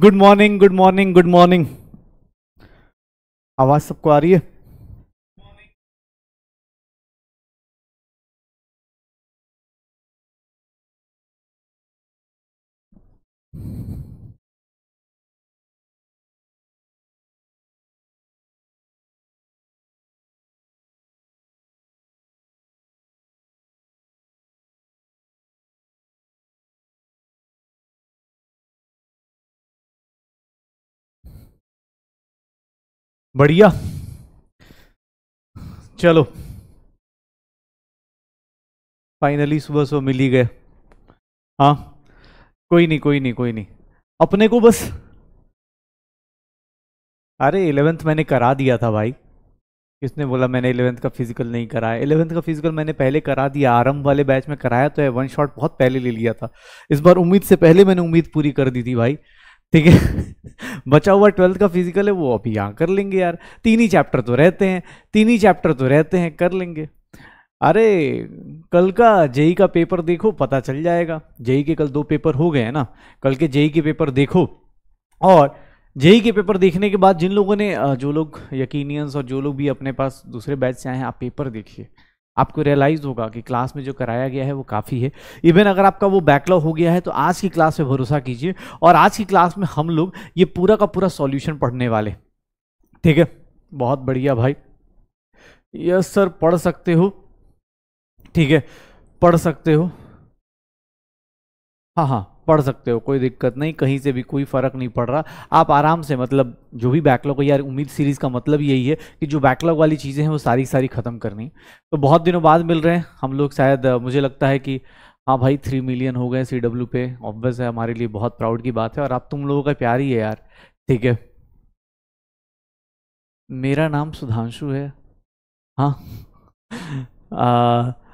Good morning good morning good morning आवाज सबको आ रही है बढ़िया चलो फाइनली सुबह सुबह मिल ही गए हाँ कोई नहीं कोई नहीं कोई नहीं अपने को बस अरे इलेवेंथ मैंने करा दिया था भाई किसने बोला मैंने इलेवेंथ का फिजिकल नहीं कराया इलेवेंथ का फिजिकल मैंने पहले करा दिया आरंभ वाले बैच में कराया तो है वन शॉट बहुत पहले ले लिया था इस बार उम्मीद से पहले मैंने उम्मीद पूरी कर दी थी भाई ठीक है बचा हुआ ट्वेल्थ का फिजिकल है वो अभी यहाँ कर लेंगे यार तीन ही चैप्टर तो रहते हैं तीन ही चैप्टर तो रहते हैं कर लेंगे अरे कल का जेई का पेपर देखो पता चल जाएगा जेई के कल दो पेपर हो गए हैं ना कल के जेई के पेपर देखो और जेई के पेपर देखने के बाद जिन लोगों ने जो लोग यकीनियंस और जो लोग भी अपने पास दूसरे बैच से आए हैं आप पेपर देखिए आपको रियलाइज होगा कि क्लास में जो कराया गया है वो काफ़ी है इवन अगर आपका वो बैकलॉग हो गया है तो आज की क्लास में भरोसा कीजिए और आज की क्लास में हम लोग ये पूरा का पूरा सॉल्यूशन पढ़ने वाले ठीक है बहुत बढ़िया भाई यस सर पढ़ सकते हो ठीक है पढ़ सकते हो हाँ हाँ पढ़ सकते हो कोई दिक्कत नहीं कहीं से भी कोई फ़र्क नहीं पड़ रहा आप आराम से मतलब जो भी बैकलॉग है यार उम्मीद सीरीज़ का मतलब यही है कि जो बैकलॉग वाली चीज़ें हैं वो सारी सारी ख़त्म करनी तो बहुत दिनों बाद मिल रहे हैं हम लोग शायद मुझे लगता है कि हाँ भाई थ्री मिलियन हो गए सी डब्ल्यू पे ऑब्वियस है हमारे लिए बहुत प्राउड की बात है और आप तुम लोगों का प्यार ही है यार ठीक है मेरा नाम सुधांशु है हाँ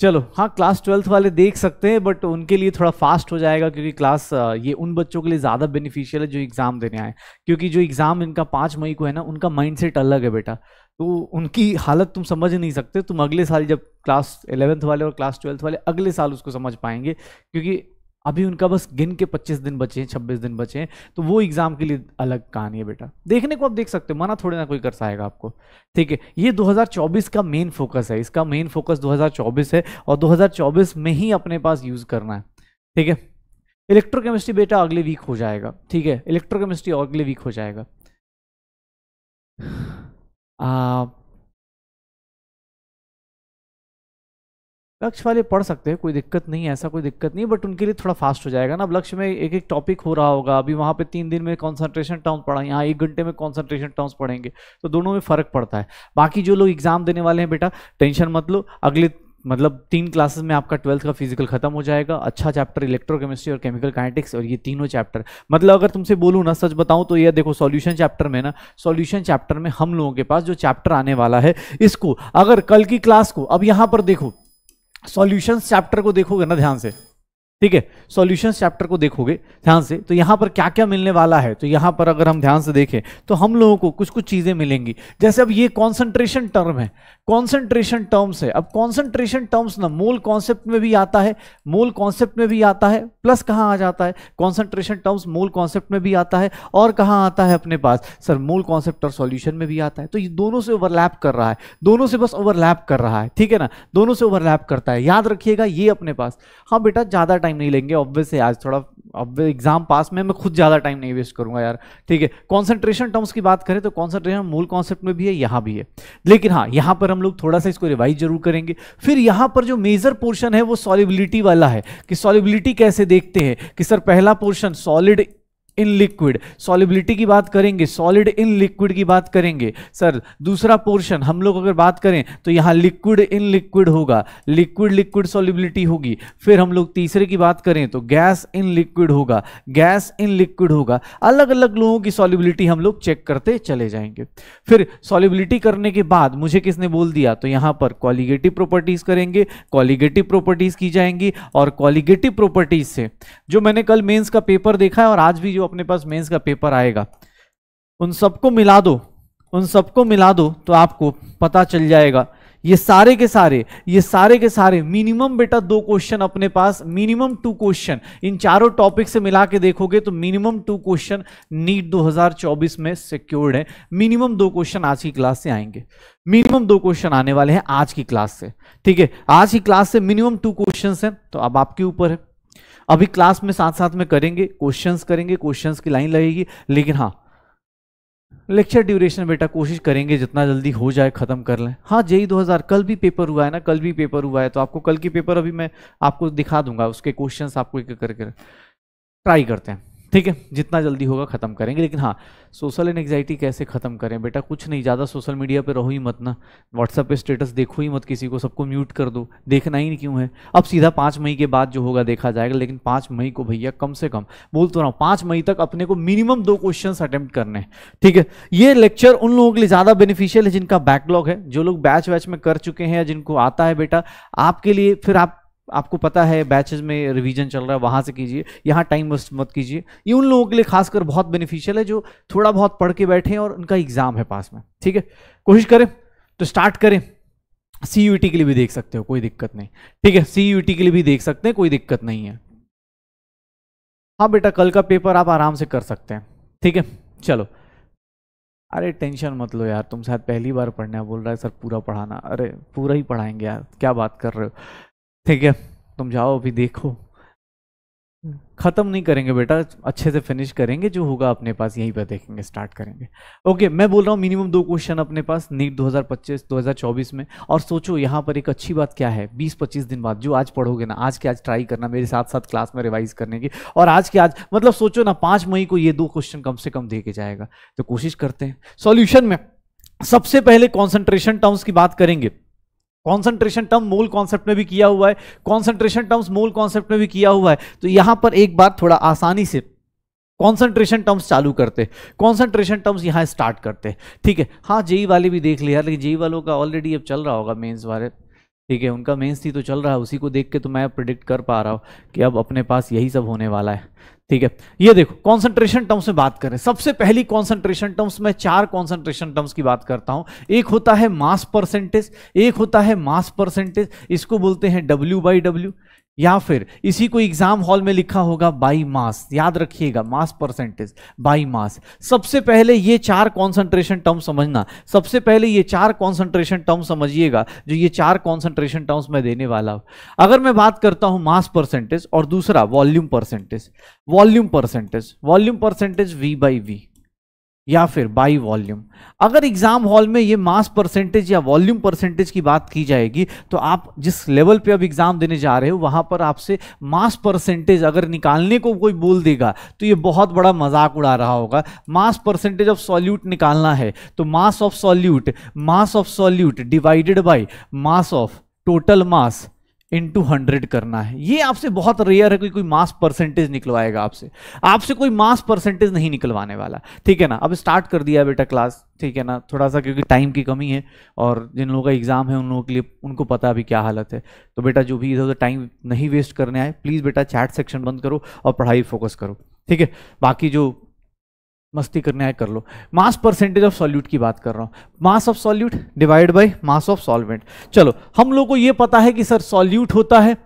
चलो हाँ क्लास ट्वेल्थ वाले देख सकते हैं बट उनके लिए थोड़ा फास्ट हो जाएगा क्योंकि क्लास ये उन बच्चों के लिए ज़्यादा बेनिफिशियल है जो एग्ज़ाम देने आए क्योंकि जो एग्ज़ाम इनका पाँच मई को है ना उनका माइंडसेट अलग है बेटा तो उनकी हालत तुम समझ नहीं सकते तुम अगले साल जब क्लास एलेवंथ वाले और क्लास ट्वेल्थ वाले अगले साल उसको समझ पाएंगे क्योंकि अभी उनका बस गिन के 25 दिन बचे हैं 26 दिन बचे हैं तो वो एग्जाम के लिए अलग कहानी है बेटा देखने को आप देख सकते हो माना थोड़े ना कोई कर साएगा आपको ठीक है ये 2024 का मेन फोकस है इसका मेन फोकस 2024 है और 2024 में ही अपने पास यूज करना है ठीक है इलेक्ट्रोकेमिस्ट्री बेटा अगले वीक हो जाएगा ठीक है इलेक्ट्रोकेमिस्ट्री अगले वीक हो जाएगा आ, लक्ष्य वाले पढ़ सकते हैं कोई दिक्कत नहीं है ऐसा कोई दिक्कत नहीं बट उनके लिए थोड़ा फास्ट हो जाएगा ना अब लक्ष्य में एक एक टॉपिक हो रहा होगा अभी वहाँ पे तीन दिन में कॉन्सेंट्रेशन टर्म्स पढ़ा यहाँ एक घंटे में कॉन्सेंट्रेशन टर्म्स पढ़ेंगे तो दोनों में फ़र्क पड़ता है बाकी जो लोग एग्जाम देने वाले हैं बेटा टेंशन मत लो अगले मतलब तीन क्लासेस में आपका ट्वेल्थ का फिजिकल खत्म हो जाएगा अच्छा चैप्टर इलेक्ट्रोकेमिस्ट्री और केमिकल काइनेटिक्स और ये तीनों चैप्टर मतलब अगर तुमसे बोलूँ ना सच बताऊँ तो ये देखो सॉल्यूशन चैप्टर में ना सॉल्यूशन चैप्टर में हम लोगों के पास जो चैप्टर आने वाला है इसको अगर कल की क्लास को अब यहाँ पर देखो सॉल्यूशंस चैप्टर को देखोगे ना ध्यान से ठीक है सॉल्यूशंस चैप्टर को देखोगे ध्यान से तो यहां पर क्या क्या मिलने वाला है तो यहां पर अगर हम ध्यान से देखें तो हम लोगों को कुछ कुछ चीज़ें मिलेंगी जैसे अब ये कॉन्सेंट्रेशन टर्म है कॉन्सेंट्रेशन टर्म्स है अब कॉन्सेंट्रेशन टर्म्स ना मोल कॉन्सेप्ट में भी आता है मोल कॉन्सेप्ट में भी आता है प्लस कहाँ आ जाता है कॉन्सेंट्रेशन टर्म्स मोल कॉन्सेप्ट में भी आता है और कहाँ आता है अपने पास सर मोल कॉन्सेप्ट और सॉल्यूशन में भी आता है तो ये दोनों से ओवरलैप कर रहा है दोनों से बस ओवरलैप कर रहा है ठीक है ना दोनों से ओवरलैप करता है याद रखिएगा ये अपने पास हाँ बेटा ज़्यादा टाइम टाइम नहीं लेंगे ऑब्वियस आज थोड़ा अब एग्जाम पास में मैं खुद ज़्यादा टाइम नहीं वेस्ट करूंगा यार ठीक है कॉन्सेंट्रेशन टर्म्स की बात करें तो कॉन्सेंट्रेशन मूल कॉन्सेप्ट में भी है यहाँ भी है लेकिन हाँ यहाँ पर हम लोग थोड़ा सा इसको रिवाइज जरूर करेंगे फिर यहाँ पर जो मेजर पोर्शन है वो सॉलिबिलिटी वाला है कि सॉलिबिलिटी कैसे देखते हैं कि सर पहला portion solid in liquid solubility की बात करेंगे सॉलिड इन लिक्विड की बात करेंगे सर दूसरा पोर्शन हम लोग अगर बात करें तो यहाँ लिक्विड इन लिक्विड होगा लिक्विड लिक्विड सॉलिबिलिटी होगी फिर हम लोग तीसरे की बात करें तो गैस इन लिक्विड होगा गैस इन लिक्विड होगा अलग अलग लोगों की सॉलिबिलिटी हम लोग चेक करते चले जाएंगे फिर सॉलिबिलिटी करने के बाद मुझे किसने बोल दिया तो यहाँ पर क्वालिगेटिव प्रॉपर्टीज करेंगे क्वालिगेटिव प्रॉपर्टीज की जाएंगी और क्वालिगेटिव प्रॉपर्टीज से जो मैंने कल मेन्स का पेपर देखा है और आज भी जो जो अपने पास मेंस का पेपर आएगा उन सबको मिला दो उन सबको मिला दो तो आपको पता चल जाएगा ये सारे के सारे ये सारे के सारे मिनिमम बेटा दो क्वेश्चन अपने पास मिनिमम टू क्वेश्चन इन चारों टॉपिक से मिला के देखोगे तो मिनिमम टू क्वेश्चन नीट 2024 में सिक्योर्ड है मिनिमम दो क्वेश्चन आज की क्लास से आएंगे मिनिमम दो क्वेश्चन आने वाले हैं आज की क्लास से ठीक है आज की क्लास से मिनिमम टू क्वेश्चन है तो अब आपके ऊपर है अभी क्लास में साथ साथ में करेंगे क्वेश्चंस करेंगे क्वेश्चंस की लाइन लगेगी लेकिन हाँ लेक्चर ड्यूरेशन बेटा कोशिश करेंगे जितना जल्दी हो जाए ख़त्म कर लें हाँ जेई 2000 कल भी पेपर हुआ है ना कल भी पेपर हुआ है तो आपको कल की पेपर अभी मैं आपको दिखा दूंगा उसके क्वेश्चंस आपको एक करके ट्राई करते हैं ठीक है जितना जल्दी होगा ख़त्म करेंगे लेकिन हाँ सोशल एग्जाइटी कैसे ख़त्म करें बेटा कुछ नहीं ज़्यादा सोशल मीडिया पे रहो ही मत ना व्हाट्सअप पे स्टेटस देखो ही मत किसी को सबको म्यूट कर दो देखना ही नहीं क्यों है अब सीधा पाँच मई के बाद जो होगा देखा जाएगा लेकिन पाँच मई को भैया कम से कम बोल तो रहा हूँ पाँच मई तक अपने को मिनिमम दो क्वेश्चन अटैम्प्ट करने हैं ठीक है ये लेक्चर उन लोगों के लिए ज़्यादा बेनिफिशियल है जिनका बैकलॉग है जो लोग बैच वैच में कर चुके हैं या जिनको आता है बेटा आपके लिए फिर आप आपको पता है बैचेज में रिवीजन चल रहा है वहाँ से कीजिए यहाँ टाइम वेस्ट मत कीजिए ये उन लोगों के लिए खासकर बहुत बेनिफिशियल है जो थोड़ा बहुत पढ़ के बैठे हैं और उनका एग्ज़ाम है पास में ठीक है कोशिश करें तो स्टार्ट करें सी के लिए भी देख सकते हो कोई दिक्कत नहीं ठीक है सी के लिए भी देख सकते हैं कोई दिक्कत नहीं है हाँ बेटा कल का पेपर आप आराम से कर सकते हैं ठीक है चलो अरे टेंशन मत लो यार तुम शायद पहली बार पढ़ने बोल रहा है सर पूरा पढ़ाना अरे पूरा ही पढ़ाएंगे यार क्या बात कर रहे हो ठीक है तुम जाओ अभी देखो ख़त्म नहीं करेंगे बेटा अच्छे से फिनिश करेंगे जो होगा अपने पास यहीं पर देखेंगे स्टार्ट करेंगे ओके मैं बोल रहा हूँ मिनिमम दो क्वेश्चन अपने पास नीट 2025 2024 में और सोचो यहाँ पर एक अच्छी बात क्या है 20-25 दिन बाद जो आज पढ़ोगे ना आज के आज ट्राई करना मेरे साथ साथ क्लास में रिवाइज करने की और आज के आज मतलब सोचो ना पाँच मई को ये दो क्वेश्चन कम से कम दे के जाएगा तो कोशिश करते हैं सोल्यूशन में सबसे पहले कॉन्सेंट्रेशन टर्म्स की बात करेंगे कॉन्सेंट्रेशन टर्म मूल कॉन्सेप्ट में भी किया हुआ है कॉन्सेंट्रेशन टर्म्स मूल कॉन्सेप्ट में भी किया हुआ है तो यहां पर एक बार थोड़ा आसानी से कॉन्सेंट्रेशन टर्म्स चालू करते कॉन्सेंट्रेशन टर्म्स यहां स्टार्ट करते ठीक है हाँ जेई e वाले भी देख लिया लेकिन जेई e वालों का ऑलरेडी अब चल रहा होगा मेन्स वाले ठीक है उनका मेन्स थी तो चल रहा है उसी को देख के तो मैं प्रिडिक्ट कर पा रहा हूँ कि अब अपने पास यही सब होने वाला है ठीक है ये देखो कॉन्सेंट्रेशन टर्म्स में बात करें सबसे पहली कॉन्सेंट्रेशन टर्म्स में चार कॉन्सेंट्रेशन टर्म्स की बात करता हूं एक होता है मास परसेंटेज एक होता है मास परसेंटेज इसको बोलते हैं डब्ल्यू बाई डब्ल्यू या फिर इसी को एग्जाम हॉल में लिखा होगा बाई मास याद रखिएगा मास परसेंटेज बाई मास सबसे पहले ये चार कॉन्सेंट्रेशन टर्म समझना सबसे पहले ये चार कॉन्सेंट्रेशन टर्म समझिएगा जो ये चार कॉन्सेंट्रेशन टर्म्स मैं देने वाला हूं अगर मैं बात करता हूं मास परसेंटेज और दूसरा volume percentage volume percentage volume percentage V by V या फिर बाई वॉल्यूम अगर एग्जाम हॉल में ये मास परसेंटेज या वॉल्यूम परसेंटेज की बात की जाएगी तो आप जिस लेवल पे अब एग्जाम देने जा रहे हो वहां पर आपसे मास परसेंटेज अगर निकालने को कोई बोल देगा तो ये बहुत बड़ा मजाक उड़ा रहा होगा मास परसेंटेज ऑफ सॉल्यूट निकालना है तो mass of solute mass of solute divided by mass of total mass into hundred करना है ये आपसे बहुत रेयर है कोई कोई मास परसेंटेज निकलवाएगा आपसे आपसे कोई मास परसेंटेज नहीं निकलवाने वाला ठीक है ना अब स्टार्ट कर दिया बेटा क्लास ठीक है ना थोड़ा सा क्योंकि टाइम की कमी है और जिन लोगों का एग्जाम है उन लोगों के लिए उनको पता अभी क्या हालत है तो बेटा जो भी इधर उधर टाइम नहीं वेस्ट करने आए प्लीज़ बेटा चैट सेक्शन बंद करो और पढ़ाई फोकस करो ठीक है बाकी जो मस्ती करने आए कर लो मास परसेंटेज ऑफ सॉल्यूट की बात कर रहा हूं mass of solute divide by mass of solvent चलो हम लोग को ये पता है कि सर सॉल्यूट होता है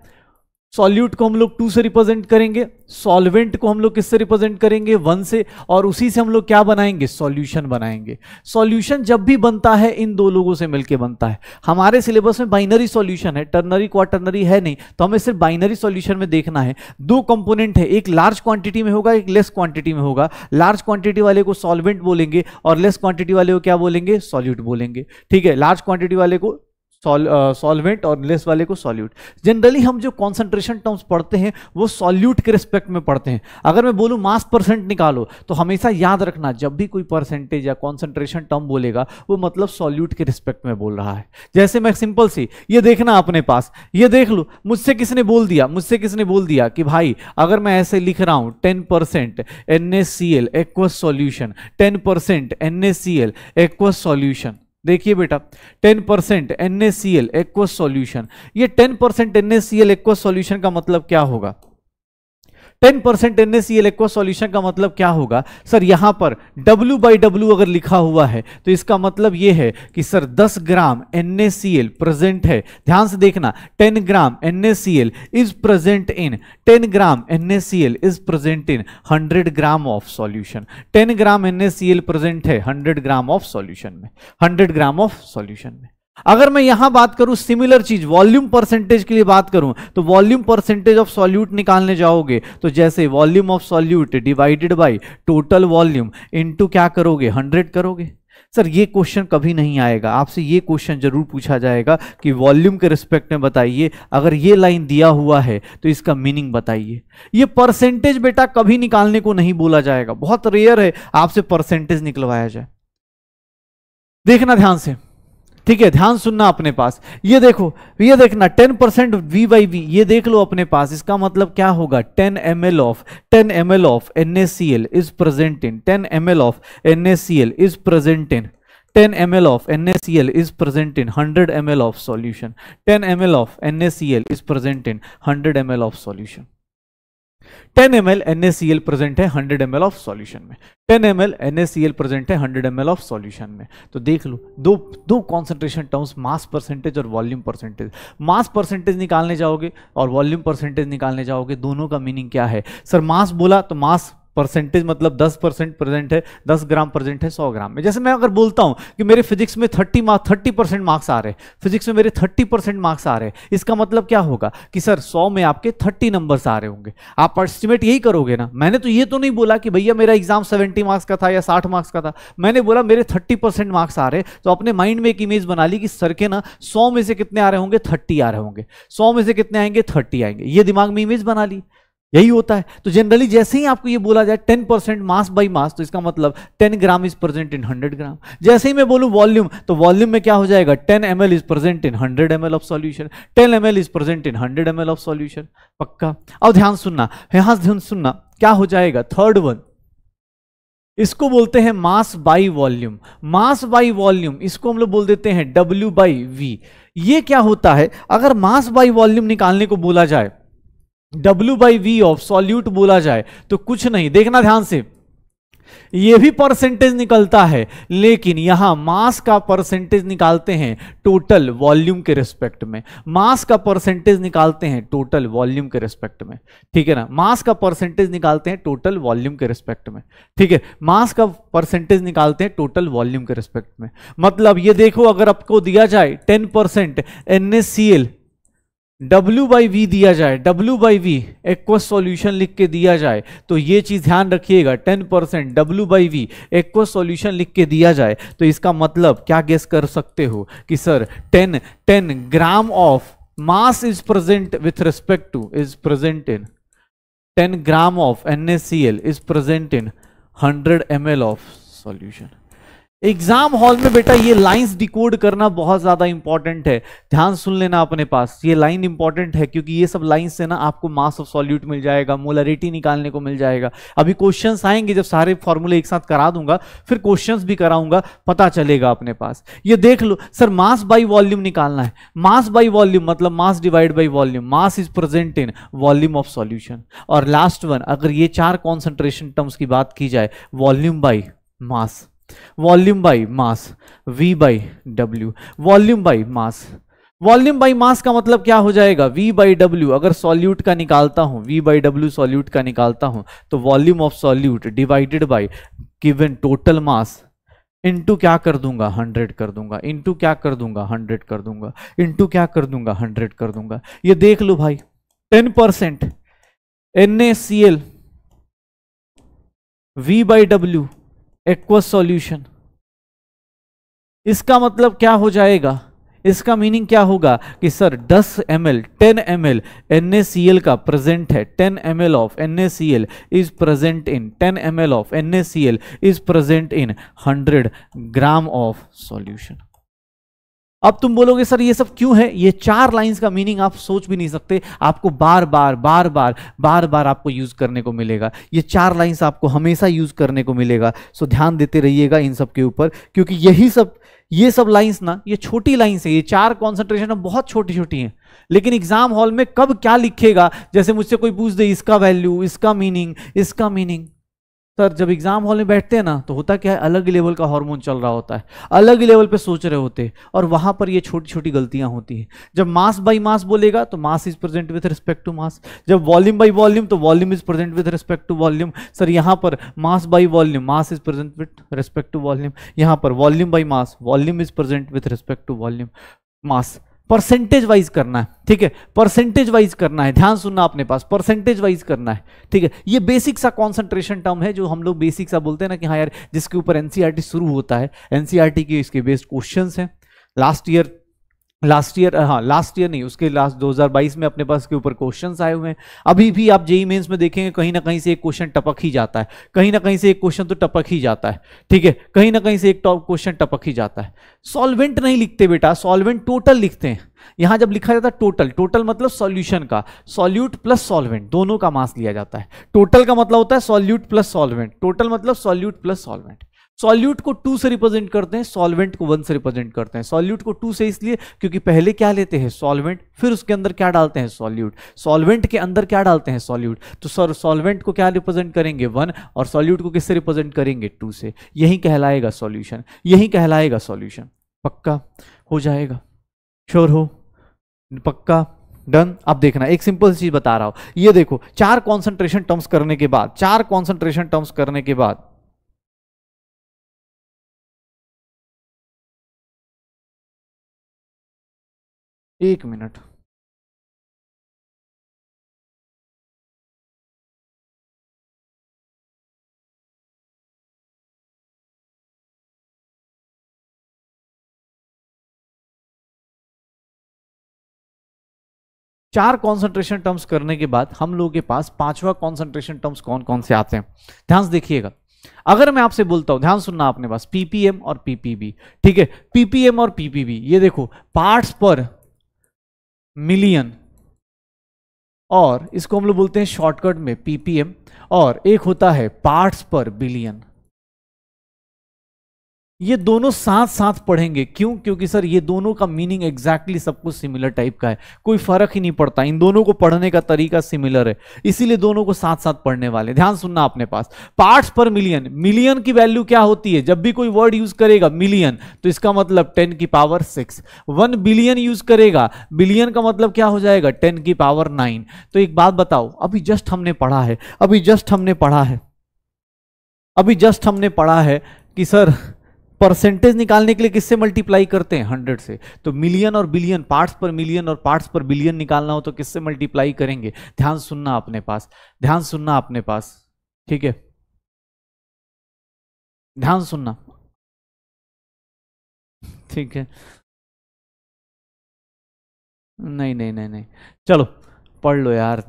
सॉल्यूट को हम लोग टू से रिप्रेजेंट करेंगे सॉल्वेंट को हम लोग किससे रिप्रेजेंट करेंगे वन से और उसी से हम लोग क्या बनाएंगे सॉल्यूशन बनाएंगे सॉल्यूशन जब भी बनता है इन दो लोगों से मिलके बनता है हमारे सिलेबस में बाइनरी सॉल्यूशन है टर्नरी क्वार्टरनरी है नहीं तो हमें सिर्फ बाइनरी सोल्यूशन में देखना है दो कंपोनेंट है एक लार्ज क्वांटिटी में होगा एक लेस क्वांटिटी में होगा लार्ज क्वांटिटी वाले को सॉल्वेंट बोलेंगे और लेस क्वांटिटी वाले को क्या बोलेंगे सॉल्यूट बोलेंगे ठीक है लार्ज क्वांटिटी वाले को सॉल्वेंट uh, और लेस वाले को सॉल्यूट जनरली हम जो कॉन्सेंट्रेशन टर्म्स पढ़ते हैं वो सॉल्यूट के रिस्पेक्ट में पढ़ते हैं अगर मैं बोलूँ मास परसेंट निकालो तो हमेशा याद रखना जब भी कोई परसेंटेज या कॉन्सेंट्रेशन टर्म बोलेगा वो मतलब सॉल्यूट के रिस्पेक्ट में बोल रहा है जैसे मैं सिंपल सी ये देखना अपने पास ये देख लो मुझसे किसने बोल दिया मुझसे किसने बोल दिया कि भाई अगर मैं ऐसे लिख रहा हूँ ten percent N S C L aq solution ten percent N S C L aq solution देखिए बेटा 10% परसेंट एन एक्वस सॉल्यूशन ये 10% परसेंट एन एक्वस सॉल्यूशन का मतलब क्या होगा ten percent N aqua solution का मतलब क्या होगा सर यहां पर डब्ल्यू बाई डब्ल्यू अगर लिखा हुआ है तो इसका मतलब यह है कि sir 10 gram N present e है ध्यान से देखना 10 gram N is present in 10 gram N is present in 100 gram of solution 10 gram N present e है 100 ग्राम ऑफ सॉल्यूशन में 100 ग्राम ऑफ सॉल्यूशन में अगर मैं यहां बात करूं सिमिलर चीज वॉल्यूम परसेंटेज के लिए बात करूं तो वॉल्यूम परसेंटेज ऑफ सॉल्यूट निकालने जाओगे तो जैसे volume of solute divided by total volume into क्या करोगे 100 करोगे सर ये क्वेश्चन कभी नहीं आएगा आपसे ये क्वेश्चन जरूर पूछा जाएगा कि वॉल्यूम के रिस्पेक्ट में बताइए अगर ये लाइन दिया हुआ है तो इसका मीनिंग बताइए ये परसेंटेज बेटा कभी निकालने को नहीं बोला जाएगा बहुत रेयर है आपसे परसेंटेज निकलवाया जाए देखना ध्यान से ठीक है ध्यान सुनना अपने पास ये देखो ये देखना 10 परसेंट वी बाई वी ये देख लो अपने पास इसका मतलब क्या होगा 10 M L of 10 M L of N C L is present in 10 M L of N S C L is present in 10 ml of NaCl is present in 100 ml of solution. 10 ml of NaCl is present in 100 ml of solution. 10 C L present है 100 L of solution में 10 C L present है 100 L of solution में तो देख लो दो दो concentration terms mass percentage और वॉल्यूम परसेंटेज मास परसेंटेज निकालने जाओगे और वॉल्यूम परसेंटेज निकालने जाओगे दोनों का मीनिंग क्या है सर मास बोला तो मास परसेंटेज मतलब 10 परसेंट प्रेजेंट है 10 ग्राम प्रेजेंट है 100 ग्राम में जैसे मैं अगर बोलता हूं कि मेरे फिजिक्स में 30 मार्क्स 30 परसेंट मार्क्स आ रहे हैं फिजिक्स में मेरे 30 परसेंट मार्क्स आ रहे हैं इसका मतलब क्या होगा कि सर 100 में आपके 30 नंबर्स आ रहे होंगे आप एस्टिमेट यही करोगे ना मैंने तो ये तो नहीं बोला कि भैया मेरा एग्जाम सेवेंटी मार्क्स का था या साठ मार्क्स का था मैंने बोला मेरे थर्टी मार्क्स आ रहे तो अपने माइंड में एक इमेज बना ली कि सर के ना सौ में से कितने आ रहे होंगे थर्टी आ रहे होंगे सौ में से कितने आएंगे थर्टी आएंगे ये दिमाग में इमेज बना ली यही होता है तो जनरली जैसे ही आपको ये बोला जाए ten percent mass by mass तो इसका मतलब ten gram is present in hundred gram जैसे ही मैं बोलूं वॉल्यूम तो वॉल्यूम में क्या हो जाएगा ten M is present in hundred M of solution ten M is present in hundred M of solution पक्का अब ध्यान सुनना यहां ध्यान सुनना क्या हो जाएगा थर्ड वन इसको बोलते हैं mass by volume mass by volume इसको हम लोग बोल देते हैं डब्ल्यू बाई वी ये क्या होता है अगर मास बाई वॉल्यूम निकालने को बोला जाए W by V of solute बोला जाए तो कुछ नहीं देखना ध्यान से ये भी परसेंटेज निकलता है लेकिन यहां मास का परसेंटेज निकालते हैं टोटल वॉल्यूम के रिस्पेक्ट में मास का परसेंटेज निकालते हैं टोटल वॉल्यूम के रिस्पेक्ट में ठीक है ना मास का परसेंटेज निकालते हैं टोटल वॉल्यूम के रिस्पेक्ट में ठीक है मास का परसेंटेज निकालते हैं टोटल वॉल्यूम के रिस्पेक्ट में मतलब ये देखो अगर आपको दिया जाए ten percent N W by V दिया जाए W by V aqua solution लिख के दिया जाए तो ये चीज ध्यान रखिएगा 10 percent W by V aqueous solution लिख के दिया जाए तो इसका मतलब क्या गेस कर सकते हो कि sir 10 10 gram of mass is present with respect to is present in 10 gram of NaCl present in hundred 100 ml of solution exam hall में बेटा ये लाइंस डिकोड करना बहुत ज्यादा इंपॉर्टेंट है ध्यान सुन लेना अपने पास ये लाइन इंपॉर्टेंट है क्योंकि ये सब लाइंस से ना आपको मास ऑफ सॉल्यूट मिल जाएगा मोलरिटी निकालने को मिल जाएगा अभी क्वेश्चंस आएंगे जब सारे फॉर्मूले एक साथ करा दूंगा फिर क्वेश्चंस भी कराऊंगा पता चलेगा अपने पास ये देख लो सर मास बाई वॉल्यूम निकालना है मास बाई वॉल्यूम मतलब mass divide by volume mass is present in volume of solution और लास्ट वन अगर ये चार कॉन्सेंट्रेशन टर्म्स की बात की जाए volume by mass volume by mass v by W volume by mass volume by mass का मतलब क्या हो जाएगा v बाई डब्ल्यू अगर सॉल्यूट का निकालता हूं v बाई डब्ल्यू सॉल्यूट का निकालता हूं तो volume of solute divided by given total mass into क्या कर दूंगा हंड्रेड कर दूंगा इंटू क्या कर दूंगा हंड्रेड कर दूंगा इंटू क्या कर दूंगा हंड्रेड कर दूंगा ये देख लो भाई ten percent N A C L V by W aqueous solution इसका मतलब क्या हो जाएगा इसका मीनिंग क्या होगा कि sir 10 M L ten M L N का प्रेजेंट है 10 M L of N is present in 10 M L of N is present in 100 gram of solution अब तुम बोलोगे सर ये सब क्यों है ये चार लाइंस का मीनिंग आप सोच भी नहीं सकते आपको बार बार बार बार बार बार आपको यूज करने को मिलेगा ये चार लाइंस आपको हमेशा यूज करने को मिलेगा सो ध्यान देते रहिएगा इन सब के ऊपर क्योंकि यही सब ये सब लाइंस ना ये छोटी लाइंस है ये चार कॉन्सेंट्रेशन अब बहुत छोटी छोटी हैं लेकिन एग्जाम हॉल में कब क्या लिखेगा जैसे मुझसे कोई पूछ दे इसका वैल्यू इसका मीनिंग इसका मीनिंग सर जब एग्जाम हॉल में बैठते हैं ना तो होता क्या है अलग लेवल का हार्मोन चल रहा होता है अलग लेवल पे सोच रहे होते हैं और वहां पर ये छोटी छोटी गलतियां होती हैं जब मास बाय मास बोलेगा तो mass is present with respect to mass जब वॉल्यूम बाय वॉल्यूम तो volume is present with respect to volume sir यहाँ पर mass by volume mass is present with respect to volume यहाँ पर volume by mass volume is present with respect to volume mass percentage wise करना है ठीक है percentage wise करना है ध्यान सुनना अपने पास परसेंटेज वाइज करना है ठीक है ये बेसिक सा कॉन्सेंट्रेशन टर्म है जो हम लोग बेसिक सा बोलते हैं ना कि हाँ यार जिसके ऊपर एनसीआरटी e शुरू होता है एनसीआरटी e के इसके बेस्ड क्वेश्चन हैं लास्ट ईयर लास्ट ईयर हाँ लास्ट ईयर नहीं उसके लास्ट 2022 में अपने पास के ऊपर क्वेश्चंस आए हुए हैं अभी भी आप जेई मेंस e में देखेंगे कहीं ना कहीं से एक क्वेश्चन टपक ही जाता है कहीं ना कहीं से एक क्वेश्चन तो टपक ही जाता है ठीक है कहीं ना कहीं से एक टॉप क्वेश्चन टपक ही जाता है सॉल्वेंट नहीं लिखते बेटा सॉल्वेंट टोटल लिखते हैं यहां जब लिखा जाता है टोटल टोटल मतलब सॉल्यूशन का सॉल्यूट प्लस सॉल्वेंट दोनों का मास लिया जाता है टोटल का मतलब होता है सॉल्यूट प्लस सॉल्वेंट टोटल मतलब सॉल्यूट प्लस सॉल्वेंट सॉल्यूट को टू से रिप्रेजेंट करते हैं सॉल्वेंट को वन से रिप्रेजेंट करते हैं सॉल्यूट को टू से इसलिए क्योंकि पहले क्या लेते हैं सॉल्वेंट फिर उसके अंदर क्या डालते हैं सॉल्यूट सॉल्वेंट के अंदर क्या डालते हैं सॉल्यूट तो सर सॉल्वेंट को क्या रिप्रेजेंट करेंगे वन और सॉल्यूट को किससे रिप्रेजेंट करेंगे टू से यही कहलाएगा सॉल्यूशन यही कहलाएगा सॉल्यूशन पक्का हो जाएगा श्योर हो पक्का डन अब देखना एक सिंपल चीज बता रहा हूं ये देखो चार कॉन्सेंट्रेशन टर्म्स करने के बाद चार कॉन्सेंट्रेशन टर्म्स करने के बाद एक मिनट चार कॉन्सेंट्रेशन टर्म्स करने के बाद हम लोगों के पास पांचवा कॉन्सेंट्रेशन टर्म्स कौन कौन से आते हैं ध्यान से देखिएगा अगर मैं आपसे बोलता हूं ध्यान सुनना आपने पास पीपीएम और पीपीबी ठीक है पीपीएम और पीपीबी ये देखो पार्ट्स पर मिलियन और इसको हम लोग बोलते हैं शॉर्टकट में पीपीएम और एक होता है पार्ट्स पर बिलियन ये दोनों साथ साथ पढ़ेंगे क्यों क्योंकि सर ये दोनों का मीनिंग एग्जैक्टली सब कुछ सिमिलर टाइप का है कोई फर्क ही नहीं पड़ता इन दोनों को पढ़ने का तरीका सिमिलर है इसीलिए दोनों को साथ साथ पढ़ने वाले ध्यान सुनना अपने पास पार्ट्स पर मिलियन मिलियन की वैल्यू क्या होती है जब भी कोई वर्ड यूज करेगा मिलियन तो इसका मतलब टेन की power six one billion use करेगा बिलियन का मतलब क्या हो जाएगा टेन की पावर नाइन तो एक बात बताओ अभी जस्ट हमने पढ़ा है अभी जस्ट हमने पढ़ा है अभी जस्ट हमने पढ़ा है कि सर परसेंटेज निकालने के लिए किससे मल्टीप्लाई करते हैं हंड्रेड से तो मिलियन और बिलियन पार्ट्स पर मिलियन और पार्ट्स पर बिलियन निकालना हो तो किससे मल्टीप्लाई करेंगे ध्यान सुनना अपने पास ध्यान सुनना अपने पास ठीक है ध्यान सुनना ठीक है नहीं नहीं नहीं नहीं चलो पढ़ लो यार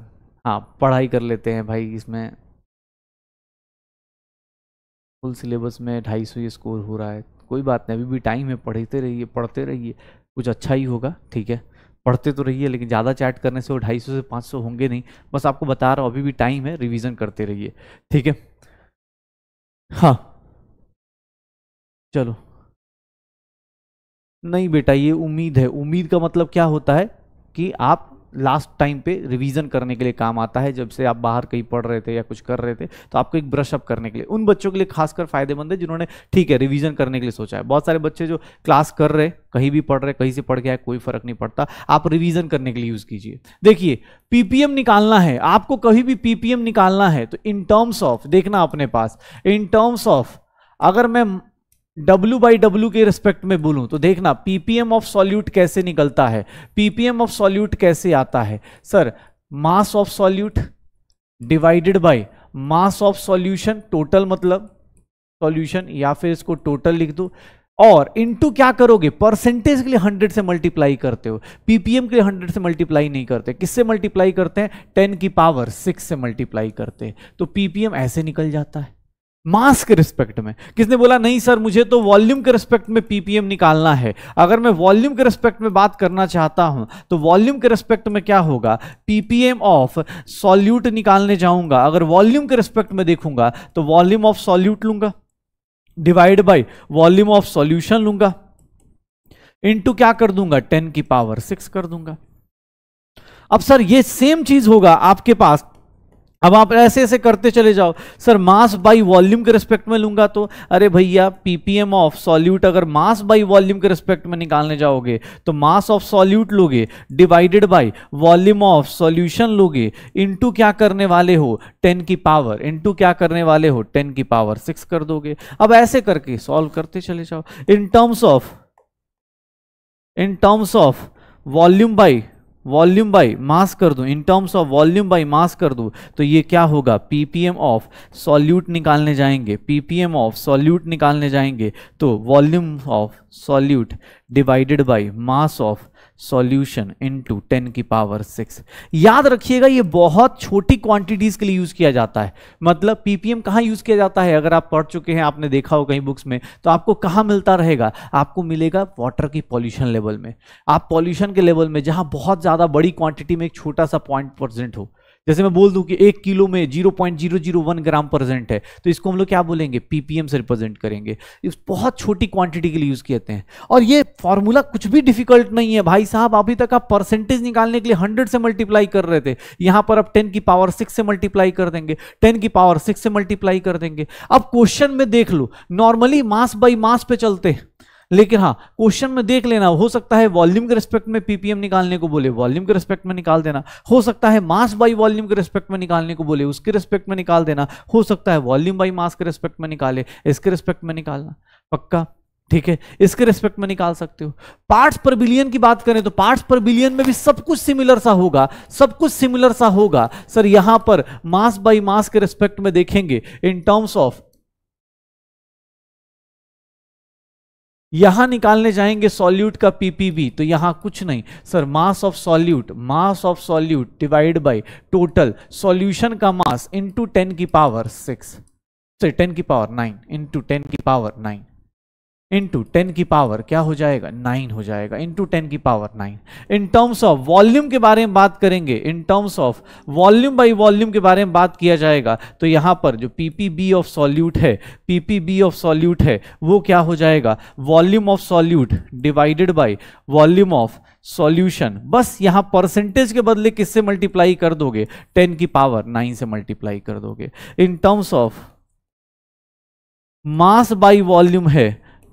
हाँ पढ़ाई कर लेते हैं भाई इसमें फुल सिलेबस में ढाई सौ ये स्कोर हो रहा है कोई बात नहीं अभी भी टाइम है पढ़ते रहिए पढ़ते रहिए कुछ अच्छा ही होगा ठीक है पढ़ते तो रहिए लेकिन ज़्यादा चैट करने से वो ढाई सौ से पाँच सौ होंगे नहीं बस आपको बता रहा हूँ अभी भी टाइम है रिविज़न करते रहिए ठीक है हाँ चलो नहीं बेटा ये उम्मीद है उम्मीद का मतलब क्या होता है कि आप लास्ट टाइम पे रिवीजन करने के लिए काम आता है जब से आप बाहर कहीं पढ़ रहे थे या कुछ कर रहे थे तो आपको एक ब्रशअप करने के लिए उन बच्चों के लिए खासकर फायदेमंद है जिन्होंने ठीक है रिवीजन करने के लिए सोचा है बहुत सारे बच्चे जो क्लास कर रहे कहीं भी पढ़ रहे कहीं से पढ़ गया है कोई फर्क नहीं पड़ता आप रिविज़न करने के लिए यूज कीजिए देखिए पीपीएम निकालना है आपको कहीं भी पीपीएम निकालना है तो इन टर्म्स ऑफ देखना अपने पास इन टर्म्स ऑफ अगर मैं डब्ल्यू बाई डब्ल्यू के रिस्पेक्ट में बोलूं तो देखना पीपीएम ऑफ सॉल्यूट कैसे निकलता है पीपीएम ऑफ सॉल्यूट कैसे आता है sir mass of solute divided by mass of solution total मतलब सॉल्यूशन या फिर इसको टोटल लिख दो और इनटू क्या करोगे परसेंटेज के लिए 100 से मल्टीप्लाई करते हो पीपीएम के लिए 100 से मल्टीप्लाई नहीं करते किससे मल्टीप्लाई करते हैं 10 की पावर 6 से मल्टीप्लाई करते हैं तो पीपीएम ऐसे निकल जाता है मास के रिस्पेक्ट में किसने बोला नहीं सर मुझे तो वॉल्यूम के रिस्पेक्ट में पीपीएम निकालना है अगर मैं वॉल्यूम के रिस्पेक्ट में बात करना चाहता हूं तो वॉल्यूम के रिस्पेक्ट में क्या होगा पीपीएम ऑफ सॉल्यूट निकालने जाऊंगा अगर वॉल्यूम के रिस्पेक्ट में देखूंगा तो वॉल्यूम ऑफ सॉल्यूट लूंगा divide by volume of solution लूंगा इंटू क्या कर दूंगा टेन की पावर सिक्स कर दूंगा अब सर ये सेम चीज होगा आपके पास अब आप ऐसे ऐसे करते चले जाओ सर मास बाई वॉल्यूम के रिस्पेक्ट में लूंगा तो अरे भैया पीपीएम ऑफ सॉल्यूट अगर मास बाई वॉल्यूम के रिस्पेक्ट में निकालने जाओगे तो मास ऑफ सॉल्यूट लोगे divided by volume of solution लोगे इनटू क्या करने वाले हो 10 की पावर इनटू क्या करने वाले हो 10 की पावर सिक्स कर दोगे अब ऐसे करके सॉल्व करते चले जाओ in terms of in terms of volume by volume by mass कर दूं in terms of volume by mass कर दूं तो ये क्या होगा पीपीएम ऑफ सॉल्यूट निकालने जाएंगे पीपीएम ऑफ सॉल्यूट निकालने जाएंगे तो volume of solute divided by mass of solution into 10 की पावर 6 याद रखिएगा ये बहुत छोटी क्वांटिटीज के लिए यूज किया जाता है मतलब पीपीएम कहाँ यूज किया जाता है अगर आप पढ़ चुके हैं आपने देखा हो कहीं बुक्स में तो आपको कहाँ मिलता रहेगा आपको मिलेगा वाटर की पॉल्यूशन लेवल में आप पॉल्यूशन के लेवल में जहाँ बहुत ज़्यादा बड़ी क्वांटिटी में एक छोटा सा पॉइंट परसेंट हो जैसे मैं बोल दूं कि एक किलो में 0.001 ग्राम प्रेजेंट है तो इसको हम लोग क्या बोलेंगे पीपीएम से रिप्रेजेंट करेंगे इस बहुत छोटी क्वांटिटी के लिए यूज किए हैं और ये फॉर्मूला कुछ भी डिफिकल्ट नहीं है भाई साहब अभी तक आप परसेंटेज निकालने के लिए हंड्रेड से मल्टीप्लाई कर रहे थे यहां पर आप टेन की पावर सिक्स से मल्टीप्लाई कर देंगे टेन की पावर सिक्स से मल्टीप्लाई कर देंगे अब क्वेश्चन में देख लो नॉर्मली मास बाई मास पे चलते हैं लेकिन हाँ क्वेश्चन में देख लेना हो सकता है वॉल्यूम के रिस्पेक्ट में पीपीएम निकालने को बोले वॉल्यूम के रिस्पेक्ट में निकाल देना हो सकता है मास बाई वॉल्यूम के रिस्पेक्ट में निकालने को बोले उसके रिस्पेक्ट में निकाल देना हो सकता है वॉल्यूम बाई मास के रिस्पेक्ट में निकाले इसके रिस्पेक्ट में निकालना पक्का ठीक है इसके रिस्पेक्ट में निकाल सकते हो पार्ट्स पर बिलियन की बात करें तो पार्ट्स पर बिलियन में भी सब कुछ सिमिलर सा होगा सब कुछ सिमिलर सा होगा सर यहां पर मास बाय मास के रिस्पेक्ट में देखेंगे इन टर्म्स ऑफ यहां निकालने जाएंगे सॉल्यूट का पीपीबी तो यहां कुछ नहीं sir mass of solute mass of solute divide by total solution का मास इंटू टेन की पावर सिक्स सॉरी टेन की पावर नाइन इंटू टेन की पावर नाइन इंटू टेन की पावर क्या हो जाएगा नाइन हो जाएगा इंटू टेन की power nine in terms of volume के बारे में बात करेंगे in terms of volume by volume के बारे में बात किया जाएगा तो यहाँ पर जो पीपीबी ऑफ सॉल्यूट है पीपीबी ऑफ सॉल्यूट है वो क्या हो जाएगा volume of solute divided by volume of solution बस यहाँ परसेंटेज के बदले किससे मल्टीप्लाई कर दोगे टेन की पावर नाइन से मल्टीप्लाई कर दोगे in terms of mass by volume है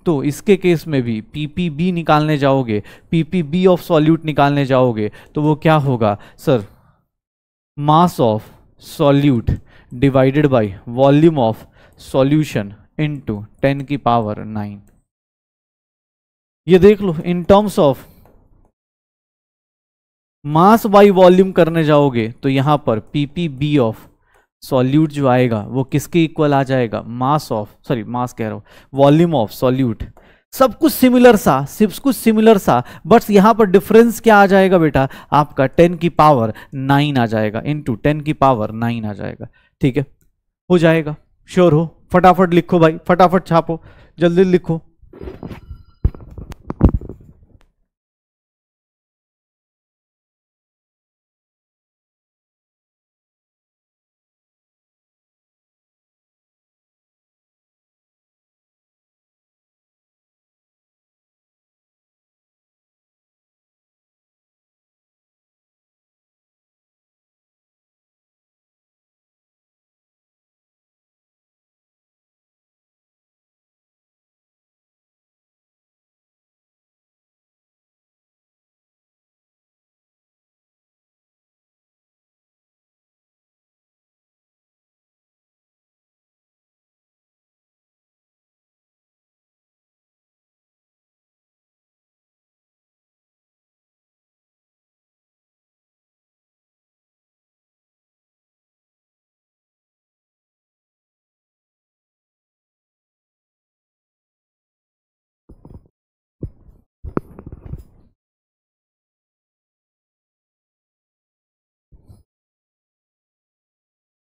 तो इसके केस में भी पीपीबी निकालने जाओगे पीपीबी ऑफ सॉल्यूट निकालने जाओगे तो वो क्या होगा sir mass of solute divided by volume of solution into ten की पावर नाइन ये देख लो in terms of mass by volume करने जाओगे तो यहां पर पीपीबी ऑफ सॉल्यूट जो आएगा वो किसके इक्वल आ जाएगा मास ऑफ सॉरी मास कह रहा हूँ वॉल्यूम ऑफ सॉल्यूट सब कुछ सिमिलर सा सिर्फ कुछ सिमिलर सा बट यहाँ पर डिफरेंस क्या आ जाएगा बेटा आपका टेन की पावर नाइन आ जाएगा इंटू टेन की पावर नाइन आ जाएगा ठीक है हो जाएगा श्योर हो फटाफट लिखो भाई फटाफट छापो जल्दी लिखो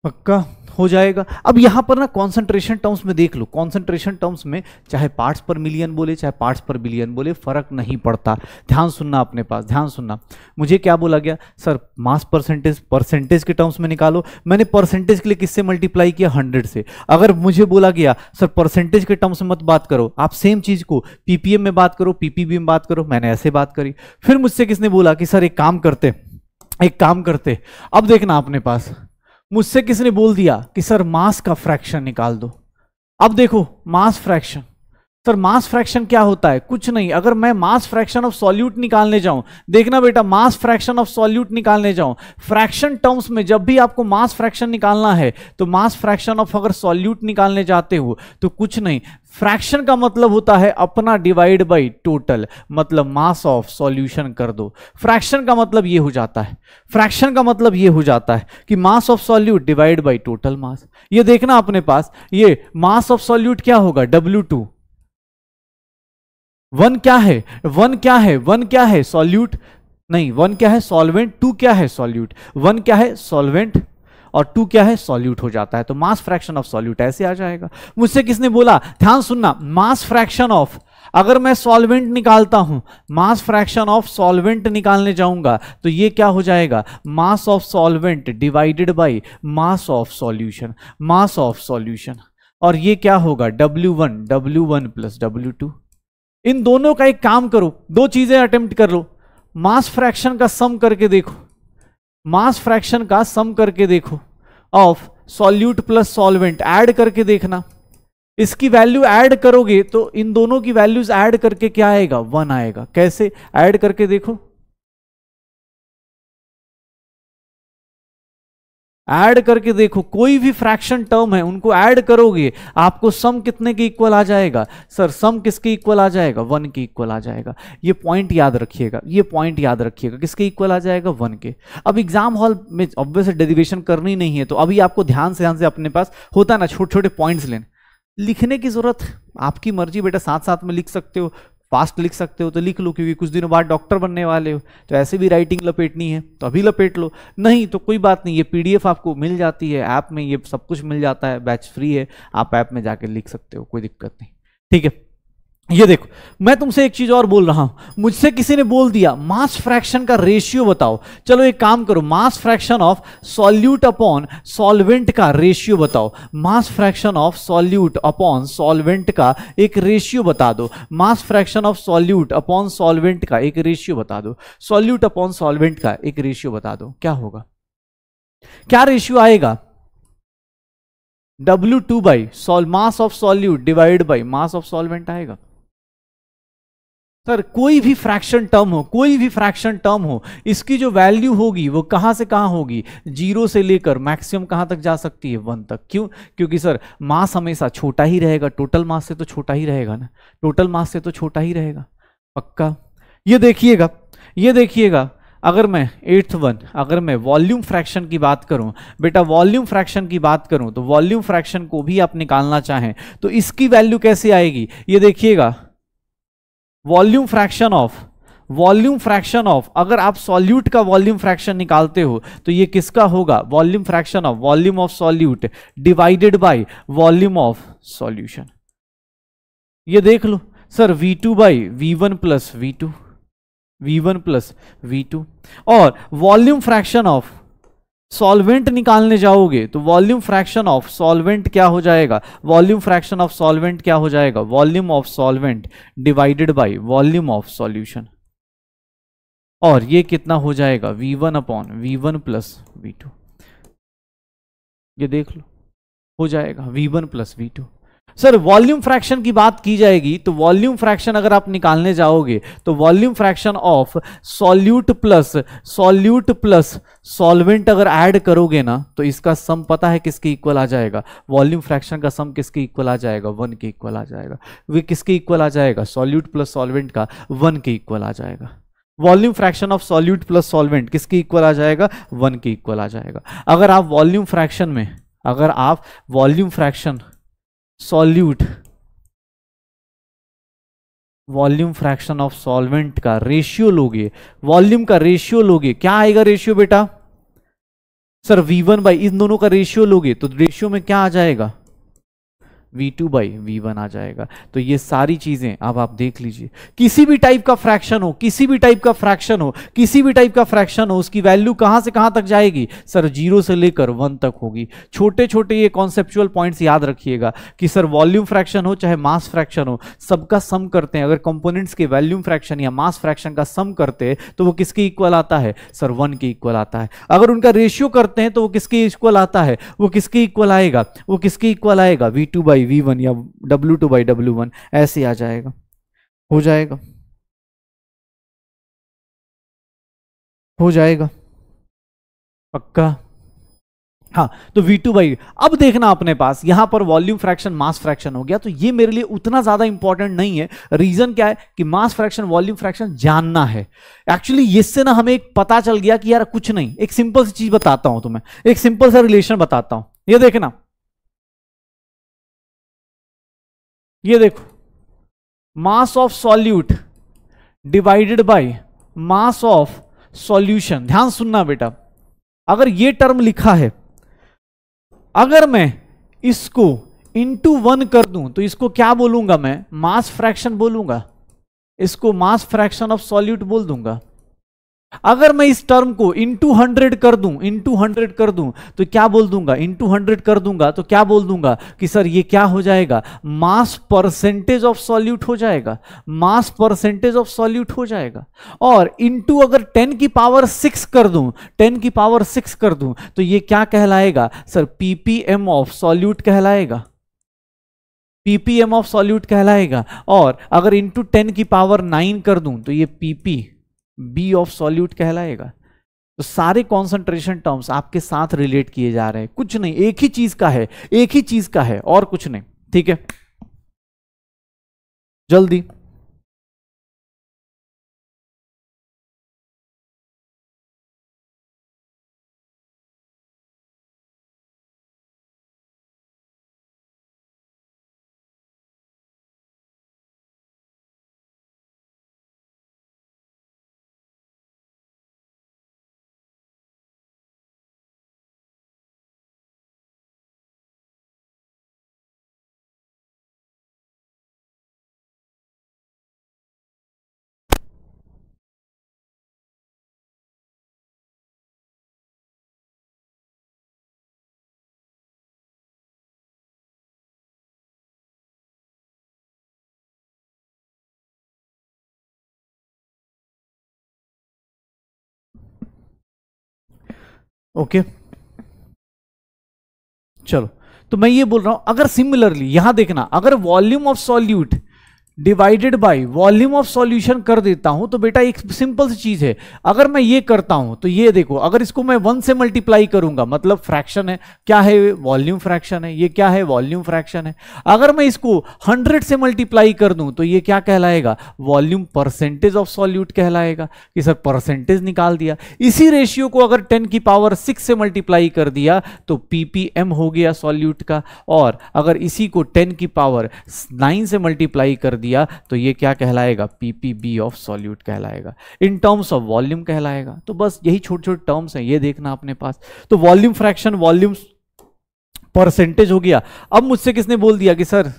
पक्का हो जाएगा अब यहां पर ना कॉन्सेंट्रेशन टर्म्स में देख लो कॉन्सेंट्रेशन टर्म्स में चाहे पार्ट्स पर मिलियन बोले चाहे पार्ट्स पर बिलियन बोले फर्क नहीं पड़ता ध्यान सुनना अपने पास ध्यान सुनना मुझे क्या बोला गया सर मास परसेंटेज परसेंटेज के टर्म्स में निकालो मैंने परसेंटेज के लिए किससे मल्टीप्लाई किया हंड्रेड से अगर मुझे बोला गया सर परसेंटेज के टर्म्स में मत बात करो आप सेम चीज को पीपीएम में बात करो पीपीबी में बात करो मैंने ऐसे बात करी फिर मुझसे किसने बोला कि सर एक काम करते एक काम करते अब देखना अपने पास मुझसे किसने बोल दिया कि सर मास का फ्रैक्शन निकाल दो अब देखो mass fraction sir mass fraction क्या होता है कुछ नहीं अगर मैं मास फ्रैक्शन ऑफ सॉल्यूट निकालने जाऊं देखना बेटा मास फ्रैक्शन ऑफ सॉल्यूट निकालने जाऊं फ्रैक्शन टर्म्स में जब भी आपको मास फ्रैक्शन निकालना है तो मास फ्रैक्शन ऑफ अगर सॉल्यूट निकालने जाते हो तो कुछ नहीं फ्रैक्शन का मतलब होता है अपना डिवाइड बाई टोटल मतलब मास ऑफ सॉल्यूशन कर दो फ्रैक्शन का मतलब ये हो जाता है फ्रैक्शन का मतलब ये हो जाता है कि mass of solute divide by total mass ये देखना अपने पास ये मास ऑफ सॉल्यूट क्या होगा डब्ल्यू टू वन क्या है वन क्या है वन क्या है सॉल्यूट नहीं वन क्या है सॉल्वेंट टू क्या है सॉल्यूट वन क्या है सॉल्वेंट और टू क्या है सॉल्यूट हो जाता है तो मास फ्रैक्शन ऑफ सॉल्यूट ऐसे आ जाएगा मुझसे किसने बोला ध्यान सुनना मास फ्रैक्शन ऑफ अगर मैं सॉल्वेंट निकालता हूं मास फ्रैक्शन ऑफ सॉल्वेंट निकालने जाऊंगा तो ये क्या हो जाएगा mass of solvent divided by mass of solution mass of solution और ये क्या होगा W1 W1 one plus W in दोनों का एक काम करो दो चीजें अटेम्प्ट कर लो मास फ्रैक्शन का सम करके देखो मास फ्रैक्शन का सम करके देखो of solute plus solvent add करके देखना इसकी वैल्यू ऐड करोगे तो इन दोनों की वैल्यूज ऐड करके क्या आएगा वन आएगा कैसे ऐड करके देखो ऐड करके देखो कोई भी फ्रैक्शन टर्म है उनको ऐड करोगे आपको सम कितने के इक्वल आ जाएगा सर सम किसके इक्वल आ जाएगा वन के इक्वल आ जाएगा ये पॉइंट याद रखिएगा ये पॉइंट याद रखिएगा किसके इक्वल आ जाएगा वन के अब एग्जाम हॉल में ऑब्वियस डेरिवेशन करनी नहीं है तो अभी आपको ध्यान से ध्यान से अपने पास होता ना छोटे छोटे पॉइंट्स लेने लिखने की जरूरत आपकी मर्जी बेटा साथ साथ में लिख सकते हो फास्ट लिख सकते हो तो लिख लो क्योंकि कुछ दिनों बाद डॉक्टर बनने वाले हो तो ऐसे भी राइटिंग लपेटनी है तो अभी लपेट लो नहीं तो कोई बात नहीं ये पीडीएफ आपको मिल जाती है ऐप में ये सब कुछ मिल जाता है बैच फ्री है आप ऐप में जाके लिख सकते हो कोई दिक्कत नहीं ठीक है ये देखो मैं तुमसे एक चीज और बोल रहा हूं मुझसे किसी ने बोल दिया मास फ्रैक्शन का रेशियो बताओ चलो एक काम करो mass fraction of solute upon solvent का रेशियो बताओ mass fraction of solute upon solvent का एक रेशियो बता दो mass fraction of solute upon solvent का एक रेशियो बता दो सॉल्यूट अपॉन सॉल्वेंट का एक रेशियो बता दो क्या होगा क्या रेशियो आएगा W2 two by mass of solute divide by mass of solvent आएगा सर कोई भी फ्रैक्शन टर्म हो कोई भी फ्रैक्शन टर्म हो इसकी जो वैल्यू होगी वो कहाँ से कहाँ होगी जीरो से लेकर मैक्सिमम कहाँ तक जा सकती है वन तक क्यों क्योंकि सर मास हमेशा छोटा ही रहेगा टोटल मास से तो छोटा ही रहेगा ना टोटल मास से तो छोटा ही रहेगा पक्का ये देखिएगा ये देखिएगा अगर मैं एट्थ वन अगर मैं वॉल्यूम फ्रैक्शन की बात करूं बेटा वॉल्यूम फ्रैक्शन की बात करूं तो वॉल्यूम फ्रैक्शन को भी आप निकालना चाहें तो इसकी वैल्यू कैसे आएगी ये देखिएगा volume fraction of volume fraction of अगर आप सॉल्यूट का वॉल्यूम फ्रैक्शन निकालते हो तो ये किसका होगा volume fraction of volume of solute divided by volume of solution ये देख लो sir V2 two by V one plus V two V one plus V two और वॉल्यूम फ्रैक्शन ऑफ सॉल्वेंट निकालने जाओगे तो वॉल्यूम फ्रैक्शन ऑफ सॉल्वेंट क्या हो जाएगा वॉल्यूम फ्रैक्शन ऑफ सॉल्वेंट क्या हो जाएगा volume of solvent divided by volume of solution और ये कितना हो जाएगा V1 upon V one plus V ये देख लो हो जाएगा V1 one plus V two sir volume fraction की बात की जाएगी तो वॉल्यूम फ्रैक्शन अगर आप निकालने जाओगे तो volume fraction of solute plus solute plus solvent अगर ऐड करोगे ना तो इसका सम पता है किसके इक्वल आ जाएगा वॉल्यूम फ्रैक्शन का सम किसके इक्वल आ जाएगा वन के इक्वल आ जाएगा वे किसके इक्वल आ जाएगा सॉल्यूट प्लस सॉल्वेंट का वन के इक्वल आ जाएगा volume fraction of solute plus solvent किसके इक्वल आ जाएगा वन के इक्वल आ जाएगा अगर आप वॉल्यूम फ्रैक्शन में अगर आप volume fraction solute volume fraction of solvent का रेशियो लोगे वॉल्यूम का रेशियो लोगे क्या आएगा रेशियो बेटा सर वी वन बाई इन दोनों का रेशियो लोगे तो रेशियो में क्या आ जाएगा v2 two by V one आ जाएगा तो ये सारी चीज़ें अब आप देख लीजिए किसी भी टाइप का फ्रैक्शन हो किसी भी टाइप का फ्रैक्शन हो किसी भी टाइप का फ्रैक्शन हो उसकी वैल्यू कहां से कहां तक जाएगी सर जीरो से लेकर वन तक होगी छोटे छोटे ये कॉन्सेप्चुअल पॉइंट्स याद रखिएगा कि सर वॉल्यूम फ्रैक्शन हो चाहे मास फ्रैक्शन हो सबका सम करते हैं अगर कंपोनेंट्स के वैल्यूम फ्रैक्शन या मास फ्रैक्शन का सम करते हैं तो वो किसके इक्वल आता है सर वन के इक्वल आता है अगर उनका रेशियो करते हैं तो वो किसके इक्वल आता है वो किसके इक्वल आएगा वो किसके इक्वल आएगा V two by by V one या W two by W one ऐसे आ जाएगा हो जाएगा हो जाएगा पक्का हाँ तो V2 टू बाई अब देखना अपने पास यहां पर वॉल्यूम फ्रैक्शन मास फ्रैक्शन हो गया तो ये मेरे लिए उतना ज्यादा इंपॉर्टेंट नहीं है रीजन क्या है कि मास फ्रैक्शन वॉल्यूम फ्रैक्शन जानना है एक्चुअली इससे ना हमें एक पता चल गया कि यार कुछ नहीं एक सिंपल सी चीज बताता हूं तुम्हें एक सिंपल सा रिलेशन बताता हूं ये देखना ये देखो mass of solute divided by mass of solution ध्यान सुनना बेटा अगर ये टर्म लिखा है अगर मैं इसको इंटू वन कर दूं तो इसको क्या बोलूंगा मैं मास फ्रैक्शन बोलूंगा इसको मास फ्रैक्शन ऑफ सॉल्यूट बोल दूंगा अगर मैं इस टर्म को इंटू हंड्रेड कर दूं इंटू हंड्रेड कर दूं तो क्या बोल दूंगा इंटू हंड्रेड कर दूंगा तो क्या बोल दूंगा कि सर ये क्या हो जाएगा मास परसेंटेज ऑफ सॉल्यूट हो जाएगा मास परसेंटेज ऑफ सॉल्यूट हो जाएगा और इंटू अगर टेन की पावर सिक्स कर दूं टेन की पावर सिक्स कर दूं तो ये क्या कहलाएगा सर पीपीएम ऑफ सॉल्यूट कहलाएगा पीपीएम ऑफ सॉल्यूट कहलाएगा और अगर इंटू टेन की पावर नाइन कर दूं तो ये पीपी बी ऑफ सॉल्यूट कहलाएगा तो सारे कॉन्सेंट्रेशन टर्म्स आपके साथ रिलेट किए जा रहे हैं कुछ नहीं एक ही चीज का है एक ही चीज का है और कुछ नहीं ठीक है जल्दी ओके चलो तो मैं ये बोल रहा हूं अगर सिमिलरली यहां देखना अगर volume of solute divided by volume of solution कर देता हूं तो बेटा एक सिंपल सी चीज है अगर मैं ये करता हूं तो ये देखो अगर इसको मैं वन से मल्टीप्लाई करूंगा मतलब फ्रैक्शन है क्या है वॉल्यूम फ्रैक्शन है ये क्या है वॉल्यूम फ्रैक्शन है अगर मैं इसको हंड्रेड से मल्टीप्लाई कर दूं तो ये क्या कहलाएगा वॉल्यूम परसेंटेज ऑफ सॉल्यूट कहलाएगा कि सर परसेंटेज निकाल दिया इसी रेशियो को अगर टेन की पावर सिक्स से मल्टीप्लाई कर दिया तो पीपीएम हो गया सॉल्यूट का और अगर इसी को टेन की पावर नाइन से मल्टीप्लाई कर दिया दिया तो ये क्या कहलाएगा पीपीबी ऑफ सॉल्यूट कहलाएगा इन टर्म्स ऑफ वॉल्यूम कहलाएगा तो बस यही छोटे छोटे टर्म्स हैं ये देखना अपने पास तो वॉल्यूम फ्रैक्शन वॉल्यूम परसेंटेज हो गया अब मुझसे किसने बोल दिया कि सर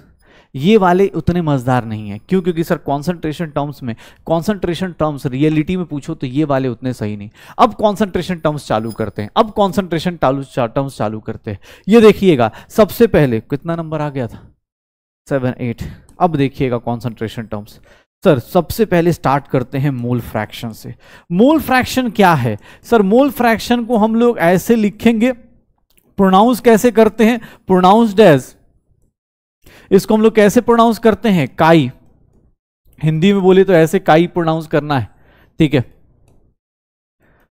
ये वाले उतने मज़ेदार नहीं है क्यों क्योंकि सर कॉन्सेंट्रेशन टर्म्स में कॉन्सेंट्रेशन टर्म्स रियलिटी में पूछो तो ये वाले उतने सही नहीं अब कॉन्सेंट्रेशन टर्म्स चालू करते हैं अब कॉन्सेंट्रेशन टर्म्स चालू करते हैं ये देखिएगा सबसे पहले कितना नंबर आ गया था सेवन एट अब देखिएगा कॉन्सेंट्रेशन टर्म्स सर सबसे पहले स्टार्ट करते हैं मोल फ्रैक्शन से मोल फ्रैक्शन क्या है सर मोल फ्रैक्शन को हम लोग ऐसे लिखेंगे प्रोनाउंस कैसे करते हैं प्रोनाउंसड एज इसको हम लोग कैसे प्रोनाउंस करते हैं काई हिंदी में बोले तो ऐसे काई प्रोनाउंस करना है ठीक है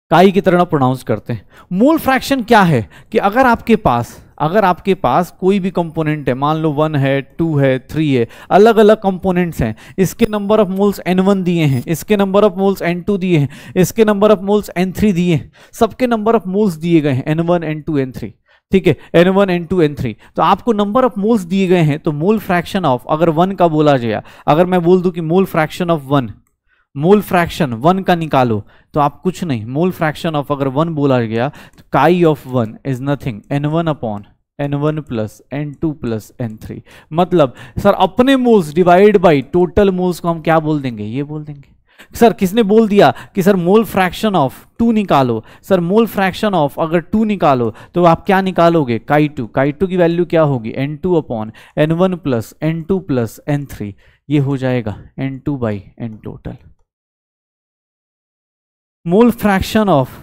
काई की तरह प्रोनाउंस करते हैं मोल फ्रैक्शन क्या है कि अगर आपके पास अगर आपके पास कोई भी कंपोनेंट है मान लो वन है टू है थ्री है अलग अलग कंपोनेंट्स हैं इसके number of moles N one दिए हैं इसके number of moles N two दिए हैं इसके number of moles N three दिए हैं सबके नंबर ऑफ मोल्स दिए गए हैं N one N two N three ठीक है N one N two N three तो आपको नंबर ऑफ मोल्स दिए गए हैं तो मोल फ्रैक्शन ऑफ अगर वन का बोला गया अगर मैं बोल दूं कि mole fraction of one mole fraction one का निकालो तो आप कुछ नहीं मोल फ्रैक्शन ऑफ अगर वन बोला गया तो chi of one is nothing N one upon N one plus N two plus N three मतलब सर अपने moles divide by total moles को हम क्या बोल देंगे ये बोल देंगे सर किसने बोल दिया कि sir mole fraction of two निकालो सर मोल फ्रैक्शन ऑफ अगर टू निकालो तो आप क्या निकालोगे काई टू काई टू की वैल्यू क्या होगी N two upon N one plus N two plus N three ये हो जाएगा N two by N total mole fraction of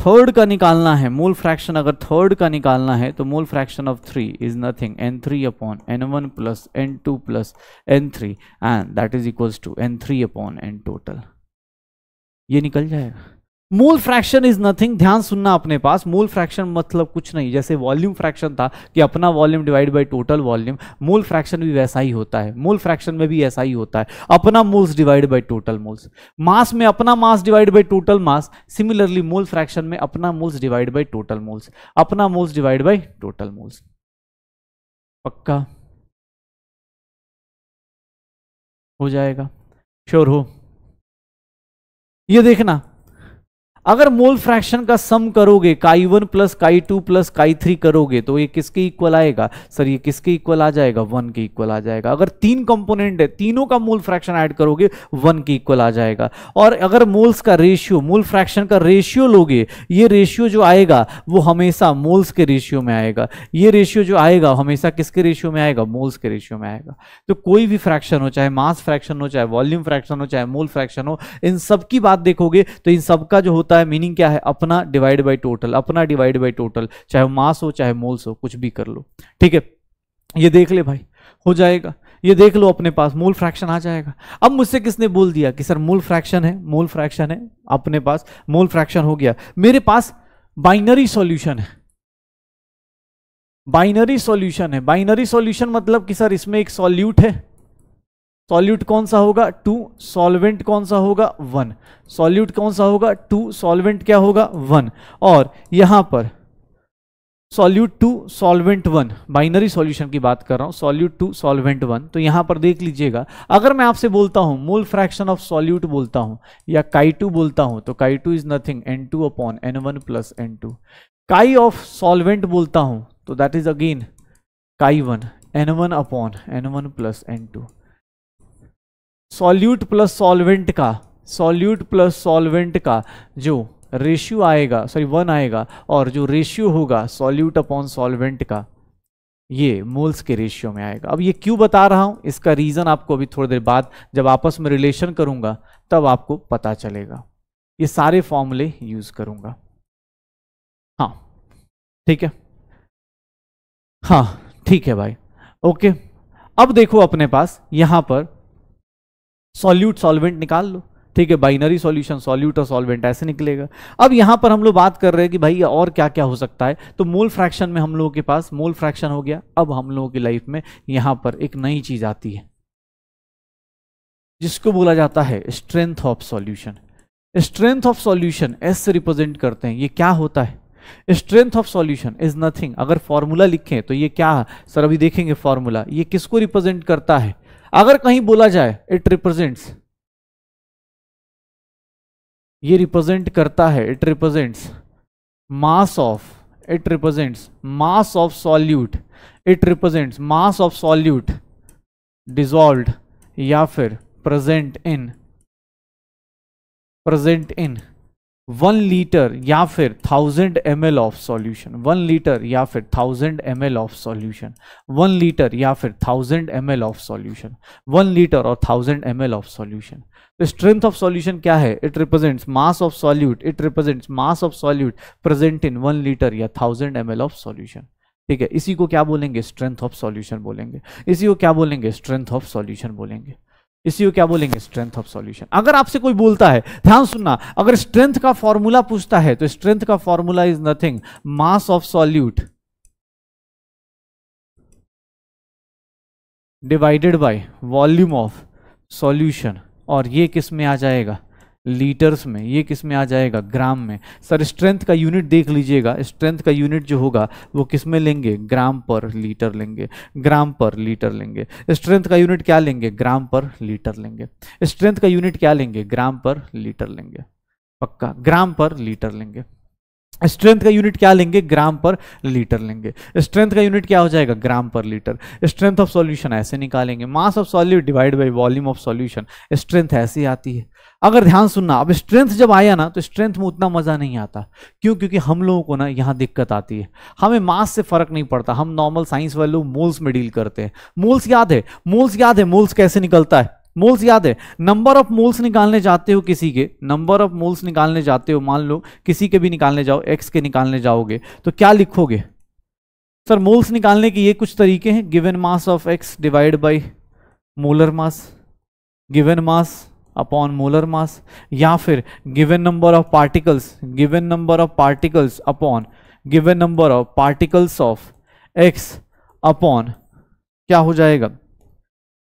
third का निकालना है मूल फ्रैक्शन अगर थर्ड का निकालना है तो mole fraction of three is nothing N three upon N one plus N two plus N three and that is equals to N three upon N total ये निकल जाएगा मूल फ्रैक्शन इज नथिंग ध्यान सुनना अपने पास मूल फ्रैक्शन मतलब कुछ नहीं जैसे वॉल्यूम फ्रैक्शन था कि अपना volume divide by total volume mole fraction भी वैसा ही होता है मूल फ्रैक्शन में भी ऐसा ही होता है अपना moles divide by total moles mass में अपना mass divide by total mass similarly mole fraction में अपना moles divide by total moles अपना moles divide by total moles पक्का हो जाएगा श्योर हो ये देखना अगर मोल फ्रैक्शन का सम करोगे chi one plus chi two plus chi three करोगे तो ये किसके इक्वल आएगा सर ये किसके इक्वल आ जाएगा वन के इक्वल आ जाएगा अगर तीन कंपोनेंट है तीनों का मोल फ्रैक्शन ऐड करोगे वन के इक्वल आ जाएगा और अगर मोल्स का रेशियो मोल फ्रैक्शन का रेशियो लोगे ये रेशियो जो आएगा वो हमेशा मोल्स के रेशियो में आएगा ये रेशियो जो आएगा हमेशा किसके रेशियो में आएगा मोल्स के रेशियो में आएगा तो कोई भी फ्रैक्शन हो चाहे मास फ्रैक्शन हो चाहे वॉल्यूम फ्रैक्शन हो चाहे मोल फ्रैक्शन हो इन सब की बात देखोगे तो इन सबका जो होता होता है मीनिंग क्या है अपना डिवाइड बाई टोटल अपना डिवाइड बाई टोटल चाहे मास हो चाहे मोल्स हो कुछ भी कर लो ठीक है ये देख ले भाई हो जाएगा ये देख लो अपने पास मूल फ्रैक्शन आ जाएगा अब मुझसे किसने बोल दिया कि सर मूल फ्रैक्शन है मूल फ्रैक्शन है अपने पास मूल फ्रैक्शन हो गया मेरे पास बाइनरी सॉल्यूशन है बाइनरी सॉल्यूशन है बाइनरी सॉल्यूशन मतलब कि सर इसमें एक सॉल्यूट है सॉल्यूट कौन सा होगा टू सॉल्वेंट कौन सा होगा वन सॉल्यूट कौन सा होगा टू सॉल्वेंट क्या होगा वन और यहां पर solute two solvent one binary solution की बात कर रहा हूं सॉल्यूट टू सॉल्वेंट वन तो यहां पर देख लीजिएगा अगर मैं आपसे बोलता हूं मोल फ्रैक्शन ऑफ सॉल्यूट बोलता हूं या काई टू बोलता हूं तो chi two is nothing N two upon N one plus N two chi of solvent बोलता हूं तो that is again chi one N one upon N one plus N two solute plus solvent का solute plus solvent का जो ratio आएगा sorry one आएगा और जो रेशियो होगा सॉल्यूट अपॉन सॉल्वेंट का ये मोल्स के रेशियो में आएगा अब ये क्यों बता रहा हूं इसका रीजन आपको अभी थोड़ी देर बाद जब आपस में रिलेशन करूंगा तब आपको पता चलेगा ये सारे फॉर्मूले यूज करूंगा हाँ ठीक है हाँ ठीक है भाई ओके अब देखो अपने पास यहां पर सॉल्यूट सॉल्वेंट निकाल लो ठीक है बाइनरी सॉल्यूशन सॉल्यूट और सॉल्वेंट ऐसे निकलेगा अब यहां पर हम लोग बात कर रहे हैं कि भाई और क्या क्या हो सकता है तो मोल फ्रैक्शन में हम लोगों के पास मोल फ्रैक्शन हो गया अब हम लोगों की लाइफ में यहां पर एक नई चीज आती है जिसको बोला जाता है strength of solution strength of solution S से रिप्रेजेंट करते हैं ये क्या होता है strength of solution is nothing अगर फॉर्मूला लिखें तो ये क्या सर अभी देखेंगे फॉर्मूला ये किसको रिप्रेजेंट करता है अगर कहीं बोला जाए इट रिप्रेजेंट्स ये रिप्रेजेंट करता है it represents mass of it represents mass of solute it represents mass of solute dissolve या फिर present in present in one litre या फिर thousand M L of solution one litre या फिर thousand M L of solution one litre या फिर thousand M L of solution one litre और thousand M L of solution तो strength of solution क्या है it represents mass of solute it represents mass of solute present in one litre या thousand M L of solution ठीक है इसी को क्या बोलेंगे स्ट्रेंथ ऑफ सॉल्यूशन बोलेंगे इसी को क्या बोलेंगे स्ट्रेंथ ऑफ सॉल्यूशन बोलेंगे इसी को क्या बोलेंगे स्ट्रेंथ ऑफ सॉल्यूशन अगर आपसे कोई बोलता है ध्यान सुनना अगर स्ट्रेंथ का फॉर्मूला पूछता है तो स्ट्रेंथ का formula is nothing mass of solute divided by volume of solution और ये किस में आ जाएगा लीटर्स में ये किस में आ जाएगा ग्राम में सर स्ट्रेंथ का यूनिट देख लीजिएगा स्ट्रेंथ का यूनिट जो होगा वो किस में लेंगे ग्राम पर लीटर लेंगे ग्राम पर लीटर लेंगे स्ट्रेंथ का यूनिट क्या लेंगे ग्राम पर लीटर लेंगे स्ट्रेंथ का यूनिट क्या लेंगे ग्राम पर लीटर लेंगे पक्का ग्राम पर लीटर लेंगे स्ट्रेंथ का यूनिट क्या लेंगे ग्राम पर लीटर लेंगे स्ट्रेंथ का यूनिट क्या हो जाएगा ग्राम पर लीटर स्ट्रेंथ ऑफ सॉल्यूशन ऐसे निकालेंगे mass of solute divide by volume of solution strength ऐसी आती है अगर ध्यान सुनना अब स्ट्रेंथ जब आया ना तो स्ट्रेंथ में उतना मज़ा नहीं आता क्यों क्योंकि हम लोगों को ना यहाँ दिक्कत आती है हमें मास से फर्क नहीं पड़ता हम नॉर्मल साइंस वाले लोग मोल्स में डील करते हैं मोल्स याद है मोल्स याद है मोल्स कैसे निकलता है मोल्स याद है नंबर ऑफ मोल्स निकालने जाते हो किसी के नंबर ऑफ मोल्स निकालने जाते हो मान लो किसी के भी निकालने जाओ एक्स के निकालने जाओगे तो क्या लिखोगे सर मोल्स निकालने के ये कुछ तरीके हैं given mass of X divide by molar mass given mass upon molar mass या फिर given number of particles given number of particles upon given number of particles of X upon क्या हो जाएगा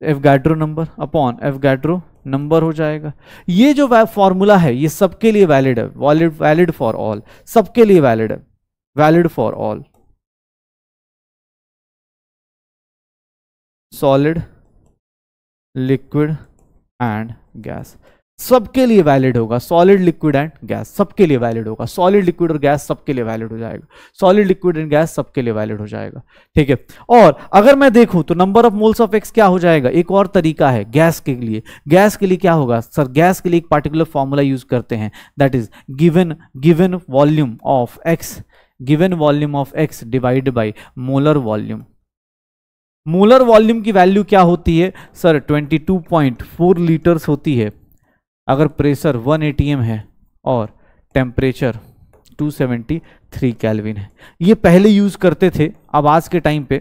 Avogadro number upon Avogadro number हो जाएगा ये जो formula है ये सबके लिए वैलिड है वैलिड वैलिड फॉर ऑल सबके लिए वैलिड है valid for all solid liquid and gas सबके लिए वैलिड होगा सॉलिड लिक्विड एंड गैस सबके लिए वैलिड होगा सॉलिड लिक्विड और गैस सबके लिए वैलिड हो जाएगा सॉलिड लिक्विड एंड गैस सबके लिए वैलिड हो जाएगा ठीक है और अगर मैं देखूं तो number of moles of X क्या हो जाएगा एक और तरीका है गैस के लिए गैस के लिए क्या होगा सर गैस के लिए एक पार्टिकुलर फॉर्मूला यूज करते हैं that is given given volume of X given volume of X divide by molar volume molar volume की वैल्यू क्या होती है सर 22.4 लीटर्स होती है अगर प्रेशर 1 एटीएम है और टेम्परेचर 273 सेवेंटी है ये पहले यूज़ करते थे अब आज के टाइम पे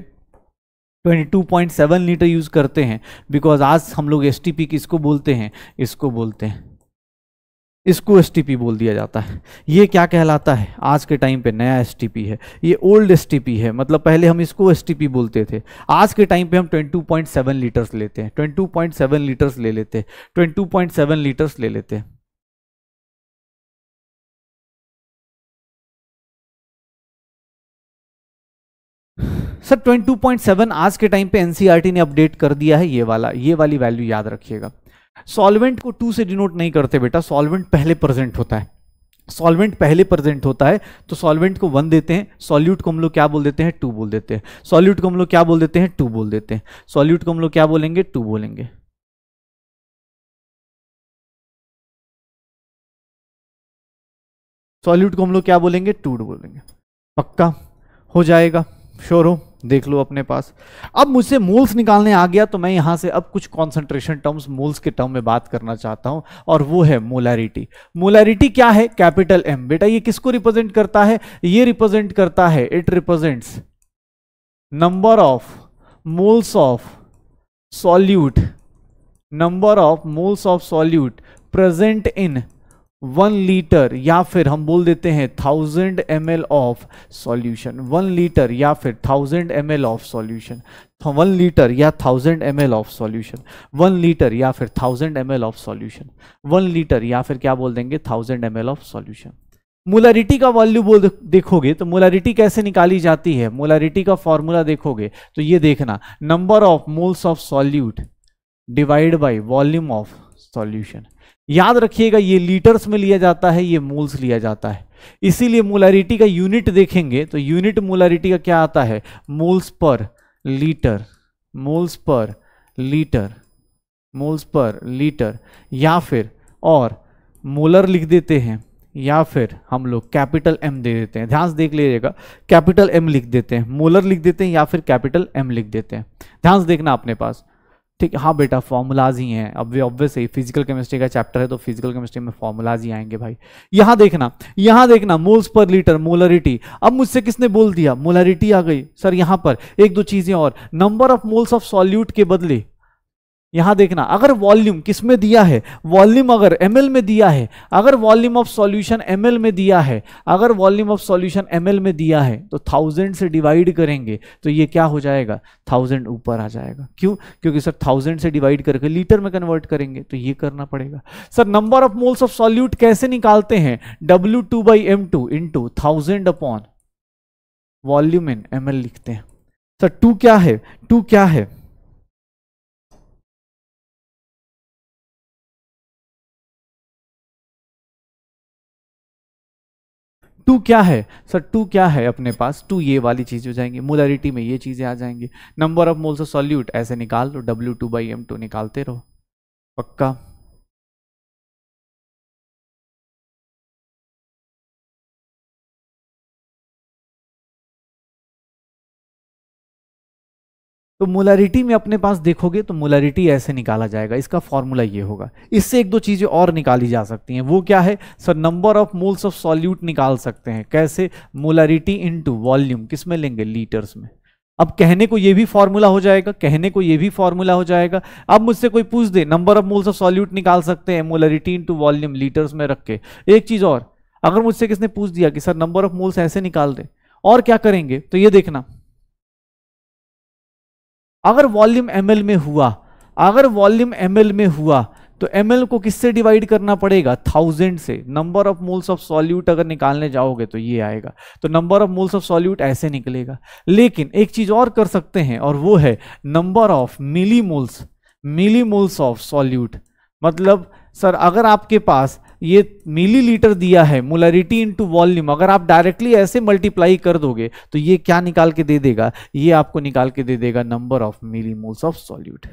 22.7 लीटर यूज़ करते हैं बिकॉज आज हम लोग एस किसको बोलते हैं इसको बोलते हैं इसको एस बोल दिया जाता है ये क्या कहलाता है आज के टाइम पे नया एस है ये ओल्ड एस है मतलब पहले हम इसको एस बोलते थे आज के टाइम पे हम 22.7 लीटर्स लेते हैं 22.7 लीटर्स ले लेते हैं 22.7 लीटर्स ले लेते हैं सर 22.7 आज के टाइम पे एनसीईआरटी e ने अपडेट कर दिया है ये वाला ये वाली वैल्यू याद रखिएगा सॉल्वेंट को टू से डिनोट नहीं करते बेटा सॉल्वेंट पहले प्रेजेंट होता है सॉल्वेंट पहले प्रेजेंट होता है तो सॉल्वेंट को वन देते हैं सॉल्यूट को हम लोग क्या बोल देते हैं टू बोल देते हैं सॉल्यूट को हम लोग क्या बोल देते हैं टू बोल देते हैं सॉल्यूट को हम लोग क्या बोलेंगे टू बोलेंगे सॉल्यूट को हम लोग क्या बोलेंगे टू बोलेंगे पक्का हो जाएगा श्योर हो देख लो अपने पास अब मुझसे मूल्स निकालने आ गया तो मैं यहां से अब कुछ कॉन्सेंट्रेशन टर्म्स मूल्स के टर्म में बात करना चाहता हूं और वो है मोलैरिटी मोलैरिटी क्या है कैपिटल एम बेटा ये किसको रिप्रेजेंट करता है ये रिप्रेजेंट करता है it represents number of moles of solute number of moles of solute present in one litre या फिर हम बोल देते हैं thousand M L of solution one litre या फिर thousand M L of solution one litre या thousand M L of solution one litre या फिर thousand M L of solution one litre या फिर क्या बोल देंगे thousand M L of solution molarity का वॉल्यू बोल देखोगे तो मोलारिटी कैसे निकाली जाती है मोलारिटी का फॉर्मूला देखोगे तो ये देखना number of moles of solute divide by volume of solution याद रखिएगा ये लीटर्स में लिया जाता है ये मूल्स लिया जाता है इसीलिए मोलारिटी का यूनिट देखेंगे तो यूनिट मोलारिटी का क्या आता है moles per litre moles per litre moles per litre या फिर और मोलर लिख देते हैं या फिर हम लोग कैपिटल एम दे देते हैं ध्यान से देख लीजिएगा कैपिटल एम लिख देते हैं मोलर लिख देते हैं या फिर कैपिटल एम लिख देते हैं ध्यान से देखना अपने पास ठीक है हाँ बेटा फॉर्मूलाज ही हैं अब वे ऑब्वियस है फिजिकल केमिस्ट्री का चैप्टर है तो फिजिकल केमिस्ट्री में फार्मूलाज ही आएंगे भाई यहाँ देखना यहाँ देखना मोल्स पर लीटर मोलरिटी अब मुझसे किसने बोल दिया मोलरिटी आ गई सर यहाँ पर एक दो चीज़ें और number of moles of solute के बदले यहां देखना अगर वॉल्यूम किस में दिया है वॉल्यूम अगर एम में दिया है अगर वॉल्यूम ऑफ सॉल्यूशन एम में दिया है अगर वॉल्यूम ऑफ सॉल्यूशन एम में दिया है तो थाउजेंड से डिवाइड करेंगे तो ये क्या हो जाएगा थाउजेंड ऊपर आ जाएगा क्यों क्योंकि सर थाउजेंड से डिवाइड करके लीटर में कन्वर्ट करेंगे तो ये करना पड़ेगा sir number of moles of solute कैसे निकालते हैं W two by M two into thousand upon volume in M लिखते हैं सर टू क्या है टू क्या है टू क्या है सर टू क्या है अपने पास टू ये वाली चीज़ हो जाएंगी मोलरिटी में ये चीज़ें आ जाएंगी number of moles of solute ऐसे निकाल लो W two by M two निकालते रहो पक्का तो मोलारिटी में अपने पास देखोगे तो मोलारिटी ऐसे निकाला जाएगा इसका फॉर्मूला ये होगा इससे एक दो चीज़ें और निकाली जा सकती हैं वो क्या है sir number of moles of solute निकाल सकते हैं कैसे मोलारिटी इनटू वॉल्यूम किस में लेंगे लीटर्स में अब कहने को ये भी फॉर्मूला हो जाएगा कहने को ये भी फॉर्मूला हो जाएगा अब मुझसे कोई पूछ दे number of moles of solute निकाल सकते हैं मोलारिटी इंटू वॉल्यूम लीटर्स में रख के एक चीज़ और अगर मुझसे किसने पूछ दिया कि सर नंबर ऑफ मोल्स ऐसे निकाल दे और क्या करेंगे तो ये देखना अगर वॉल्यूम एम में हुआ अगर वॉल्यूम एम में हुआ तो एम को किससे डिवाइड करना पड़ेगा थाउजेंड से number of moles of solute अगर निकालने जाओगे तो ये आएगा तो number of moles of solute ऐसे निकलेगा लेकिन एक चीज और कर सकते हैं और वो है number of millimoles millimoles of solute मतलब सर अगर आपके पास ये मिलीलीटर दिया है मोलरिटी इनटू वॉल्यूम अगर आप डायरेक्टली ऐसे मल्टीप्लाई कर दोगे तो ये क्या निकाल के दे देगा ये आपको निकाल के दे देगा number of millimoles of solute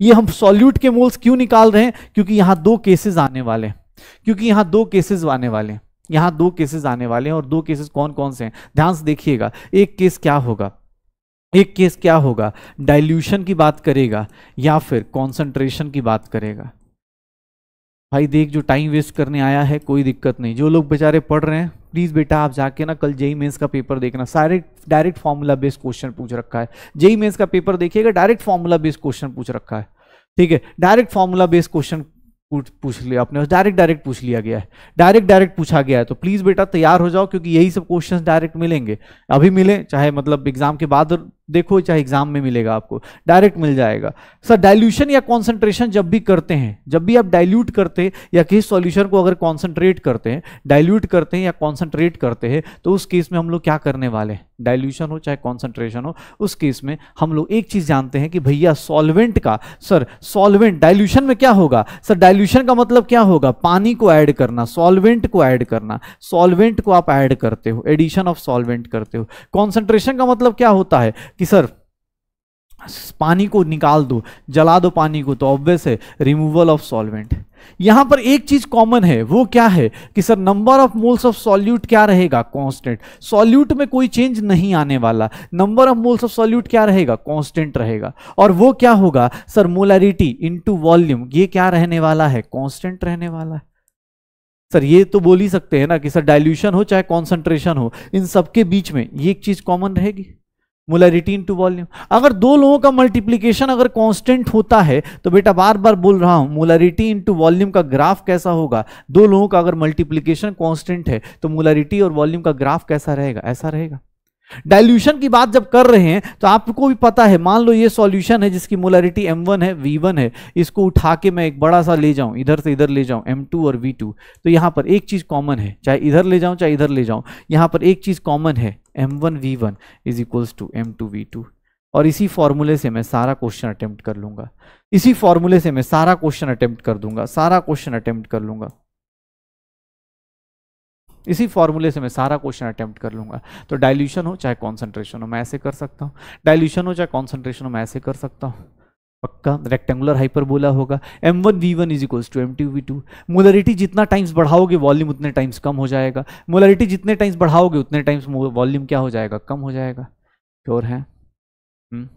ये हम सॉल्यूट के मोल्स क्यों निकाल रहे हैं क्योंकि यहां दो केसेस आने वाले हैं क्योंकि यहां दो केसेज आने वाले हैं यहां दो केसेज आने वाले हैं और दो केसेस कौन कौन से हैं ध्यान से देखिएगा एक केस क्या होगा एक केस क्या होगा डाइल्यूशन की बात करेगा या फिर कॉन्सेंट्रेशन की बात करेगा भाई देख जो टाइम वेस्ट करने आया है कोई दिक्कत नहीं जो लोग बेचारे पढ़ रहे हैं प्लीज़ बेटा आप जाके ना कल जेई मेन्स का पेपर देखना सारे डायरेक्ट फार्मूला बेस्ड क्वेश्चन पूछ रखा है जेई मेन्स का पेपर देखिएगा डायरेक्ट फार्मूला बेस्ड क्वेश्चन पूछ रखा है ठीक है डायरेक्ट फार्मूला बेस्ड क्वेश्चन पूछ लिया आपने डायरेक्ट डायरेक्ट पूछ लिया गया है डायरेक्ट डायरेक्ट पूछा गया है तो प्लीज़ बेटा तैयार हो जाओ क्योंकि यही सब क्वेश्चन डायरेक्ट मिलेंगे अभी मिले चाहे मतलब एग्जाम के बाद देखो चाहे एग्जाम में मिलेगा आपको डायरेक्ट मिल जाएगा सर डाइल्यूशन या कॉन्सेंट्रेशन जब भी करते हैं जब भी आप डाइल्यूट करते हैं या किसी सॉल्यूशन को अगर कॉन्सेंट्रेट करते हैं डाइल्यूट करते हैं या कॉन्सेंट्रेट करते हैं तो उस केस में हम लोग क्या करने वाले हैं डाइल्यूशन हो चाहे कॉन्सेंट्रेशन हो उस केस में हम लोग एक चीज जानते हैं कि भैया सॉल्वेंट का सर सॉल्वेंट डाइल्यूशन में क्या होगा सर डाइल्यूशन का मतलब क्या होगा पानी को ऐड करना सॉल्वेंट को ऐड करना सॉल्वेंट को आप ऐड करते हो एडिशन ऑफ सॉल्वेंट करते हो कॉन्सेंट्रेशन का मतलब क्या होता है कि सर पानी को निकाल दो जला दो पानी को तो ऑब्वियस है रिमूवल ऑफ सॉल्वेंट यहां पर एक चीज कॉमन है वो क्या है कि sir number of moles of solute क्या रहेगा कांस्टेंट सॉल्यूट में कोई चेंज नहीं आने वाला number of moles of solute क्या रहेगा कांस्टेंट रहेगा और वो क्या होगा सर मोलैरिटी इनटू वॉल्यूम ये क्या रहने वाला है कॉन्स्टेंट रहने वाला है सर ये तो बोल ही सकते हैं ना कि सर डायल्यूशन हो चाहे कॉन्सेंट्रेशन हो इन सबके बीच में ये एक चीज कॉमन रहेगी मोलारिटी टू वॉल्यूम अगर दो लोगों का मल्टीप्लीकेशन अगर कांस्टेंट होता है तो बेटा बार बार बोल रहा हूं मोलारिटी इंटू वॉल्यूम का ग्राफ कैसा होगा दो लोगों का अगर मल्टीप्लीकेशन कांस्टेंट है तो मोलारिटी और वॉल्यूम का ग्राफ कैसा रहेगा ऐसा रहेगा डाइल्यूशन की बात जब कर रहे हैं तो आपको भी पता है मान लो ये सॉल्यूशन है जिसकी मोलरिटी M1 है V1 है इसको उठा के मैं एक बड़ा सा ले जाऊं इधर से इधर ले जाऊं M2 और V2 तो यहां पर एक चीज़ कॉमन है चाहे इधर ले जाऊं चाहे इधर ले जाऊं यहां पर एक चीज़ कॉमन है M1 V1 V one is equals to M two V two और इसी फॉर्मूले से मैं सारा क्वेश्चन अटेम्प्ट कर लूंगा इसी फॉर्मूले से मैं सारा क्वेश्चन अटेम्प्ट कर दूंगा सारा क्वेश्चन अटेम्प्ट कर लूंगा इसी फॉर्मूले से मैं सारा क्वेश्चन अटैम्प्ट कर लूँगा तो डाइल्यूशन हो चाहे कॉन्सेंट्रेशन हो मैं ऐसे कर सकता हूँ डाइल्यूशन हो चाहे कॉन्सेंट्रेशन हो मैं ऐसे कर सकता हूँ पक्का रेक्टेंगुलर बोला होगा M one V one is equals to M two V two molarity जितना टाइम्स बढ़ाओगे वॉल्यूम उतने टाइम्स कम हो जाएगा मोलरिटी जितने टाइम्स बढ़ाओगे उतने टाइम्स वॉल्यूम क्या हो जाएगा कम हो जाएगा श्योर है हुँ? हम्म?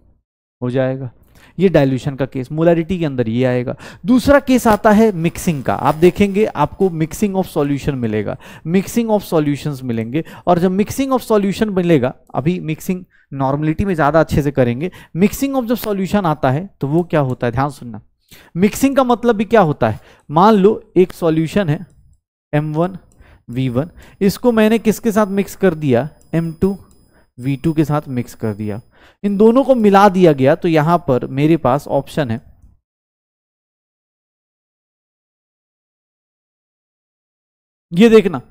हो जाएगा ये डाइल्यूशन का केस मोलरिटी के अंदर ये आएगा दूसरा केस आता है मिक्सिंग का आप देखेंगे आपको मिक्सिंग ऑफ सॉल्यूशन मिलेगा मिक्सिंग ऑफ सॉल्यूशंस मिलेंगे और जब मिक्सिंग ऑफ सॉल्यूशन मिलेगा अभी मिक्सिंग नॉर्मलिटी में ज़्यादा अच्छे से करेंगे मिक्सिंग ऑफ जब सॉल्यूशन आता है तो वो क्या होता है ध्यान सुनना मिक्सिंग का मतलब भी क्या होता है मान लो एक सॉल्यूशन है एम वन वी वन इसको मैंने किसके साथ मिक्स कर दिया एम टू V2 के साथ मिक्स कर दिया इन दोनों को मिला दिया गया तो यहां पर मेरे पास ऑप्शन है ये देखना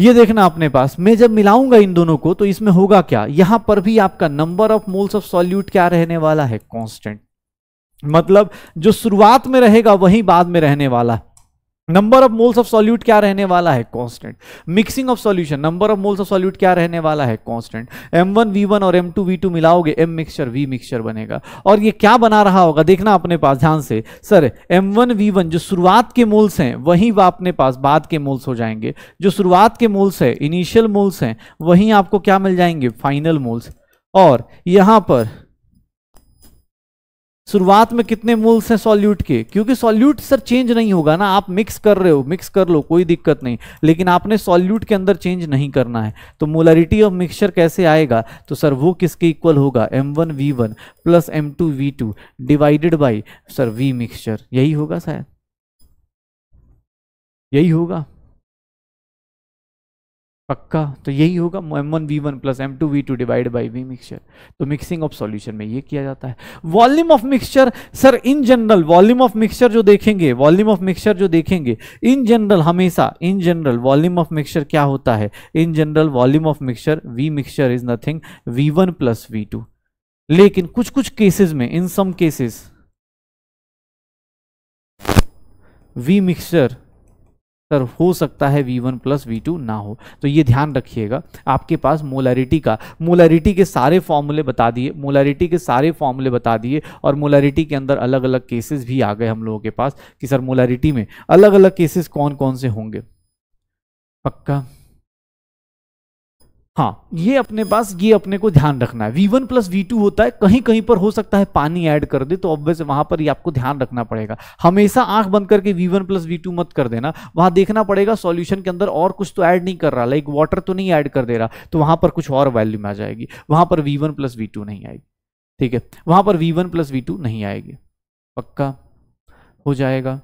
ये देखना अपने पास मैं जब मिलाऊंगा इन दोनों को तो इसमें होगा क्या यहां पर भी आपका number of moles of solute क्या रहने वाला है कांस्टेंट मतलब जो शुरुआत में रहेगा वही बाद में रहने वाला है number of moles of solute क्या रहने वाला है constant mixing of solution number of moles of solute क्या रहने वाला है constant M one V one और एम टू वी टू मिलाओगे एम मिक्सचर वी मिक्सचर बनेगा और ये क्या बना रहा होगा देखना अपने पास ध्यान से sir M one V one जो शुरुआत के मोल्स हैं वही अपने पास बाद के मोल्स हो जाएंगे जो शुरुआत के मोल्स है इनिशियल मोल्स हैं वहीं आपको क्या मिल जाएंगे फाइनल मोल्स और यहां पर शुरुआत में कितने मोल्स हैं सॉल्यूट के क्योंकि सॉल्यूट सर चेंज नहीं होगा ना आप मिक्स कर रहे हो मिक्स कर लो कोई दिक्कत नहीं लेकिन आपने सॉल्यूट के अंदर चेंज नहीं करना है तो मोलरिटी ऑफ मिक्सचर कैसे आएगा तो सर वो किसके इक्वल होगा M one V one plus M two V two divided by sir V mixture यही होगा शायद यही होगा पक्का तो यही होगा M one V one plus M two V two divide by V mixture तो मिक्सिंग ऑफ सॉल्यूशन में ये किया जाता है volume of mixture sir in general volume of mixture जो देखेंगे वॉल्यूम ऑफ मिक्सचर जो देखेंगे इन जनरल हमेशा in general volume of mixture क्या होता है in general volume of mixture V mixture is nothing V one plus V two लेकिन कुछ कुछ केसेस में in some cases V mixture sir हो सकता है V one plus V two ना हो तो ये ध्यान रखिएगा आपके पास मोलैरिटी का मोलैरिटी के सारे फॉर्मूले बता दिए मोलैरिटी के सारे फॉर्मूले बता दिए और मोलैरिटी के अंदर अलग अलग केसेस भी आ गए हम लोगों के पास कि सर मोलैरिटी में अलग अलग केसेस कौन कौन से होंगे पक्का हाँ ये अपने पास ये अपने को ध्यान रखना है V one plus V two होता है कहीं कहीं पर हो सकता है पानी ऐड कर दे तो ऑब्वियस वहां पर ये आपको ध्यान रखना पड़ेगा हमेशा आंख बंद करके V one plus V two मत कर देना वहां देखना पड़ेगा सॉल्यूशन के अंदर और कुछ तो ऐड नहीं कर रहा लाइक वाटर तो नहीं ऐड कर दे रहा तो वहां पर कुछ और वैल्यू में आ जाएगी वहां पर V one plus V two नहीं आएगी ठीक है वहां पर V one plus V two नहीं आएगी पक्का हो जाएगा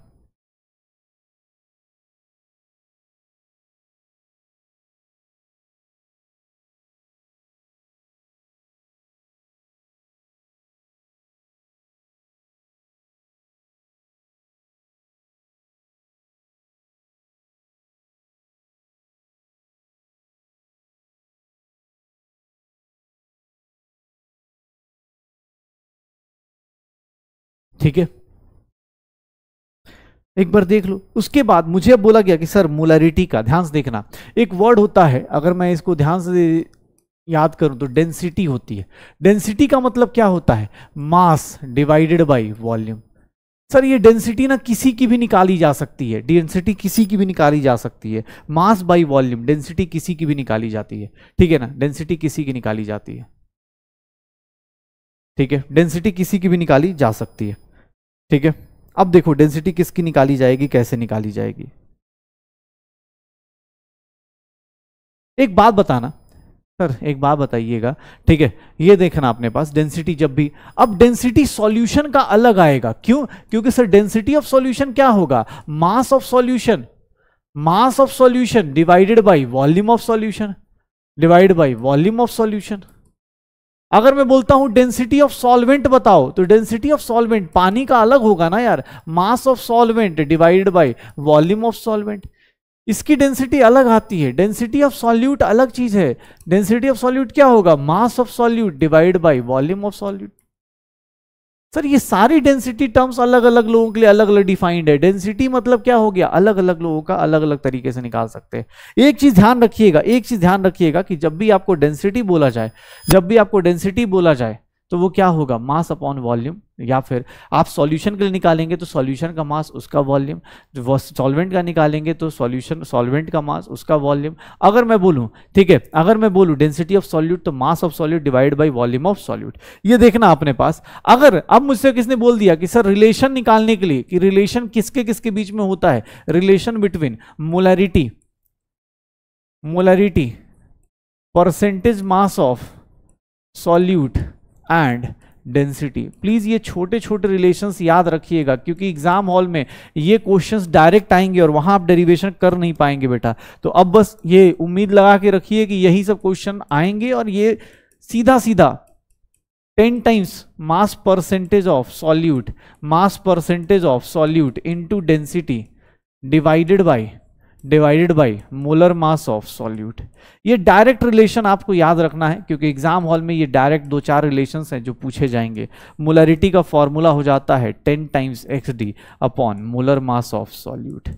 ठीक है एक बार देख लो उसके बाद मुझे बोला गया कि सर मोलरिटी का ध्यान से देखना एक वर्ड होता है अगर मैं इसको ध्यान से याद करूं तो डेंसिटी होती है डेंसिटी का मतलब क्या होता है mass divided by volume sir ये डेंसिटी ना किसी की भी निकाली जा सकती है डेंसिटी किसी की भी निकाली जा सकती है मास बाय वॉल्यूम डेंसिटी किसी की भी निकाली जाती है ठीक है ना डेंसिटी किसी की निकाली जाती है ठीक है डेंसिटी किसी की भी निकाली जा सकती है ठीक है अब देखो डेंसिटी किसकी निकाली जाएगी कैसे निकाली जाएगी एक बात बताना सर एक बात बताइएगा ठीक है ये देखना अपने पास डेंसिटी जब भी अब डेंसिटी सॉल्यूशन का अलग आएगा क्यों क्योंकि सर डेंसिटी ऑफ सॉल्यूशन क्या होगा mass of solution mass of solution divided by volume of solution divide by volume of solution अगर मैं बोलता हूं डेंसिटी ऑफ सॉल्वेंट बताओ तो डेंसिटी ऑफ सॉल्वेंट पानी का अलग होगा ना यार mass of solvent divide by volume of solvent इसकी डेंसिटी अलग आती है डेंसिटी ऑफ सॉल्यूट अलग चीज है डेंसिटी ऑफ सॉल्यूट क्या होगा mass of solute divide by volume of solute sir ये सारी डेंसिटी टर्म्स अलग अलग लोगों के लिए अलग अलग डिफाइंड है डेंसिटी मतलब क्या हो गया अलग अलग लोगों का अलग अलग तरीके से निकाल सकते हैं एक चीज ध्यान रखिएगा एक चीज ध्यान रखिएगा कि जब भी आपको डेंसिटी बोला जाए जब भी आपको डेंसिटी बोला जाए तो वो क्या होगा मास अपॉन वॉल्यूम या फिर आप सॉल्यूशन के लिए निकालेंगे तो सॉल्यूशन का मास उसका वॉल्यूम सॉल्वेंट का निकालेंगे तो सॉल्यूशन सॉल्वेंट का मास उसका वॉल्यूम अगर मैं बोलूं ठीक है अगर मैं बोलूं डेंसिटी ऑफ सॉल्यूट तो mass of solute divide by volume of solute ये देखना अपने पास अगर अब मुझसे किसने बोल दिया कि सर रिलेशन निकालने के लिए कि रिलेशन किसके किसके बीच में होता है relation between molarity molarity percentage mass of solute and density please ये छोटे छोटे रिलेशन याद रखिएगा क्योंकि एग्जाम हॉल में ये क्वेश्चंस डायरेक्ट आएंगे और वहां आप डेरिवेशन कर नहीं पाएंगे बेटा तो अब बस ये उम्मीद लगा के रखिए कि यही सब क्वेश्चन आएंगे और ये सीधा सीधा ten times mass percentage of solute mass percentage of solute into density divided by divided by molar mass of solute ये डायरेक्ट रिलेशन आपको याद रखना है क्योंकि एग्जाम हॉल में ये डायरेक्ट दो चार रिलेशंस हैं जो पूछे जाएंगे मोलरिटी का फॉर्मूला हो जाता है ten times X D upon molar mass of solute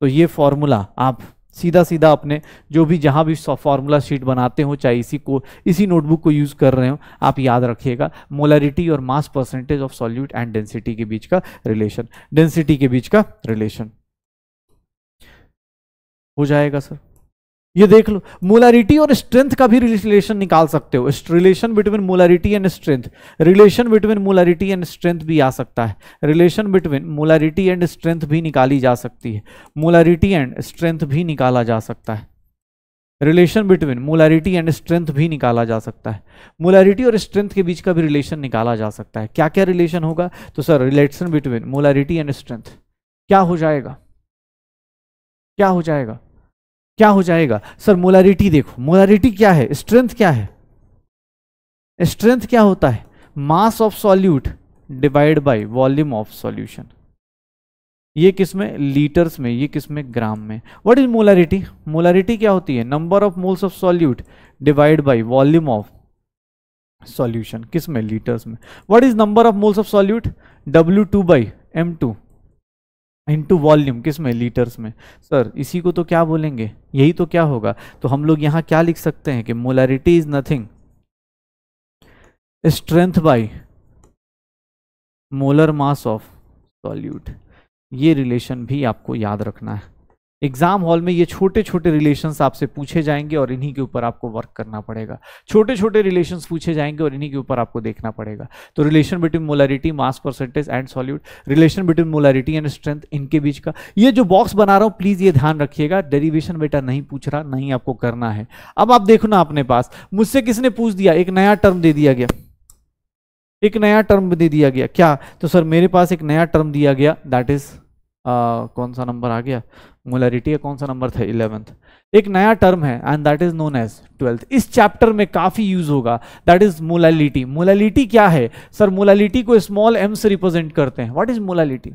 तो ये फॉर्मूला आप सीधा सीधा अपने जो भी जहाँ भी फॉर्मूला शीट बनाते हो चाहे इसी को इसी नोटबुक को यूज़ कर रहे हो आप याद रखिएगा मोलरिटी और mass percentage of solute and density के बीच का रिलेशन डेंसिटी के बीच का रिलेशन हो जाएगा सर ये देख लो मोलारिटी और स्ट्रेंथ का भी रिलेशन निकाल सकते हो relation between molarity and strength relation between molarity and strength भी आ सकता है relation between molarity and strength भी निकाली जा सकती है मोलारिटी एंड स्ट्रेंथ भी निकाला जा सकता है relation between molarity and strength भी निकाला जा सकता है मोलारिटी और स्ट्रेंथ के बीच का भी रिलेशन निकाला जा सकता है क्या क्या रिलेशन होगा तो sir relation between molarity and strength क्या हो जाएगा क्या हो जाएगा क्या हो जाएगा सर मोलारिटी देखो मोलारिटी क्या है स्ट्रेंथ क्या है स्ट्रेंथ क्या होता है mass of solute divide by volume of solution ये किसमें लीटर्स में ये किसमें ग्राम में व्हाट इज मोलारिटी मोलारिटी क्या होती है number of moles of solute divide by volume of solution किसमें लीटर्स में what is number of moles of solute W two by M two into volume किस में लीटर्स में सर इसी को तो क्या बोलेंगे यही तो क्या होगा तो हम लोग यहाँ क्या लिख सकते हैं कि molarity is nothing strength by molar mass of solute ये रिलेशन भी आपको याद रखना है एग्जाम हॉल में ये छोटे छोटे रिलेशंस आपसे पूछे जाएंगे और इन्हीं के ऊपर आपको वर्क करना पड़ेगा छोटे छोटे रिलेशंस पूछे जाएंगे और इन्हीं के ऊपर आपको देखना पड़ेगा तो relation between molarity mass percentage and solute relation between molarity and strength इनके बीच का ये जो बॉक्स बना रहा हूँ प्लीज़ ये ध्यान रखिएगा डेरीवेशन बेटा नहीं पूछ रहा नहीं आपको करना है अब आप देखो ना अपने पास मुझसे किसने पूछ दिया एक नया टर्म दे दिया गया एक नया टर्म दे दिया गया क्या तो सर मेरे पास एक नया टर्म दिया गया दैट इज कौन सा नंबर आ गया मोलरिटी का कौन सा नंबर था इलेवेंथ एक नया टर्म है and that is known as twelfth इस चैप्टर में काफी यूज होगा दैट इज मोलालिटी मोलालिटी क्या है सर मोलालिटी को स्मॉल एम से रिप्रेजेंट करते हैं व्हाट इज मोलालिटी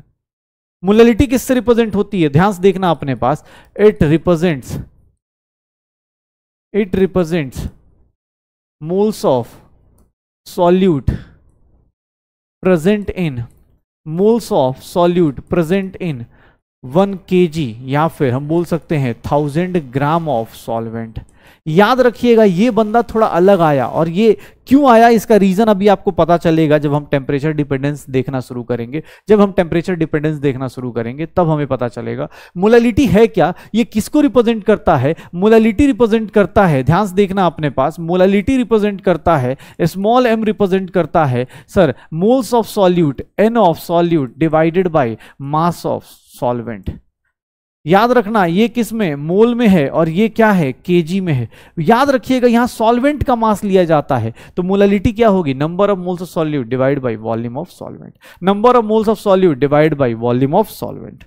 मोलालिटी किससे रिप्रेजेंट होती है ध्यान से देखना अपने पास it represents it represents moles of solute present in moles of solute present in one K G या फिर हम बोल सकते हैं थाउजेंड ग्राम ऑफ सॉल्वेंट याद रखिएगा ये बंदा थोड़ा अलग आया और ये क्यों आया इसका रीजन अभी आपको पता चलेगा जब हम टेम्परेचर डिपेंडेंस देखना शुरू करेंगे जब हम टेम्परेचर डिपेंडेंस देखना शुरू करेंगे तब हमें पता चलेगा मोलालिटी है क्या ये किसको रिप्रेजेंट करता है मोलालिटी रिप्रेजेंट करता है ध्यान से देखना अपने पास मोलालिटी रिप्रेजेंट करता है स्मॉल एम रिप्रेजेंट करता है sir moles of solute N of solute divided by mass of solvent याद रखना ये किस में मोल में है और ये क्या है केजी में है याद रखिएगा यहां सॉल्वेंट का मास लिया जाता है तो मोलालिटी क्या होगी number of moles of solute divide by volume of solvent number of moles of solute divide by volume of solvent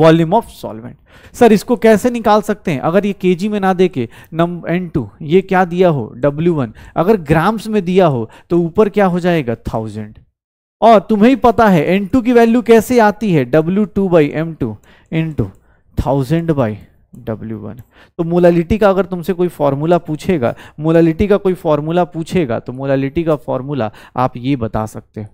volume of solvent sir इसको कैसे निकाल सकते हैं अगर ये केजी में ना देके नंबर एन टू ये क्या दिया हो डब्ल्यू वन अगर ग्राम्स में दिया हो तो ऊपर क्या हो जाएगा थाउजेंड और तुम्हें ही पता है एन टू की वैल्यू कैसे आती है W two by M two into thousand by W one तो मोलालिटी का अगर तुमसे कोई फॉर्मूला पूछेगा मोलालिटी का कोई फॉर्मूला पूछेगा तो मोलालिटी का फॉर्मूला आप ये बता सकते हो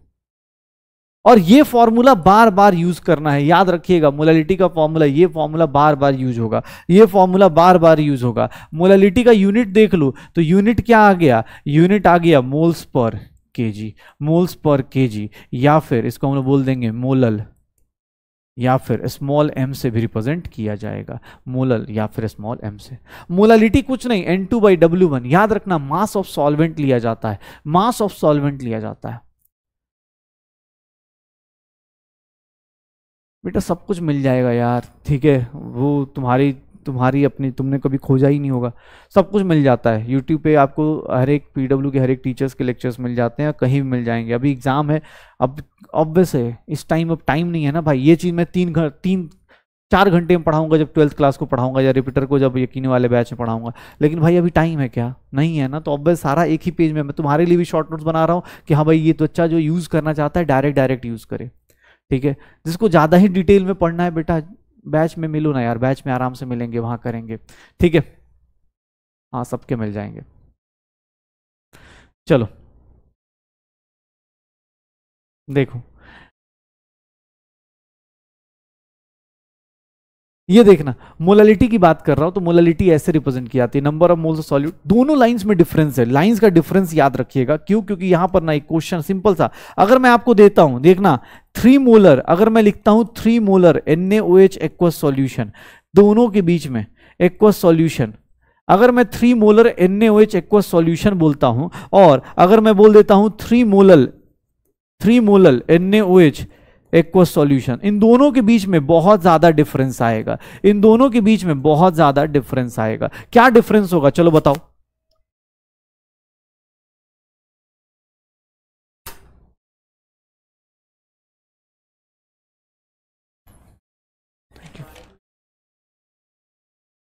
और ये फॉर्मूला बार बार यूज करना है याद रखिएगा मोलालिटी का फॉर्मूला ये फॉर्मूला बार बार यूज होगा ये फॉर्मूला बार बार यूज होगा मोलालिटी का यूनिट देख लो तो यूनिट क्या आ गया यूनिट आ गया मोल्स पर के जी मोल्स पर के जी या फिर इसको हम लोग बोल देंगे मोलल या फिर स्मॉल एम से भी रिप्रेजेंट किया जाएगा मोलल या फिर स्मॉल एम से मोलालिटी कुछ नहीं N two by W one याद रखना मास ऑफ सॉल्वेंट लिया जाता है मास ऑफ सॉल्वेंट लिया जाता है बेटा सब कुछ मिल जाएगा यार ठीक है वो तुम्हारी तुम्हारी अपनी तुमने कभी खोजा ही नहीं होगा सब कुछ मिल जाता है यूट्यूब पे आपको हर एक पी के हर एक टीचर्स के लेक्चर्स मिल जाते हैं कहीं भी मिल जाएंगे अभी एग्ज़ाम है अब ऑब्वियस है इस टाइम अब टाइम नहीं है ना भाई ये चीज़ मैं तीन घर तीन चार घंटे में पढ़ाऊंगा जब ट्वेल्थ क्लास को पढ़ाऊंगा या रिपीटर को जब यकीन वाले बैच में पढ़ाऊंगा लेकिन भाई अभी टाइम है क्या नहीं है ना तो अब सारा एक ही पेज में मैं तुम्हारे लिए भी शॉर्ट नोट्स बना रहा हूँ कि हाँ भाई ये बच्चा तो जो यूज़ करना चाहता है डायरेक्ट डायरेक्ट यूज़ करे ठीक है जिसको ज़्यादा ही डिटेल में पढ़ना है बेटा बैच में मिलूँ ना यार बैच में आराम से मिलेंगे वहाँ करेंगे ठीक है हाँ सबके मिल जाएंगे चलो देखो ये देखना मोलालिटी की बात कर रहा हूं तो मोलालिटी ऐसे रिप्रेजेंट की जाती है number of moles of solute दोनों लाइंस में डिफरेंस है लाइंस का डिफरेंस याद रखिएगा क्यों क्योंकि यहां पर ना एक क्वेश्चन सिंपल सा अगर मैं आपको देता हूं देखना थ्री मोलर अगर मैं लिखता हूं three molar N H aqueous solution दोनों के बीच में एक्वस सोल्यूशन अगर मैं three molar N H aqueous solution बोलता हूं और अगर मैं बोल देता हूं three molal three molal N H aqueous solution इन दोनों के बीच में बहुत ज्यादा डिफरेंस आएगा इन दोनों के बीच में बहुत ज्यादा डिफरेंस आएगा क्या डिफरेंस होगा चलो बताओ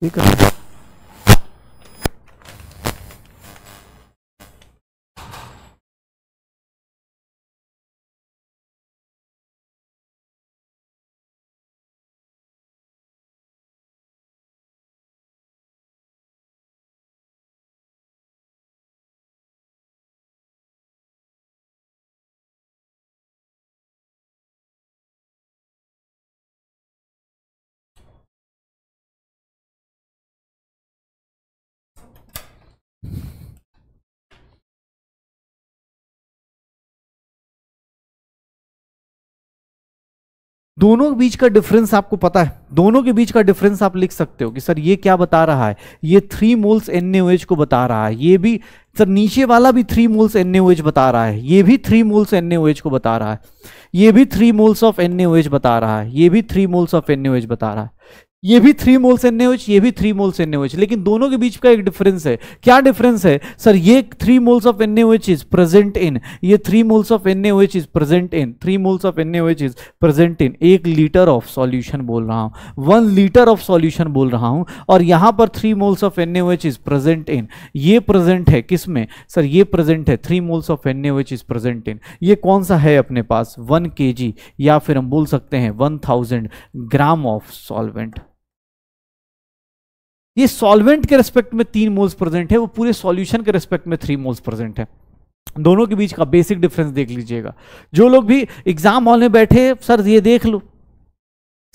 ठीक है दोनों के बीच का डिफरेंस आपको पता है दोनों के बीच का डिफरेंस आप लिख सकते हो कि सर ये क्या बता रहा है ये थ्री मोल्स एन को बता रहा है ये भी सर नीचे वाला भी थ्री मोल्स एन बता रहा है ये भी थ्री मोल्स एन को बता रहा है ये भी थ्री मोल्स ऑफ एन बता रहा है ये भी थ्री मोल्स ऑफ एन बता रहा है ये भी थ्री मोल्स एन एच ये भी थ्री मोल्स एन एच लेकिन दोनों के बीच का एक डिफरेंस है क्या डिफरेंस है सर ये three moles of N H is present in ये three moles of N H is present in three moles of H is present in एक लीटर ऑफ सॉल्यूशन बोल रहा हूं वन लीटर ऑफ सॉल्यूशन बोल रहा हूं और यहां पर three moles of N H is present in ये प्रेजेंट है किसमें सर ये प्रेजेंट है three moles of N H is present in ये कौन सा है अपने पास वन के या फिर हम बोल सकते हैं one thousand gram of solvent ये सॉल्वेंट के रेस्पेक्ट में तीन मोल्स प्रेजेंट है वो पूरे सॉल्यूशन के रेस्पेक्ट में थ्री मोल्स प्रेजेंट है दोनों के बीच का बेसिक डिफरेंस देख लीजिएगा जो लोग भी एग्जाम हॉल में बैठे सर ये देख लो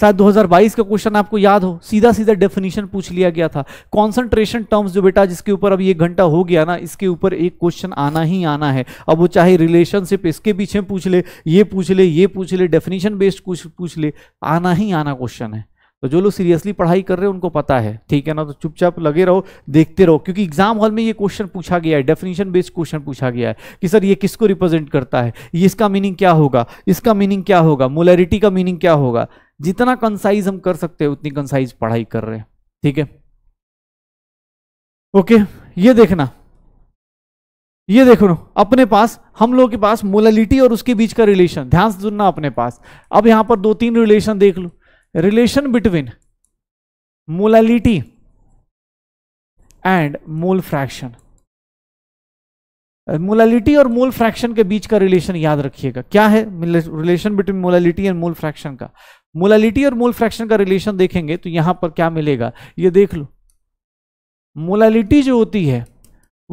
शायद 2022 का क्वेश्चन आपको याद हो सीधा सीधा डेफिनेशन पूछ लिया गया था कॉन्सेंट्रेशन टर्म्स जो बेटा जिसके ऊपर अब ये घंटा हो गया ना इसके ऊपर एक क्वेश्चन आना ही आना है अब वो चाहे रिलेशनशिप इसके पीछे पूछ ले ये पूछ ले ये पूछ ले डेफिनेशन बेस्ड कुछ पूछ ले आना ही आना क्वेश्चन है तो जो लोग सीरियसली पढ़ाई कर रहे हैं उनको पता है ठीक है ना तो चुपचाप लगे रहो देखते रहो क्योंकि एग्जाम हॉल में ये क्वेश्चन पूछा गया है डेफिनेशन बेस्ड क्वेश्चन पूछा गया है कि सर ये किसको रिप्रेजेंट करता है ये इसका मीनिंग क्या होगा इसका मीनिंग क्या होगा मोलरिटी का मीनिंग क्या होगा जितना कंसाइज हम कर सकते हैं उतनी कंसाइज पढ़ाई कर रहे हैं ठीक है ओके ये देखना ये देखो ना अपने पास हम लोग के पास मोललिटी और उसके बीच का रिलेशन ध्यान सुनना अपने पास अब यहां पर दो तीन रिलेशन देख लो relation between molality and mole fraction molality और मोल फ्रैक्शन के बीच का रिलेशन याद रखिएगा क्या है relation between molality and mole fraction का मोलालिटी और मोल फ्रैक्शन का रिलेशन देखेंगे तो यहां पर क्या मिलेगा ये देख लो मोलालिटी जो होती है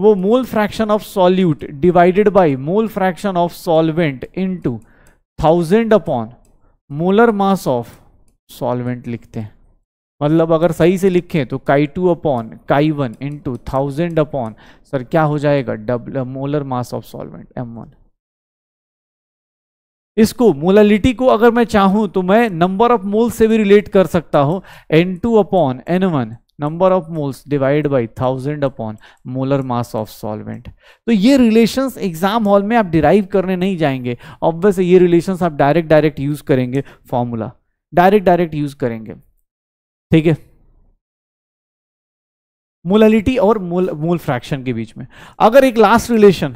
वो mole fraction of solute divided by mole fraction of solvent into thousand upon molar mass of solvent लिखते हैं मतलब अगर सही से लिखें तो chi two upon chi one into thousand upon sir क्या हो जाएगा double molar mass of solvent M one इसको मोलालिटी को अगर मैं चाहूं तो मैं नंबर ऑफ मोल्स से भी रिलेट कर सकता हूं N two upon N one number of moles divide by thousand upon molar mass of solvent तो ये रिलेशंस एग्जाम हॉल में आप डिराइव करने नहीं जाएंगे ऑब्वियस ये रिलेशंस आप डायरेक्ट डायरेक्ट यूज करेंगे फॉर्मूला डायरेक्ट डायरेक्ट यूज करेंगे ठीक है मोलालिटी और मोल मोल फ्रैक्शन के बीच में अगर एक last relation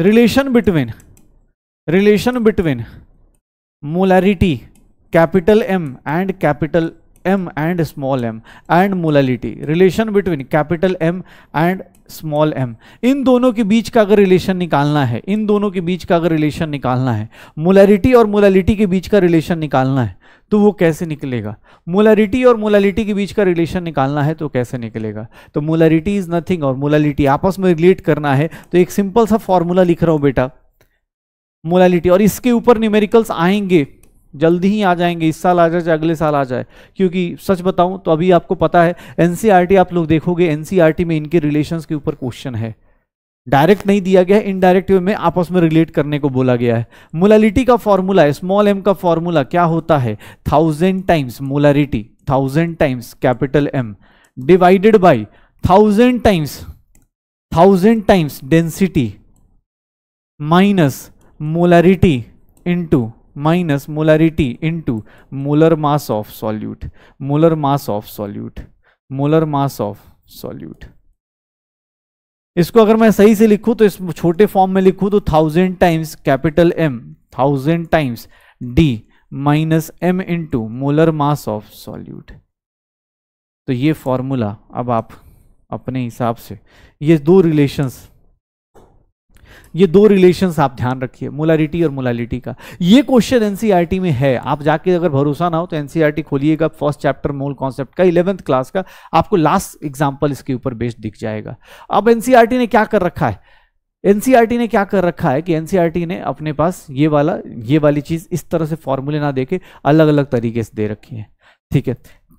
relation between relation between molarity capital M and capital M and small m and molality relation between capital M and small m इन दोनों के बीच का अगर रिलेशन निकालना है इन दोनों के बीच का अगर रिलेशन निकालना है मोलरिटी और मोलालिटी के बीच का रिलेशन निकालना है तो वो कैसे निकलेगा मोलारिटी और मोलालिटी के बीच का रिलेशन निकालना है तो कैसे निकलेगा तो मोलारिटी इज नथिंग और मोलालिटी आपस में रिलेट करना है तो एक सिंपल सा फॉर्मूला लिख रहा हूं बेटा मोलालिटी और इसके ऊपर न्यूमेरिकल्स आएंगे जल्दी ही आ जाएंगे इस साल आ जाए चाहे अगले साल आ जाए क्योंकि सच बताऊं तो अभी आपको पता है एनसीआरटी e आप लोग देखोगे एनसीआरटी e में इनके रिलेशंस के ऊपर क्वेश्चन है डायरेक्ट नहीं दिया गया इनडायरेक्ट वे में आपस में रिलेट करने को बोला गया है मोलालिटी का फॉर्मूला है स्मॉल एम का फॉर्मूला क्या होता है thousand times molarity thousand times capital M divided by thousand times thousand times density minus molarity into minus molarity into molar mass of solute molar mass of solute molar mass of solute इसको अगर मैं सही से लिखूं तो इस छोटे form में लिखूं तो thousand times capital M thousand times D minus M into molar mass of solute तो ये फॉर्मूला अब आप अपने हिसाब से ये दो रिलेशंस ये दो रिलेशंस आप ध्यान रखिए मोलारिटी और मोलालिटी का ये क्वेश्चन एनसीईआरटी e में है आप जाके अगर भरोसा ना हो तो एनसीईआरटी e खोलिएगा फर्स्ट चैप्टर मोल कॉन्सेप्ट का इलेवंथ क्लास का आपको लास्ट एग्जाम्पल इसके ऊपर बेस्ड दिख जाएगा अब एनसीईआरटी e ने क्या कर रखा है एनसीईआरटी ने क्या कर रखा है कि एनसीईआरटी ने अपने पास ये वाला ये वाली चीज इस तरह से फॉर्मूले ना देके अलग अलग तरीके से दे रखी है ठीक है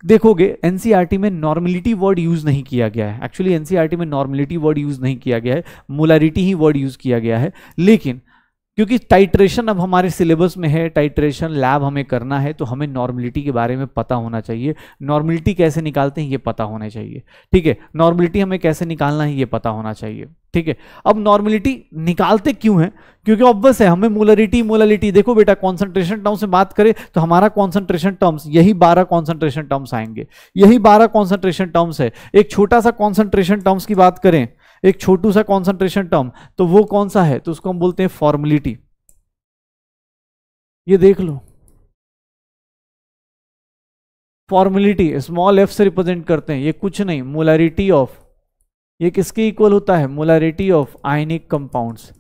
देखोगे एनसीईआरटी e में नॉर्मलिटी वर्ड यूज नहीं किया गया है एक्चुअली एनसीईआरटी e में नॉर्मलिटी वर्ड यूज नहीं किया गया है मोलारिटी ही वर्ड यूज किया गया है लेकिन क्योंकि टाइट्रेशन अब हमारे सिलेबस में है टाइट्रेशन लैब हमें करना है तो हमें नॉर्मलिटी के बारे में पता होना चाहिए नॉर्मलिटी कैसे निकालते हैं ये पता होना चाहिए ठीक है नॉर्मलिटी हमें कैसे निकालना है ये पता होना चाहिए ठीक है अब नॉर्मलिटी निकालते क्यों है क्योंकि ऑब्वियस है हमें मोलरिटी मोलरिटी देखो बेटा कॉन्सेंट्रेशन टर्म से बात करें तो हमारा कॉन्सेंट्रेशन टर्म्स यही बारह कॉन्सेंट्रेशन टर्म्स आएंगे यही बारह कॉन्सेंट्रेशन टर्म्स है एक छोटा सा कॉन्सेंट्रेशन टर्म्स की बात करें एक छोटू सा कॉन्सेंट्रेशन टर्म तो वो कौन सा है तो उसको हम बोलते हैं फॉर्मिलिटी ये देख लो फॉर्मुलिटी स्मॉल एफ से रिप्रेजेंट करते हैं ये कुछ नहीं मोलरिटी ऑफ ये किसके इक्वल होता है molarity of ionic compounds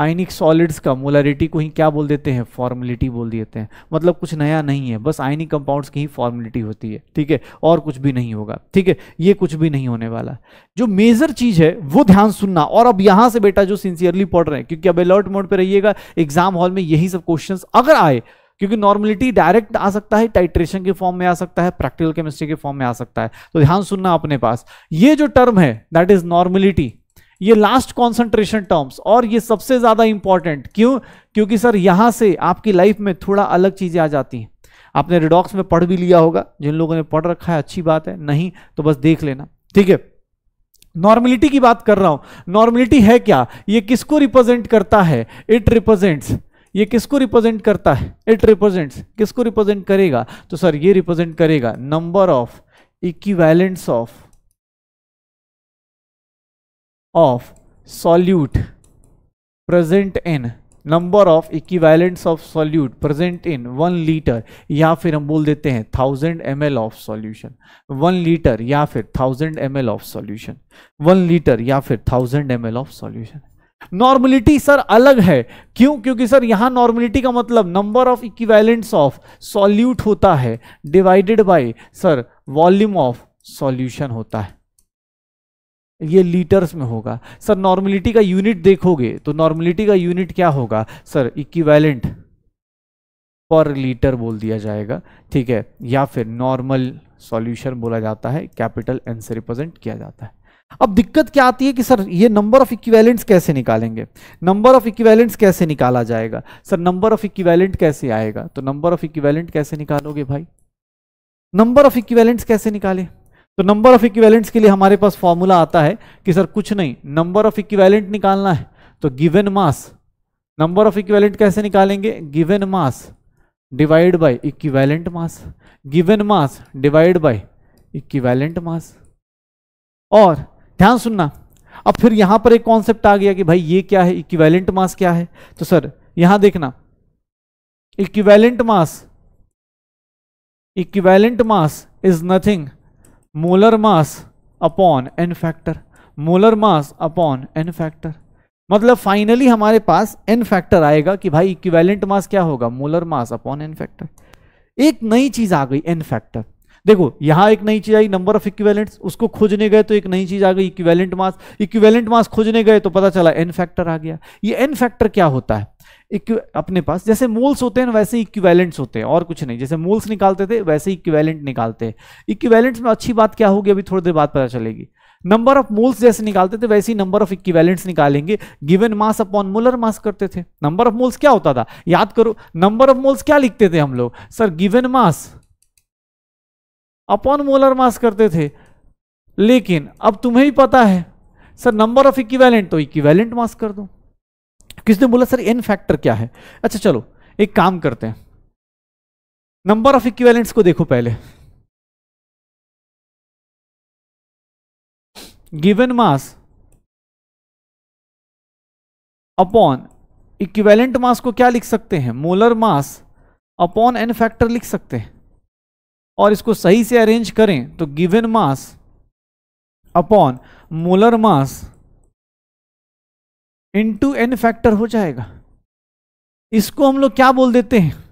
ionic solids का मोलारिटी को ही क्या बोल देते हैं फॉर्मिलिटी बोल देते हैं मतलब कुछ नया नहीं है बस आयनिक कंपाउंड्स की ही फॉर्मिलिटी होती है ठीक है और कुछ भी नहीं होगा ठीक है ये कुछ भी नहीं होने वाला जो मेजर चीज है वो ध्यान सुनना और अब यहां से बेटा जो सिंसियरली पढ़ रहे हैं क्योंकि अब अलर्ट मोड पर रहिएगा एग्जाम हॉल में यही सब क्वेश्चन अगर आए क्योंकि नॉर्मलिटी डायरेक्ट आ सकता है टाइट्रेशन के फॉर्म में आ सकता है प्रैक्टिकल केमिस्ट्री के फॉर्म में आ सकता है तो ध्यान सुनना अपने पास ये जो टर्म है दैट इज नॉर्मलिटी ये लास्ट कॉन्सेंट्रेशन टर्म्स और ये सबसे ज्यादा इंपॉर्टेंट क्यों क्योंकि सर यहां से आपकी लाइफ में थोड़ा अलग चीजें आ जाती हैं आपने रिडॉक्स में पढ़ भी लिया होगा जिन लोगों ने पढ़ रखा है अच्छी बात है नहीं तो बस देख लेना ठीक है नॉर्मलिटी की बात कर रहा हूं नॉर्मलिटी है क्या ये किसको रिप्रेजेंट करता है इट रिप्रेजेंट्स ये किसको रिप्रेजेंट करता है इट रिप्रेजेंट्स किसको रिप्रेजेंट करेगा तो सर ये रिप्रेजेंट करेगा number of equivalents of of solute present in number of equivalents of solute present in one litre या फिर हम बोल देते हैं thousand M L of solution one litre या फिर thousand M L of solution one litre या फिर thousand M L of solution normality sir अलग है क्यों क्योंकि सर यहां नॉर्मलिटी का मतलब number of equivalents of solute होता है divided bye sir volume of solution होता है ये लीटर्स में होगा सर नॉर्मलिटी का यूनिट देखोगे तो नॉर्मलिटी का यूनिट क्या होगा सर इक्विवेलेंट पर लीटर बोल दिया जाएगा ठीक है या फिर नॉर्मल सॉल्यूशन बोला जाता है कैपिटल एन से रिप्रेजेंट किया जाता है अब दिक्कत क्या आती है कि सर ये नंबर ऑफ इक्विवेलेंट्स कैसे निकालेंगे नंबर ऑफ इक्विवेलेंट्स कैसे निकाला जाएगा सर नंबर ऑफ इक्विवेलेंट कैसे आएगा तो नंबर ऑफ इक्विवेलेंट कैसे निकालोगे भाई नंबर ऑफ इक्विवेलेंट्स कैसे निकाले तो नंबर ऑफ इक्विवेलेंट्स के लिए हमारे पास फॉर्मूला आता है कि सर कुछ नहीं नंबर ऑफ इक्विवेलेंट निकालना है तो given mass number of equivalent कैसे निकालेंगे given mass divide by equivalent mass given mass divide by equivalent mass और ध्यान सुनना अब फिर यहां पर एक कॉन्सेप्ट आ गया कि भाई ये क्या है इक्विवेलेंट मास क्या है तो सर यहां देखना equivalent mass equivalent mass is nothing molar mass upon N factor molar mass upon N factor मतलब फाइनली हमारे पास एन फैक्टर आएगा कि भाई इक्विवेलेंट मास क्या होगा molar mass upon N factor एक नई चीज आ गई एन फैक्टर देखो यहां एक नई चीज आई नंबर ऑफ इक्विवेलेंट्स उसको खोजने गए तो एक नई चीज आ गई इक्विवेलेंट मास इक्विवेलेंट मास खोजने गए तो पता चला एन फैक्टर आ गया ये एन फैक्टर क्या होता है अपने पास जैसे मोल्स होते हैं वैसे इक्विवेलेंट्स होते हैं और कुछ नहीं जैसे मोल्स निकालते थे वैसे इक्विवेलेंट निकालते हैं इक्विवेलेंट्स में अच्छी बात क्या होगी अभी थोड़ी देर बाद पता चलेगी नंबर ऑफ मोल्स जैसे निकालते थे वैसे ही नंबर ऑफ इक्विवेलेंट्स निकालेंगे given mass upon molar mass करते थे नंबर ऑफ मोल्स क्या होता था याद करो नंबर ऑफ मोल्स क्या लिखते थे हम लोग sir given mass upon molar mass करते थे लेकिन अब तुम्हें ही पता है सर नंबर ऑफ इक्विवेलेंट तो इक्विवेलेंट मास कर दो किसने बोला सर एन फैक्टर क्या है अच्छा चलो एक काम करते हैं नंबर ऑफ इक्विवेलेंट्स को देखो पहले given mass upon equivalent mass को क्या लिख सकते हैं molar mass upon N factor लिख सकते हैं और इसको सही से अरेंज करें तो given mass upon molar mass into N factor हो जाएगा इसको हम लोग क्या बोल देते हैं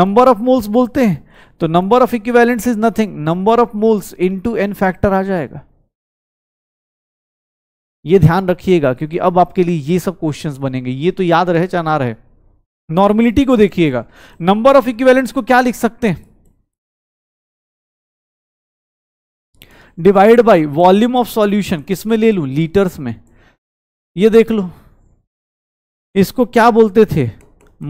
नंबर ऑफ मोल्स बोलते हैं तो number of equivalence is nothing number of moles into N factor आ जाएगा ये ध्यान रखिएगा क्योंकि अब आपके लिए ये सब क्वेश्चंस बनेंगे ये तो याद रहे चाह ना रहे नॉर्मिलिटी को देखिएगा नंबर ऑफ इक्विवेलेंट्स को क्या लिख सकते हैं divide by volume of solution किस में ले लू लीटर्स में ये देख लो इसको क्या बोलते थे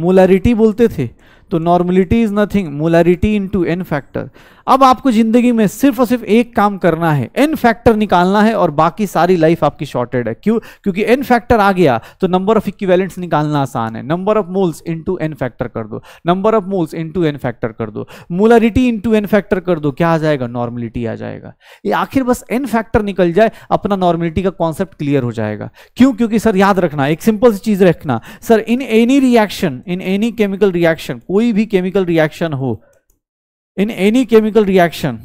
मोलरिटी बोलते थे तो normality is nothing molarity to N factor अब आपको जिंदगी में सिर्फ और सिर्फ एक काम करना है एन फैक्टर निकालना है और बाकी सारी लाइफ आपकी शॉर्टेड है क्यों क्योंकि एन फैक्टर आ गया तो नंबर ऑफ इक्विवेलेंट्स निकालना आसान है number of moles into N factor कर दो number of moles into N factor कर दो मोलरिटी इनटू एन फैक्टर कर दो क्या आ जाएगा नॉर्मलिटी आ जाएगा ये आखिर बस एन फैक्टर निकल जाए अपना नॉर्मलिटी का कॉन्सेप्ट क्लियर हो जाएगा क्यों क्योंकि सर याद रखना एक सिंपल सी चीज रखना sir in any reaction in any chemical reaction कोई कोई भी केमिकल रिएक्शन हो in any chemical reaction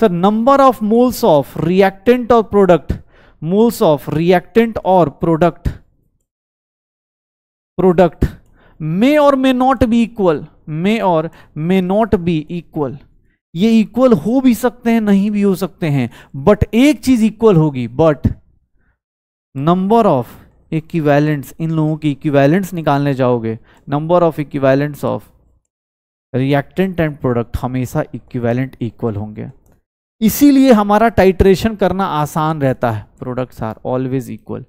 sir number of moles of reactant और प्रोडक्ट मोल्स ऑफ रिएक्टेंट और product product may or may not be equal may or may not be equal ये equal हो भी सकते हैं नहीं भी हो सकते हैं बट एक चीज इक्वल होगी बट नंबर ऑफ इक्विवेलेंट्स इन लोगों की इक्विवेलेंट्स निकालने जाओगे number of equivalents of reactant and product हमेशा इक्विवेलेंट इक्वल होंगे इसीलिए हमारा टाइट्रेशन करना आसान रहता है products are always equal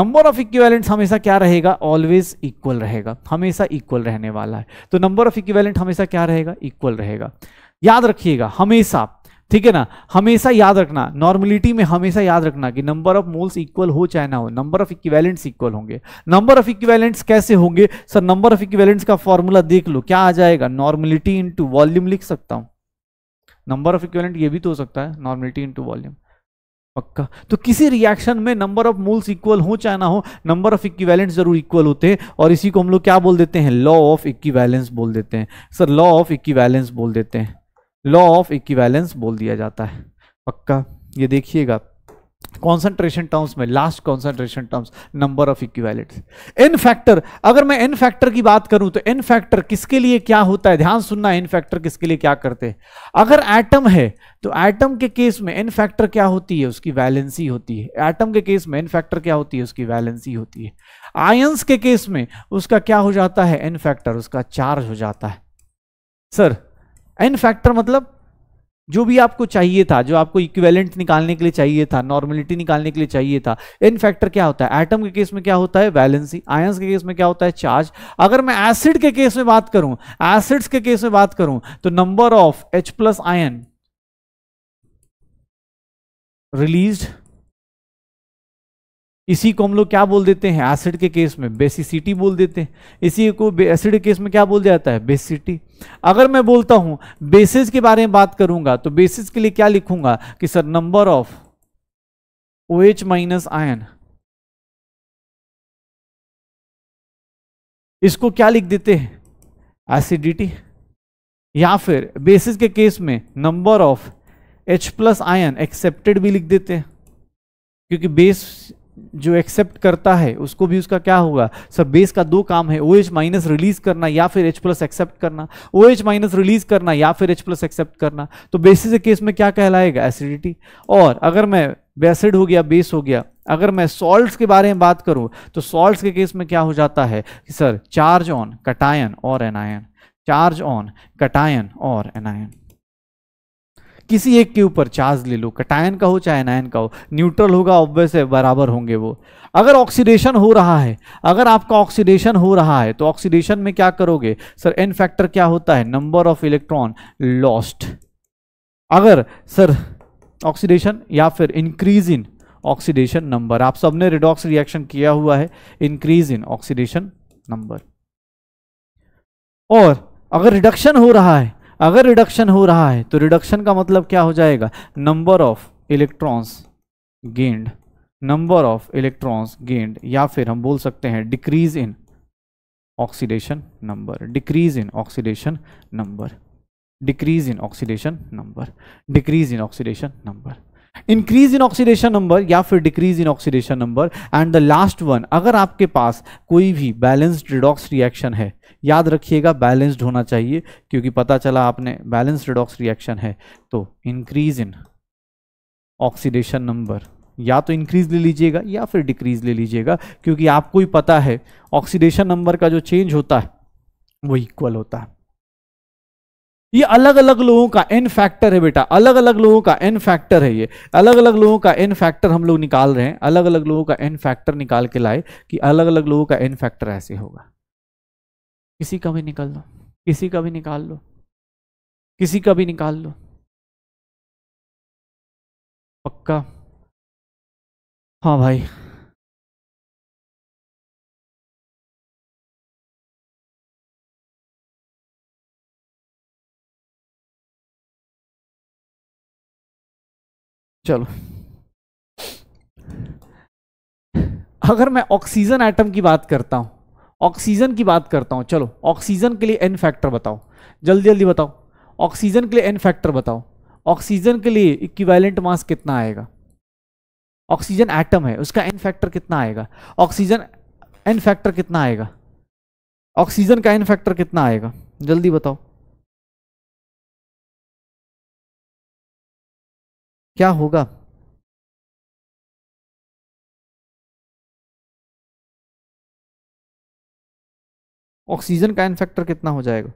number of equivalents हमेशा क्या रहेगा ऑलवेज इक्वल रहेगा हमेशा इक्वल रहने वाला है तो नंबर ऑफ इक्विवेलेंट हमेशा क्या रहेगा इक्वल रहेगा याद रखिएगा हमेशा ठीक है ना हमेशा याद रखना नॉर्मलिटी में हमेशा याद रखना कि नंबर ऑफ मोल्स इक्वल हो चाहे ना हो नंबर ऑफ इक्वेलेंट्स इक्वल होंगे नंबर ऑफ इक्वेलेंट्स कैसे होंगे सर नंबर ऑफ इक्वेलेंट्स का फॉर्मूला देख लो क्या आ जाएगा नॉर्मलिटी इंटू वॉल्यूम लिख सकता हूं नंबर ऑफ इक्वेलेंट ये भी तो हो सकता है नॉर्मलिटी इंटू वॉल्यूम पक्का तो किसी रिएक्शन में नंबर ऑफ मूल्स इक्वल हो चाहे ना हो नंबर ऑफ इक्वेलेंट जरूर इक्वल होते हैं और इसी को हम लोग क्या बोल देते हैं लॉ ऑफ इक्विवेलेंस बोल देते हैं सर लॉ ऑफ इक्विवेलेंस बोल देते हैं लॉ ऑफ इक्विवेलेंस बोल दिया जाता है पक्का ये देखिएगा कॉन्सेंट्रेशन टर्म्स में last concentration terms number of equivalent N factor अगर मैं एन फैक्टर की बात करूं तो एन फैक्टर किसके लिए क्या होता है ध्यान सुनना एन फैक्टर किसके लिए क्या करते हैं अगर एटम है तो एटम के केस में एन फैक्टर क्या होती है उसकी वैलेंसी होती है एटम के केस में एन फैक्टर क्या होती है उसकी वैलेंसी होती है आयंस के केस में उसका क्या हो जाता है एन फैक्टर उसका चार्ज हो जाता है सर एन फैक्टर मतलब जो भी आपको चाहिए था जो आपको इक्वेलेंट निकालने के लिए चाहिए था नॉर्मलिटी निकालने के लिए चाहिए था इन फैक्टर क्या होता है एटम के केस में क्या होता है वैलेंसी आयंस के केस में क्या होता है चार्ज अगर मैं एसिड के केस में बात करूं एसिड्स के केस में बात करूं तो number of H plus ion released इसी को हम लोग क्या बोल देते हैं एसिड के केस में बेसिसिटी बोल देते हैं इसी को एसिड केस में क्या बोल जाता है बेसिसिटी अगर मैं बोलता हूं बेसिस के बारे में बात करूंगा तो बेसिस के लिए क्या लिखूंगा कि sir number of O H minus ion इसको क्या लिख देते हैं एसिडिटी या फिर बेसिस के केस में number of H plus ion accepted भी लिख देते हैं क्योंकि बेस जो एक्सेप्ट करता है उसको भी उसका क्या होगा सब बेस का दो काम है ओ एच माइनस रिलीज करना या फिर एच प्लस एक्सेप्ट करना ओ एच माइनस रिलीज करना या फिर एच प्लस एक्सेप्ट करना तो बेसिस केस में क्या कहलाएगा एसिडिटी और अगर मैं बेसिड हो गया बेस हो गया अगर मैं सॉल्ट्स के बारे में बात करूं तो सॉल्ट्स के केस में क्या हो जाता है कि सर चार्ज ऑन कटायन और एनायन चार्ज ऑन कटायन और एनायन किसी एक के ऊपर चार्ज ले लो कटायन का हो चाहे नायन का हो न्यूट्रल होगा ऑब्वियस है बराबर होंगे वो अगर ऑक्सीडेशन हो रहा है अगर आपका ऑक्सीडेशन हो रहा है तो ऑक्सीडेशन में क्या करोगे सर एन फैक्टर क्या होता है नंबर ऑफ इलेक्ट्रॉन लॉस्ट अगर सर ऑक्सीडेशन या फिर इंक्रीज इन ऑक्सीडेशन नंबर आप सबने रिडॉक्स रिएक्शन किया हुआ है इंक्रीज इन ऑक्सीडेशन नंबर और अगर रिडक्शन हो रहा है अगर रिडक्शन हो रहा है तो रिडक्शन का मतलब क्या हो जाएगा number of electrons gained number of electrons gained या फिर हम बोल सकते हैं decrease in oxidation number decrease in oxidation number decrease in oxidation number decrease in oxidation number increase in oxidation number या फिर decrease in oxidation number and the last one अगर आपके पास कोई भी बैलेंस्ड रिडॉक्स रिएक्शन है याद रखिएगा balanced होना चाहिए क्योंकि पता चला आपने बैलेंस रिडॉक्स रिएक्शन है तो इंक्रीज इन ऑक्सीडेशन नंबर या तो इंक्रीज ले लीजिएगा या फिर डिक्रीज ले लीजिएगा क्योंकि आपको ही पता है ऑक्सीडेशन नंबर का जो चेंज होता है वो इक्वल होता है ये अलग अलग लोगों का एन फैक्टर है बेटा अलग अलग लोगों का एन फैक्टर है ये अलग अलग लोगों का एन फैक्टर हम लोग निकाल रहे हैं अलग अलग लोगों का एन फैक्टर निकाल के लाए कि अलग अलग लोगों का एन फैक्टर ऐसे होगा किसी का भी निकल लो किसी का भी निकाल लो किसी का भी निकाल लो पक्का हाँ भाई चलो अगर मैं ऑक्सीजन एटम की बात करता हूं ऑक्सीजन की बात करता हूँ चलो ऑक्सीजन के लिए एन फैक्टर बताओ जल्दी जल्दी बताओ ऑक्सीजन के लिए एन फैक्टर बताओ ऑक्सीजन के लिए इक्विवेलेंट मास कितना आएगा ऑक्सीजन एटम है उसका एन फैक्टर कितना आएगा ऑक्सीजन एन फैक्टर कितना आएगा ऑक्सीजन का एन फैक्टर कितना आएगा जल्दी बताओ क्या होगा ऑक्सीजन का इनफेक्टर कितना हो जाएगा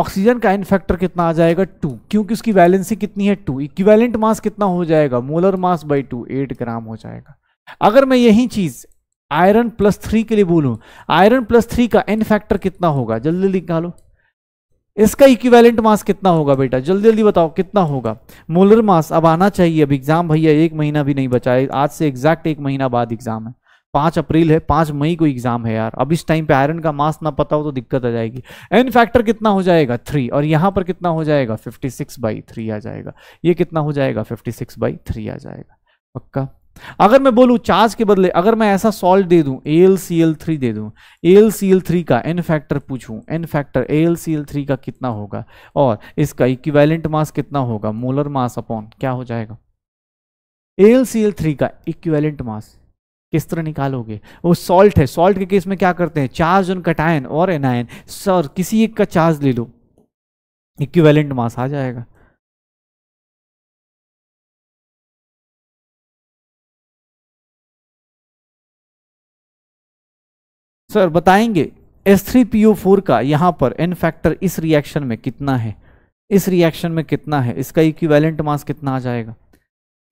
ऑक्सीजन का एन फैक्टर कितना आ जाएगा टू क्योंकि उसकी वैलेंसी कितनी है टू इक्विवेलेंट मास कितना हो जाएगा molar mass by two eight gram हो जाएगा अगर मैं यही चीज आयरन प्लस थ्री के लिए बोलूं आयरन प्लस थ्री का एन फैक्टर कितना होगा जल्दी जल्दी निकालो इसका इक्विवेलेंट मास कितना होगा बेटा जल्दी जल्दी बताओ कितना होगा मोलर मास अब आना चाहिए अब एग्जाम भैया एक महीना भी नहीं बचा है आज से एग्जैक्ट एक महीना बाद एग्जाम है पांच अप्रैल है पांच मई को एग्जाम है यार अब इस टाइम पे आयरन का मास ना पता हो तो दिक्कत आ जाएगी एन फैक्टर कितना हो जाएगा थ्री और यहां पर कितना हो जाएगा फिफ्टी सिक्स बाई थ्री आ जाएगा ये कितना हो जाएगा फिफ्टी सिक्स बाई थ्री आ जाएगा पक्का अगर मैं बोलूं चार्ज के बदले अगर मैं ऐसा सॉल्ट दे दूं एल सी एल थ्री दे दूं एल सी एल थ्री का एन फैक्टर पूछूं N factor L C L three का कितना होगा और इसका इक्विवेलेंट मास कितना होगा मोलर मास अपॉन क्या हो जाएगा एल सी एल थ्री का इक्विवेलेंट मास किस तरह निकालोगे वो सॉल्ट है सॉल्ट के केस में क्या करते हैं चार्ज उन कटायन और एनायन सर किसी एक का चार्ज ले लो इक्विवेलेंट मास आ जाएगा सर बताएंगे फोर का यहाँ पर एन फैक्टर इस रिएक्शन में कितना है इस रिएक्शन में कितना है इसका इक्विवेलेंट मास कितना आ जाएगा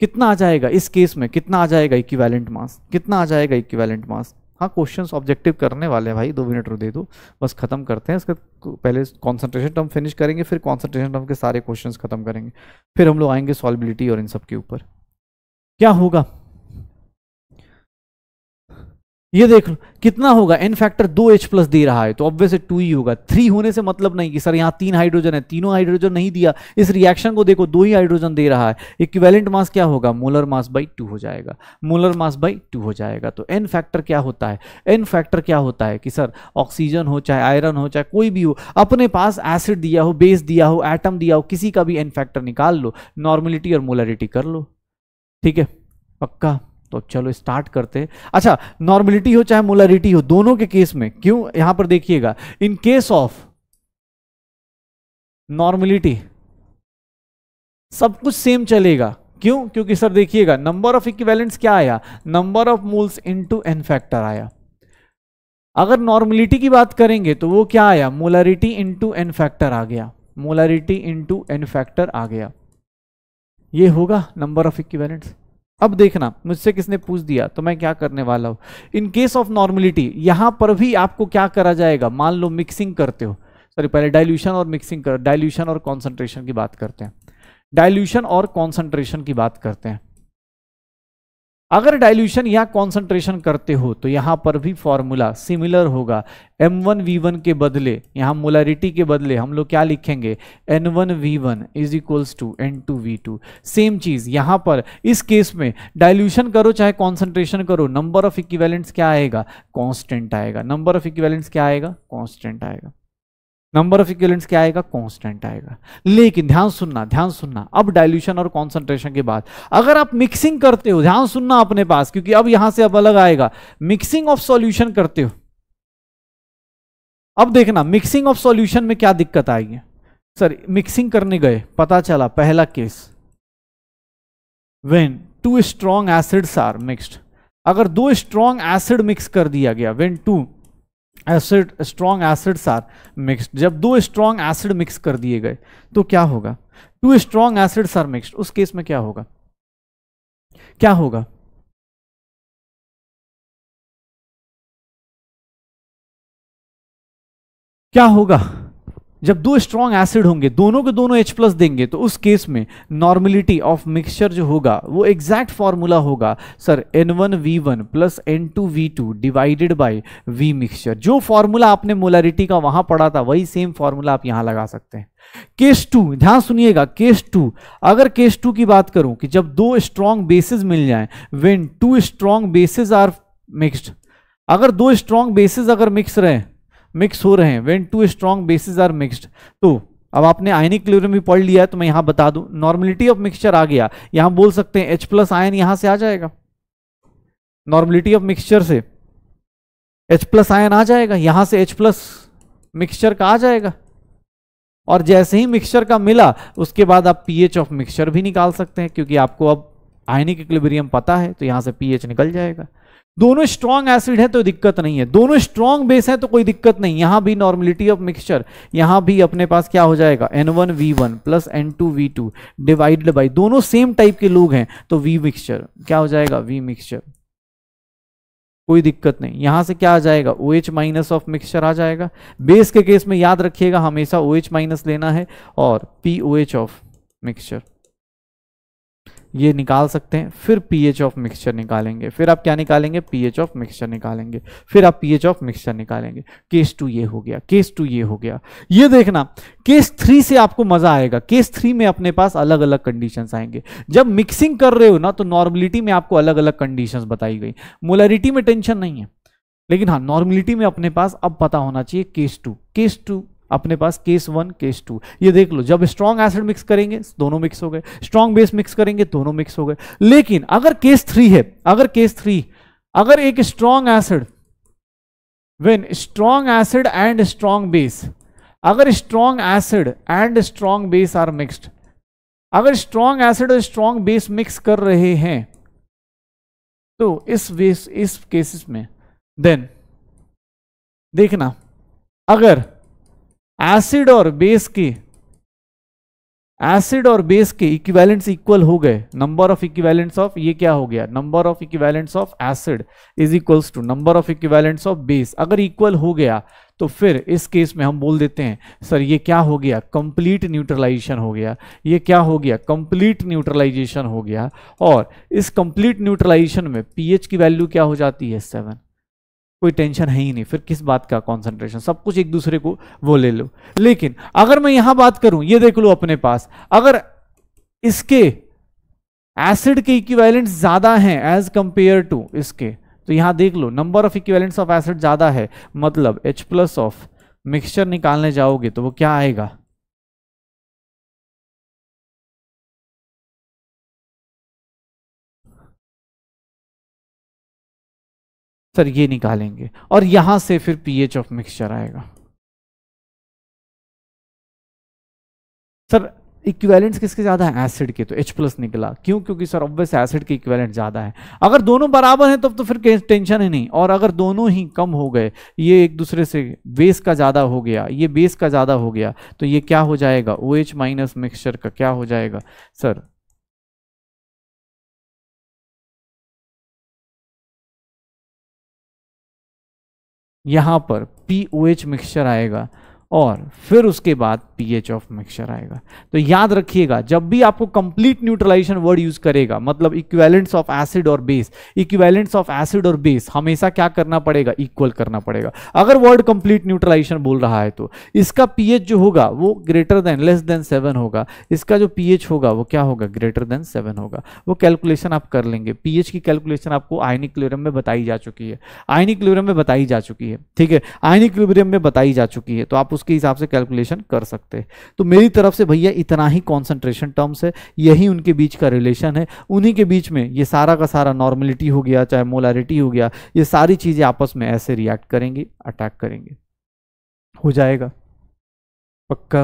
कितना आ जाएगा इस केस में कितना आ जाएगा इक्विवेलेंट मास कितना आ जाएगा इक्विवेलेंट मास हाँ क्वेश्चन ऑब्जेक्टिव करने वाले हैं भाई दो मिनट दे दो बस खत्म करते हैं इसका पहले कॉन्सेंट्रेशन टर्म फिनिश करेंगे फिर कॉन्सेंट्रेशन टर्म के सारे क्वेश्चन खत्म करेंगे फिर हम लोग आएंगे सॉलिबिलिटी और इन सब के ऊपर क्या होगा ये देख लो कितना होगा एन फैक्टर दो एच प्लस दे रहा है तो ऑब्वियस टू ही होगा थ्री होने से मतलब नहीं कि सर यहाँ तीन हाइड्रोजन है तीनों हाइड्रोजन नहीं दिया इस रिएक्शन को देखो दो ही हाइड्रोजन दे रहा है इक्विवेलेंट मास क्या होगा मोलर मास बाई टू हो जाएगा मोलर मास बाई टू हो जाएगा तो एन फैक्टर क्या होता है एन फैक्टर क्या होता है कि सर ऑक्सीजन हो चाहे आयरन हो चाहे कोई भी हो अपने पास एसिड दिया हो बेस दिया हो एटम दिया हो किसी का भी एन फैक्टर निकाल लो नॉर्मलिटी और मोलरिटी कर लो ठीक है पक्का तो अब चलो स्टार्ट करते हैं अच्छा नॉर्मलिटी हो चाहे मोलरिटी हो दोनों के केस में क्यों यहां पर देखिएगा इन केस ऑफ नॉर्मलिटी सब कुछ सेम चलेगा क्यों क्योंकि सर देखिएगा नंबर ऑफ इक्विवेलेंट्स क्या आया number of moles into N factor आया अगर नॉर्मलिटी की बात करेंगे तो वो क्या आया मोलरिटी इंटू एन फैक्टर आ गया मोलरिटी इंटू एन फैक्टर आ गया ये होगा नंबर ऑफ इक्विवेलेंट्स अब देखना मुझसे किसने पूछ दिया तो मैं क्या करने वाला हूं इन केस ऑफ नॉर्मलिटी यहां पर भी आपको क्या करा जाएगा मान लो मिक्सिंग करते हो सॉरी पहले डाइल्यूशन और मिक्सिंग कर डाइल्यूशन और कॉन्सेंट्रेशन की बात करते हैं डाइल्यूशन और कॉन्सेंट्रेशन की बात करते हैं अगर डाइल्यूशन या कॉन्सेंट्रेशन करते हो तो यहाँ पर भी फॉर्मूला सिमिलर होगा M1 वन के बदले यहाँ मोलारिटी के बदले हम लोग क्या लिखेंगे N1 V1 is equals to V two same चीज यहाँ पर इस केस में डाइल्यूशन करो चाहे कॉन्सेंट्रेशन करो नंबर ऑफ इक्विवेलेंट्स क्या आएगा कॉन्स्टेंट आएगा नंबर ऑफ इक्विवेलेंट्स क्या आएगा कॉन्स्टेंट आएगा नंबर ऑफ इक्विलेंट्स क्या आएगा कांस्टेंट आएगा लेकिन ध्यान सुनना ध्यान सुनना अब डाइल्यूशन और कॉन्सेंट्रेशन के बाद अगर आप मिक्सिंग करते हो ध्यान सुनना अपने पास क्योंकि अब यहां से अब अलग आएगा मिक्सिंग ऑफ सॉल्यूशन करते हो अब देखना मिक्सिंग ऑफ सॉल्यूशन में क्या दिक्कत आएगी सर मिक्सिंग करने गए पता चला पहला case when two strong acids are mixed अगर दो स्ट्रॉन्ग एसिड मिक्स कर दिया गया when two acid strong acids are mixed जब दो स्ट्रॉन्ग एसिड मिक्स कर दिए गए तो क्या होगा two strong acids are mixed उस केस में क्या होगा क्या होगा क्या होगा जब दो स्ट्रॉन्ग एसिड होंगे दोनों के दोनों H प्लस देंगे तो उस केस में नॉर्मिलिटी ऑफ मिक्सचर जो होगा वो एग्जैक्ट फॉर्मूला होगा sir N one V one plus N two V two divided by V mixture जो फॉर्मूला आपने मोलारिटी का वहां पढ़ा था वही सेम फॉर्मूला आप यहां लगा सकते हैं केस टू ध्यान सुनिएगा केस टू अगर केस टू की बात करूं कि जब दो स्ट्रॉन्ग बेसिस मिल जाए when two strong bases are mixed अगर दो स्ट्रॉन्ग बेसिस अगर मिक्स रहे मिक्स हो रहे हैं when two strong bases are mixed तो अब आपने आयनिक क्लोरियम भी पढ़ लिया है तो मैं यहां बता दूं नॉर्मलिटी ऑफ मिक्सचर आ गया यहां बोल सकते हैं H प्लस आयन यहां से आ जाएगा नॉर्मलिटी ऑफ मिक्सचर से H प्लस आयन आ जाएगा यहां से H प्लस मिक्सचर का आ जाएगा और जैसे ही मिक्सचर का मिला उसके बाद आप पीएच ऑफ मिक्सचर भी निकाल सकते हैं क्योंकि आपको अब आयनिक क्लोबेरियम पता है तो यहां से पीएच निकल जाएगा दोनों स्ट्रॉन्ग एसिड है तो दिक्कत नहीं है दोनों स्ट्रॉन्ग बेस है तो कोई दिक्कत नहीं यहां भी नॉर्मलिटी ऑफ मिक्सचर यहां भी अपने पास क्या हो जाएगा N one V one plus N two V two divided by दोनों सेम टाइप के लोग हैं तो वी मिक्सचर क्या हो जाएगा वी मिक्सचर कोई दिक्कत नहीं यहां से क्या आ जाएगा O H minus of mixture आ जाएगा बेस के केस में याद रखिएगा हमेशा ओ एच माइनस लेना है और P O H of mixture ये निकाल सकते हैं फिर पीएच ऑफ मिक्सचर निकालेंगे फिर आप क्या निकालेंगे पीएच ऑफ मिक्सचर निकालेंगे फिर आप पीएच ऑफ मिक्सचर निकालेंगे केस टू ये हो गया केस टू ये हो गया ये देखना केस थ्री से आपको मजा आएगा केस थ्री में अपने पास अलग अलग कंडीशन आएंगे जब मिक्सिंग कर रहे हो ना तो नॉर्मलिटी में आपको अलग अलग कंडीशन बताई गई मोलरिटी में टेंशन नहीं है लेकिन हाँ नॉर्मलिटी में अपने पास अब पता होना चाहिए केस टू केस टू अपने पास केस वन केस टू ये देख लो जब स्ट्रॉन्ग एसिड मिक्स करेंगे दोनों मिक्स हो गए स्ट्रॉन्ग बेस मिक्स करेंगे दोनों मिक्स हो गए लेकिन अगर केस थ्री है अगर केस थ्री अगर एक strong acid when strong acid and strong base अगर strong acid and strong base are mixed अगर स्ट्रॉन्ग एसिड और स्ट्रॉन्ग बेस मिक्स कर रहे हैं तो इस बेस इस केसेस में देन देखना अगर एसिड और बेस के एसिड और बेस के इक्विवेलेंट्स इक्वल हो गए नंबर ऑफ इक्विवेलेंट्स ऑफ ये क्या हो गया number of equivalents of acid is equals to number of equivalent of base अगर इक्वल हो गया तो फिर इस केस में हम बोल देते हैं सर ये क्या हो गया कंप्लीट न्यूट्रलाइजेशन हो गया ये क्या हो गया कंप्लीट न्यूट्रलाइजेशन हो गया और इस कंप्लीट न्यूट्रलाइजेशन में पीएच की वैल्यू क्या हो जाती है सेवन कोई टेंशन है ही नहीं फिर किस बात का कॉन्सेंट्रेशन सब कुछ एक दूसरे को वो ले लो लेकिन अगर मैं यहां बात करूं ये देख लो अपने पास अगर इसके एसिड के इक्विवेलेंट ज्यादा हैं एज कंपेयर टू इसके तो यहां देख लो number of equivalents of acid ज्यादा है मतलब H प्लस ऑफ मिक्सचर निकालने जाओगे तो वो क्या आएगा सर ये निकालेंगे और यहां से फिर पीएच ऑफ मिक्सचर आएगा सर इक्विवेलेंट्स किसके ज्यादा है एसिड के तो H प्लस निकला क्यों क्योंकि सर ऑब्वियस एसिड के इक्विवेलेंट ज्यादा है अगर दोनों बराबर हैं तब तो फिर टेंशन ही नहीं और अगर दोनों ही कम हो गए ये एक दूसरे से बेस का ज्यादा हो गया ये बेस का ज्यादा हो गया तो ये क्या हो जाएगा ओ एच माइनस मिक्सचर का क्या हो जाएगा सर यहाँ पर पी ओ एच मिक्सचर आएगा और फिर उसके बाद पीएच ऑफ मिक्सचर आएगा तो याद रखिएगा जब भी आपको कंप्लीट न्यूट्रलाइजेशन वर्ड यूज करेगा मतलब इक्वेलेंट्स ऑफ एसिड और बेस इक्वेलेंट्स ऑफ एसिड और बेस हमेशा क्या करना पड़ेगा इक्वल करना पड़ेगा अगर वर्ड कंप्लीट न्यूट्रलाइजेशन बोल रहा है तो इसका पीएच जो होगा वो greater than less than seven होगा इसका जो पीएच होगा वो क्या होगा ग्रेटर देन सेवन होगा वो कैलकुलेशन आप कर लेंगे पीएच की कैलकुलेशन आपको आयनिक क्लोरियम में बताई जा चुकी है आयनिक क्लोरियम में बताई जा चुकी है ठीक है आयनिक क्लोरियम में बताई जा चुकी है तो आप उसके हिसाब से कैलकुलेशन कर सकते हैं तो मेरी तरफ से भैया इतना ही कॉन्सेंट्रेशन टर्म्स है यही उनके बीच का रिलेशन है उन्हीं के बीच में ये सारा का सारा नॉर्मलिटी हो गया चाहे मोलारिटी हो गया ये सारी चीज़ें आपस में ऐसे रिएक्ट करेंगी अटैक करेंगे हो जाएगा पक्का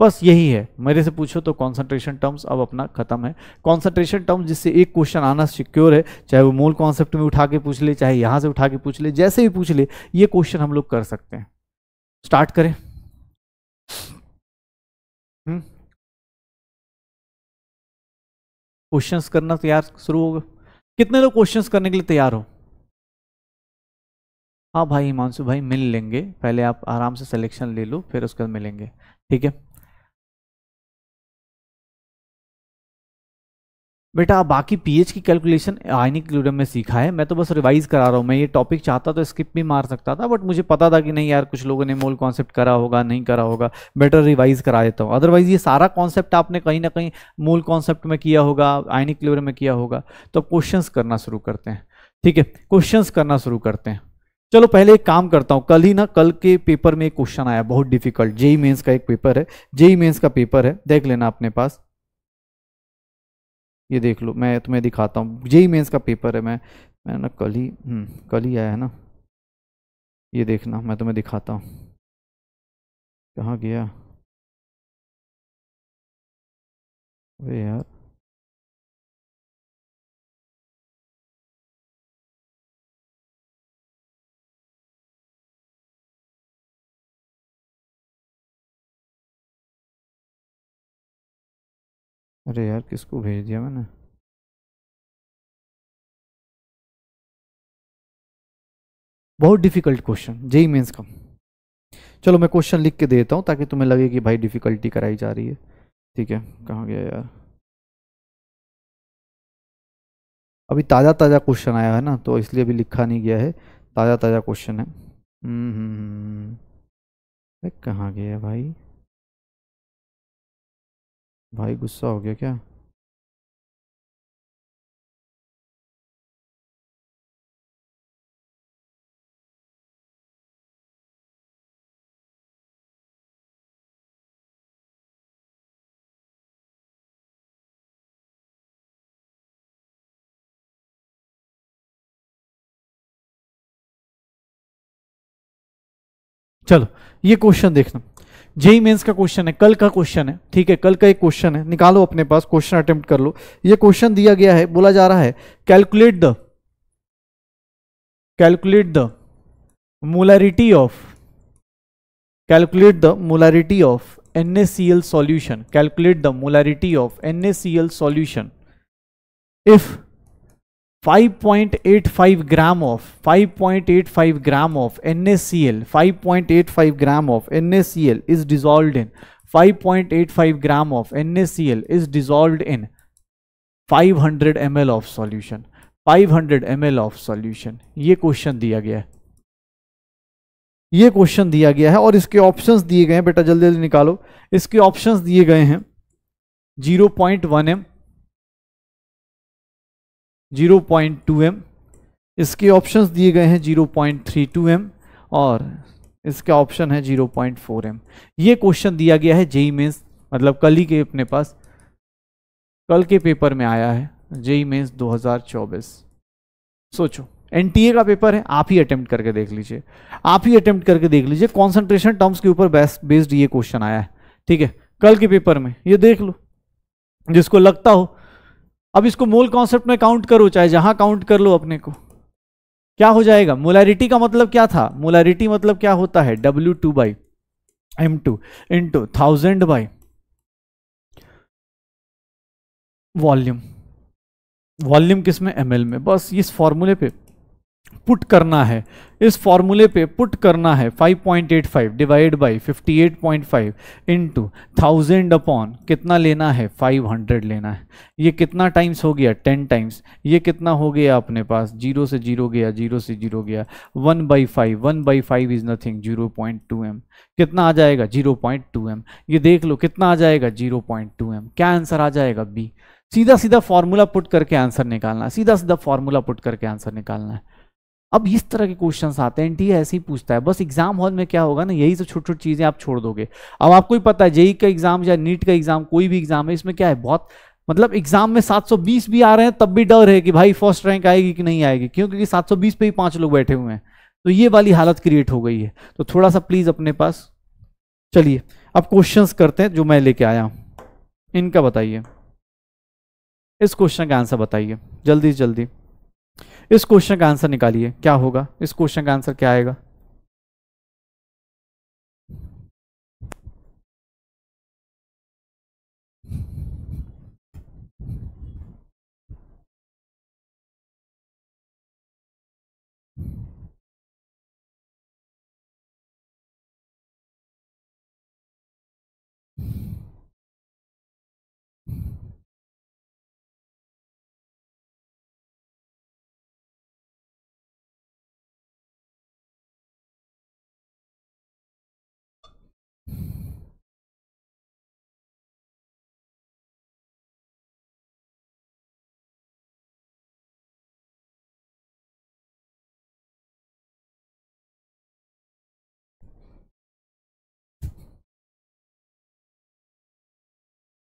बस यही है मेरे से पूछो तो कॉन्सेंट्रेशन टर्म्स अब अपना खत्म है कॉन्सेंट्रेशन टर्म्स जिससे एक क्वेश्चन आना सिक्योर है चाहे वो मूल कॉन्सेप्ट में उठा के पूछ ले चाहे यहाँ से उठा के पूछ ले जैसे भी पूछ ले ये क्वेश्चन हम लोग कर सकते हैं स्टार्ट करें क्वेश्चंस हम्म। करना तैयार शुरू होगा कितने लोग क्वेश्चंस करने के लिए तैयार हो हाँ भाई हिमांशु भाई मिल लेंगे पहले आप आराम से सिलेक्शन ले लो फिर उसके बाद मिलेंगे ठीक है बेटा बाकी पीएच की कैलकुलेशन आयनिक ल्यूडम में सीखा है मैं तो बस रिवाइज करा रहा हूँ मैं ये टॉपिक चाहता तो स्किप भी मार सकता था बट मुझे पता था कि नहीं यार कुछ लोगों ने मोल कॉन्सेप्ट करा होगा नहीं करा होगा बेटर रिवाइज करा देता हूँ अदरवाइज ये सारा कॉन्सेप्ट आपने कहीं ना कहीं मोल कॉन्सेप्ट में किया होगा आयनिक ल्यूडम में किया होगा तो क्वेश्चन करना शुरू करते हैं ठीक है क्वेश्चन करना शुरू करते हैं चलो पहले एक काम करता हूँ कल ही ना कल के पेपर में एक क्वेश्चन आया बहुत डिफिकल्ट जेई मेन्स का एक पेपर है जेई मेन्स e का पेपर है देख लेना अपने पास ये देख लो मैं तुम्हें दिखाता हूँ जेई मेन्स का पेपर है मैं मैं ना कल ही हम्म, कल ही आया है ना ये देखना मैं तुम्हें दिखाता हूँ कहाँ गया अरे यार अरे यार किसको भेज दिया मैंने बहुत डिफिकल्ट क्वेश्चन जेई मेंस का चलो मैं क्वेश्चन लिख के देता हूँ ताकि तुम्हें लगे कि भाई डिफिकल्टी कराई जा रही है ठीक है कहाँ गया यार अभी ताज़ा ताज़ा क्वेश्चन आया है ना तो इसलिए अभी लिखा नहीं गया है ताज़ा ताज़ा क्वेश्चन है हम्म, हम्म, हम्म, कहाँ गया भाई भाई गुस्सा हो गया क्या चलो ये क्वेश्चन देखना जेई मेंस का क्वेश्चन है कल का क्वेश्चन है ठीक है कल का एक क्वेश्चन है निकालो अपने पास क्वेश्चन अटेम्प्ट कर लो ये क्वेश्चन दिया गया है बोला जा रहा है calculate the calculate the molarity of calculate the molarity of the solution of N molarity C L solution if 5.85 gram of 5.85 gram of NaCl 5.85 gram of NaCl S C L 5.85 gram in NaCl hundred M L 500 ml five hundred 500 ml of solution ये question दिया गया है ये question दिया गया है और इसके ऑप्शंस दिए गए हैं बेटा जल्दी जल्दी निकालो इसके ऑप्शंस दिए गए हैं 0.1 point one M zero point two M इसके ऑप्शंस दिए गए हैं zero point three two M और इसके ऑप्शन है जीरो पॉइंट फोर एम ये क्वेश्चन दिया गया है जेई मेन्स मतलब कल ही के अपने पास कल के पेपर में आया है जेई मेन्स 2024 सोचो एनटीए का पेपर है आप ही अटेम्प्ट करके देख लीजिए आप ही अटेम्प्ट करके देख लीजिए कॉन्सेंट्रेशन टर्म्स के ऊपर बेस्ड ये क्वेश्चन आया है ठीक है कल के पेपर में ये देख लो जिसको लगता हो अब इसको मूल कॉन्सेप्ट में काउंट करो चाहे जहां काउंट कर लो अपने को क्या हो जाएगा मोलैरिटी का मतलब क्या था मोलैरिटी मतलब क्या होता है W two by M two two thousand by volume volume किस में एम में बस इस फॉर्मूले पे पुट करना है इस फॉर्मूले पे पुट करना है 5.85 divide by 58.5 into thousand upon कितना लेना है 500 लेना है ये कितना टाइम्स हो गया 10 टाइम्स ये कितना हो गया अपने पास जीरो से जीरो गया जीरो से जीरो गया one by five one by five is nothing zero point two M कितना आ जाएगा जीरो पॉइंट टू एम ये देख लो कितना आ जाएगा जीरो पॉइंट टू एम क्या आंसर आ जाएगा बी सीधा सीधा फॉर्मूला पुट करके आंसर निकालना है सीधा सीधा फॉर्मूला पुट करके आंसर निकालना है अब इस तरह के क्वेश्चन आते हैं एनटीए ऐसे ही पूछता है बस एग्जाम हॉल में क्या होगा ना यही सब तो छोटी छोटी चीज़ें आप छोड़ दोगे अब आपको ही पता है जेई e e का एग्जाम या नीट e का एग्जाम कोई भी एग्जाम है इसमें क्या है बहुत मतलब एग्जाम में 720 भी आ रहे हैं तब भी डर है कि भाई फर्स्ट रैंक आएगी कि नहीं आएगी क्यों क्योंकि सात पे ही पांच लोग बैठे हुए हैं तो ये वाली हालत क्रिएट हो गई है तो थोड़ा सा प्लीज अपने पास चलिए अब क्वेश्चन करते हैं जो मैं लेके आया हूं इनका बताइए इस क्वेश्चन का आंसर बताइए जल्दी से जल्दी इस क्वेश्चन का आंसर निकालिए क्या होगा इस क्वेश्चन का आंसर क्या आएगा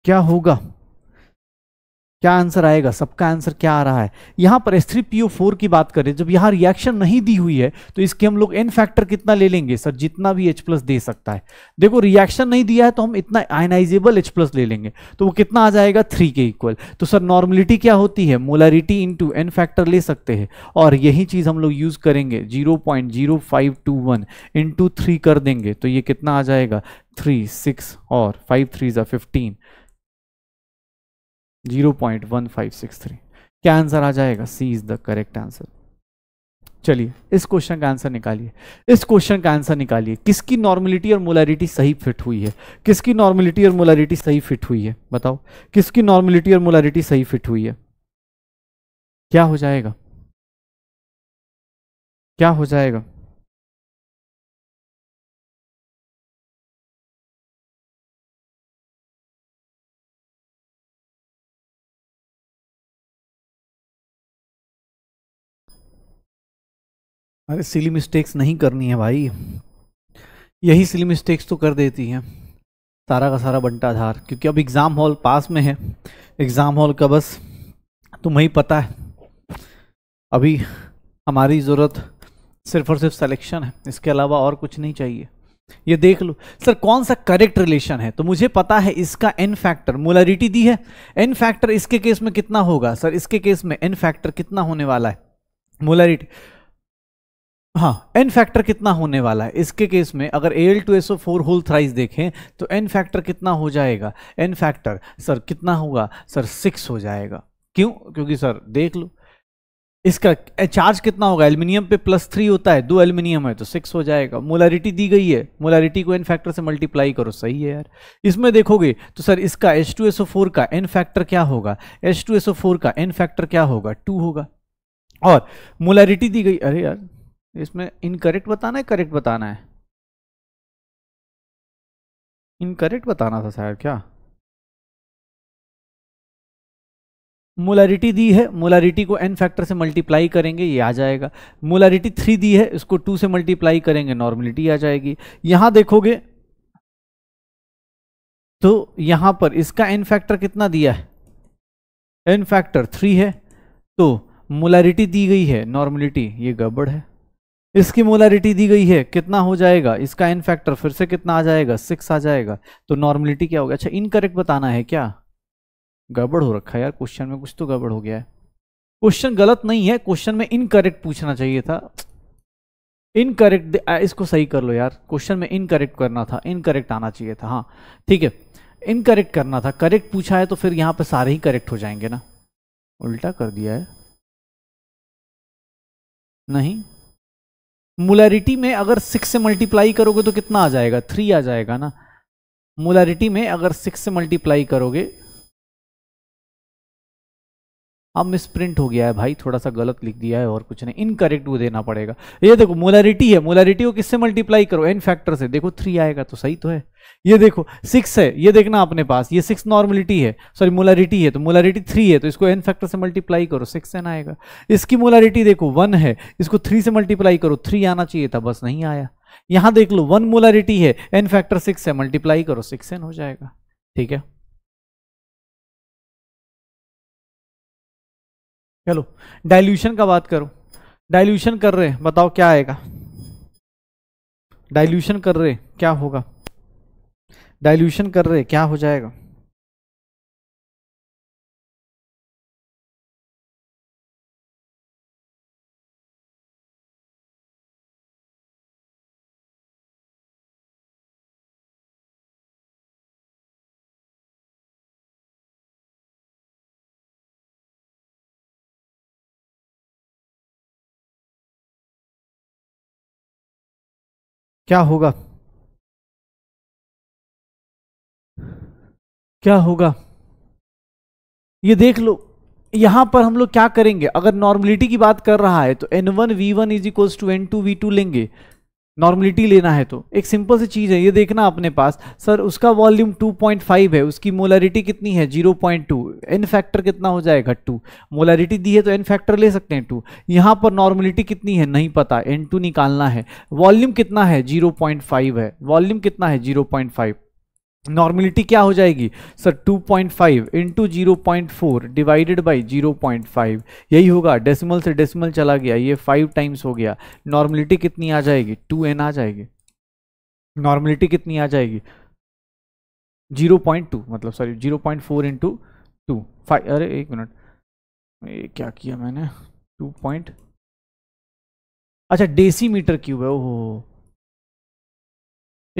क्या होगा क्या आंसर आएगा सबका आंसर क्या आ रहा है यहां पर फोर की बात करें जब यहां रिएक्शन नहीं दी हुई है तो इसके हम लोग एन फैक्टर कितना ले लेंगे सर जितना भी H प्लस दे सकता है देखो रिएक्शन नहीं दिया है तो हम इतना आयनाइजेबल H प्लस ले लेंगे तो वो कितना आ जाएगा थ्री के इक्वल तो सर नॉर्मलिटी क्या होती है मोलारिटी इंटू एन फैक्टर ले सकते हैं और यही चीज हम लोग यूज करेंगे zero point zero five two one two three कर देंगे तो ये कितना आ जाएगा थ्री सिक्स और फाइव थ्री जो fifteen zero point one five six three क्या आंसर आ जाएगा C is the correct answer चलिए इस क्वेश्चन का आंसर निकालिए इस क्वेश्चन का आंसर निकालिए किसकी नॉर्मलिटी और मोलारिटी सही फिट हुई है किसकी नॉर्मलिटी और मोलारिटी सही फिट हुई है बताओ किसकी नॉर्मलिटी और मोलारिटी सही फिट हुई है क्या हो जाएगा क्या हो जाएगा अरे सिली मिस्टेक्स नहीं करनी है भाई यही सिली मिस्टेक्स तो कर देती हैं सारा का सारा बंटाधार क्योंकि अब एग्ज़ाम हॉल पास में है एग्ज़ाम हॉल का बस तुम्हें ही पता है अभी हमारी ज़रूरत सिर्फ और सिर्फ सिलेक्शन है इसके अलावा और कुछ नहीं चाहिए ये देख लो सर कौन सा करेक्ट रिलेशन है तो मुझे पता है इसका एन फैक्टर मोलरिटी दी है एन फैक्टर इसके केस में कितना होगा सर इसके केस में एन फैक्टर कितना होने वाला है मोलरिटी हाँ एन फैक्टर कितना होने वाला है इसके केस में अगर A L two S O four whole thrice देखें तो एन फैक्टर कितना हो जाएगा एन फैक्टर सर कितना होगा सर सिक्स हो जाएगा क्यों क्योंकि सर देख लो इसका चार्ज कितना होगा एल्युमिनियम पे प्लस थ्री होता है दो एल्युमिनियम है तो सिक्स हो जाएगा मोलारिटी दी गई है मोलारिटी को एन फैक्टर से मल्टीप्लाई करो सही है यार इसमें देखोगे तो सर इसका H two S O four का एन फैक्टर क्या होगा H two S O four का एन फैक्टर क्या होगा टू होगा और मोलारिटी दी गई अरे यार इसमें इनकरेक्ट बताना है करेक्ट बताना है इनकरेक्ट बताना था शायद क्या मोलारिटी दी है मोलारिटी को एन फैक्टर से मल्टीप्लाई करेंगे ये आ जाएगा मोलारिटी थ्री दी है इसको टू से मल्टीप्लाई करेंगे नॉर्मलिटी आ जाएगी यहां देखोगे तो यहां पर इसका एन फैक्टर कितना दिया है एन फैक्टर थ्री है तो मोलारिटी दी गई है नॉर्मलिटी ये गड़बड़ है इसकी मोलारिटी दी गई है कितना हो जाएगा इसका एन फैक्टर फिर से कितना आ जाएगा सिक्स आ जाएगा तो नॉर्मलिटी क्या हो गया अच्छा इनकरेक्ट बताना है क्या गड़बड़ हो रखा है यार क्वेश्चन में कुछ तो गड़बड़ हो गया है क्वेश्चन गलत नहीं है क्वेश्चन में इनकरेक्ट पूछना चाहिए था इनकरेक्ट इसको सही कर लो यार क्वेश्चन में इनकरेक्ट करना था इनकरेक्ट आना चाहिए था हाँ ठीक है इनकरेक्ट करना था करेक्ट पूछा है तो फिर यहाँ पर सारे ही करेक्ट हो जाएंगे ना उल्टा कर दिया है नहीं मुलैरिटी में अगर सिक्स से मल्टीप्लाई करोगे तो कितना आ जाएगा थ्री आ जाएगा ना मुलैरिटी में अगर सिक्स से मल्टीप्लाई करोगे अब मिस प्रिंट हो गया है भाई थोड़ा सा गलत लिख दिया है और कुछ नहीं इनकरेक्ट वो देना पड़ेगा ये देखो मोलैरिटी है मोलैरिटी को किससे मल्टीप्लाई करो एन फैक्टर से देखो थ्री आएगा तो सही तो है ये देखो सिक्स है ये देखना अपने पास ये सिक्स नॉर्मलिटी है सॉरी मोलारिटी है तो मोलारिटी थ्री है तो इसको एन फैक्टर से मल्टीप्लाई करो सिक्स एन आएगा इसकी मोलारिटी देखो वन है इसको थ्री से मल्टीप्लाई करो थ्री आना चाहिए था बस नहीं आया यहां देख लो वन मोलारिटी है एन फैक्टर सिक्स है मल्टीप्लाई करो सिक्स एन हो जाएगा ठीक है चलो डाइल्यूशन का बात करो डाइल्यूशन कर रहे हैं बताओ क्या आएगा डाइल्यूशन कर रहे क्या होगा डाइल्यूशन कर रहे क्या हो जाएगा क्या होगा क्या होगा ये देख लो यहां पर हम लोग क्या करेंगे अगर नॉर्मलिटी की बात कर रहा है तो N one V one is equal to N two V two लेंगे नॉर्मलिटी लेना है तो एक सिंपल सी चीज़ है ये देखना अपने पास सर उसका वॉल्यूम 2.5 है उसकी मोलारिटी कितनी है 0.2 एन फैक्टर कितना हो जाएगा टू मोलारिटी दी है तो एन फैक्टर ले सकते हैं टू यहाँ पर नॉर्मलिटी कितनी है नहीं पता एन टू निकालना है वॉल्यूम कितना है 0.5 है वॉल्यूम कितना है 0.5 नॉर्मलिटी क्या हो जाएगी sir 2.5 point five into zero point four divided by zero point five यही होगा डेसिमल से डेसिमल चला गया ये फाइव टाइम्स हो गया नॉर्मलिटी कितनी आ जाएगी टू एन आ जाएगी नॉर्मलिटी कितनी आ जाएगी जीरो पॉइंट टू मतलब sorry zero point four into two five अरे एक मिनट ये क्या किया मैंने टू पॉइंट अच्छा डेसीमीटर क्यूब है ओहो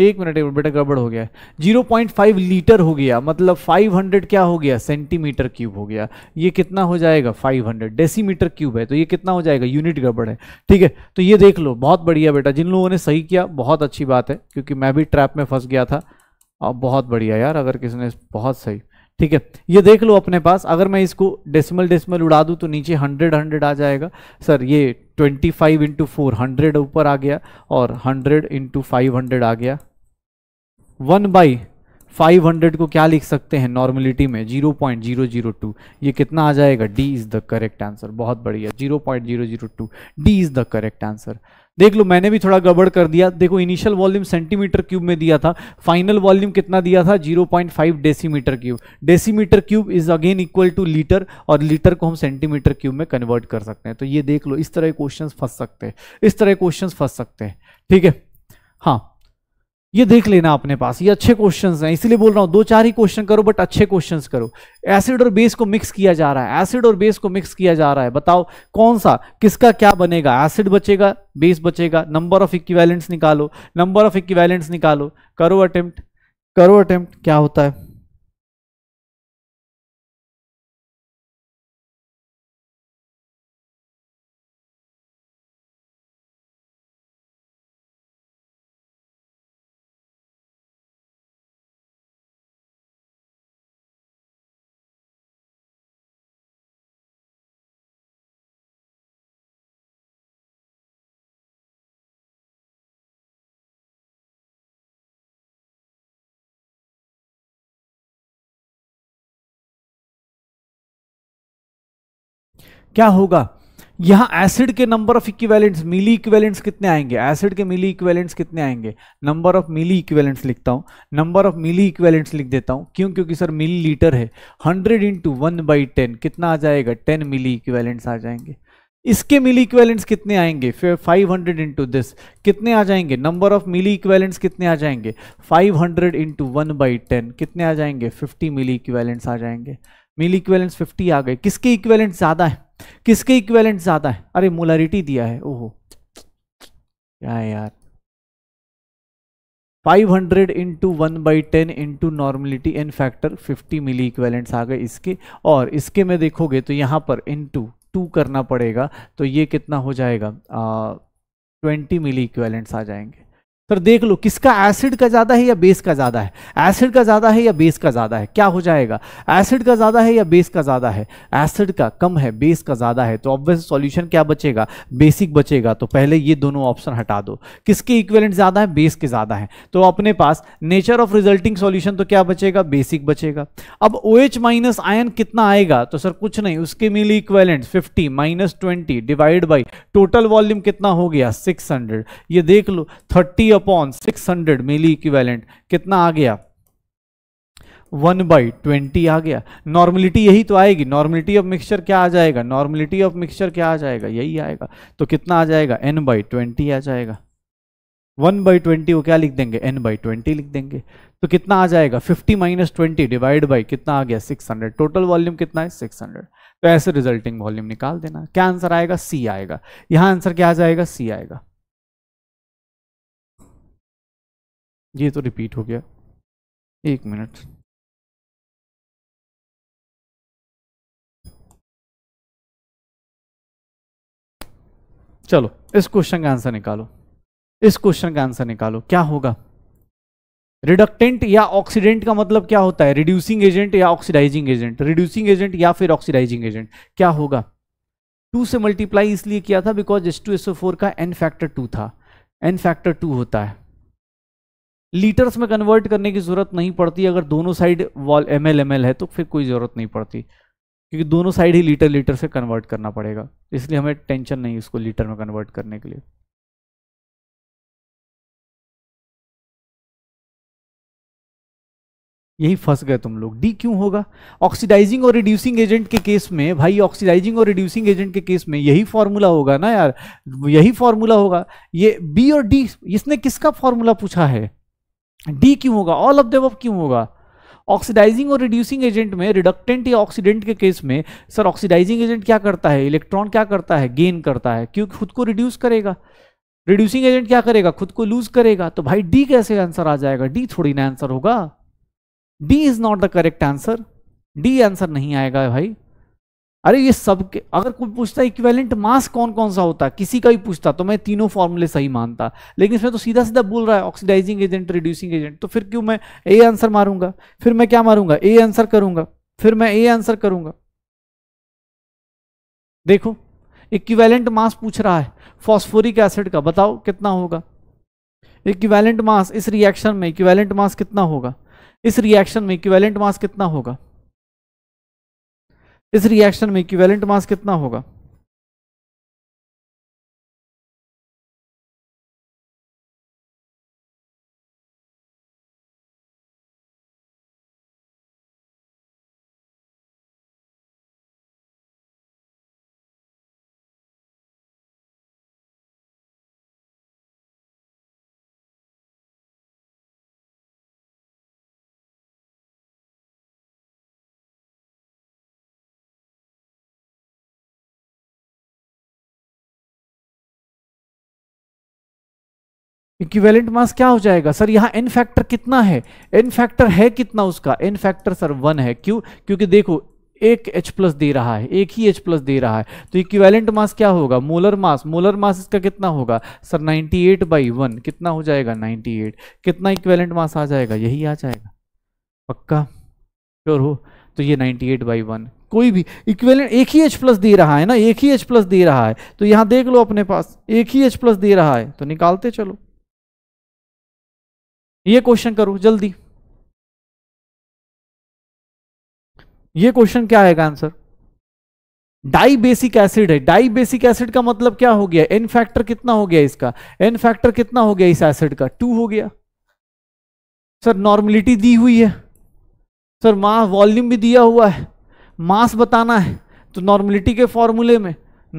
एक मिनट एक बेटा गड़बड़ हो गया जीरो पॉइंट फाइव लीटर हो गया मतलब फाइव हंड्रेड क्या हो गया सेंटीमीटर क्यूब हो गया ये कितना हो जाएगा फाइव हंड्रेड डेसीमीटर क्यूब है तो ये कितना हो जाएगा यूनिट गड़बड़ है ठीक है तो ये देख लो बहुत बढ़िया बेटा जिन लोगों ने सही किया बहुत अच्छी बात है क्योंकि मैं भी ट्रैप में फंस गया था और बहुत बढ़िया यार अगर किसी ने बहुत सही ठीक है ये देख लो अपने पास अगर मैं इसको डेसिमल डेसिमल उड़ा दूँ तो नीचे हंड्रेड हंड्रेड आ जाएगा सर ये twenty five into four hundred ऊपर आ गया और हंड्रेड इंटू फाइव हंड्रेड आ गया वन बाई फाइव हंड्रेड को क्या लिख सकते हैं नॉर्मलिटी में zero point zero zero two ये कितना आ जाएगा D is the correct answer बहुत बढ़िया zero point zero zero two D is the correct answer देख लो मैंने भी थोड़ा गड़बड़ कर दिया देखो इनिशियल वॉल्यूम सेंटीमीटर क्यूब में दिया था फाइनल वॉल्यूम कितना दिया था 0.5 decimetre cube decimetre cube is again equal to litre और लीटर को हम सेंटीमीटर क्यूब में कन्वर्ट कर सकते हैं तो ये देख लो इस तरह के क्वेश्चन फंस सकते हैं इस तरह के क्वेश्चन फंस सकते हैं ठीक है हाँ ये देख लेना अपने पास ये अच्छे क्वेश्चन हैं इसलिए बोल रहा हूँ दो चार ही क्वेश्चन करो बट अच्छे क्वेश्चन करो एसिड और बेस को मिक्स किया जा रहा है एसिड और बेस को मिक्स किया जा रहा है बताओ कौन सा किसका क्या बनेगा एसिड बचेगा बेस बचेगा नंबर ऑफ इक्विवेलेंट्स निकालो नंबर ऑफ इक्विवेलेंट्स निकालो करो अटेम्प्ट करो अटेम्प्ट क्या होता है क्या होगा यहां एसिड के number of equivalents milliequivalents कितने आएंगे एसिड के मिली इक्विवेलेंट्स कितने आएंगे नंबर ऑफ मिली इक्विवेलेंट्स लिखता हूं नंबर ऑफ मिली इक्विवेलेंट्स लिख देता हूं क्यों क्योंकि सर मिली लीटर है hundred into one by ten कितना आ जाएगा टेन मिली इक्विवेलेंट्स आ जाएंगे इसके मिली इक्वेलेंट्स कितने आएंगे फाइव हंड्रेड इंटू दिस कितने आ जाएंगे नंबर ऑफ मिली इक्वेलेंट्स कितने आ जाएंगे five hundred into one by ten कितने आ जाएंगे फिफ्टी मिली इक्वेलेंट्स आ जाएंगे मिली इक्वेलेंट्स फिफ्टी आ गए किसके इक्वेलेंट ज़्यादा है किसके इक्वेलेंट ज्यादा है अरे मोलरिटी दिया है ओहो क्या है यार 500 hundred into one by ten into normality N factor 50 milliequivalents आ गए इसके और इसके में देखोगे तो यहाँ पर इंटू टू करना पड़ेगा तो ये कितना हो जाएगा ट्वेंटी मिली इक्वेलेंट्स आ जाएंगे फिर देख लो किसका एसिड का ज़्यादा है या बेस का ज़्यादा है एसिड का ज़्यादा है या बेस का ज़्यादा है क्या हो जाएगा एसिड का ज़्यादा है या बेस का ज़्यादा है एसिड का कम है बेस का ज़्यादा है तो ऑब्वियस सॉल्यूशन क्या बचेगा बेसिक बचेगा तो पहले ये दोनों ऑप्शन हटा दो किसके इक्वेलेंट ज़्यादा है बेस के ज़्यादा है तो अपने पास नेचर ऑफ रिजल्टिंग सोल्यूशन तो क्या बचेगा बेसिक बचेगा अब ओ एच माइनस आयन कितना आएगा तो सर कुछ नहीं उसके milliequivalent fifty minus twenty divide by total volume कितना हो गया सिक्स हंड्रेड ये देख लो thirty upon six hundred milliequivalent कितना आ गया वन बाई ट्वेंटी आ गया नॉर्मलिटी यही तो आएगी नॉर्मलिटी ऑफ मिक्सचर क्या आ जाएगा नॉर्मलिटी ऑफ मिक्सचर क्या आ जाएगा यही आएगा तो कितना आ जाएगा एन बाई ट्वेंटी आ जाएगा वन बाई ट्वेंटी वो क्या लिख देंगे एन बाई ट्वेंटी लिख देंगे तो कितना आ जाएगा fifty minus twenty divide by कितना आ गया सिक्स हंड्रेड टोटल वॉल्यूम कितना है सिक्स हंड्रेड तो ऐसे रिजल्टिंग वॉल्यूम निकाल देना क्या आंसर आएगा सी आएगा यहाँ आंसर क्या आ जाएगा सी आएगा ये तो रिपीट हो गया एक मिनट चलो इस क्वेश्चन का आंसर निकालो इस क्वेश्चन का आंसर निकालो क्या होगा रिडक्टेंट या ऑक्सीडेंट का मतलब क्या होता है रिड्यूसिंग एजेंट या ऑक्सीडाइजिंग एजेंट रिड्यूसिंग एजेंट या फिर ऑक्सीडाइजिंग एजेंट क्या होगा टू से मल्टीप्लाई इसलिए किया था because S two S O four का एन फैक्टर टू था एन फैक्टर टू होता है लीटर्स में कन्वर्ट करने की जरूरत नहीं पड़ती अगर दोनों side vol M L M L है तो फिर कोई ज़रूरत नहीं पड़ती क्योंकि दोनों साइड ही लीटर लीटर से कन्वर्ट करना पड़ेगा इसलिए हमें टेंशन नहीं इसको लीटर में कन्वर्ट करने के लिए यही फंस गए तुम लोग डी क्यों होगा ऑक्सीडाइजिंग और रिड्यूसिंग एजेंट के केस में भाई ऑक्सीडाइजिंग और रिड्यूसिंग एजेंट के केस में यही फॉर्मूला होगा ना यार यही फॉर्मूला होगा ये बी और डी इसने किसका फॉर्मूला पूछा है डी क्यों होगा ऑल ऑफ देव क्यों होगा ऑक्सीडाइजिंग और रिड्यूसिंग एजेंट में रिडक्टेंट या ऑक्सीडेंट के केस में सर ऑक्सीडाइजिंग एजेंट क्या करता है इलेक्ट्रॉन क्या करता है गेन करता है क्योंकि खुद को रिड्यूस करेगा रिड्यूसिंग एजेंट क्या करेगा खुद को लूज करेगा तो भाई डी कैसे आंसर आ जाएगा डी थोड़ी ना आंसर होगा D is not the correct answer D answer नहीं आएगा भाई अरे ये सब के अगर कोई पूछता इक्वेलेंट मास कौन कौन सा होता है किसी का भी पूछता तो मैं तीनों फॉर्मूले सही मानता लेकिन इसमें तो सीधा सीधा बोल रहा है ऑक्सीडाइजिंग एजेंट रिड्यूसिंग एजेंट तो फिर क्यों मैं ए आंसर मारूंगा फिर मैं क्या मारूंगा ए आंसर करूंगा फिर मैं ए आंसर करूंगा देखो इक्वेलेंट मास पूछ रहा है फॉस्फोरिक एसिड का बताओ कितना होगा इक्वेलेंट मास इस रिएक्शन में इक्वेलेंट मास कितना होगा इस रिएक्शन में इक्वेलेंट मास कितना होगा इस रिएक्शन में इक्विवेलेंट मास कितना होगा इक्विवेलेंट मास क्या हो जाएगा सर यहाँ एन फैक्टर कितना है एन फैक्टर है कितना उसका एन फैक्टर सर वन है क्यों क्योंकि देखो एक H प्लस दे रहा है एक ही H प्लस दे रहा है तो इक्विवेलेंट मास क्या होगा मोलर मास मोलर मास इसका कितना होगा सर 98 एट बाई वन कितना हो जाएगा 98 कितना इक्विवेलेंट मास आ जाएगा यही आ जाएगा पक्का श्योर हो तो ये 98 एट बाई वन कोई भी इक्वेलेंट एक ही H प्लस दे रहा है ना एक ही H प्लस दे रहा है तो यहाँ देख लो अपने पास एक ही H प्लस दे रहा है तो निकालते चलो ये क्वेश्चन करो जल्दी ये क्वेश्चन क्या आएगा आंसर डाई बेसिक एसिड है डाई बेसिक एसिड का मतलब क्या हो गया एन फैक्टर कितना हो गया इसका एन फैक्टर कितना हो गया इस एसिड का टू हो गया सर नॉर्मलिटी दी हुई है सर मास वॉल्यूम भी दिया हुआ है मास बताना है तो नॉर्मलिटी के फॉर्मूले में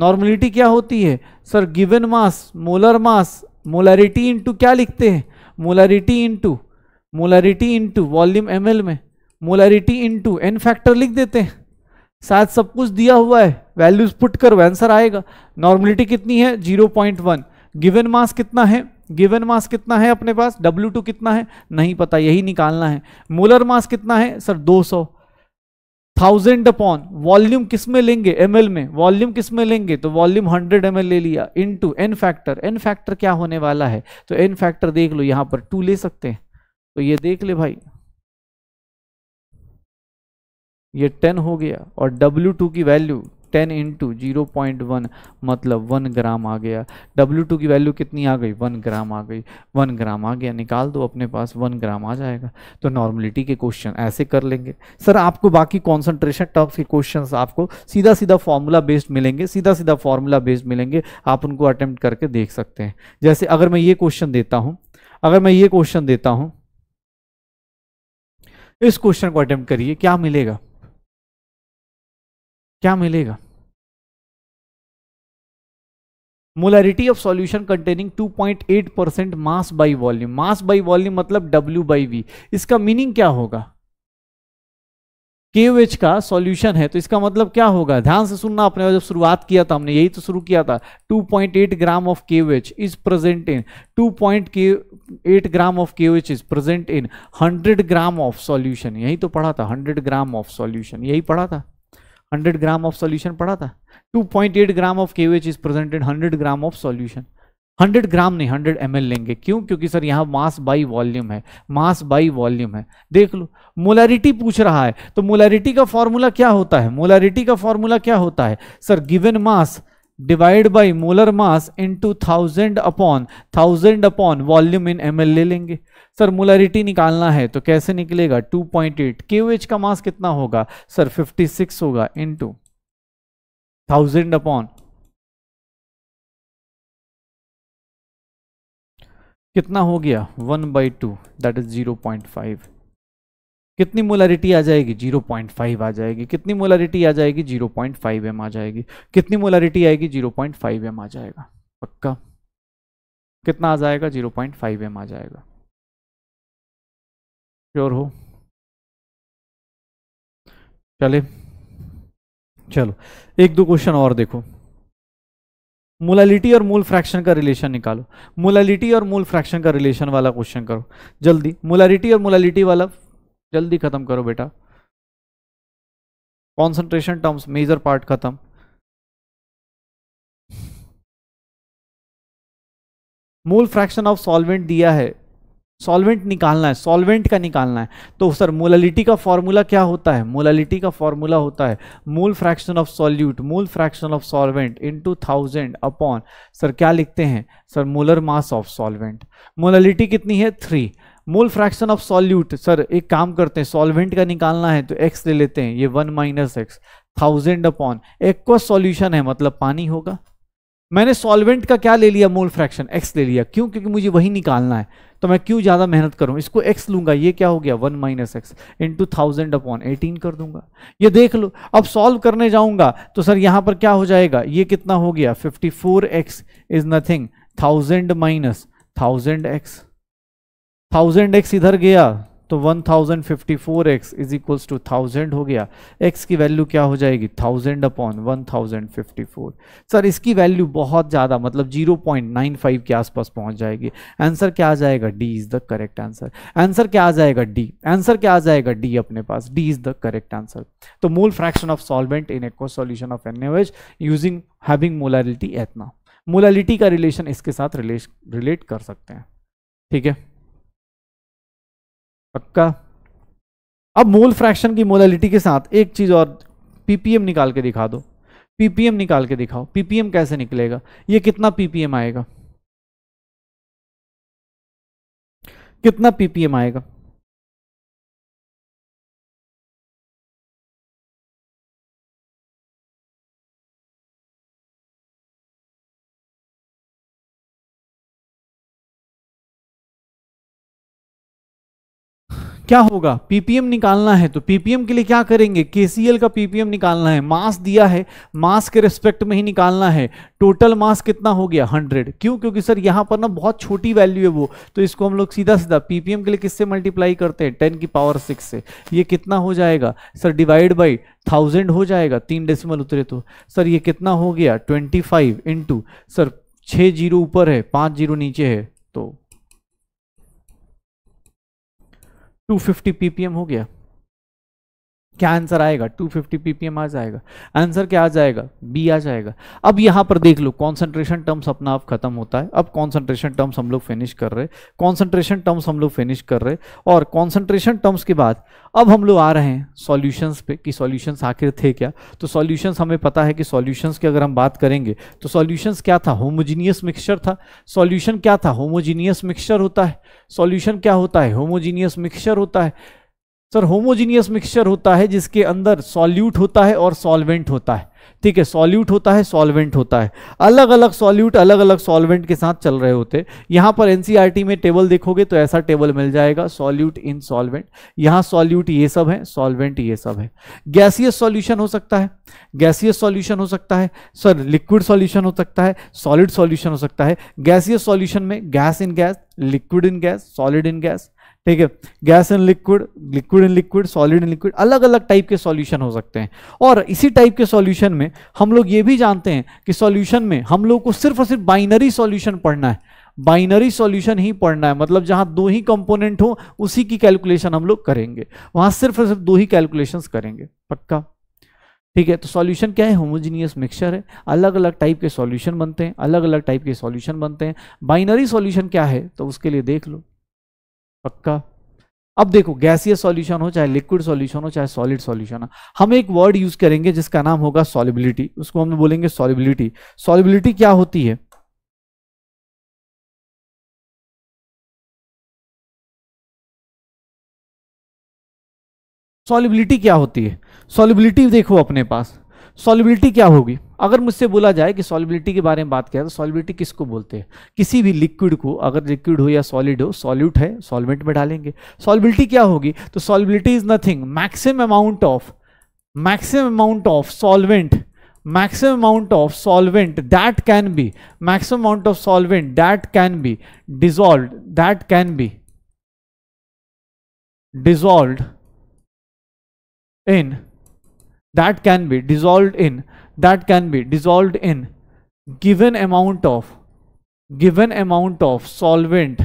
नॉर्मलिटी क्या होती है sir given mass molar mass molarity into क्या लिखते हैं molarity into molarity into volume L में मोलारिटी इंटू एन फैक्टर लिख देते हैं साथ सब कुछ दिया हुआ है वैल्यूज पुट करो आंसर आएगा नॉर्मलिटी कितनी है 0.1 गिवन मास कितना है गिवन मास कितना है अपने पास W2 कितना है नहीं पता यही निकालना है मोलर मास कितना है सर 200 थाउजेंड अपॉन वॉल्यूम किस में लेंगे एम में वॉल्यूम किस में लेंगे तो वॉल्यूम हंड्रेड एम ले लिया into N factor N factor क्या होने वाला है तो एन फैक्टर देख लो यहां पर टू ले सकते हैं तो ये देख ले भाई ये टेन हो गया और डब्ल्यू टू की value ten into zero point one मतलब वन ग्राम आ गया डब्ल्यू टू की वैल्यू कितनी आ गई वन ग्राम आ गई वन ग्राम आ गया निकाल दो अपने पास वन ग्राम आ जाएगा तो नॉर्मलिटी के क्वेश्चन ऐसे कर लेंगे सर आपको बाकी कॉन्सेंट्रेशन टर्म्स के क्वेश्चन आपको सीधा सीधा फॉर्मूला बेस्ड मिलेंगे सीधा सीधा फॉर्मूला बेस्ड मिलेंगे आप उनको अटैम्प्ट करके देख सकते हैं जैसे अगर मैं ये क्वेश्चन देता हूँ अगर मैं ये क्वेश्चन देता हूँ इस क्वेश्चन को अटैम्प्ट करिए क्या मिलेगा क्या मिलेगा molarity of solution containing 2.8 percent mass by volume mass by volume मतलब W बाई वी इसका मीनिंग क्या होगा KOH का सॉल्यूशन है तो इसका मतलब क्या होगा ध्यान से सुनना आपने जब शुरुआत किया था हमने यही तो शुरू किया था 2.8 gram of KOH is present in 2.8 gram of KOH is present in 100 gram of solution यही तो पढ़ा था 100 ग्राम ऑफ सॉल्यूशन यही पढ़ा था 100 ग्राम ऑफ सॉल्यूशन पढ़ा था 2.8 gram of K is presented 100 gram of solution 100 gram नहीं 100 एम लेंगे क्यों क्योंकि सर यहाँ मास बाई वॉल्यूम है मास बाई वॉल्यूम है देख लो मोलैरिटी पूछ रहा है तो मोलैरिटी का फॉर्मूला क्या होता है मोलैरिटी का फॉर्मूला क्या होता है sir given mass divide by molar mass two thousand upon thousand upon volume in M L लेंगे सर मोलरिटी निकालना है तो कैसे निकलेगा 2.8 पॉइंट एच का मास कितना होगा सर 56 होगा इन टू थाउजेंड अपॉन कितना हो गया one by two that is zero point five कितनी मोलारिटी आ जाएगी 0.5 आ जाएगी कितनी मोलारिटी आ जाएगी 0.5 एम आ जाएगी कितनी मोलारिटी आएगी 0.5 एम आ जाएगा पक्का कितना आ जाएगा 0.5 एम आ जाएगा श्योर हो चले चलो एक दो क्वेश्चन और देखो मोलालिटी और मूल फ्रैक्शन का रिलेशन निकालो मोलालिटी और मूल फ्रैक्शन का रिलेशन वाला क्वेश्चन करो जल्दी मोलालिटी और मोलालिटी वाला जल्दी ख़त्म करो बेटा कॉन्सेंट्रेशन टर्म्स मेजर पार्ट ख़त्म मूल फ्रैक्शन ऑफ सॉल्वेंट दिया है सॉल्वेंट निकालना है सॉल्वेंट का निकालना है तो सर मोलालिटी का फॉर्मूला क्या होता है मोलालिटी का फॉर्मूला होता है mole fraction of solute mole fraction of solvent into thousand upon sir क्या लिखते हैं sir molar mass of solvent molality कितनी है three mole fraction of solute sir एक काम करते हैं सॉल्वेंट का निकालना है तो एक्स ले लेते हैं ये one minus X thousand upon aq solution है मतलब पानी होगा मैंने सॉल्वेंट का क्या ले लिया मोल फ्रैक्शन एक्स ले लिया क्यों क्योंकि मुझे वही निकालना है तो मैं क्यों ज़्यादा मेहनत करूँ इसको एक्स लूंगा ये क्या हो गया one minus X into thousand upon eighteen कर दूंगा ये देख लो अब सॉल्व करने जाऊंगा तो सर यहाँ पर क्या हो जाएगा ये कितना हो गया fifty four X is nothing thousand minus thousand X thousand X इधर गया तो one thousand fifty four X is equals to thousand हो गया एक्स की वैल्यू क्या हो जाएगी thousand upon one thousand fifty four sir इसकी वैल्यू बहुत ज़्यादा मतलब जीरो पॉइंट नाइन फाइव के आसपास पहुंच जाएगी आंसर क्या आ जाएगा D is the correct answer answer क्या आ जाएगा डी आंसर क्या आ जाएगा डी अपने पास D is the correct answer तो mole fraction of solvent in aq solution of एवेज यूजिंग हैविंग मोलारिटी एतना मोलालिटी का रिलेशन इसके साथ रिलेट कर सकते हैं ठीक है पक्का अब मोल फ्रैक्शन की मोलालिटी के साथ एक चीज और पीपीएम निकाल के दिखा दो पीपीएम निकाल के दिखाओ पीपीएम कैसे निकलेगा ये कितना पीपीएम आएगा कितना पीपीएम आएगा क्या होगा पीपीएम निकालना है तो पीपीएम के लिए क्या करेंगे केसीएल का पीपीएम निकालना है मास दिया है मास के रिस्पेक्ट में ही निकालना है टोटल मास कितना हो गया 100 क्यों क्योंकि सर यहाँ पर ना बहुत छोटी वैल्यू है वो तो इसको हम लोग सीधा सीधा पीपीएम के लिए किससे मल्टीप्लाई करते हैं टेन की पावर सिक्स से ये कितना हो जाएगा सर डिवाइड बाई थाउजेंड हो जाएगा तीन डेसिमल उतरे तो सर ये कितना हो गया ट्वेंटी फाइव इंटू सर छः जीरो ऊपर है पाँच जीरो नीचे है तो 250 ppm हो गया क्या आंसर आएगा 250 फिफ्टी पीपीएम आ जाएगा आंसर क्या आ जाएगा बी आ जाएगा अब यहां पर देख लो कॉन्सेंट्रेशन टर्म्स अपना आप खत्म होता है अब कॉन्सेंट्रेशन टर्म्स हम लोग फिनिश कर रहे कॉन्सेंट्रेशन टर्म्स हम लोग फिनिश कर रहे और कॉन्सेंट्रेशन टर्म्स के बाद अब हम लोग आ रहे हैं सॉल्यूशंस पे कि सॉल्यूशंस आखिर थे क्या तो सॉल्यूशंस हमें पता है कि सॉल्यूशंस की अगर हम बात करेंगे तो सॉल्यूशंस क्या था होमोजीनियस मिक्सचर था सॉल्यूशन क्या था होमोजीनियस मिक्सचर होता है सॉल्यूशन क्या होता है होमोजीनियस मिक्सचर होता है सर होमोजीनियस मिक्सचर होता है जिसके अंदर सॉल्यूट होता है और सॉल्वेंट होता है ठीक है सॉल्यूट होता है सॉल्वेंट होता है अलग अलग सॉल्यूट अलग अलग सॉल्वेंट के साथ चल रहे होते यहाँ पर एनसीईआरटी e में टेबल देखोगे तो ऐसा टेबल मिल जाएगा सॉल्यूट इन सॉल्वेंट यहाँ सॉल्यूट ये सब है सॉल्वेंट ये सब है गैसियस सॉल्यूशन हो सकता है गैसियस सॉल्यूशन हो सकता है सर लिक्विड सॉल्यूशन हो सकता है सॉलिड सॉल्यूशन हो सकता है गैसियस सॉल्यूशन में gas in gas liquid in gas solid in gas ठीक है gas and liquid liquid and liquid solid and liquid अलग अलग टाइप के सॉल्यूशन हो सकते हैं और इसी टाइप के सॉल्यूशन में हम लोग ये भी जानते हैं कि सॉल्यूशन में हम लोग को सिर्फ और सिर्फ बाइनरी सॉल्यूशन पढ़ना है बाइनरी सॉल्यूशन ही पढ़ना है मतलब जहां दो ही कंपोनेंट हो उसी की कैलकुलेशन हम लोग करेंगे वहां सिर्फ और सिर्फ दो ही कैलकुलेशन करेंगे पक्का ठीक है तो सॉल्यूशन क्या है होमोजीनियस मिक्सचर है अलग अलग टाइप के सॉल्यूशन बनते हैं अलग अलग टाइप के सॉल्यूशन बनते हैं बाइनरी सॉल्यूशन क्या है तो उसके लिए देख लो पक्का अब देखो गैसीय सॉल्यूशन हो चाहे लिक्विड सॉल्यूशन हो चाहे सॉलिड सॉल्यूशन हो हम एक वर्ड यूज करेंगे जिसका नाम होगा सॉलिबिलिटी उसको हम बोलेंगे सॉलिबिलिटी सॉलिबिलिटी क्या होती है सॉलिबिलिटी क्या होती है सॉलिबिलिटी देखो अपने पास सॉलिबिलिटी क्या होगी अगर मुझसे बोला जाए कि सॉलिबिलिटी के बारे में बात करें तो सॉलिबिलिटी किसको बोलते हैं किसी भी लिक्विड को अगर लिक्विड हो या सॉलिड हो सॉल्यूट है सॉल्वेंट में डालेंगे सॉलिबिलिटी क्या होगी तो solubility is nothing maximum amount of maximum amount of solvent maximum amount of solvent that can be maximum amount of solvent that can be dissolve that can be dissolve in that can be dissolved in that can be dissolved in given amount of given amount of solvent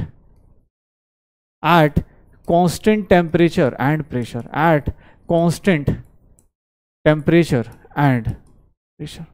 at constant temperature and pressure at constant temperature and pressure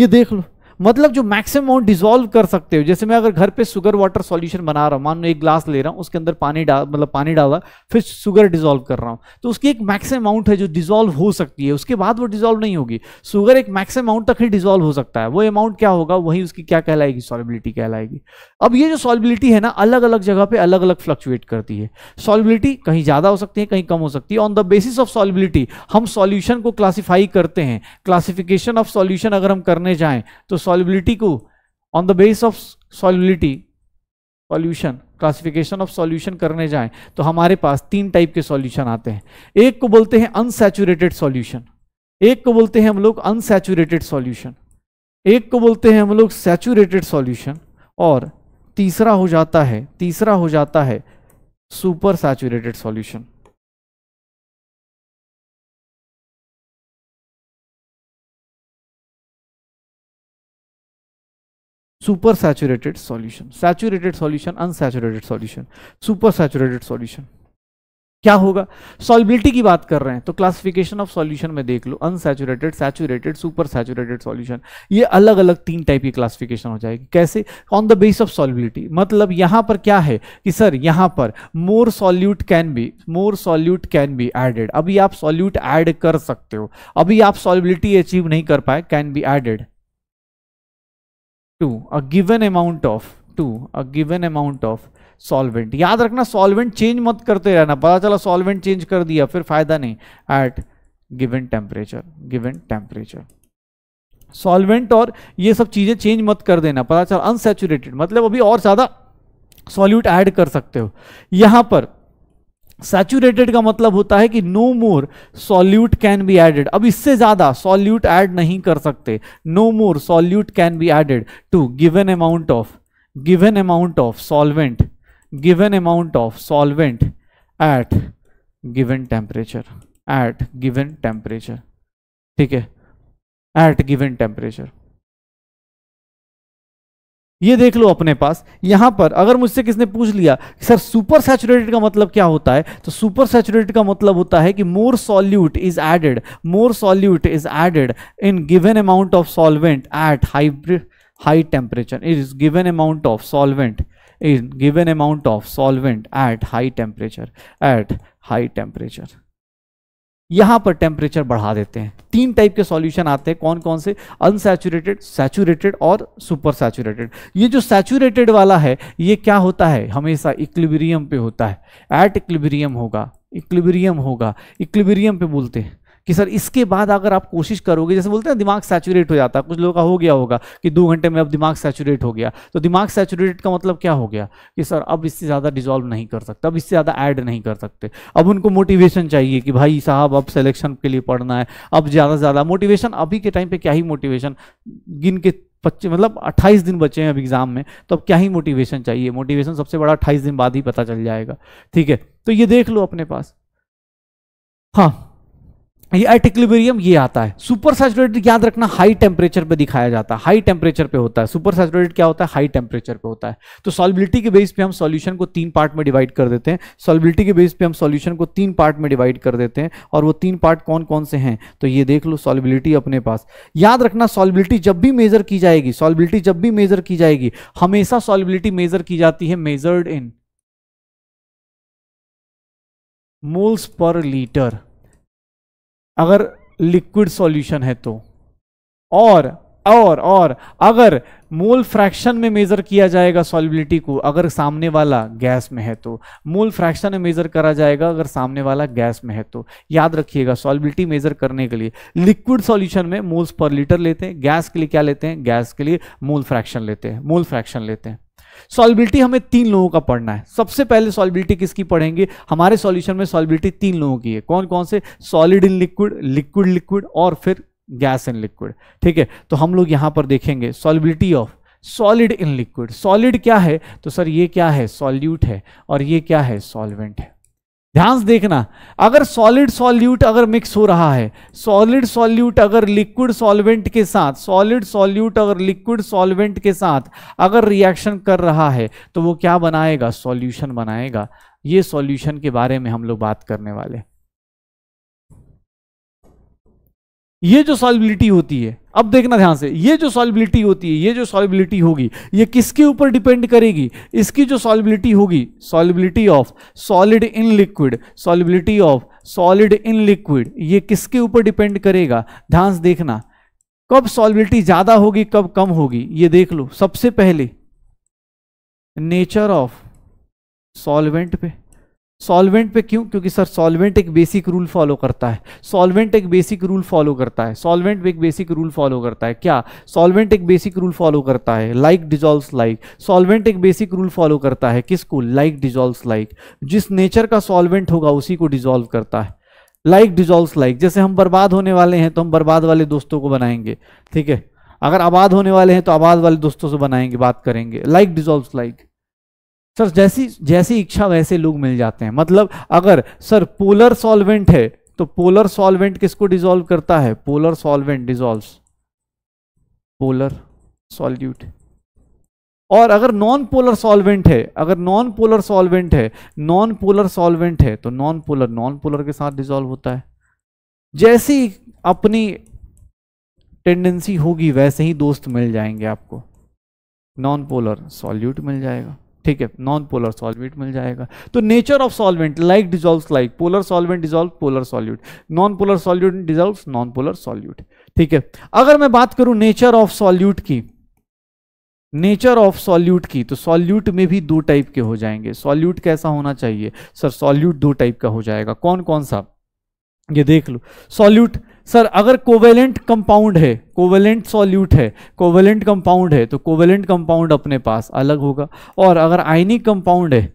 ये देख लो मतलब जो maximum amount dissolve कर सकते हो जैसे मैं अगर घर पे शुगर वाटर सॉल्यूशन बना रहा हूँ मान लो एक ग्लास ले रहा हूँ उसके अंदर पानी डाल मतलब पानी डाला फिर शुगर डिजोल्व कर रहा हूँ तो उसकी एक मैक्सिमम अमाउंट है जो डिजोल्व हो सकती है उसके बाद वो डिजोल्व नहीं होगी शुगर एक मैक्सिमम अमाउंट तक ही डिजोल्व हो सकता है वो अमाउंट क्या होगा वही उसकी क्या कहलाएगी सॉलिबिलिटी कहलाएगी अब ये जो सॉलिबिलिटी है ना अलग अलग जगह पर अलग अलग फ्लक्चुएट करती है सॉलिबिलिटी कहीं ज़्यादा हो सकती है कहीं कम हो सकती है on the basis of solubility हम सॉल्यूशन को क्लासीफाई करते हैं क्लासिफिकेशन ऑफ सॉल्यूशन अगर हम करने जाएं तो सॉल्युबिलिटी को on the base of solubility solution classification of solution करने जाएं तो हमारे पास तीन टाइप के सॉल्यूशन आते हैं एक को बोलते हैं अनसेचुरेटेड सॉल्यूशन एक को बोलते हैं हम लोग अनसेचुरेटेड सॉल्यूशन एक को बोलते हैं हम लोग सैचुरेटेड सॉल्यूशन और तीसरा हो जाता है तीसरा हो जाता है supersaturated solution supersaturated solution saturated solution unsaturated solution supersaturated solution क्या होगा सॉलिबिलिटी की बात कर रहे हैं तो क्लासिफिकेशन ऑफ सॉल्यूशन में देख लो unsaturated saturated supersaturated solution ये अलग अलग तीन टाइप की क्लासिफिकेशन हो जाएगी कैसे on the base of solubility मतलब यहां पर क्या है कि सर यहां पर more solute can be more solute can be added अभी आप सॉल्यूट एड कर सकते हो अभी आप सॉलिबिलिटी अचीव नहीं कर पाए can be added to a given amount of to a given amount of solvent याद रखना सॉल्वेंट चेंज मत करते रहना पता चला सॉल्वेंट चेंज कर दिया फिर फायदा नहीं at given temperature given temperature solvent और ये सब चीज़ें चेंज मत कर देना पता चला अनसेचुरेटेड मतलब अभी और ज़्यादा सॉल्यूट ऐड कर सकते हो यहां पर सैचुरेटेड का मतलब होता है कि no more solute can be added अब इससे ज़्यादा सॉल्यूट ऐड नहीं कर सकते no more solute can be added to given amount of given amount of solvent given amount of solvent at given temperature at given temperature ठीक है eight given temperature ये देख लो अपने पास यहां पर अगर मुझसे किसने पूछ लिया सर सुपर सैचुरेटेड का मतलब क्या होता है तो सुपर सैचुरेटेड का मतलब होता है कि more solute is added more solute is added in given amount of solvent at high high temperature is given amount of solvent in given amount of solvent at high temperature at high temperature यहां पर temperature बढ़ा देते हैं तीन type के solution आते हैं कौन कौन से अनसेचुरेटेड सैचुरेटेड और सुपर सैचुरेटेड ये जो सैचुरेटेड वाला है ये क्या होता है हमेशा इक्लिबेरियम पे होता है एट इक्लिबेरियम होगा इक्लिबेरियम होगा इक्लिबेरियम पे बोलते हैं कि सर इसके बाद अगर आप कोशिश करोगे जैसे बोलते हैं दिमाग सैचुरेट हो जाता है कुछ लोगों का हो गया होगा कि दो घंटे में अब दिमाग सैचुरेट हो गया तो दिमाग सैचुरेट का मतलब क्या हो गया कि सर अब इससे ज़्यादा डिजॉल्व नहीं कर सकते अब इससे ज़्यादा ऐड नहीं कर सकते अब उनको मोटिवेशन चाहिए कि भाई साहब अब सेलेक्शन के लिए पढ़ना है अब ज़्यादा से ज़्यादा मोटिवेशन अभी के टाइम पर क्या ही मोटिवेशन गिन के पच्चीस मतलब अट्ठाईस दिन बचे हैं अब एग्ज़ाम में तो अब क्या ही मोटिवेशन चाहिए मोटिवेशन सबसे बड़ा अट्ठाईस दिन बाद ही पता चल जाएगा ठीक है तो ये देख लो अपने पास हाँ ये एटिक्लिबेरियम ये आता है सुपर सैचुरेटेड याद रखना हाई टेम्परेचर पे दिखाया जाता है हाई टेम्परेचर पे होता है सुपर सैचुरेटेड क्या होता है हाई टेम्परेचर पे होता है तो सॉलिबिलिटी के बेस पे हम सॉल्यूशन को तीन पार्ट में डिवाइड कर देते हैं सॉलिबिलिटी के बेस पे हम सॉल्यूशन को तीन पार्ट में डिवाइड कर देते हैं और वो तीन पार्ट कौन कौन से हैं तो ये देख लो सॉलिबिलिटी अपने पास याद रखना सॉलिबिलिटी जब भी मेजर की जाएगी सॉलिबिलिटी जब भी मेजर की जाएगी हमेशा सॉलिबिलिटी मेजर की जाती है measured in moles per litre अगर लिक्विड सॉल्यूशन है तो और और और अगर मोल फ्रैक्शन में मेजर किया जाएगा सॉलिबिलिटी को अगर सामने वाला गैस में है तो मोल फ्रैक्शन में मेजर करा जाएगा अगर सामने वाला गैस में है तो याद रखिएगा सॉलिबिलिटी मेजर करने के लिए लिक्विड सॉल्यूशन में मोल्स पर लीटर लेते हैं गैस के लिए क्या लेते हैं गैस के लिए मोल फ्रैक्शन लेते हैं मोल फ्रैक्शन लेते हैं सॉलिबिलिटी हमें तीन लोगों का पढ़ना है सबसे पहले सॉलिबिलिटी किसकी पढ़ेंगे हमारे सॉल्यूशन में सॉलिबिलिटी तीन लोगों की है कौन कौन से solid in liquid liquid liquid और फिर गैस इन लिक्विड ठीक है तो हम लोग यहां पर देखेंगे solubility of solid in liquid solid क्या है तो सर ये क्या है सॉल्यूट है और ये क्या है सॉल्वेंट है ध्यान से देखना अगर सॉलिड सॉल्यूट अगर मिक्स हो रहा है सॉलिड सॉल्यूट अगर लिक्विड सॉल्वेंट के साथ सॉलिड सॉल्यूट अगर लिक्विड सॉल्वेंट के साथ अगर रिएक्शन कर रहा है तो वो क्या बनाएगा सॉल्यूशन बनाएगा ये सॉल्यूशन के बारे में हम लोग बात करने वाले हैं ये जो सॉलिबिलिटी होती है अब देखना ध्यान से ये जो सॉलिबिलिटी होती है ये जो सॉलिबिलिटी होगी ये किसके ऊपर डिपेंड करेगी इसकी जो सॉलिबिलिटी होगी solubility of solid in liquid solubility of solid in liquid ये किसके ऊपर डिपेंड करेगा ध्यान से देखना कब सॉलिबिलिटी ज़्यादा होगी कब कम होगी ये देख लो सबसे पहले नेचर ऑफ सॉल्वेंट पे सॉल्वेंट पे क्यों क्योंकि सर सॉल्वेंट एक बेसिक रूल फॉलो करता है सॉल्वेंट एक बेसिक रूल फॉलो करता है सॉल्वेंट एक बेसिक रूल फॉलो करता है क्या सॉल्वेंट एक बेसिक रूल फॉलो करता है लाइक डिजॉल्व लाइक सॉल्वेंट एक बेसिक रूल फॉलो करता है किसको लाइक डिजॉल्व लाइक जिस नेचर का सॉल्वेंट होगा उसी को डिजॉल्व करता है लाइक डिजॉल्व लाइक जैसे हम बर्बाद होने वाले हैं तो हम बर्बाद वाले दोस्तों को बनाएंगे ठीक है अगर आबाद होने वाले हैं तो आबाद वाले दोस्तों से बनाएंगे बात करेंगे लाइक डिजॉल्व लाइक सर जैसी जैसी इच्छा वैसे लोग मिल जाते हैं मतलब अगर सर पोलर सॉल्वेंट है तो पोलर सॉल्वेंट किसको डिजोल्व करता है polar solvent dissolve polar solute और अगर नॉन पोलर सॉल्वेंट है अगर नॉन पोलर सॉल्वेंट है नॉन पोलर सॉल्वेंट है तो नॉन पोलर नॉन पोलर के साथ डिजोल्व होता है जैसी अपनी टेंडेंसी होगी वैसे ही दोस्त मिल जाएंगे आपको नॉन पोलर सॉल्यूट मिल जाएगा ठीक है नॉन पोलर सॉल्वेंट मिल जाएगा तो nature of solvent like dissolves like polar solvent dissolve polar solute non polar solute dissolve non polar solute ठीक है अगर मैं बात करूं नेचर ऑफ सॉल्यूट की नेचर ऑफ सॉल्यूट की तो सॉल्यूट में भी दो टाइप के हो जाएंगे सॉल्यूट कैसा होना चाहिए सर सॉल्यूट दो टाइप का हो जाएगा कौन कौन सा ये देख लो सॉल्यूट सर अगर कोवेलेंट कंपाउंड है कोवेलेंट सॉल्यूट है कोवेलेंट कंपाउंड है तो कोवेलेंट कंपाउंड अपने पास अलग होगा और अगर आयनिक कंपाउंड है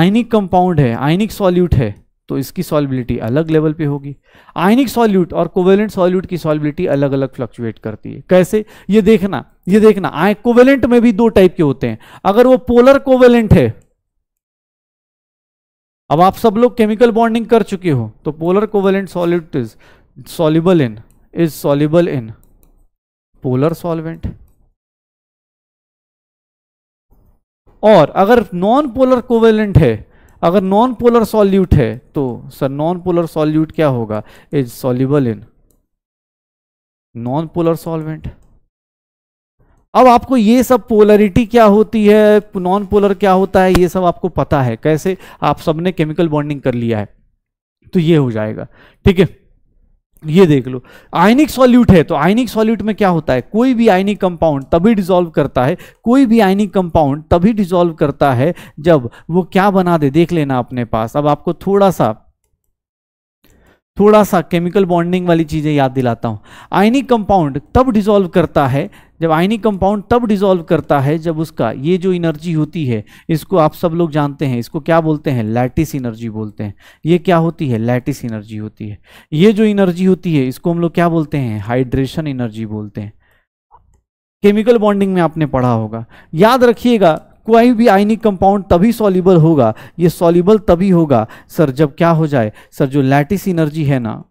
आयनिक कंपाउंड है आयनिक सॉल्यूट है तो इसकी सॉलिबिलिटी अलग लेवल पे होगी आयनिक सॉल्यूट और कोवेलेंट सॉल्यूट की सॉलिबिलिटी अलग अलग फ्लक्चुएट करती है कैसे ये देखना ये देखना आय कोवेलेंट में भी दो टाइप के होते हैं अगर वो पोलर कोवेलेंट है अब आप सब लोग केमिकल बॉन्डिंग कर चुके हो तो polar covalent solute is soluble in is soluble in polar solvent और अगर नॉन पोलर कोवेलेंट है अगर नॉन पोलर सॉल्यूट है तो सर नॉन पोलर सॉल्यूट क्या होगा is soluble in non polar solvent अब आपको ये सब पोलरिटी क्या होती है नॉन पोलर क्या होता है ये सब आपको पता है कैसे आप सबने केमिकल बॉन्डिंग कर लिया है तो ये हो जाएगा ठीक है ये देख लो आयनिक सॉल्यूट है तो आयनिक सॉल्यूट में क्या होता है कोई भी आयनिक कंपाउंड तभी डिसॉल्व करता है कोई भी आयनिक कंपाउंड तभी डिसॉल्व करता है जब वो क्या बना दे देख लेना अपने पास अब आपको थोड़ा सा थोड़ा सा केमिकल बॉन्डिंग वाली चीजें याद दिलाता हूं आयनिक कंपाउंड तब डिसॉल्व करता है जब आयनिक कंपाउंड तब डिजोल्व करता है जब उसका ये जो एनर्जी होती है इसको आप सब लोग जानते हैं इसको क्या बोलते हैं लैटिस इनर्जी बोलते हैं ये क्या होती है लैटिस एनर्जी होती है ये जो एनर्जी होती है इसको हम लोग क्या बोलते हैं हाइड्रेशन एनर्जी बोलते हैं केमिकल बॉन्डिंग में आपने पढ़ा होगा याद रखिएगा कोई भी आयनिक कंपाउंड तभी सॉलिबल होगा ये सॉलिबल तभी होगा सर जब क्या हो जाए सर जो लैटिस इनर्जी है ना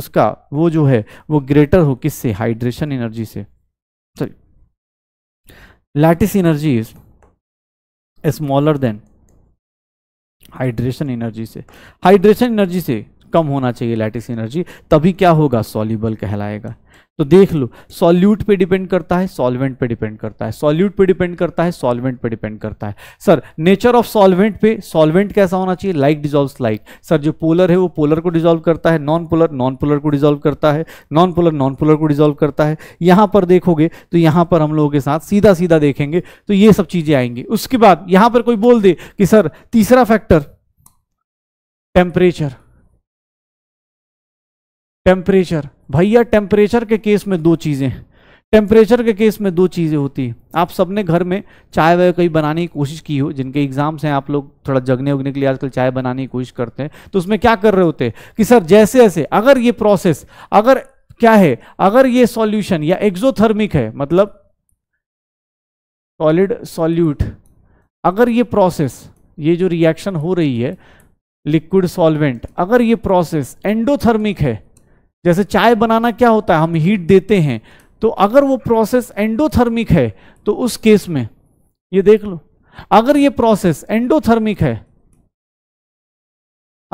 उसका वो जो है वो ग्रेटर हो किससे हाइड्रेशन एनर्जी से lattice energy is smaller than hydration energy से हाइड्रेशन एनर्जी से कम होना चाहिए लैटिस एनर्जी तभी क्या होगा सॉल्यूबल कहलाएगा तो देख लो सॉल्यूट पे डिपेंड करता है सॉल्वेंट पे डिपेंड करता है सॉल्यूट पे डिपेंड करता है सॉल्वेंट पे डिपेंड करता है सर नेचर ऑफ सॉल्वेंट पे सॉल्वेंट कैसा होना चाहिए लाइक डिजॉल्व लाइक सर जो पोलर है वो पोलर को डिजॉल्व करता है नॉन पोलर नॉन पोलर को डिजॉल्व करता है नॉन पोलर नॉन पोलर को डिजॉल्व करता है यहां पर देखोगे तो यहां पर हम लोगों के साथ सीधा सीधा देखेंगे तो ये सब चीजें आएंगी उसके बाद यहां पर कोई बोल दे कि सर तीसरा फैक्टर टेम्परेचर टेम्परेचर भैया टेम्परेचर के केस में दो चीज़ें टेम्परेचर के केस में दो चीज़ें होती हैं आप सबने घर में चाय वाय कहीं बनाने की कोशिश की हो जिनके एग्जाम्स हैं आप लोग थोड़ा जगने उगने के लिए आजकल चाय बनाने की कोशिश करते हैं तो उसमें क्या कर रहे होते हैं कि सर जैसे जैसे अगर ये प्रोसेस अगर क्या है अगर ये सॉल्यूशन या एक्जोथर्मिक है मतलब सॉलिड सॉल्यूट अगर ये प्रोसेस ये जो रिएक्शन हो रही है लिक्विड सॉल्वेंट अगर ये प्रोसेस एंडोथर्मिक है जैसे चाय बनाना क्या होता है हम हीट देते हैं तो अगर वो प्रोसेस एंडोथर्मिक है तो उस केस में ये देख लो अगर ये प्रोसेस एंडोथर्मिक है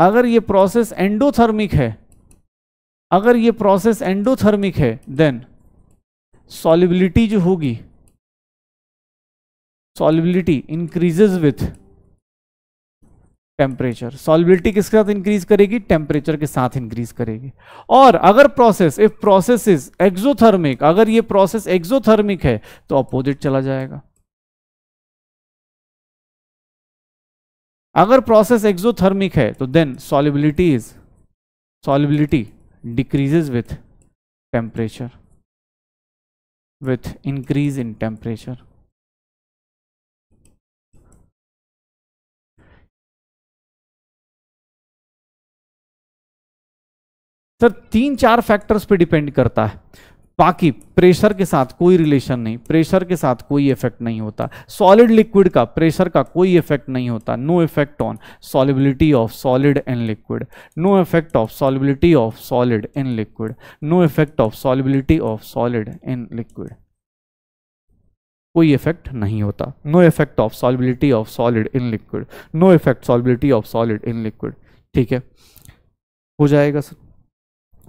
अगर ये प्रोसेस एंडोथर्मिक है अगर ये प्रोसेस एंडोथर्मिक है देन सॉलिबिलिटी जो होगी solubility increases with temperature solubility किसके साथ इंक्रीज करेगी टेम्परेचर के साथ इंक्रीज करेगी और अगर process if process is exothermic अगर ये प्रोसेस एक्जोथर्मिक है तो अपोजिट चला जाएगा अगर प्रोसेस एक्जोथर्मिक है तो then solubility is solubility decreases with temperature with increase in temperature sir तीन चार फैक्टर्स पे डिपेंड करता है बाकी प्रेशर के साथ कोई रिलेशन नहीं प्रेशर के साथ कोई इफेक्ट नहीं होता सॉलिड लिक्विड का प्रेशर का कोई इफेक्ट नहीं होता no effect on solubility of solid and liquid no effect of solubility of solid in liquid no effect of solubility of solid in liquid कोई इफेक्ट नहीं होता no effect of solubility of solid in liquid no effect solubility of solid in liquid ठीक है हो जाएगा sir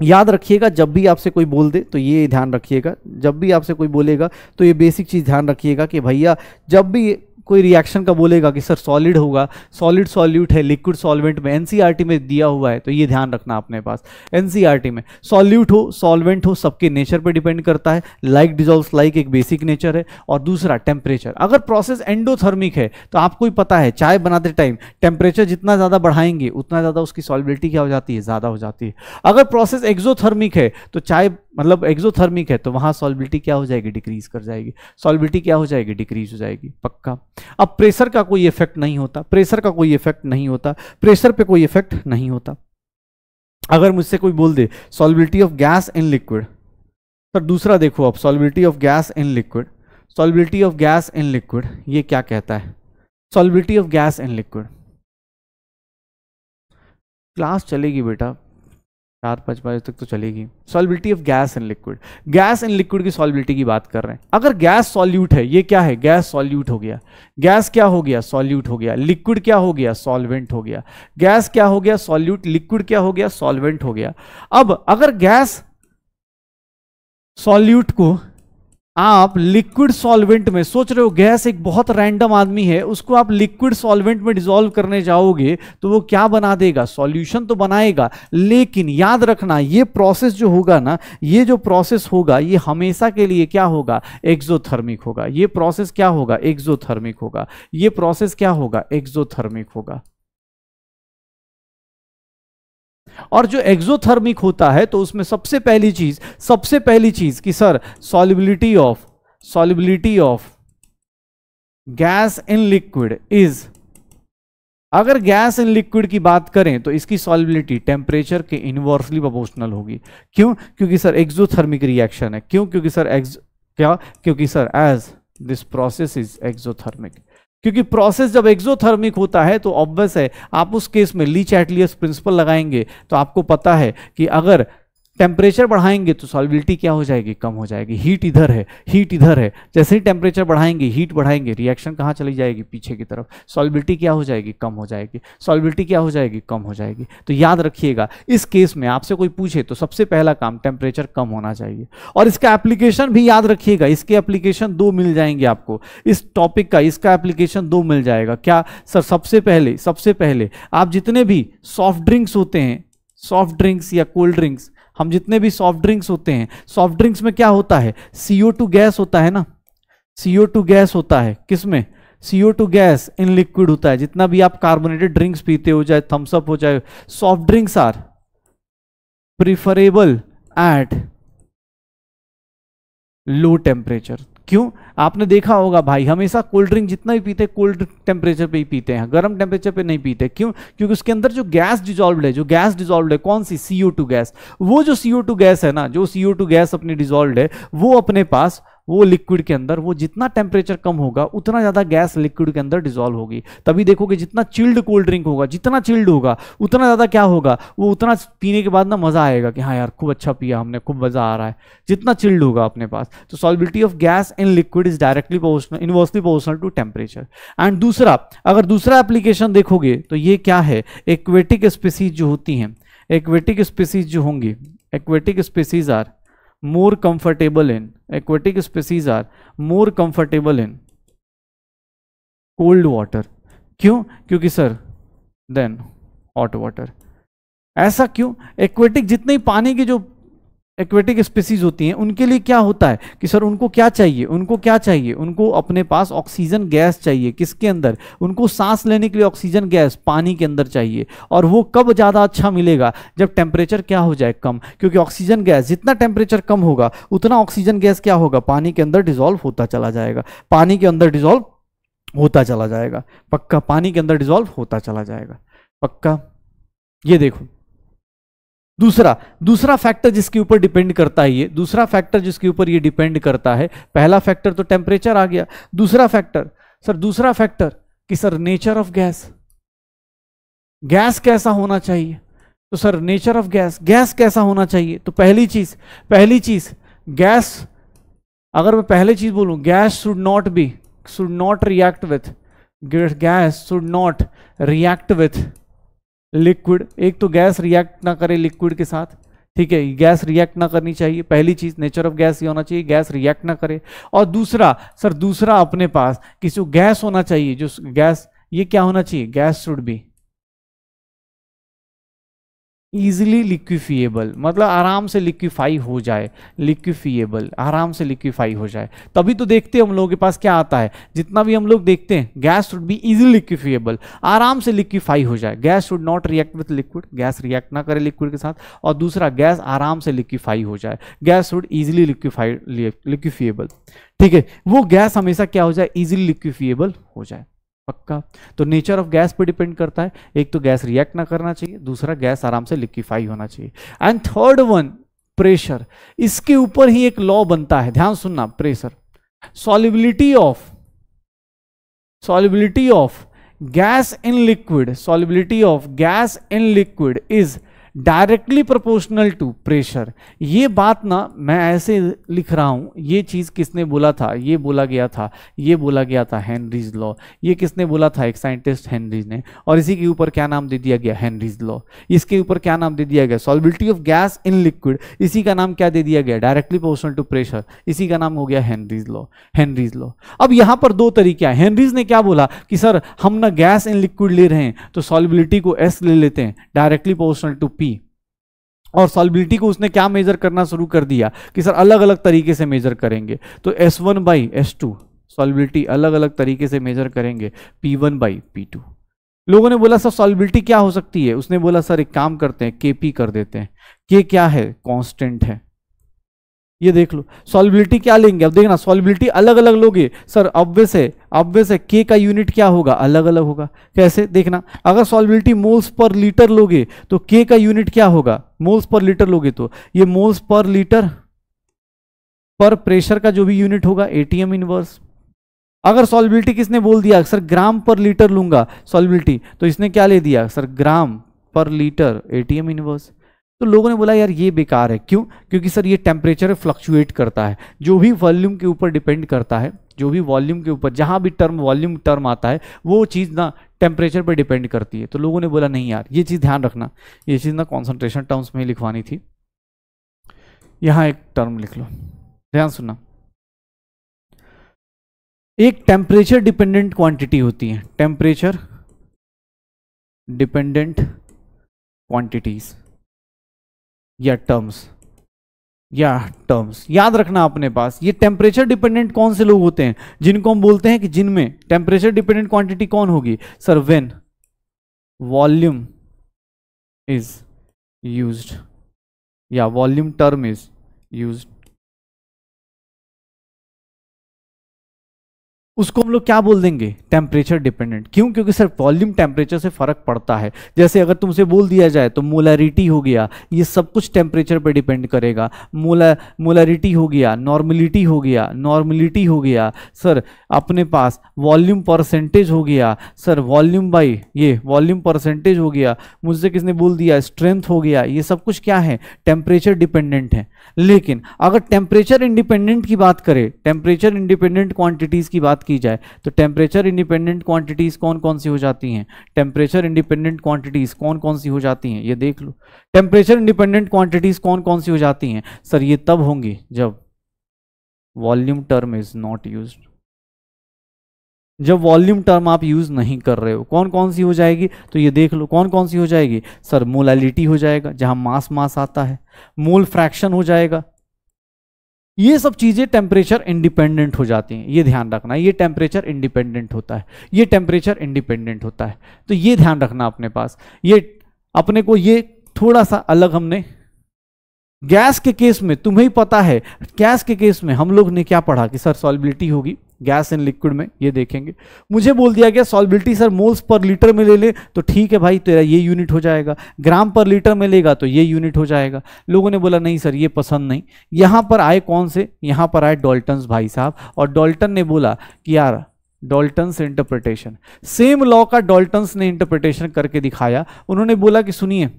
याद रखिएगा जब भी आपसे कोई बोल दे तो ये ध्यान रखिएगा जब भी आपसे कोई बोलेगा तो ये बेसिक चीज़ ध्यान रखिएगा कि भैया जब भी कोई रिएक्शन का बोलेगा कि सर सॉलिड होगा सॉलिड सॉल्यूट है लिक्विड सॉल्वेंट में एनसीईआरटी e में दिया हुआ है तो ये ध्यान रखना अपने पास एनसीईआरटी e में सॉल्यूट हो सॉल्वेंट हो सबके नेचर पर डिपेंड करता है लाइक डिजोल्व्स लाइक एक बेसिक नेचर है और दूसरा टेम्परेचर अगर प्रोसेस एंडोथर्मिक है तो आपको ही पता है चाय बनाते टाइम टेम्परेचर जितना ज़्यादा बढ़ाएंगे उतना ज़्यादा उसकी सॉलिबिलिटी क्या हो जाती है ज़्यादा हो जाती है अगर प्रोसेस एक्जोथर्मिक है तो चाय मतलब एक्जोथर्मिक है तो वहाँ सॉलिबिलिटी क्या हो जाएगी डिक्रीज कर जाएगी सॉलिबिलिटी क्या हो जाएगी डिक्रीज हो जाएगी पक्का अब प्रेशर का कोई इफेक्ट नहीं होता प्रेशर का कोई इफेक्ट नहीं होता प्रेशर पे कोई इफेक्ट नहीं होता अगर मुझसे कोई बोल दे solubility of gas in liquid sir दूसरा देखो आप solubility of gas in liquid solubility of gas in liquid ये क्या कहता है solubility of gas in liquid class चलेगी बेटा चार पाँच बजे तक तो चलेगी solubility of gas and liquid gas and liquid की सॉलिबिलिटी की बात कर रहे हैं अगर गैस सॉल्यूट है ये क्या है गैस सॉल्यूट हो गया गैस क्या हो गया सॉल्यूट हो गया लिक्विड क्या हो गया सॉल्वेंट हो गया गैस क्या हो गया सॉल्यूट लिक्विड क्या हो गया सॉल्वेंट हो गया अब अगर गैस सॉल्यूट को आप लिक्विड सॉल्वेंट में सोच रहे हो गैस एक बहुत रैंडम आदमी है उसको आप लिक्विड सॉल्वेंट में डिजोल्व करने जाओगे तो वो क्या बना देगा सॉल्यूशन तो बनाएगा लेकिन याद रखना ये प्रोसेस जो होगा ना ये जो प्रोसेस होगा ये हमेशा के लिए क्या होगा एक्जोथर्मिक होगा ये प्रोसेस क्या होगा एक्जोथर्मिक होगा ये प्रोसेस क्या होगा एक्जोथर्मिक होगा और जो एक्सोथर्मिक होता है तो उसमें सबसे पहली चीज सबसे पहली चीज कि sir solubility of solubility of gas in liquid is अगर गैस इन लिक्विड की बात करें तो इसकी सॉलिबिलिटी टेम्परेचर के इनवर्सली प्रोपोर्शनल होगी क्यों क्योंकि सर एक्सोथर्मिक रिएक्शन है क्यों क्योंकि सर एक्स क्या क्योंकि sir as this process is exothermic क्योंकि प्रोसेस जब एक्सोथर्मिक होता है तो ऑब्वियस है आप उस केस में ली चैटलियस प्रिंसिपल लगाएंगे तो आपको पता है कि अगर टेम्परेचर बढ़ाएंगे तो सॉलिबिलिटी क्या हो जाएगी कम हो जाएगी हीट इधर है हीट इधर है जैसे ही टेम्परेचर बढ़ाएंगे हीट बढ़ाएंगे रिएक्शन कहाँ चली जाएगी पीछे की तरफ सॉलिबिलिटी क्या हो जाएगी कम हो जाएगी सॉलिबिलिटी क्या हो जाएगी कम हो जाएगी तो याद रखिएगा इस केस में आपसे कोई पूछे तो सबसे पहला काम टेम्परेचर कम होना चाहिए और इसका एप्लीकेशन भी याद रखिएगा इसके एप्लीकेशन दो मिल जाएंगे आपको इस टॉपिक का इसका एप्लीकेशन दो मिल जाएगा क्या सर सबसे पहले सबसे पहले आप जितने भी सॉफ्ट ड्रिंक्स होते हैं सॉफ्ट ड्रिंक्स या कोल्ड ड्रिंक्स हम जितने भी सॉफ्ट ड्रिंक्स होते हैं सॉफ्ट ड्रिंक्स में क्या होता है सीओ गैस होता है ना सीओ गैस होता है किसमें CO2 गैस इन लिक्विड होता है जितना भी आप कार्बोनेटेड ड्रिंक्स पीते हो चाहे थम्सअप हो चाहे soft drinks are preferable at low temperature क्यों आपने देखा होगा भाई हमेशा कोल्ड ड्रिंक जितना भी पीते कोल्ड टेम्परेचर पे ही पीते हैं गर्म टेम्परेचर पे नहीं पीते क्यों क्योंकि उसके अंदर जो गैस डिजॉल्व है जो गैस डिजॉल्व है कौन सी सीओ गैस वो जो सीओ गैस है ना जो सीओ गैस अपनी डिजॉल्व है वो अपने पास वो लिक्विड के अंदर वो जितना टेम्परेचर कम होगा उतना ज़्यादा गैस लिक्विड के अंदर डिजोल्व होगी तभी देखोगे जितना चिल्ड कोल्ड ड्रिंक होगा जितना चिल्ड होगा उतना ज़्यादा क्या होगा वो उतना पीने के बाद ना मज़ा आएगा कि हाँ यार खूब अच्छा पिया हमने खूब मज़ा आ रहा है जितना चिल्ड होगा अपने पास तो solubility of gas in liquid is directly inversely proportional to temperature and दूसरा अगर दूसरा एप्लीकेशन देखोगे तो ये क्या है एक्वेटिक स्पीसीज जो होती हैं एक्वेटिक स्पीसीज जो होंगी aquatic species are more comfortable in aquatic species are more comfortable in cold water क्यों क्योंकि सर देन हॉट वाटर ऐसा क्यों एक्वेटिक जितने ही पानी की जो एक्वेटिक स्पीसीज होती हैं उनके लिए क्या होता है कि सर उनको क्या चाहिए उनको क्या चाहिए उनको अपने पास ऑक्सीजन गैस चाहिए किसके अंदर उनको सांस लेने के लिए ऑक्सीजन गैस पानी के अंदर चाहिए और वो कब ज़्यादा अच्छा मिलेगा जब टेम्परेचर क्या हो जाए कम क्योंकि ऑक्सीजन गैस जितना टेम्परेचर कम होगा उतना ऑक्सीजन गैस क्या होगा पानी के अंदर डिजोल्व होता चला जाएगा पानी के अंदर डिजोल्व होता चला जाएगा पक्का पानी के अंदर डिजोल्व होता चला जाएगा पक्का ये देखो दूसरा दूसरा फैक्टर जिसके ऊपर डिपेंड करता है ये दूसरा फैक्टर जिसके ऊपर ये डिपेंड करता है पहला फैक्टर तो टेम्परेचर आ गया दूसरा फैक्टर सर दूसरा फैक्टर कि sir nature of gas gas कैसा होना चाहिए तो sir nature of gas gas कैसा होना चाहिए तो पहली चीज पहली चीज गैस अगर मैं पहले चीज बोलूं gas should not be should not react with gas should not react with liquid एक तो गैस रिएक्ट ना करे लिक्विड के साथ ठीक है गैस रिएक्ट ना करनी चाहिए पहली चीज़ नेचर ऑफ गैस ये होना चाहिए गैस रिएक्ट ना करे और दूसरा सर दूसरा अपने पास किसी गैस होना चाहिए जो गैस ये क्या होना चाहिए gas should be easily liquefiable मतलब आराम से लिक्विफाई हो जाए लिक्विफिएबल आराम से लिक्विफाई हो जाए तभी तो देखते हैं हम लोगों के पास क्या आता है जितना भी हम लोग देखते हैं gas should be easily liquefiable आराम से लिक्विफाई हो जाए gas should not react with liquid gas react ना करे लिक्विड के साथ और दूसरा गैस आराम से लिक्विफाई हो जाए gas should easily liquefy liquefiable ठीक है वो गैस हमेशा क्या हो जाए ईजिली लिक्विफिएबल हो जाए पक्का तो नेचर ऑफ गैस पे डिपेंड करता है एक तो गैस रिएक्ट ना करना चाहिए दूसरा गैस आराम से लिक्विफाई होना चाहिए एंड थर्ड वन प्रेशर इसके ऊपर ही एक लॉ बनता है ध्यान सुनना pressure solubility of solubility of gas in liquid solubility of gas in liquid is directly proportional to pressure ये बात ना मैं ऐसे लिख रहा हूँ ये चीज़ किसने बोला था ये बोला गया था ये बोला गया था हेनरीज लॉ ये किसने बोला था एक साइंटिस्ट हेनरीज ने और इसी के ऊपर क्या नाम दे दिया गया हेनरीज लॉ इसके ऊपर क्या नाम दे दिया गया solubility of gas in liquid इसी का नाम क्या दे दिया गया डायरेक्टली प्रोपोर्शनल टू प्रेशर इसी का नाम हो गया हेनरीज लॉ हेनरीज लॉ अब यहाँ पर दो तरीके हैं हेनरीज ने क्या बोला कि सर हम ना गैस इन लिक्विड ले रहे हैं तो सॉलिबिलिटी को एस ले लेते हैं डायरेक्टली प्रोपोर्शनल टू पी और सॉलिबिलिटी को उसने क्या मेजर करना शुरू कर दिया कि सर अलग अलग तरीके से मेजर करेंगे तो S one by S two solubility अलग अलग तरीके से मेजर करेंगे P one by P two लोगों ने बोला सर सॉलिबिलिटी क्या हो सकती है उसने बोला सर एक काम करते हैं के पी कर देते हैं के क्या है कांस्टेंट है ये देख लो सॉलिबिलिटी क्या लेंगे अब देखना सॉलिबिलिटी अलग अलग लोगे सर ऑब्वियस है ऑब्वियस है के का यूनिट क्या होगा अलग अलग होगा कैसे देखना अगर सॉलिबिलिटी मोल्स पर लीटर लोगे तो के का यूनिट क्या होगा मोल्स पर लीटर लोगे तो ये मोल्स पर लीटर पर प्रेशर का जो भी यूनिट होगा एटीएम इनवर्स अगर सॉलिबिलिटी किसने बोल दिया सर ग्राम पर लीटर लूंगा सॉलिबिलिटी तो इसने क्या ले दिया सर ग्राम पर लीटर एटीएम इनवर्स तो लोगों ने बोला यार ये बेकार है क्यों क्योंकि सर ये टेम्परेचर फ्लक्चुएट करता है जो भी वॉल्यूम के ऊपर डिपेंड करता है जो भी वॉल्यूम के ऊपर जहाँ भी टर्म वॉल्यूम टर्म आता है वो चीज़ ना टेम्परेचर पर डिपेंड करती है तो लोगों ने बोला नहीं यार ये चीज़ ध्यान रखना ये चीज़ ना कॉन्सेंट्रेशन टर्म्स में ही लिखवानी थी यहाँ एक टर्म लिख लो ध्यान सुनना एक टेम्परेचर डिपेंडेंट क्वांटिटी होती है टेम्परेचर डिपेंडेंट क्वांटिटीज़ या टर्म्स या टर्म्स याद रखना अपने पास ये टेम्परेचर डिपेंडेंट कौन से लोग होते हैं जिनको हम बोलते हैं कि जिनमें टेम्परेचर डिपेंडेंट क्वांटिटी कौन होगी sir when volume is used या वॉल्यूम टर्म इज यूज्ड उसको हम लोग क्या बोल देंगे टेम्परेचर डिपेंडेंट क्यों क्योंकि सर वॉल्यूम टेम्परेचर से फर्क पड़ता है जैसे अगर तुमसे बोल दिया जाए तो मोलरिटी हो गया ये सब कुछ टेम्परेचर पर डिपेंड करेगा मोला मोलरिटी हो गया नॉर्मलिटी हो गया नॉर्मलिटी हो गया सर अपने पास वॉल्यूम परसेंटेज हो गया सर वॉल्यूम बाई ये वॉल्यूम परसेंटेज हो गया मुझसे किसने बोल दिया स्ट्रेंथ हो गया ये सब कुछ क्या है टेम्परेचर डिपेंडेंट है लेकिन अगर टेम्परेचर इंडिपेंडेंट की बात करें टेम्परेचर इंडिपेंडेंट क्वान्टिटीज़ की बात की जाए तो टेम्परेचर इंडिपेंडेंट क्वांटिटीज़ कौन कौन सी हो जाती हैं टेम्परेचर इंडिपेंडेंट क्वांटिटीज़ कौन कौन सी हो जाती हैं ये देख लो टेम्परेचर इंडिपेंडेंट क्वांटिटीज़ कौन कौन सी हो जाती हैं सर ये तब होंगी जब volume term is not use जब वॉल्यूम टर्म आप यूज़ नहीं कर रहे हो कौन कौन सी हो जाएगी तो ये देख लो कौन कौन सी हो जाएगी सर मोलैलिटी हो जाएगा जहां मास मास आता है मोल फ्रैक्शन हो जाएगा ये सब चीज़ें टेम्परेचर इंडिपेंडेंट हो जाती हैं ये ध्यान रखना ये टेम्परेचर इंडिपेंडेंट होता है ये टेम्परेचर इंडिपेंडेंट होता है तो ये ध्यान रखना अपने पास ये अपने को ये थोड़ा सा अलग हमने गैस के केस में तुम्हें ही पता है गैस के केस में हम लोग ने क्या पढ़ा कि सर सॉलिबिलिटी होगी गैस एंड लिक्विड में ये देखेंगे मुझे बोल दिया गया solubility sir moles per litre में ले ले तो ठीक है भाई तेरा ये यूनिट हो जाएगा ग्राम पर लीटर में लेगा तो ये यूनिट हो जाएगा लोगों ने बोला नहीं सर ये पसंद नहीं यहाँ पर आए कौन से यहाँ पर आए डॉल्टन भाई साहब और डॉल्टन ने बोला कि यार डॉल्टन्स इंटरप्रिटेशन सेम लॉ का डॉल्टन्स ने इंटरप्रिटेशन करके दिखाया उन्होंने बोला कि सुनिए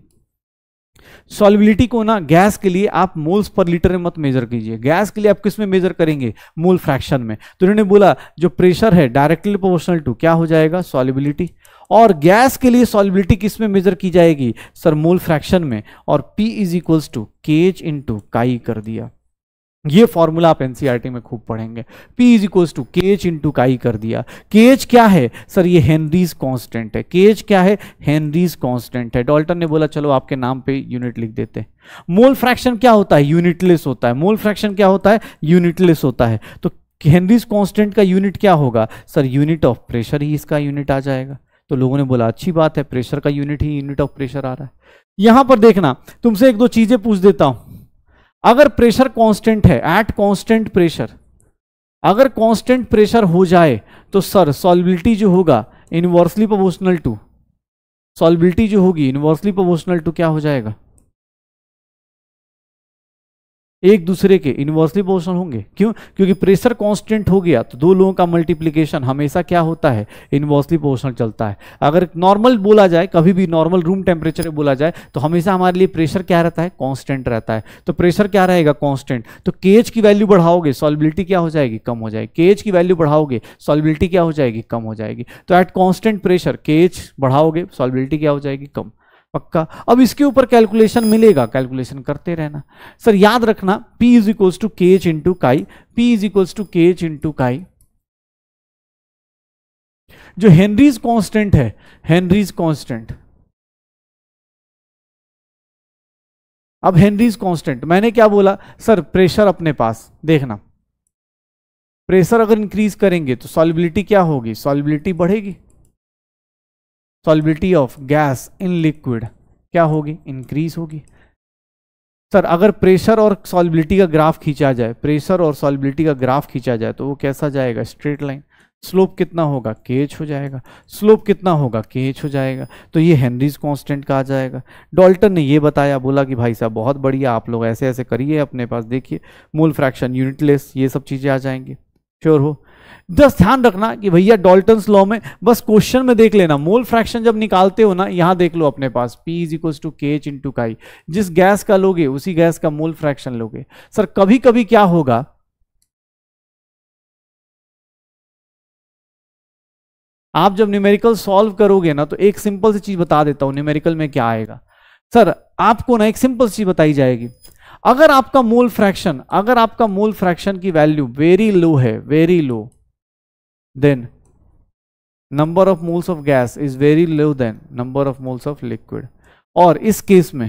सॉलिबिलिटी को ना गैस के लिए आप मोल्स पर लीटर में मत मेजर कीजिए गैस के लिए आप किस में मेजर करेंगे मोल फ्रैक्शन में तो इन्होंने बोला जो प्रेशर है डायरेक्टली प्रोपोर्शनल टू क्या हो जाएगा सॉलिबिलिटी और गैस के लिए सॉलिबिलिटी किस में मेजर की जाएगी सर मोल फ्रैक्शन में और पी इज इक्वल्स टू के इन टू काई कर दिया ये फॉर्मूला आप एनसीईआरटी e में खूब पढ़ेंगे P is equals to K H into chi कर दिया के एच क्या है सर ये हेनरीज कांस्टेंट है के एच क्या है हेनरीज कांस्टेंट है डॉल्टन ने बोला चलो आपके नाम पे यूनिट लिख देते हैं मोल फ्रैक्शन क्या होता है यूनिटलेस होता है मोल फ्रैक्शन क्या होता है यूनिटलेस होता है तो हेनरीज कॉन्स्टेंट का यूनिट क्या होगा सर यूनिट ऑफ प्रेशर ही इसका यूनिट आ जाएगा तो लोगों ने बोला अच्छी बात है प्रेशर का यूनिट ही यूनिट ऑफ प्रेशर आ रहा है यहां पर देखना तुमसे एक दो चीजें पूछ देता हूं अगर प्रेशर कांस्टेंट है एट कांस्टेंट प्रेशर अगर कांस्टेंट प्रेशर हो जाए तो सर सॉलिबिलिटी जो होगा इनवर्सली प्रोपोर्शनल टू सॉलिबिलिटी जो होगी इनवर्सली प्रोपोर्शनल टू क्या हो जाएगा एक दूसरे के इन्वर्सली प्रोपोर्शनल होंगे क्यों क्योंकि प्रेशर कांस्टेंट हो गया तो दो लोगों का मल्टीप्लिकेशन हमेशा क्या होता है इन्वर्सली प्रोपोर्शनल चलता है अगर नॉर्मल बोला जाए कभी भी नॉर्मल रूम टेम्परेचर में बोला जाए तो हमेशा हमारे लिए प्रेशर क्या रहता है कांस्टेंट रहता है तो प्रेशर क्या रहेगा कॉन्स्टेंट तो केज की वैल्यू बढ़ाओगे सॉलिबिलिटी क्या हो जाएगी कम हो जाएगी केज की वैल्यू बढ़ाओगे सॉलिबिलिटी क्या हो जाएगी कम हो जाएगी तो एट कॉन्स्टेंट प्रेशर केज बढ़ाओगे सॉलिबिलिटी क्या हो जाएगी कम पक्का अब इसके ऊपर कैलकुलेशन मिलेगा कैलकुलेशन करते रहना सर याद रखना P is equals to K H into chi P is equals to K H into chi जो हेनरीज कांस्टेंट है हेनरीज कांस्टेंट अब हेनरीज कांस्टेंट मैंने क्या बोला सर प्रेशर अपने पास देखना प्रेशर अगर इंक्रीज करेंगे तो सॉलिबिलिटी क्या होगी सॉलिबिलिटी बढ़ेगी solubility of gas in liquid क्या होगी इंक्रीज होगी सर अगर प्रेशर और सॉलिबिलिटी का ग्राफ खींचा जाए प्रेशर और सॉलिबिलिटी का ग्राफ खींचा जाए तो वो कैसा जाएगा स्ट्रेट लाइन स्लोप कितना होगा के हो जाएगा स्लोप कितना होगा के हो जाएगा तो ये हेनरीज कांस्टेंट आ जाएगा डॉल्टन ने ये बताया बोला कि भाई साहब बहुत बढ़िया आप लोग ऐसे ऐसे करिए अपने पास देखिए मूल फ्रैक्शन यूनिटलेस ये सब चीज़ें आ जाएंगी श्योर हो जस्ट ध्यान रखना कि भैया डॉल्टन लॉ में बस क्वेश्चन में देख लेना मोल फ्रैक्शन जब निकालते हो ना यहां देख लो अपने पास P is equal to K H into chi जिस गैस का लोगे उसी गैस का मोल फ्रैक्शन लोगे सर कभी कभी क्या होगा आप जब न्यूमेरिकल सॉल्व करोगे ना तो एक सिंपल सी चीज बता देता हूं न्यूमेरिकल में क्या आएगा सर आपको ना एक सिंपल चीज बताई जाएगी अगर आपका मोल फ्रैक्शन अगर आपका मोल फ्रैक्शन की वैल्यू वेरी लो है very low then number of moles of gas is very low than number of moles of liquid और इस केस में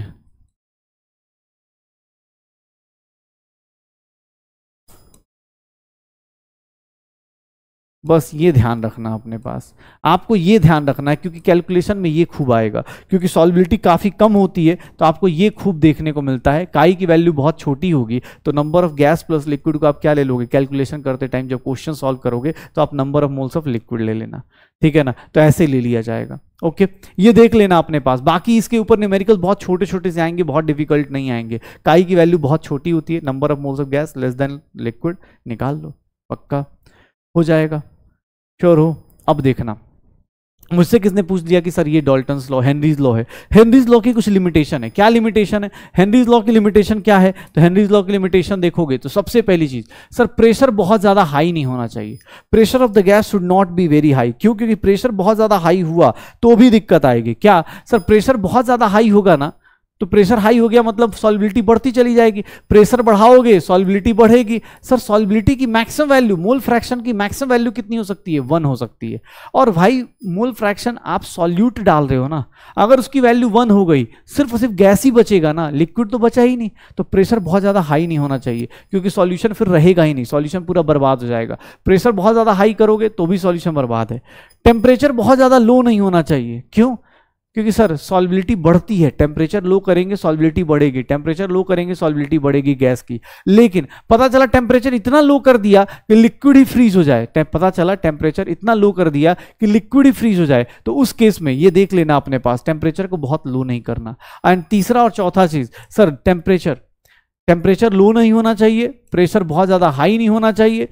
बस ये ध्यान रखना अपने पास आपको ये ध्यान रखना है क्योंकि कैलकुलेशन में ये खूब आएगा क्योंकि सॉलिबिलिटी काफ़ी कम होती है तो आपको ये खूब देखने को मिलता है काई की वैल्यू बहुत छोटी होगी तो number of gas plus liquid को आप क्या ले लोगे कैलकुलेशन करते टाइम जब क्वेश्चन सॉल्व करोगे तो आप number of moles of liquid ले लेना ठीक है ना तो ऐसे ले लिया जाएगा ओके ये देख लेना अपने पास बाकी इसके ऊपर न्यूमेरिकल बहुत छोटे छोटे से आएंगे बहुत डिफिकल्ट नहीं आएंगे काई की वैल्यू बहुत छोटी होती है number of moles of gas less than liquid निकाल लो पक्का हो जाएगा श्योर हो अब देखना मुझसे किसने पूछ लिया कि सर ये डॉल्टन लॉ हेनरीज लॉ है हेनरीज लॉ की कुछ लिमिटेशन है क्या लिमिटेशन है हेनरीज लॉ की लिमिटेशन क्या है तो हेनरीज लॉ की लिमिटेशन देखोगे तो सबसे पहली चीज सर प्रेशर बहुत ज़्यादा हाई नहीं होना चाहिए pressure of the gas should not be very high क्यों क्योंकि प्रेशर बहुत ज़्यादा हाई हुआ तो भी दिक्कत आएगी क्या सर प्रेशर बहुत ज़्यादा हाई होगा ना तो प्रेशर हाई हो गया मतलब सॉलिबिलिटी बढ़ती चली जाएगी प्रेशर बढ़ाओगे सॉलिबिलिटी बढ़ेगी सर सॉलिबिलिटी की मैक्सिमम वैल्यू मोल फ्रैक्शन की मैक्सिमम वैल्यू कितनी हो सकती है वन हो सकती है और भाई मोल फ्रैक्शन आप सॉल्यूट डाल रहे हो ना अगर उसकी वैल्यू वन हो गई सिर्फ सिर्फ गैस ही बचेगा ना लिक्विड तो बचा ही नहीं तो प्रेशर बहुत ज़्यादा हाई नहीं होना चाहिए क्योंकि सॉल्यूशन फिर रहेगा ही नहीं सॉल्यूशन पूरा बर्बाद हो जाएगा प्रेशर बहुत ज़्यादा हाई करोगे तो भी सॉल्यूशन बर्बाद है टेम्परेचर बहुत ज़्यादा लो नहीं होना चाहिए क्यों क्योंकि सर सॉल्बिलिटी बढ़ती है टेम्परेचर लो करेंगे सॉल्बिलिटी बढ़ेगी टेम्परेचर लो करेंगे सॉल्बिलिटी बढ़ेगी गैस की लेकिन पता चला टेम्परेचर इतना लो कर दिया कि लिक्विड ही फ्रीज हो जाए पता चला टेम्परेचर इतना लो कर दिया कि लिक्विड ही फ्रीज हो जाए तो उस केस में ये देख लेना अपने पास टेम्परेचर को बहुत लो नहीं करना एंड तीसरा और चौथा चीज सर टेम्परेचर टेम्परेचर लो नहीं होना चाहिए प्रेशर बहुत ज़्यादा हाई नहीं होना चाहिए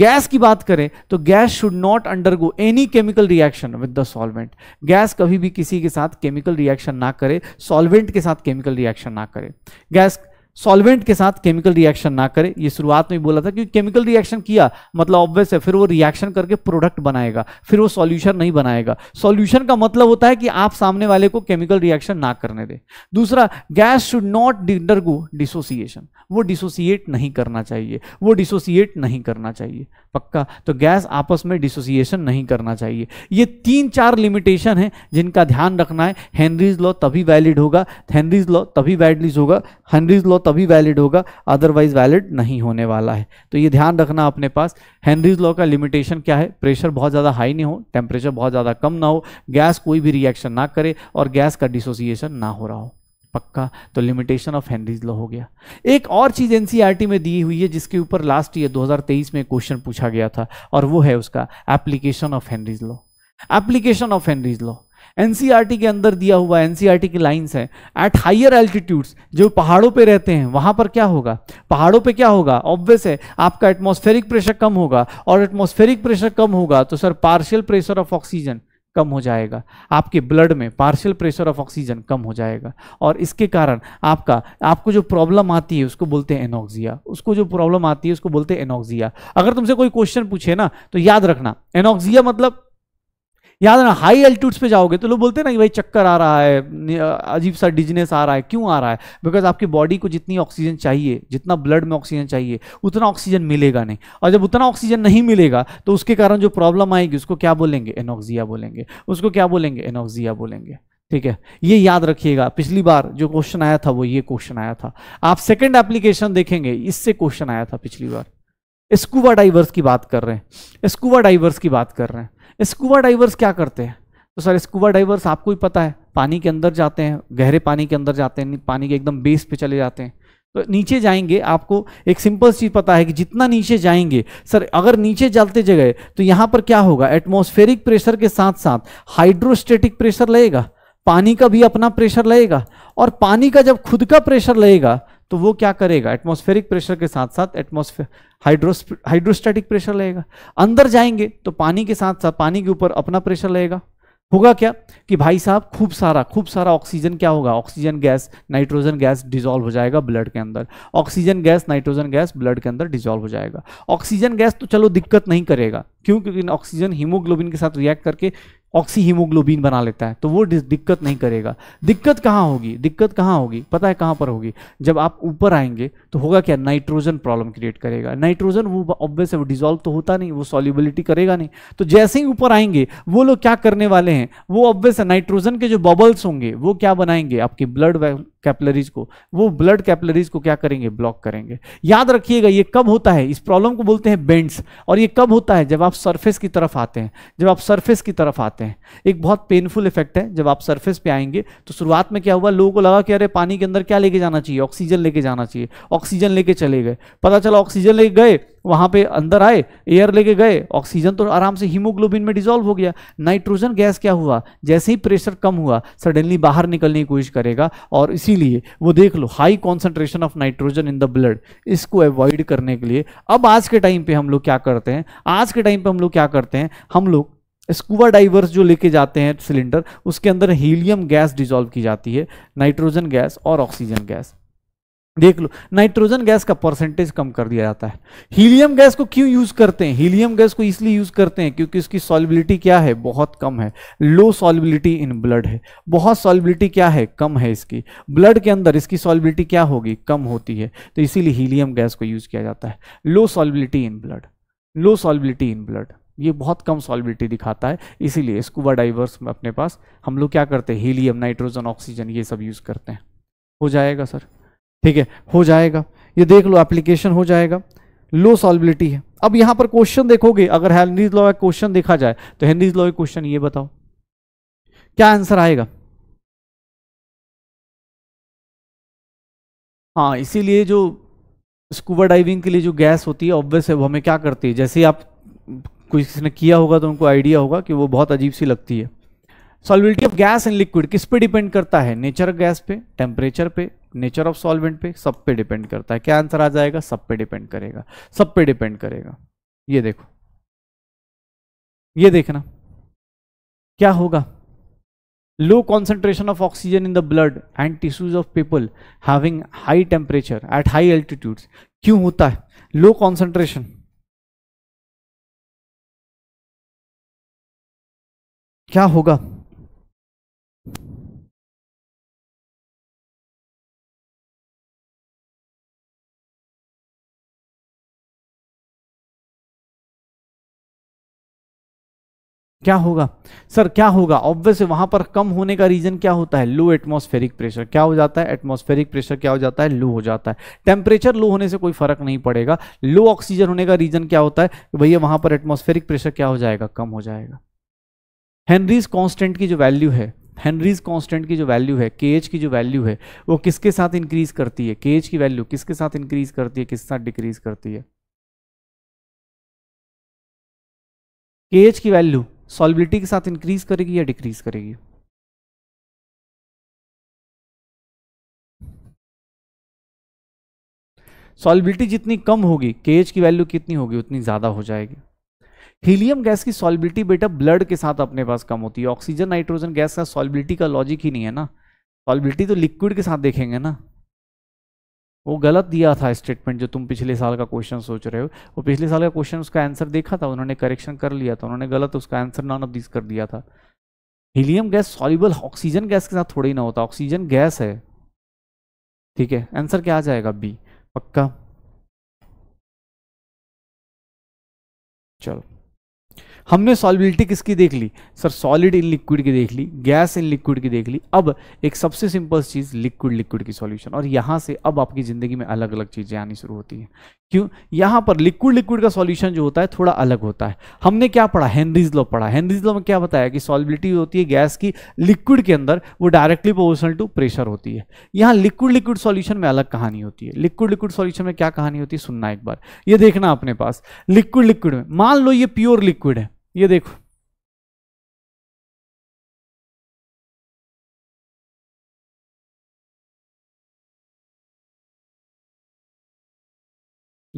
गैस की बात करें तो gas should not undergo any chemical reaction with the solvent gas कभी भी किसी के साथ केमिकल रिएक्शन ना करे सॉल्वेंट के साथ केमिकल रिएक्शन ना करे गैस सॉल्वेंट के साथ केमिकल रिएक्शन ना करे ये शुरुआत में ही बोला था क्योंकि केमिकल रिएक्शन किया मतलब ऑब्वियस है फिर वो रिएक्शन करके प्रोडक्ट बनाएगा फिर वो सॉल्यूशन नहीं बनाएगा सॉल्यूशन का मतलब होता है कि आप सामने वाले को केमिकल रिएक्शन ना करने दें दूसरा gas should not undergo dissociation वो डिसोसिएट नहीं करना चाहिए वो डिसोसिएट नहीं करना चाहिए पक्का तो गैस आपस में डिसोसिएशन नहीं करना चाहिए ये तीन चार लिमिटेशन है जिनका ध्यान रखना है हेनरीज लॉ तभी वैलिड होगा हेनरीज लॉ तभी वैलिड होगा हेनरीज लॉ तभी वैलिड होगा अदरवाइज वैलिड नहीं होने वाला है तो ये ध्यान रखना अपने पास हेनरीज लॉ का लिमिटेशन क्या है प्रेशर बहुत ज़्यादा हाई नहीं हो टेम्परेचर बहुत ज़्यादा कम ना हो गैस कोई भी रिएक्शन ना करे और गैस का डिसोसिएशन ना हो रहा हो पक्का तो लिमिटेशन ऑफ हेनरीज लॉ हो गया एक और चीज़ एन e में दी हुई है जिसके ऊपर लास्ट ईयर दो में क्वेश्चन पूछा गया था और वो है उसका application of Henry's law application of Henry's law NCERT के अंदर दिया हुआ एनसीईआरटी की लाइंस है एट हाइयर एल्टीट्यूड्स जो पहाड़ों पे रहते हैं वहां पर क्या होगा पहाड़ों पे क्या होगा ऑब्वियस है आपका एटमॉस्फेरिक प्रेशर कम होगा और एटमॉस्फेरिक प्रेशर कम होगा तो sir partial pressure of oxygen कम हो जाएगा आपके ब्लड में पार्शियल प्रेशर ऑफ ऑक्सीजन कम हो जाएगा और इसके कारण आपका आपको जो प्रॉब्लम आती है उसको बोलते हैं एनोक्सिया उसको जो प्रॉब्लम आती है उसको बोलते हैं एनोक्सिया अगर तुमसे कोई क्वेश्चन पूछे ना तो याद रखना एनोक्सिया मतलब याद ना हाई एल्टीट्यूड्स पे जाओगे तो लोग बोलते हैं ना कि भाई चक्कर आ रहा है अजीब सा डिजनेस आ रहा है क्यों आ रहा है बिकॉज आपकी बॉडी को जितनी ऑक्सीजन चाहिए जितना ब्लड में ऑक्सीजन चाहिए उतना ऑक्सीजन मिलेगा नहीं और जब उतना ऑक्सीजन नहीं मिलेगा तो उसके कारण जो प्रॉब्लम आएगी उसको क्या बोलेंगे एनोक्सिया बोलेंगे उसको क्या बोलेंगे एनोक्सिया बोलेंगे ठीक है ये याद रखिएगा पिछली बार जो क्वेश्चन आया था वो ये क्वेश्चन आया था आप सेकेंड एप्लीकेशन देखेंगे इससे क्वेश्चन आया था पिछली बार स्कूबा डाइवर्स की बात कर रहे हैं स्कूबा डाइवर्स की बात कर रहे हैं स्कूबा डाइवर्स क्या करते हैं तो सर स्कूबा डाइवर्स आपको ही पता है पानी के अंदर जाते हैं गहरे पानी के अंदर जाते हैं पानी के एकदम बेस पे चले जाते हैं तो नीचे जाएंगे आपको एक सिंपल चीज़ पता है कि जितना नीचे जाएंगे सर अगर नीचे जाते जगह तो यहाँ पर क्या होगा एटमोस्फेरिक प्रेशर के साथ साथ हाइड्रोस्टेटिक प्रेशर लगेगा पानी का भी अपना प्रेशर लगेगा और पानी का जब खुद का प्रेशर लगेगा तो वो क्या करेगा एटमॉस्फेरिक प्रेशर के साथ साथ एटमॉस्फेयर हाइड्रोस हाइड्रोस्टैटिक प्रेशर लगेगा अंदर जाएंगे तो पानी के साथ साथ पानी के ऊपर अपना प्रेशर लगेगा होगा क्या कि भाई साहब खूब सारा खूब सारा ऑक्सीजन क्या होगा oxygen gas nitrogen gas dissolve हो जाएगा ब्लड के अंदर oxygen gas nitrogen gas blood के अंदर डिजोल्व हो जाएगा ऑक्सीजन गैस तो चलो दिक्कत नहीं करेगा क्यों क्योंकि ऑक्सीजन हीमोग्लोबिन के साथ रिएक्ट करके ऑक्सी हीमोग्लोबिन बना लेता है तो वो दिक्कत नहीं करेगा दिक्कत कहाँ होगी दिक्कत कहाँ होगी पता है कहाँ पर होगी जब आप ऊपर आएंगे तो होगा क्या नाइट्रोजन प्रॉब्लम क्रिएट करेगा नाइट्रोजन वो ऑब्वियस है वो डिजोल्व तो होता नहीं वो सॉल्युबिलिटी करेगा नहीं तो जैसे ही ऊपर आएंगे वो लोग क्या करने वाले हैं वो ऑब्वियस है नाइट्रोजन के जो बबल्स होंगे वो क्या बनाएंगे आपकी ब्लड कैपलरीज को वो ब्लड कैपलरीज को क्या करेंगे ब्लॉक करेंगे याद रखिएगा ये कब होता है इस प्रॉब्लम को बोलते हैं बेंड्स और ये कब होता है जब आप सर्फेस की तरफ आते हैं जब आप सर्फेस की तरफ आते हैं सकते हैं एक बहुत पेनफुल इफेक्ट है जब आप सरफेस पे आएंगे तो शुरुआत में क्या हुआ लोगों को लगा कि अरे पानी के अंदर क्या लेके जाना चाहिए ऑक्सीजन लेके जाना चाहिए ऑक्सीजन लेके चले गए पता चला ऑक्सीजन लेके गए वहाँ पे अंदर आए एयर लेके गए ऑक्सीजन तो आराम से हीमोग्लोबिन में डिजोल्व हो गया नाइट्रोजन गैस क्या हुआ जैसे ही प्रेशर कम हुआ सडनली बाहर निकलने की कोशिश करेगा और इसीलिए वो देख लो high concentration of nitrogen in the blood इसको अवॉइड करने के लिए अब आज के टाइम पे हम लोग क्या करते हैं आज के टाइम पे हम लोग क्या करते हैं हम लोग स्कूबा डाइवर्स जो लेके जाते हैं सिलेंडर उसके अंदर हीलियम गैस डिजॉल्व की जाती है नाइट्रोजन गैस और ऑक्सीजन गैस देख लो नाइट्रोजन गैस का परसेंटेज कम कर दिया जाता है हीलियम गैस को क्यों यूज करते हैं हीलियम गैस को इसलिए यूज करते हैं क्योंकि इसकी सॉलिबिलिटी क्या है बहुत कम है लो सॉलिबिलिटी इन ब्लड है बहुत सॉलिबिलिटी क्या है कम है इसकी ब्लड के अंदर इसकी सॉलिबिलिटी क्या होगी कम होती है तो इसीलिए हीलियम गैस को यूज किया जाता है low solubility in blood low solubility in blood ये बहुत कम सॉलिबिलिटी दिखाता है इसीलिए स्कूबा डाइवर्स में अपने पास हम लोग क्या करते हैं हीलियम नाइट्रोजन ऑक्सीजन ये सब यूज़ करते हैं हो जाएगा सर ठीक है हो जाएगा ये देख लो एप्लीकेशन हो जाएगा लो सॉलिबिलिटी है अब यहां पर क्वेश्चन देखोगे अगर हेनरीज लॉ का क्वेश्चन देखा जाए तो हेनरीज लॉ का क्वेश्चन ये बताओ क्या आंसर आएगा हाँ इसीलिए जो स्कूबा डाइविंग के लिए जो गैस होती है ऑब्वियस है वो हमें क्या करती है जैसे आप कोई किसी ने किया होगा तो उनको आइडिया होगा कि वो बहुत अजीब सी लगती है solubility of gas and liquid किस पे डिपेंड करता है नेचर ऑफ गैस पे टेम्परेचर पे नेचर ऑफ सॉल्वेंट पे सब पे डिपेंड करता है क्या आंसर आ जाएगा सब पे डिपेंड करेगा सब पे डिपेंड करेगा ये देखो ये देखना क्या होगा low concentration of oxygen in the blood and tissues of people having high temperature at high altitude क्यों होता है लो कॉन्सेंट्रेशन क्या होगा क्या होगा सर क्या होगा ऑब्वियस वहां पर कम होने का रीजन क्या होता है लो एटमॉस्फेरिक प्रेशर क्या हो जाता है एटमॉस्फेरिक प्रेशर क्या हो जाता है लो हो जाता है टेम्परेचर लो होने से कोई फर्क नहीं पड़ेगा लो ऑक्सीजन होने का रीजन क्या होता है भैया वहां पर एटमॉस्फेरिक प्रेशर क्या हो जाएगा कम हो जाएगा हेनरीज कांस्टेंट की जो वैल्यू है हेनरीज कांस्टेंट की जो वैल्यू है के की जो वैल्यू है वो किसके साथ इंक्रीज करती है के की वैल्यू किसके साथ इंक्रीज करती है किसके साथ डिक्रीज करती है के की वैल्यू सॉलिबिलिटी के साथ इंक्रीज करेगी या डिक्रीज करेगी सॉलिबिलिटी जितनी कम होगी के की वैल्यू कितनी होगी उतनी ज़्यादा हो जाएगी हीलियम गैस की सॉलिबिलिटी बेटा ब्लड के साथ अपने पास कम होती है ऑक्सीजन नाइट्रोजन गैस का सॉलिबिलिटी का लॉजिक ही नहीं है ना सॉलिबिलिटी तो लिक्विड के साथ देखेंगे ना वो गलत दिया था स्टेटमेंट जो तुम पिछले साल का क्वेश्चन सोच रहे हो वो पिछले साल का क्वेश्चन उसका आंसर देखा था उन्होंने करेक्शन कर लिया था उन्होंने गलत उसका आंसर नॉन ऑफ दिस कर दिया था helium gas soluble oxygen gas के साथ थोड़ी ना होता ऑक्सीजन गैस है ठीक है आंसर क्या आ जाएगा बी पक्का चलो हमने सॉलिबिलिटी किसकी देख ली सर सॉलिड इन लिक्विड की देख ली गैस इन लिक्विड की देख ली अब एक सबसे सिंपल चीज़ लिक्विड लिक्विड की सॉल्यूशन और यहाँ से अब आपकी ज़िंदगी में अलग अलग चीज़ें आनी शुरू होती हैं क्यों यहाँ पर लिक्विड लिक्विड का सॉल्यूशन जो होता है थोड़ा अलग होता है हमने क्या पढ़ा हेनरीज लॉ पढ़ा हेनरीज लॉ में क्या बताया कि सॉलिबिलिटी होती है गैस की लिक्विड के अंदर वो डायरेक्टली प्रोपोर्शनल टू प्रेशर होती है यहाँ लिक्विड लिक्विड सॉल्यूशन में अलग कहानी होती है लिक्विड लिक्विड सॉल्यूशन में क्या कहानी होती है सुनना एक बार ये देखना अपने पास लिक्विड लिक्विड में मान लो ये प्योर लिक्विड है ये देखो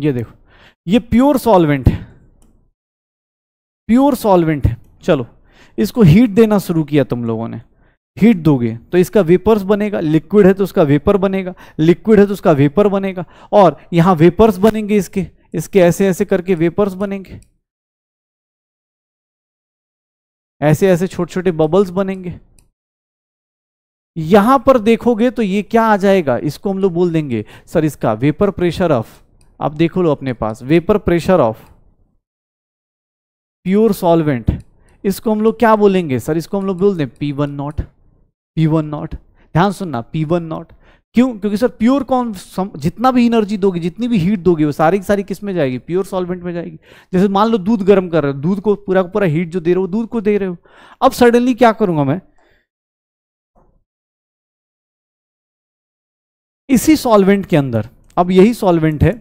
ये देखो ये प्योर सॉल्वेंट है प्योर सॉल्वेंट है चलो इसको हीट देना शुरू किया तुम लोगों ने हीट दोगे तो इसका वेपर्स बनेगा लिक्विड है तो उसका वेपर बनेगा लिक्विड है तो उसका वेपर बनेगा और यहां वेपर्स बनेंगे इसके इसके ऐसे ऐसे करके वेपर्स बनेंगे ऐसे ऐसे छोटे छोटे बबल्स बनेंगे यहां पर देखोगे तो ये क्या आ जाएगा इसको हम लोग बोल देंगे सर इसका वेपर प्रेशर ऑफ आप देखो लो अपने पास vapour pressure of pure solvent इसको हम लोग क्या बोलेंगे सर इसको हम लोग बोल दें P one naught P one naught ध्यान सुनना पी वन नॉट क्यों क्योंकि सर प्योर कौन जितना भी एनर्जी दोगे जितनी भी हीट दोगे वो सारी की सारी किस में जाएगी प्योर सॉल्वेंट में जाएगी जैसे मान लो दूध गर्म कर रहे हो दूध को पूरा पूरा हीट जो दे रहे हो दूध को दे रहे हो अब सडनली क्या करूंगा मैं इसी सॉल्वेंट के अंदर अब यही सॉल्वेंट है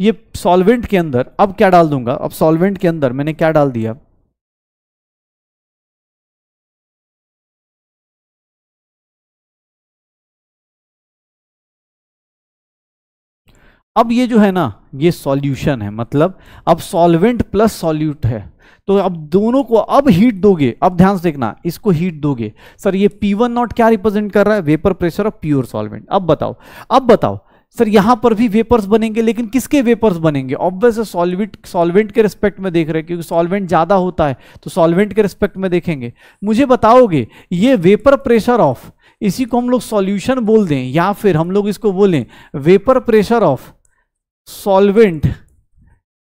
ये सॉल्वेंट के अंदर अब क्या डाल दूंगा अब सॉल्वेंट के अंदर मैंने क्या डाल दिया अब ये जो है ना ये सॉल्यूशन है मतलब अब सॉल्वेंट प्लस सॉल्यूट है तो अब दोनों को अब हीट दोगे अब ध्यान से देखना इसको हीट दोगे सर ये पी वन नॉट क्या रिप्रेजेंट कर रहा है vapour pressure of pure solvent अब बताओ अब बताओ सर यहां पर भी वेपर्स बनेंगे लेकिन किसके वेपर्स बनेंगे ऑब्वियस सॉल्वेंट सॉल्वेंट के रिस्पेक्ट में देख रहे हैं क्योंकि सॉल्वेंट ज्यादा होता है तो सॉल्वेंट के रिस्पेक्ट में देखेंगे मुझे बताओगे ये वेपर प्रेशर ऑफ इसी को हम लोग सॉल्यूशन बोल दें या फिर हम लोग इसको बोलें vapour pressure of solvent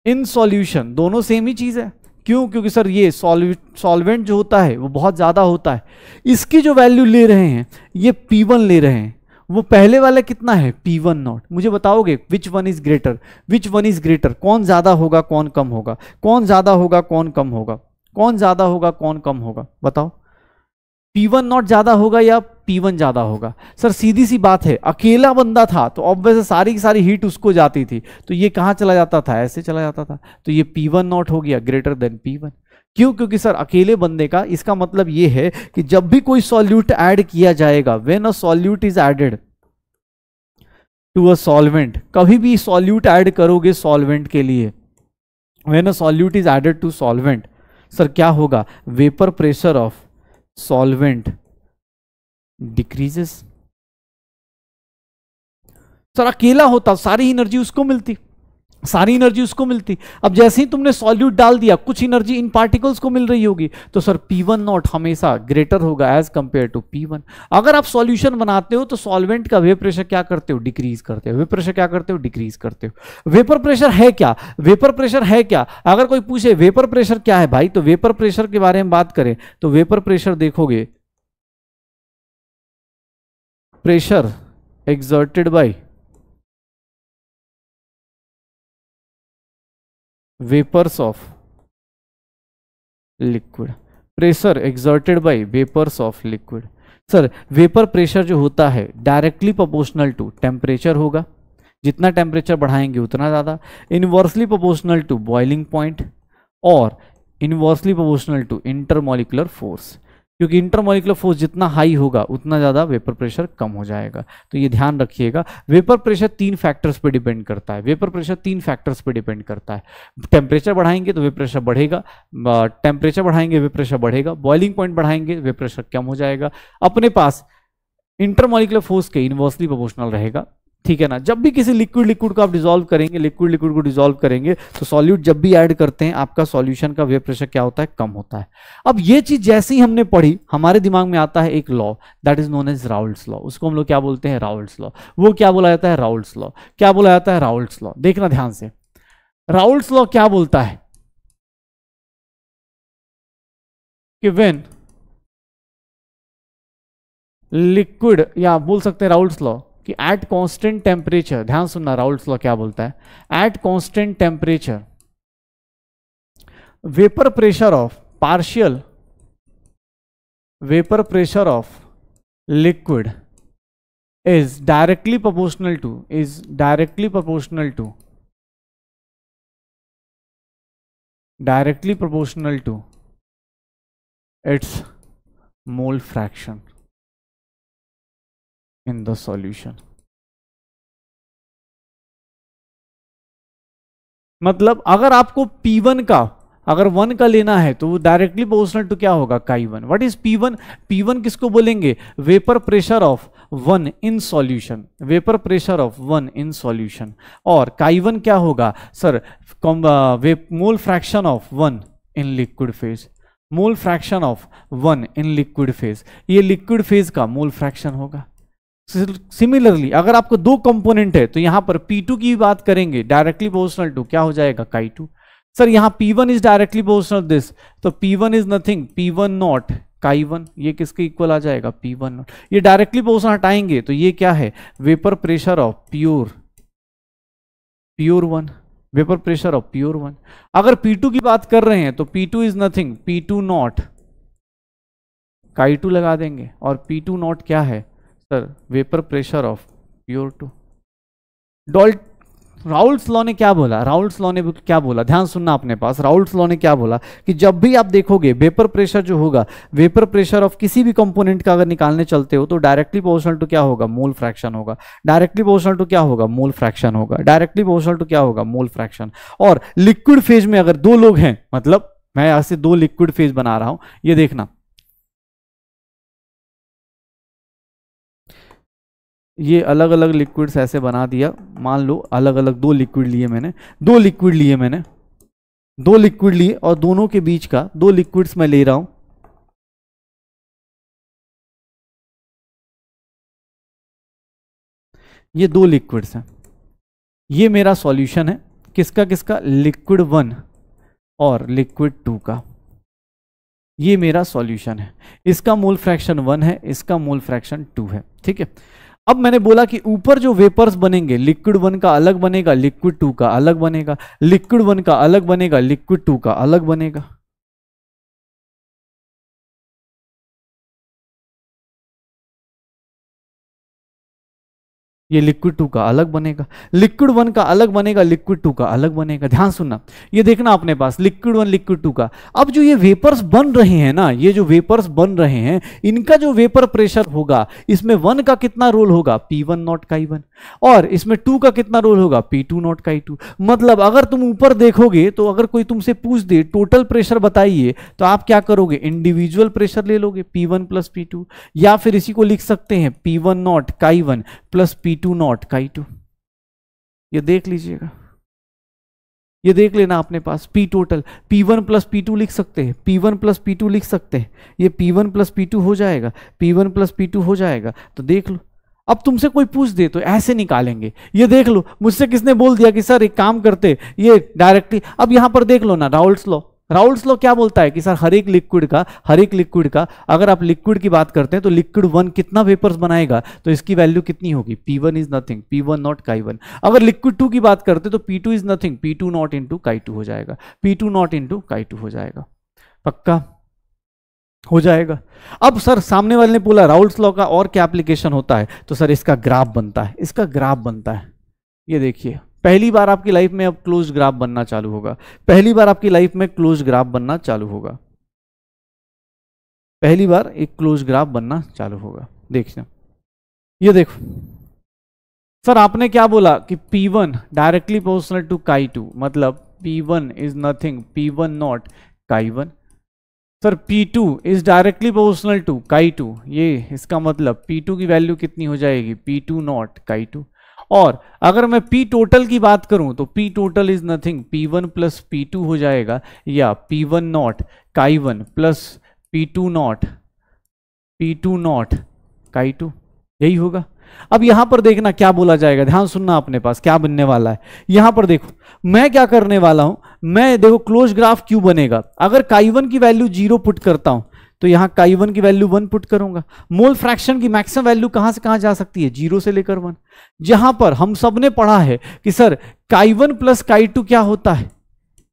in solution दोनों सेम ही चीज़ है क्यों क्योंकि सर ये सॉल्वेंट जो होता है वो बहुत ज़्यादा होता है इसकी जो वैल्यू ले रहे हैं ये P1 ले रहे हैं वो पहले वाला कितना है P1 नॉट मुझे बताओगे which one is greater which one is greater कौन ज़्यादा होगा कौन कम होगा कौन ज़्यादा होगा कौन कम होगा कौन ज़्यादा होगा कौन कम होगा बताओ P1 वन नॉट ज़्यादा होगा या पी वन ज़्यादा होगा सर सीधी सी बात है अकेला बंदा था तो ऑब्वियस सारी की सारी हीट उसको जाती थी तो ये कहाँ चला जाता था ऐसे चला जाता था तो ये पी वन नॉट हो गया ग्रेटर देन पी वन क्यों क्योंकि सर अकेले बंदे का इसका मतलब ये है कि जब भी कोई सॉल्यूट ऐड किया जाएगा when a solute is added to a solvent कभी भी सॉल्यूट ऐड करोगे सॉल्वेंट के लिए when a solute is added to solvent sir क्या होगा vapour pressure of solvent decreases sir अकेला होता सारी एनर्जी उसको मिलती सारी एनर्जी उसको मिलती अब जैसे ही तुमने सॉल्यूट डाल दिया कुछ एनर्जी इन पार्टिकल्स को मिल रही होगी तो सर पी वन नॉट हमेशा ग्रेटर होगा as compare to P one अगर आप सॉल्यूशन बनाते हो तो सॉल्वेंट का वेपर प्रेशर क्या करते हो डिक्रीज करते हो वेपर प्रेशर क्या करते हो डिक्रीज करते हो वेपर प्रेशर है क्या वेपर प्रेशर है क्या अगर कोई पूछे वेपर प्रेशर क्या है भाई तो वेपर प्रेशर के बारे में बात करें तो वेपर प्रेशर देखोगे pressure exerted by vapours of liquid pressure exerted by vapours of liquid sir vapour pressure जो होता है डायरेक्टली प्रोपोर्शनल टू टेम्परेचर होगा जितना टेम्परेचर बढ़ाएंगे उतना ज़्यादा inversely proportional to boiling point और inversely proportional to intermolecular force क्योंकि इंटरमोलिकुलर फोर्स जितना हाई होगा उतना ज़्यादा वेपर प्रेशर कम हो जाएगा तो ये ध्यान रखिएगा वेपर प्रेशर तीन फैक्टर्स पे डिपेंड करता है वेपर प्रेशर तीन फैक्टर्स पे डिपेंड करता है टेम्परेचर बढ़ाएंगे तो वे प्रेशर बढ़ेगा टेम्परेचर बढ़ाएंगे वे प्रेशर बढ़ेगा बॉइलिंग पॉइंट बढ़ाएंगे वे प्रेशर कम हो जाएगा अपने पास इंटरमोलिकुलर फोर्स के इन्वर्सली प्रोपोर्शनल रहेगा ठीक है ना जब भी किसी लिक्विड लिक्विड को आप डिजोल्व करेंगे लिक्विड लिक्विड को डिजोल्व करेंगे तो सॉल्यूट जब भी ऐड करते हैं आपका सॉल्यूशन का वेव प्रेशर क्या होता है कम होता है अब ये चीज जैसे ही हमने पढ़ी हमारे दिमाग में आता है एक law that is known as Raoult's law उसको हम लोग क्या बोलते हैं राउल्स लॉ वो क्या बोला जाता है राउल्स लॉ क्या बोला जाता है राउल्स लॉ देखना ध्यान से राउल्स लॉ क्या बोलता है कि वेन लिक्विड या बोल सकते हैं राउल्स लॉ कि एट कॉन्स्टेंट टेम्परेचर ध्यान सुनना राउल्स लॉ क्या बोलता है at constant temperature vapour pressure of partial vapour pressure of liquid is directly proportional to is directly proportional to directly proportional to its mole fraction in the solution. मतलब अगर आपको P1 का अगर one का लेना है तो वो डायरेक्टली प्रोपोर्शनल टू क्या होगा chi one what is P one P one किसको बोलेंगे vapour pressure of one in solution vapour pressure of one in solution और काई वन क्या होगा sir mole fraction of one in liquid phase mole fraction of one in liquid phase ये liquid phase का mole fraction होगा similarly अगर आपको दो component है तो यहां पर P2 की बात करेंगे डायरेक्टली प्रोपोर्शनल टू क्या हो जाएगा chi two sir P P1 is directly proportional this तो P1 is nothing P1 naught chi one ये किसके इक्वल आ जाएगा P1 नॉट ये डायरेक्टली प्रोपोर्शनल हटाएंगे तो ये क्या है vapour pressure of pure pure one vapour pressure of pure one अगर P2 की बात कर रहे हैं तो P2 is nothing P two not chi two लगा देंगे और पी टू नॉट क्या है sir vapour pressure of pure two डॉल्ट राउल्स लॉ ने क्या बोला राउल्स लॉ ने क्या बोला ध्यान सुनना अपने पास राउल्स लॉ ने क्या बोला कि जब भी आप देखोगे वेपर प्रेशर जो होगा वेपर प्रेशर ऑफ किसी भी कंपोनेंट का अगर निकालने चलते हो तो डायरेक्टली पोर्शनल टू क्या होगा मोल फ्रैक्शन होगा डायरेक्टली पोर्शनल टू क्या होगा मोल फ्रैक्शन होगा डायरेक्टली पोर्शनल टू क्या होगा मोल फ्रैक्शन और लिक्विड फेज में अगर दो लोग हैं मतलब मैं से दो लिक्विड फेज बना रहा हूं ये देखना ये अलग अलग लिक्विड्स ऐसे बना दिया मान लो अलग अलग दो लिक्विड लिए मैंने दो लिक्विड लिए मैंने दो लिक्विड लिए और दोनों के बीच का दो लिक्विड्स मैं ले रहा हूं ये दो लिक्विड्स हैं ये मेरा सॉल्यूशन है किसका किसका लिक्विड वन और लिक्विड टू का ये मेरा सॉल्यूशन है इसका मूल फ्रैक्शन वन है इसका मूल फ्रैक्शन टू है ठीक है अब मैंने बोला कि ऊपर जो वेपर्स बनेंगे लिक्विड वन का अलग बनेगा लिक्विड टू का अलग बनेगा लिक्विड वन का अलग बनेगा लिक्विड टू का अलग बनेगा ये लिक्विड टू का अलग बनेगा लिक्विड वन का अलग बनेगा लिक्विड टू का अलग बनेगा ध्यान सुनना ये देखना अपने पास लिक्विड वन लिक्विड टू का अब जो ये वेपर्स बन रहे हैं ना ये जो वेपर्स बन रहे हैं इनका जो वेपर प्रेशर होगा इसमें वन का कितना रोल होगा पी वन नॉट का वन और इसमें टू का कितना रोल होगा पी टू नॉट का टू मतलब अगर तुम ऊपर देखोगे तो अगर कोई तुमसे पूछ दे टोटल प्रेशर बताइए तो आप क्या करोगे इंडिविजुअल प्रेशर ले लोगे P one plus P two या फिर इसी को लिख सकते हैं पी वन नॉट का वन प्लस पी ई टू नॉट का ई टू ये देख लीजिएगा ये देख लेना अपने पास P total P1 plus two लिख सकते हैं P1 प्लस टू लिख सकते हैं ये P1 प्लस P2 हो जाएगा P1 प्लस टू हो जाएगा तो देख लो अब तुमसे कोई पूछ दे तो ऐसे निकालेंगे ये देख लो मुझसे किसने बोल दिया कि सर एक काम करते ये डायरेक्टली अब यहां पर देख लो ना राउल्स लॉ राउल्स लो क्या बोलता है कि सर हर एक लिक्विड का हर एक लिक्विड का अगर आप लिक्विड की बात करते हैं तो लिक्विड वन कितना वेपर्स बनाएगा तो इसकी वैल्यू कितनी होगी P one is nothing P one not chi one अगर लिक्विड टू की बात करते हैं तो P two is nothing P two naught into chi two हो जाएगा P two naught into chi two हो जाएगा पक्का हो जाएगा अब सर सामने वाले ने बोला राउल्स लॉ का और क्या एप्लीकेशन होता है तो सर इसका ग्राफ बनता है इसका ग्राफ बनता है ये देखिए पहली बार आपकी लाइफ में अब क्लोज ग्राफ बनना चालू होगा पहली बार आपकी लाइफ में क्लोज ग्राफ बनना चालू होगा पहली बार एक क्लोज ग्राफ बनना चालू होगा देखना ये देखो सर आपने क्या बोला कि P1 directly proportional to chi two मतलब P1 is nothing P1 naught chi one sir P2 is directly proportional to chi two ये इसका मतलब P2 की वैल्यू कितनी हो जाएगी P2 नॉट काई टू और अगर मैं पी टोटल की बात करूं तो P total is nothing P one plus P two हो जाएगा या P one not chi one plus P two naught P two not chi two यही होगा अब यहां पर देखना क्या बोला जाएगा ध्यान सुनना अपने पास क्या बनने वाला है यहां पर देखो मैं क्या करने वाला हूं मैं देखो क्लोज ग्राफ क्यों बनेगा अगर काई वन की वैल्यू जीरो पुट करता हूं तो यहां काई वन की वैल्यू वन पुट करूंगा मोल फ्रैक्शन की मैक्सिमम वैल्यू कहां से कहां जा सकती है जीरो से लेकर वन जहां पर हम सब ने पढ़ा है कि सर काई वन प्लस काई टू क्या होता है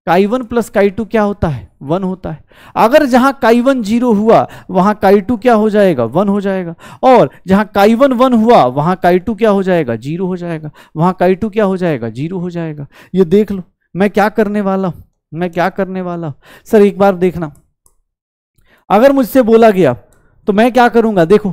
काई वन प्लस काई टू क्या होता है वन होता है अगर जहां काई वन जीरो हुआ वहां काई टू क्या हो जाएगा वन हो जाएगा और जहां काई वन वन हुआ वहां काई टू क्या हो जाएगा जीरो हो जाएगा वहां काई टू क्या हो जाएगा जीरो हो जाएगा ये देख लो मैं क्या करने वाला हूं मैं क्या करने वाला हूं सर एक बार देखना अगर मुझसे बोला गया तो मैं क्या करूंगा देखो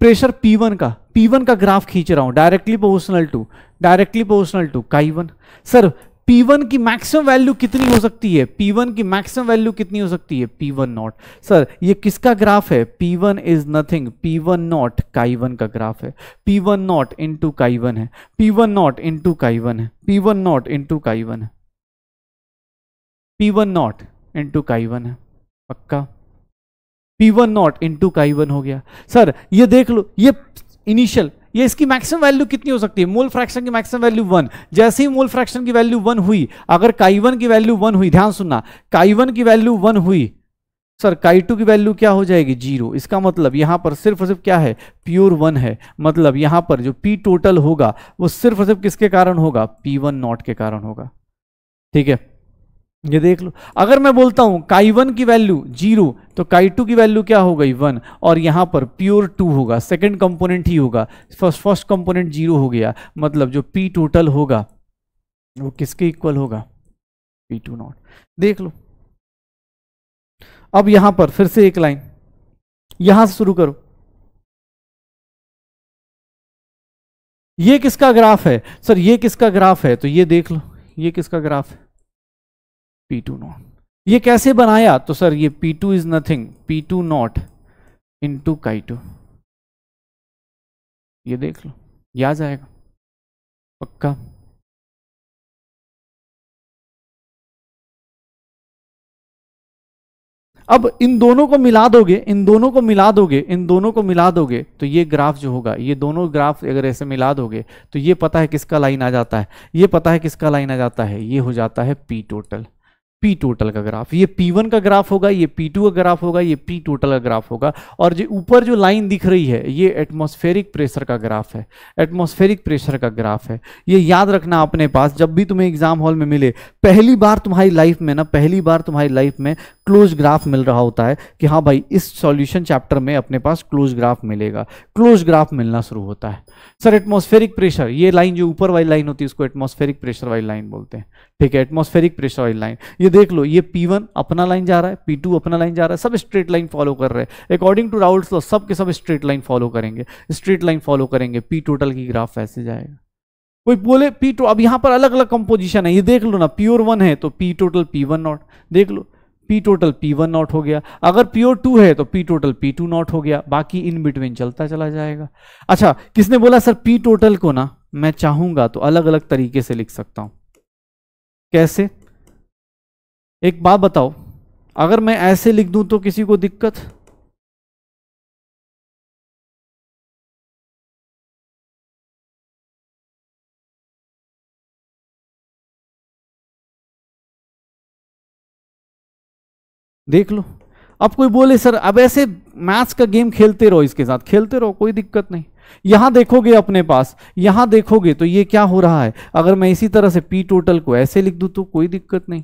प्रेशर P1 का P1 का ग्राफ खींच रहा हूं directly proportional to directly proportional to chi one sir P1 की मैक्सिमम वैल्यू कितनी हो सकती है P1 की मैक्सिमम वैल्यू कितनी हो सकती है P1 नॉट सर ये किसका ग्राफ है P1 is nothing P1 naught का ग्राफ है P1 नॉट इनटू काई1 है P1 नॉट इनटू वन है P1 नॉट इन काई1 है P1 नॉट इनटू काई1 है पक्का पी वन नॉट इंटू का वन हो गया सर ये देख लो ये इनिशियल ये इसकी मैक्सिमम वैल्यू कितनी हो सकती है मोल फ्रैक्शन की मैक्सिमम वैल्यू वन जैसे ही मोल फ्रैक्शन की वैल्यू वन हुई अगर वन की वैल्यू वन हुई ध्यान सुनना वन की वैल्यू वन हुई सर काई टू की वैल्यू क्या हो जाएगी जीरो इसका मतलब यहां पर सिर्फ और सिर्फ क्या है प्योर वन है मतलब यहां पर जो पी टोटल होगा वो सिर्फ और सिर्फ किसके कारण होगा पी वन नॉट के कारण होगा ठीक है ये देख लो अगर मैं बोलता हूं काई वन की वैल्यू जीरो तो काई टू की वैल्यू क्या हो गई वन और यहां पर प्योर टू होगा सेकेंड कंपोनेंट ही होगा फर्स्ट फर्स्ट कंपोनेंट जीरो हो गया मतलब जो पी टोटल होगा वो किसके इक्वल होगा पी टू नॉट देख लो अब यहां पर फिर से एक लाइन यहां से शुरू करो ये किसका ग्राफ है सर ये किसका ग्राफ है तो ये देख लो ये किसका ग्राफ है पी टू नॉट ये कैसे बनाया तो सर ये P two is nothing P two naught into chi two ये देख लो या जाएगा पक्का अब इन दोनों को मिला दोगे इन दोनों को मिला दोगे इन दोनों को मिला दोगे तो ये ग्राफ जो होगा ये दोनों ग्राफ अगर ऐसे मिला दोगे तो ये पता है किसका लाइन आ जाता है ये पता है किसका लाइन आ जाता है ये हो जाता है पी टोटल पी टोटल का ग्राफ ये पी वन का ग्राफ होगा ये पी टू का ग्राफ होगा ये पी टोटल का ग्राफ होगा और जो ऊपर जो लाइन दिख रही है ये एटमॉस्फेरिक प्रेशर का ग्राफ है एटमॉस्फेरिक प्रेशर का ग्राफ है ये याद रखना अपने पास जब भी तुम्हें एग्जाम हॉल में मिले पहली बार तुम्हारी लाइफ में ना पहली बार तुम्हारी लाइफ में क्लोज ग्राफ मिल रहा होता है कि हाँ भाई इस सॉल्यूशन चैप्टर में अपने पास क्लोज ग्राफ मिलेगा क्लोज ग्राफ मिलना शुरू होता है सर एटमॉस्फेरिक प्रेशर ये लाइन जो ऊपर वाली लाइन होती है इसको एटमॉस्फेरिक प्रेशर वाली लाइन बोलते हैं ठीक है एटमॉस्फेरिक प्रेशर वाली लाइन ये देख लो ये पी अपना लाइन जा रहा है पी अपना लाइन जा रहा है सब स्ट्रेट लाइन फॉलो कर रहे हैं अकॉर्डिंग टू राउल्स लॉ सब के सब स्ट्रेट लाइन फॉलो करेंगे स्ट्रेट लाइन फॉलो करेंगे पी टोटल की ग्राफ ऐसे जाएगा कोई बोले पी टू अब यहां पर अलग अलग कंपोजिशन है ये देख लो ना प्योर वन है तो P total P one naught देख लो P total P one naught हो गया अगर पी ओ टू है तो P total P two naught हो गया बाकी इन बिटवीन चलता चला जाएगा अच्छा किसने बोला सर पी टोटल को ना मैं चाहूंगा तो अलग अलग तरीके से लिख सकता हूं कैसे एक बात बताओ अगर मैं ऐसे लिख दूं तो किसी को दिक्कत देख लो अब कोई बोले सर अब ऐसे मैथ्स का गेम खेलते रहो इसके साथ खेलते रहो कोई दिक्कत नहीं यहां देखोगे अपने पास यहां देखोगे तो ये क्या हो रहा है अगर मैं इसी तरह से पी टोटल को ऐसे लिख दू तो कोई दिक्कत नहीं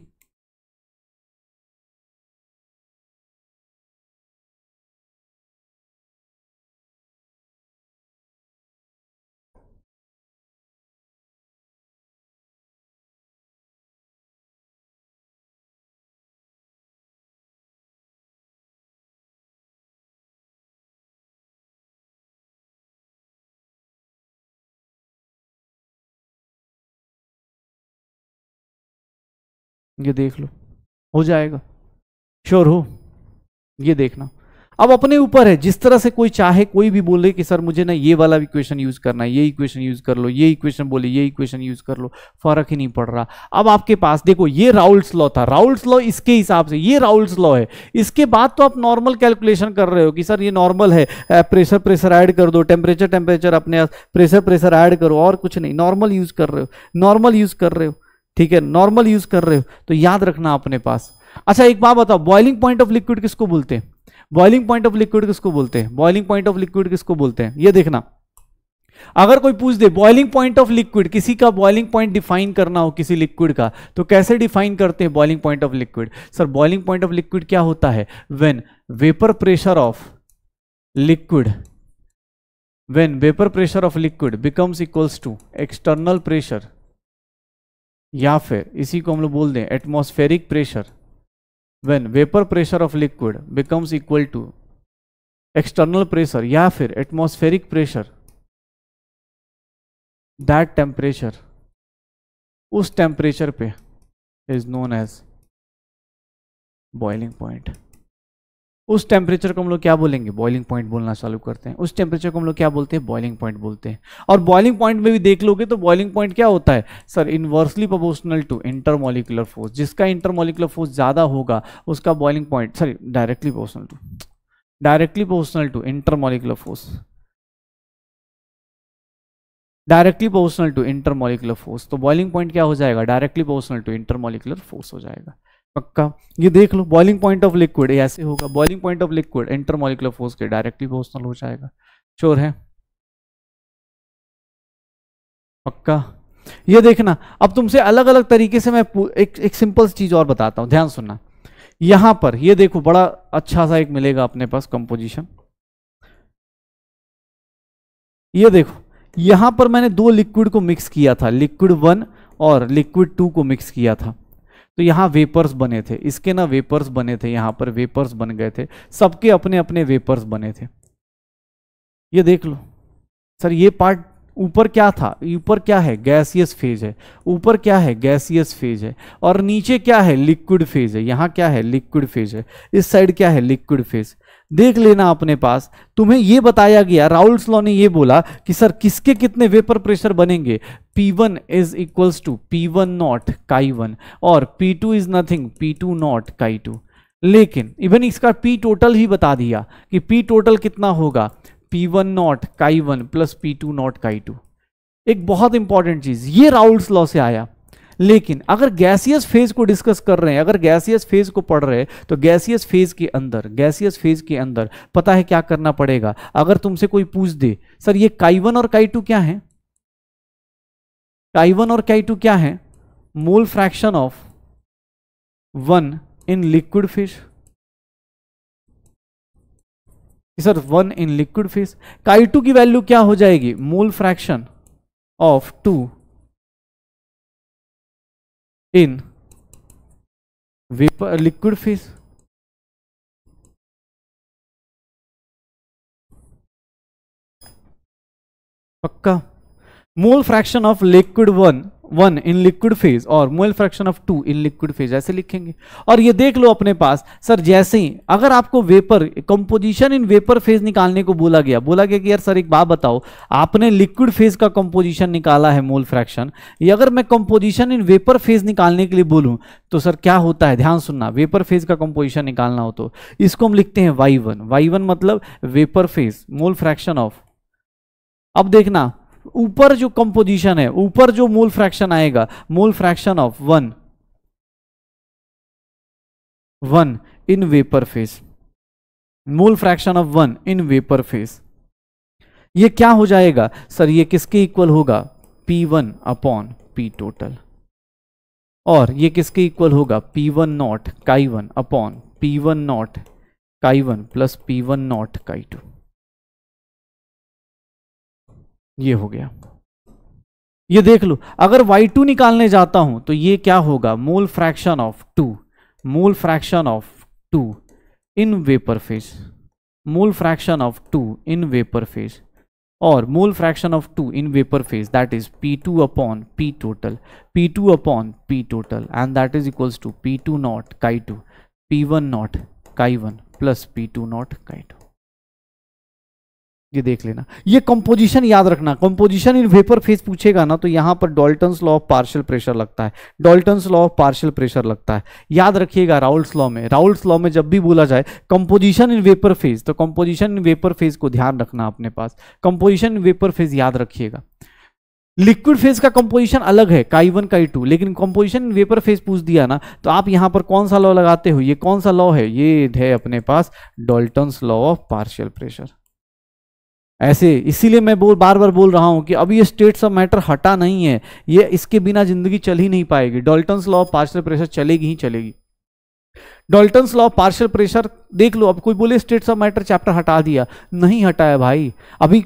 ये देख लो हो जाएगा श्योर हो ये देखना अब अपने ऊपर है जिस तरह से कोई चाहे कोई भी बोले कि सर मुझे ना ये वाला इक्वेशन यूज करना है ये इक्वेशन यूज कर लो ये इक्वेशन बोले ये इक्वेशन यूज कर लो फर्क ही नहीं पड़ रहा अब आपके पास देखो ये राउल्स लॉ था राउल्स लॉ इसके हिसाब से ये राउल्स लॉ है इसके बाद तो आप नॉर्मल कैलकुलेशन कर रहे हो कि सर ये नॉर्मल है प्रेशर प्रेशर ऐड कर दो टेम्परेचर टेम्परेचर अपने प्रेशर प्रेशर ऐड करो और कुछ नहीं नॉर्मल यूज कर रहे हो नॉर्मल यूज कर रहे हो ठीक है नॉर्मल यूज कर रहे हो तो याद रखना अपने पास अच्छा एक बात बताओ बॉइलिंग पॉइंट ऑफ लिक्विड किसको बोलते हैं बॉइलिंग पॉइंट ऑफ लिक्विड किसको बोलते हैं बॉइलिंग पॉइंट ऑफ लिक्विड किसको बोलते हैं ये देखना अगर कोई पूछ दे बॉइलिंग पॉइंट ऑफ लिक्विड किसी का बॉइलिंग पॉइंट डिफाइन करना हो किसी लिक्विड का तो कैसे डिफाइन करते हैं boiling point of liquid sir boiling point of liquid क्या होता है when vapour pressure of liquid when vapour pressure of liquid becomes equals to external pressure या फिर इसी को हम लोग बोल दें atmospheric pressure when vapour pressure of liquid becomes equal to external pressure या फिर एटमोस्फेरिक प्रेशर दैट टेम्परेचर उस टेम्परेचर पे is known as boiling point उस टेम्परेचर को हम लोग क्या बोलेंगे बॉइलिंग पॉइंट बोलना चालू करते हैं उस टेम्परेचर को हम लोग क्या बोलते हैं बॉइलिंग पॉइंट बोलते हैं और बॉइलिंग पॉइंट में भी देख लोगे तो बॉइलिंग पॉइंट क्या होता है sir inversely proportional to intermolecular force जिसका इंटरमोलिकुलर फोर्स ज़्यादा होगा उसका boiling point sorry directly proportional to directly proportional to intermolecular force directly proportional to intermolecular force तो बॉइलिंग पॉइंट क्या हो जाएगा directly proportional to intermolecular force हो जाएगा पक्का ये देख लो बॉइलिंग पॉइंट ऑफ लिक्विड ऐसे होगा boiling point of liquid intermolecular force के डायरेक्टली प्रोपोर्शनल हो जाएगा श्योर है पक्का ये देखना अब तुमसे अलग अलग तरीके से मैं एक एक सिंपल चीज और बताता हूँ ध्यान सुनना यहां पर ये देखो बड़ा अच्छा सा एक मिलेगा अपने पास कंपोजिशन ये देखो यहां पर मैंने दो लिक्विड को मिक्स किया था लिक्विड वन और लिक्विड टू को मिक्स किया था तो यहां वेपर्स बने थे इसके ना वेपर्स बने थे यहाँ पर वेपर्स बन गए थे सबके अपने अपने वेपर्स बने थे ये देख लो सर ये पार्ट ऊपर क्या था ऊपर क्या है गैसियस फेज है ऊपर क्या है गैसियस फेज है और नीचे क्या है लिक्विड फेज है यहाँ क्या है लिक्विड फेज है इस साइड क्या है लिक्विड फेज देख लेना अपने पास तुम्हें ये बताया गया राउल्स लॉ ने ये बोला कि सर किसके कितने वेपर प्रेशर बनेंगे P1 one is equals to P one not chi one और P2 two is nothing P two not chi two लेकिन इवन इसका P टोटल ही बता दिया कि P टोटल कितना होगा P1 one not chi one plus P two not chi two एक बहुत इंपॉर्टेंट चीज ये राउल्स लॉ से आया लेकिन अगर गैसियस फेज को डिस्कस कर रहे हैं अगर गैसियस फेज को पढ़ रहे हैं तो गैसियस फेज के अंदर गैसियस फेज के अंदर पता है क्या करना पड़ेगा अगर तुमसे कोई पूछ दे सर ये काइवन और काई टू क्या है काइवन और काई टू क्या है mole fraction of one in liquid phase sir one in liquid phase chi two की वैल्यू क्या हो जाएगी mole fraction of two in vapor liquid phase पक्का mole fraction of liquid one one in liquid phase और mole fraction of two in liquid phase ऐसे लिखेंगे और ये देख लो अपने पास सर जैसे ही अगर आपको vapour composition in vapour phase निकालने को बोला गया बोला गया कि यार सर एक बात बताओ आपने लिक्विड फेज का कंपोजिशन निकाला है मोल फ्रैक्शन ये अगर मैं कंपोजिशन इन वेपर फेज निकालने के लिए बोलूँ तो सर क्या होता है ध्यान सुनना वेपर फेज का कंपोजिशन निकालना हो तो इसको हम लिखते हैं वाई वन वाई वन मतलब vapour phase mole fraction of अब देखना ऊपर जो कंपोजिशन है ऊपर जो मूल फ्रैक्शन आएगा mole fraction of one one in vapour phase mole fraction of one in vapour phase ये क्या हो जाएगा सर ये किसके इक्वल होगा P1 one upon P total और ये किसके इक्वल होगा P1 one not chi one upon P one not chi one plus P one not chi two ये हो गया ये देख लो अगर वाई टू निकालने जाता हूं तो ये क्या होगा mole fraction of two mole fraction of two in vapour phase mole fraction of two in vapour phase और mole fraction of two in vapour phase that is P two upon P total P two upon P total and that is equals to P two not chi two P one not chi one plus P two not chi two ये देख लेना ये composition याद रखना composition in vapour face पूछेगा ना तो यहां पर Dalton's law of partial pressure लगता है Dalton's law of partial pressure लगता है याद रखिएगा राउल्स लॉ में राउल्स लॉ में जब भी बोला जाए कंपोजिशन इन वेपर फेज तो कंपोजिशन इन वेपर फेज को ध्यान रखना अपने पास कंपोजिशन इन वेपर फेज याद रखिएगा लिक्विड फेज का कंपोजिशन अलग है काई वन काई टू लेकिन कंपोजिशन वेपर फेज पूछ दिया ना तो आप यहां पर कौन सा लॉ लगाते हो ये कौन सा लॉ है ये है अपने पास Dalton law of partial pressure ऐसे इसीलिए मैं बोल बार बार बोल रहा हूं कि अभी ये स्टेट्स ऑफ मैटर हटा नहीं है ये इसके बिना जिंदगी चल ही नहीं पाएगी Dalton's law of partial pressure चलेगी ही चलेगी Dalton's law of partial pressure देख लो अब कोई बोले स्टेट्स ऑफ मैटर चैप्टर हटा दिया नहीं हटाया भाई अभी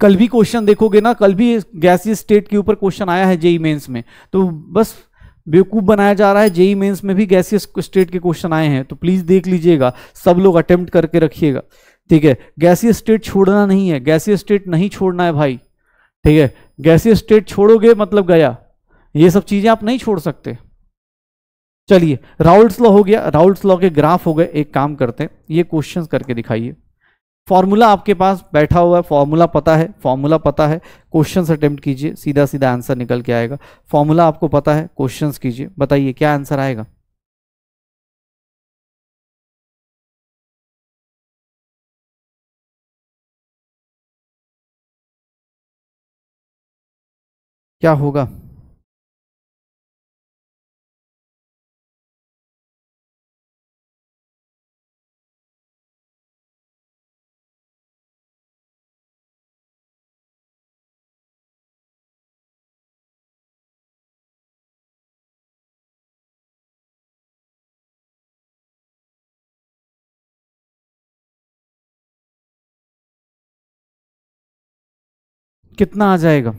कल भी क्वेश्चन देखोगे ना कल भी गैसी स्टेट के ऊपर क्वेश्चन आया है जेई मेन्स में तो बस बेवकूफ़ बनाया जा रहा है जेई मेन्स में भी गैसियस स्टेट के क्वेश्चन आए हैं तो प्लीज़ देख लीजिएगा सब लोग अटेम्प्ट करके रखिएगा ठीक है गैसीय स्टेट छोड़ना नहीं है गैसीय स्टेट नहीं छोड़ना है भाई ठीक है गैसीय स्टेट छोड़ोगे मतलब गया ये सब चीजें आप नहीं छोड़ सकते चलिए राउल्ट लॉ हो गया राउल्ट लॉ के ग्राफ हो गए एक काम करते हैं ये क्वेश्चन करके दिखाइए फॉर्मूला आपके पास बैठा हुआ है फॉर्मूला पता है फॉर्मूला पता है क्वेश्चन अटेम्प्ट कीजिए सीधा सीधा आंसर निकल के आएगा फॉर्मूला आपको पता है क्वेश्चन कीजिए बताइए क्या आंसर आएगा क्या होगा कितना आ जाएगा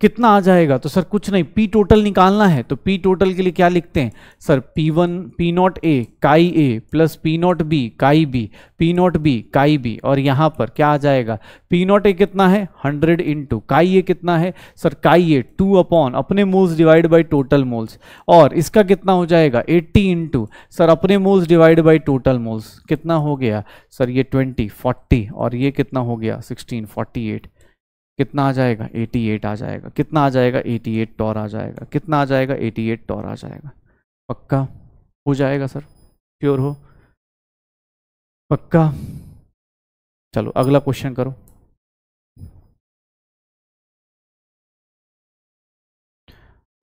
कितना आ जाएगा तो सर कुछ नहीं पी टोटल निकालना है तो पी टोटल के लिए क्या लिखते हैं sir P one P not A chi A plus P naught B chi B P naught B chi B और यहाँ पर क्या आ जाएगा पी नॉट ए कितना है हंड्रेड इंटू काई ए कितना है sir chi A two upon अपने moles divide by total moles और इसका कितना हो जाएगा एट्टी इंटू सर अपने moles divide by total moles कितना हो गया सर ये ट्वेंटी फोर्टी और ये कितना हो गया सिक्सटीन फोर्टी एट कितना आ जाएगा 88 आ जाएगा कितना आ जाएगा 88 टॉर आ जाएगा कितना आ जाएगा 88 टॉर आ जाएगा पक्का हो जाएगा सर प्योर हो पक्का चलो अगला क्वेश्चन करो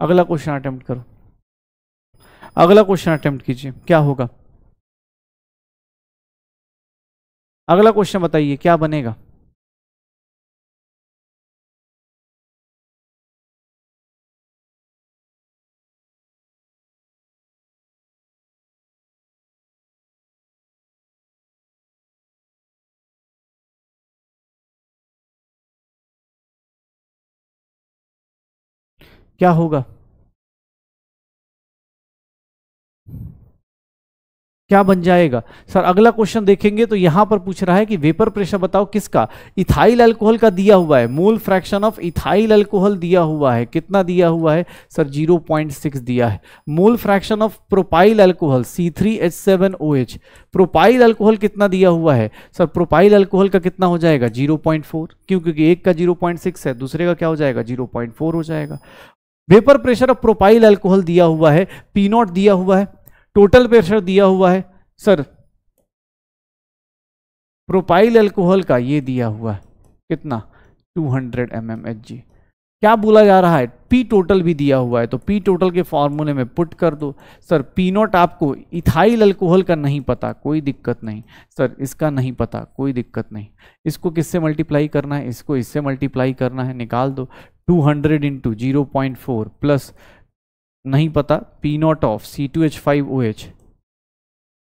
अगला क्वेश्चन अटेम्प्ट करो अगला क्वेश्चन अटेम्प्ट कीजिए क्या होगा अगला क्वेश्चन बताइए क्या बनेगा क्या होगा क्या बन जाएगा सर अगला क्वेश्चन देखेंगे तो यहां पर पूछ रहा है कि वेपर प्रेशर बताओ किसका इथाइल अल्कोहल का दिया हुआ है mole fraction of ethyl alcohol दिया हुआ है कितना दिया हुआ है सर 0.6 दिया है mole fraction of propyl alcohol C3H7OH propyl alcohol कितना दिया हुआ है सर प्रोपाइल अल्कोहल का कितना हो जाएगा जीरो क्यों क्योंकि एक का जीरो है दूसरे का क्या हो जाएगा जीरो हो जाएगा vapour pressure of propyl alcohol दिया हुआ है पी नॉट दिया हुआ है टोटल प्रेशर दिया हुआ है सर प्रोपाइल अल्कोहल का ये दिया हुआ है कितना 200 हंड्रेड mm क्या बोला जा रहा है पी टोटल भी दिया हुआ है तो पी टोटल के फॉर्मूले में पुट कर दो सर पी नॉट आपको इथाइल अल्कोहल का नहीं पता कोई दिक्कत नहीं सर इसका नहीं पता कोई दिक्कत नहीं इसको किससे मल्टीप्लाई करना है इसको इससे मल्टीप्लाई करना है निकाल दो two hundred into zero point four plus नहीं पता P not of C two H five O H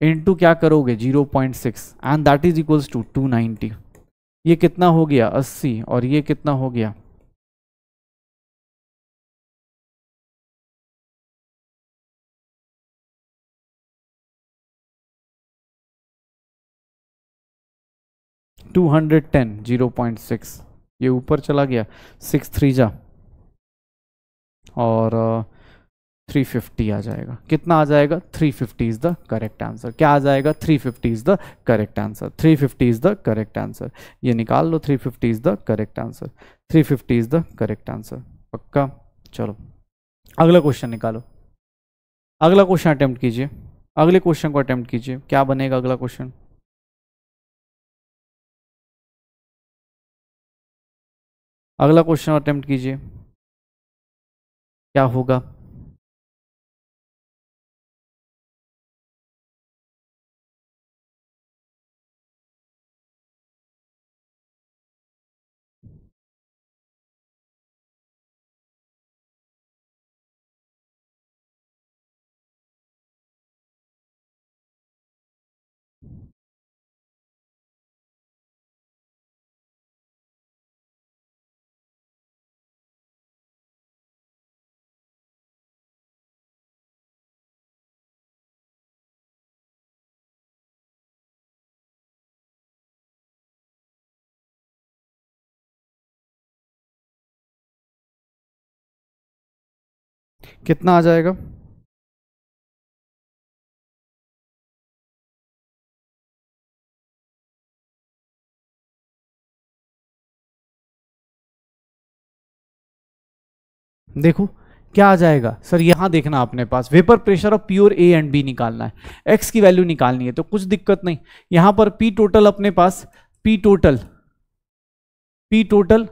into क्या करोगे zero point six and that is equals to two ninety ये कितना हो गया अस्सी और ये कितना हो गया two hundred ten zero point six ये ऊपर चला गया सिक्स थ्री जा और थ्री फिफ्टी आ जाएगा कितना आ जाएगा three fifty is the correct answer क्या आ जाएगा three fifty is the correct answer three fifty is the correct answer ये निकाल लो three fifty is the correct answer three fifty is the correct answer पक्का चलो अगला क्वेश्चन निकालो अगला क्वेश्चन अटैम्प्ट कीजिए अगले क्वेश्चन को अटैम्प्ट कीजिए क्या बनेगा अगला क्वेश्चन अगला क्वेश्चन अटेम्प्ट कीजिए क्या होगा कितना आ जाएगा देखो क्या आ जाएगा सर यहां देखना अपने पास vapour pressure of pure A and B निकालना है एक्स की वैल्यू निकालनी है तो कुछ दिक्कत नहीं यहां पर पी टोटल अपने पास पी टोटल पी टोटल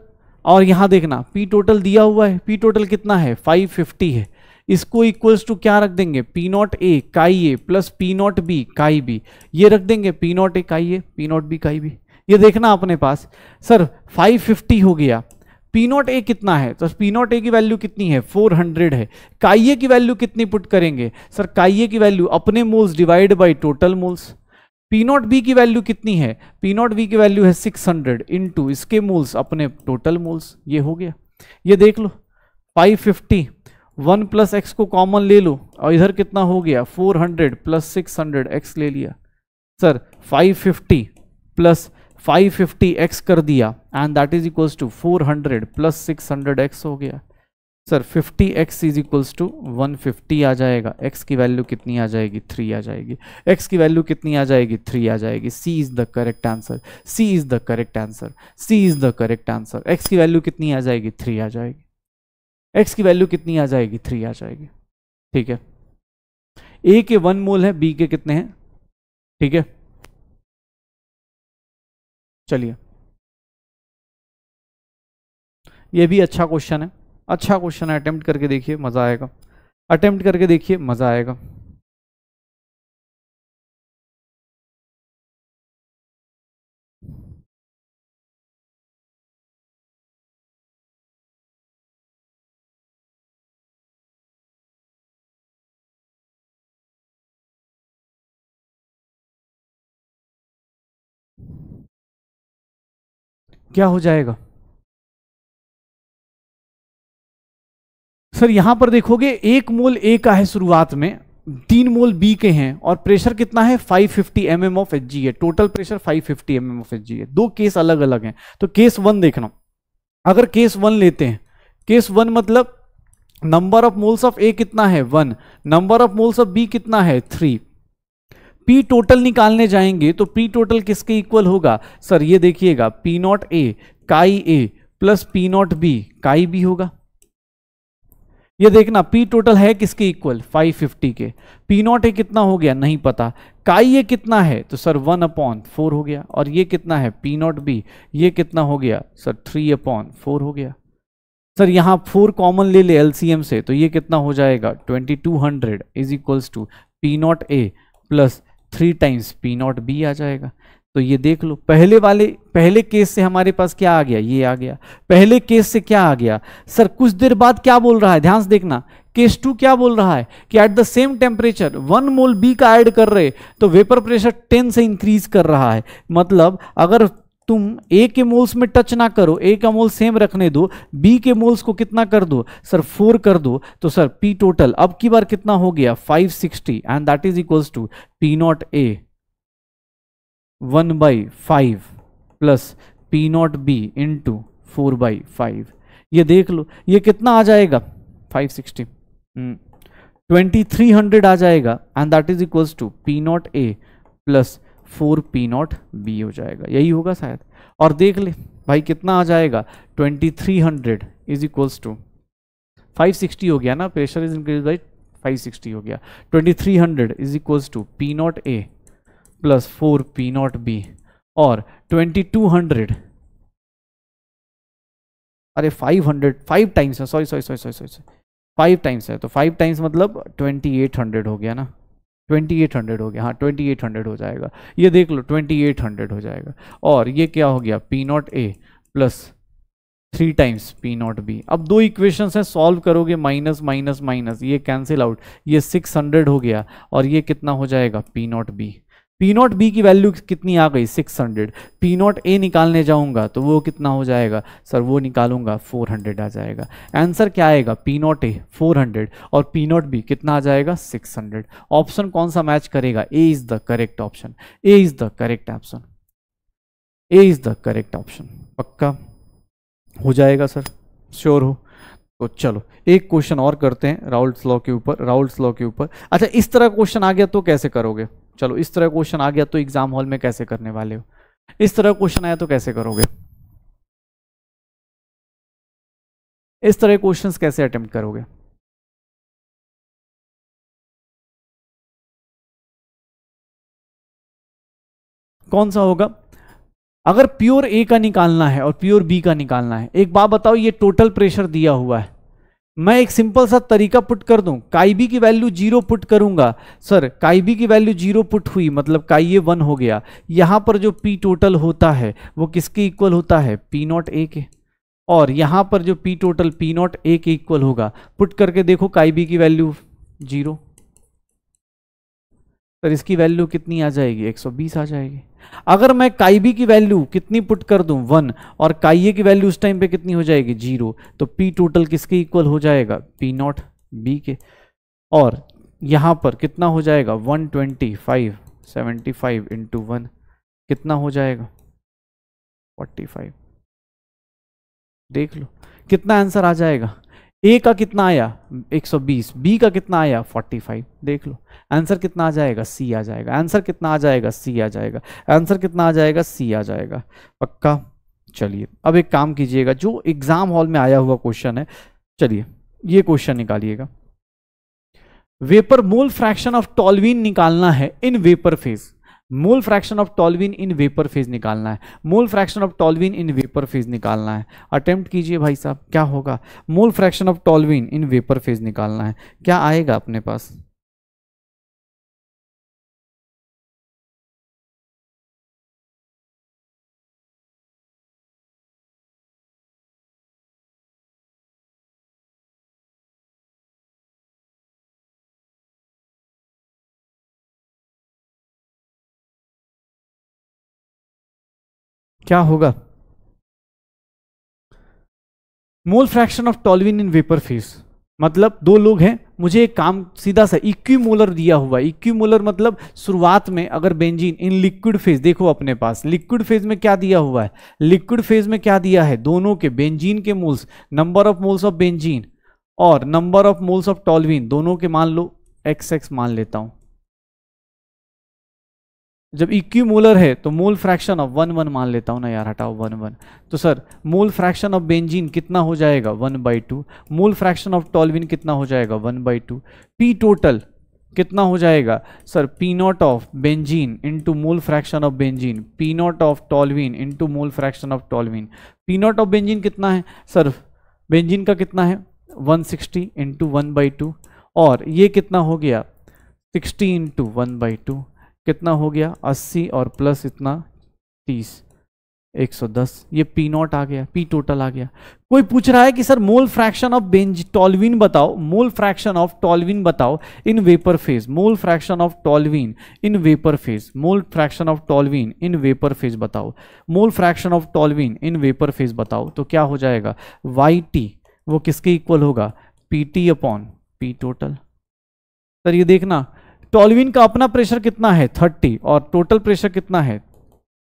और यहां देखना पी टोटल दिया हुआ है पी टोटल कितना है 550 है इसको इक्वल्स टू क्या रख देंगे P not A chi A plus P naught B chi B ये रख देंगे P not A chi A P naught B chi B ये देखना अपने पास सर 550 हो गया पी नॉट ए कितना है तो पी नॉट ए की वैल्यू कितनी है 400 है काइए की वैल्यू कितनी पुट करेंगे सर काइए की वैल्यू अपने moles divide by total moles P naught B की वैल्यू कितनी है पी नॉट बी की वैल्यू है 600 हंड्रेड टू इसके मोल्स अपने टोटल मोल्स ये हो गया ये देख लो 550 वन प्लस एक्स को कॉमन ले लो और इधर कितना हो गया four hundred plus six hundred X ले लिया sir five fifty plus five fifty X कर दिया and that is equals to four hundred plus six hundred X हो गया sir fifty X is equals to one fifty आ जाएगा X की value कितनी आ जाएगी थ्री आ जाएगी एक्स की वैल्यू कितनी आ जाएगी थ्री आ जाएगी C is the correct answer C is the correct answer C is the correct answer X की वैल्यू कितनी आ जाएगी थ्री आ जाएगी एक्स की वैल्यू कितनी आ जाएगी थ्री आ जाएगी ठीक है ए के वन मोल है बी के कितने हैं ठीक है चलिए यह भी अच्छा क्वेश्चन है अच्छा क्वेश्चन है अटेम्प्ट करके देखिए मज़ा आएगा अटेम्प्ट करके देखिए मज़ा आएगा क्या हो जाएगा सर यहां पर देखोगे एक मोल ए का है शुरुआत में तीन मोल बी के हैं और प्रेशर कितना है 550 fifty M M of H G है total pressure 550 fifty M M of H G है दो केस अलग अलग हैं तो केस वन देखना अगर केस वन लेते हैं केस वन मतलब number of moles of A कितना है one number of moles of B कितना है थ्री पी टोटल निकालने जाएंगे तो पी टोटल किसके इक्वल होगा सर ये देखिएगा P not A chi A plus P naught B chi B होगा ये देखना पी टोटल है किसके इक्वल 550 के पी नॉट ए कितना हो गया नहीं पता काई ए कितना है तो सर वन अपॉन फोर हो गया और ये कितना है पी नॉट बी ये कितना हो गया सर थ्री अपॉन फोर हो गया सर यहाँ फोर कॉमन ले ले एलसीएम से तो ये कितना हो जाएगा 2200 two hundred is equals to P not A plus three times P naught B आ जाएगा तो ये देख लो पहले वाले पहले केस से हमारे पास क्या आ गया ये आ गया पहले केस से क्या आ गया सर कुछ देर बाद क्या बोल रहा है ध्यान से देखना केस टू क्या बोल रहा है कि at the same temperature one mole B का ऐड कर रहे तो वेपर प्रेशर टेन से इंक्रीज कर रहा है मतलब अगर तुम ए के मोल्स में टच ना करो ए का मोल सेम रखने दो बी के मोल्स को कितना कर दो सर फोर कर दो तो सर पी टोटल अब की बार कितना हो गया 560 and that is equals to P not A one by five plus P naught B into four by five ये देख लो ये कितना आ जाएगा 560 ट्वेंटी थ्री हंड्रेड आ जाएगा and that is equals to P not A plus four P naught B हो जाएगा यही होगा शायद और देख ले भाई कितना आ जाएगा twenty three hundred is equals to five sixty हो गया ना pressure is increase by five sixty हो गया twenty three hundred is equals to P not A plus four P naught B और ट्वेंटी टू हंड्रेड अरे five hundred five times है sorry sorry sorry sorry sorry five times है तो five times मतलब twenty eight hundred हो गया ना twenty eight hundred हो गया हाँ ट्वेंटी एट हंड्रेड हो जाएगा ये देख लो ट्वेंटी एट हंड्रेड हो जाएगा और ये क्या हो गया P not A plus three times P naught B अब दो इक्वेशंस हैं सॉल्व करोगे माइनस माइनस माइनस ये कैंसिल आउट ये सिक्स हंड्रेड हो गया और ये कितना हो जाएगा P naught B P naught B की वैल्यू कितनी आ गई 600 पी नॉट ए निकालने जाऊंगा तो वो कितना हो जाएगा सर वो निकालूंगा 400 आ जाएगा आंसर क्या आएगा पी नॉट ए 400 और पी नॉट बी कितना आ जाएगा 600 ऑप्शन कौन सा मैच करेगा A is the correct option A is the correct option A is the correct option पक्का हो जाएगा सर श्योर हो तो चलो एक क्वेश्चन और करते हैं राउल्ट लॉ के ऊपर राउल्ट लॉ के ऊपर अच्छा इस तरह क्वेश्चन आ गया तो कैसे करोगे चलो इस तरह क्वेश्चन आ गया तो एग्जाम हॉल में कैसे करने वाले हो इस तरह क्वेश्चन आया तो कैसे करोगे इस तरह क्वेश्चन कैसे अटेम्प्ट करोगे कौन सा होगा अगर प्योर ए का निकालना है और प्योर बी का निकालना है एक बात बताओ ये टोटल प्रेशर दिया हुआ है मैं एक सिंपल सा तरीका पुट कर दूं काइबी की वैल्यू जीरो पुट करूंगा सर काइबी की वैल्यू जीरो पुट हुई मतलब काई ये वन हो गया यहाँ पर जो पी टोटल होता है वो किसके इक्वल होता है पी नॉट ए के और यहाँ पर जो P total P not A के इक्वल होगा पुट करके देखो काईबी की वैल्यू जीरो सर इसकी वैल्यू कितनी आ जाएगी 120 आ जाएगी अगर मैं काइबी की वैल्यू कितनी पुट कर दूं वन और काइये की वैल्यू उस टाइम पे कितनी हो जाएगी जीरो तो पी टोटल किसके इक्वल हो जाएगा पी नॉट बी के और यहाँ पर कितना हो जाएगा 125 twenty five seventy five into one कितना हो जाएगा 45 देख लो कितना आंसर आ जाएगा ए का कितना आया 120 बी का कितना आया 45 देख लो आंसर कितना आ जाएगा सी आ जाएगा आंसर कितना आ जाएगा सी आ जाएगा आंसर कितना आ जाएगा सी आ जाएगा पक्का चलिए अब एक काम कीजिएगा जो एग्जाम हॉल में आया हुआ क्वेश्चन है चलिए ये क्वेश्चन निकालिएगा vapour mole fraction of toluene निकालना है in vapour phase mole fraction of toluene in vapour phase निकालना है mole fraction of toluene in vapour phase निकालना है अटेम्प्ट कीजिए भाई साहब क्या होगा mole fraction of toluene in vapour phase निकालना है क्या आएगा अपने पास क्या होगा mole fraction of toluene in vapour phase मतलब दो लोग हैं मुझे एक काम सीधा सा इक्यूमोलर दिया हुआ है इक्यूमोलर मतलब शुरुआत में अगर बेंजीन इन लिक्विड फेज देखो अपने पास लिक्विड फेज में क्या दिया हुआ है लिक्विड फेज में क्या दिया है दोनों के बेंजीन के moles number of moles of benzene और number of moles of toluene दोनों के मान लो एक्स एक्स मान लेता हूं जब इक्वी e मोलर है तो mole fraction of one one मान लेता हूँ ना यार हटाओ वन वन तो sir mole fraction of benzene कितना हो जाएगा one by two mole fraction of toluene कितना हो जाएगा one by two P total कितना हो जाएगा sir P not of benzene into mole fraction of benzene P not of toluene into mole fraction of toluene P not of benzene कितना है sir benzene का कितना है 160 sixty into one by two और ये कितना हो गया 60 इंटू वन बाई टू कितना हो गया 80 और प्लस इतना 30 110 ये पी नॉट आ गया पी टोटल आ गया कोई पूछ रहा है कि sir mole fraction of benz toluene बताओ मोल फ्रैक्शन ऑफ टॉलविन बताओ in vapour phase mole fraction of toluene in vapour phase mole fraction of toluene in vapour phase बताओ mole fraction of toluene in vapour phase बताओ तो क्या हो जाएगा Y T वो किसके इक्वल होगा P T upon P total sir ये देखना टॉलविन का अपना प्रेशर कितना है थर्टी और टोटल प्रेशर कितना है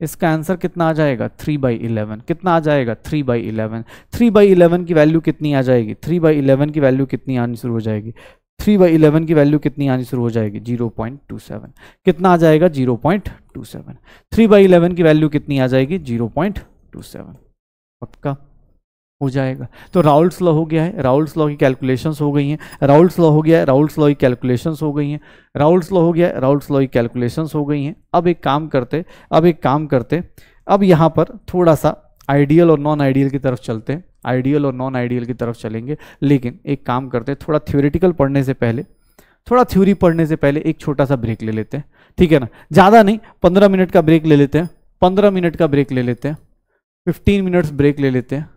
इसका आंसर कितना आ जाएगा थ्री बाई इलेवन कितना आ जाएगा three by eleven three by eleven की वैल्यू कितनी आ जाएगी थ्री बाई इलेवन की वैल्यू कितनी आनी शुरू हो जाएगी थ्री बाई इलेवन की वैल्यू कितनी आनी शुरू हो जाएगी जीरो पॉइंट टू सेवन कितना आ जाएगा zero point two seven three by eleven की वैल्यू कितनी आ जाएगी जीरो पॉइंट टू सेवन पक्का हो जाएगा तो राउल्स लॉ हो गया है राउल्स लॉ की कैलकुलेशंस हो गई हैं राउल्स लॉ हो गया है राउल्स लॉ की कैलकुलेशंस हो गई हैं राउल्स लॉ हो गया है राउल्स लॉ की कैलकुलेशंस हो गई हैं अब एक काम करते अब एक काम करते अब यहाँ पर थोड़ा सा आइडियल और नॉन आइडियल की तरफ चलते हैं आइडियल और नॉन आइडियल की तरफ चलेंगे लेकिन एक काम करते हैं थोड़ा थ्योरेटिकल पढ़ने से पहले थोड़ा थ्योरी पढ़ने से पहले एक छोटा सा ब्रेक ले लेते हैं ठीक है ना ज़्यादा नहीं पंद्रह मिनट का ब्रेक ले लेते हैं पंद्रह मिनट का ब्रेक ले लेते हैं फिफ्टीन मिनट्स ब्रेक ले लेते हैं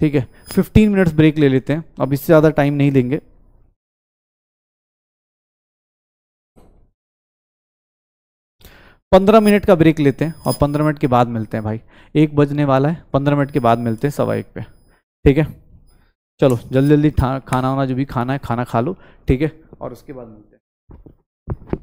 ठीक है फिफ्टीन मिनट्स ब्रेक ले लेते हैं अब इससे ज़्यादा टाइम नहीं लेंगे पंद्रह मिनट का ब्रेक लेते हैं और पंद्रह मिनट के बाद मिलते हैं भाई एक बजने वाला है पंद्रह मिनट के बाद मिलते हैं सवा एक पे ठीक है चलो जल्दी जल्दी खाना वाना जो भी खाना है खाना खा लो ठीक है और उसके बाद मिलते हैं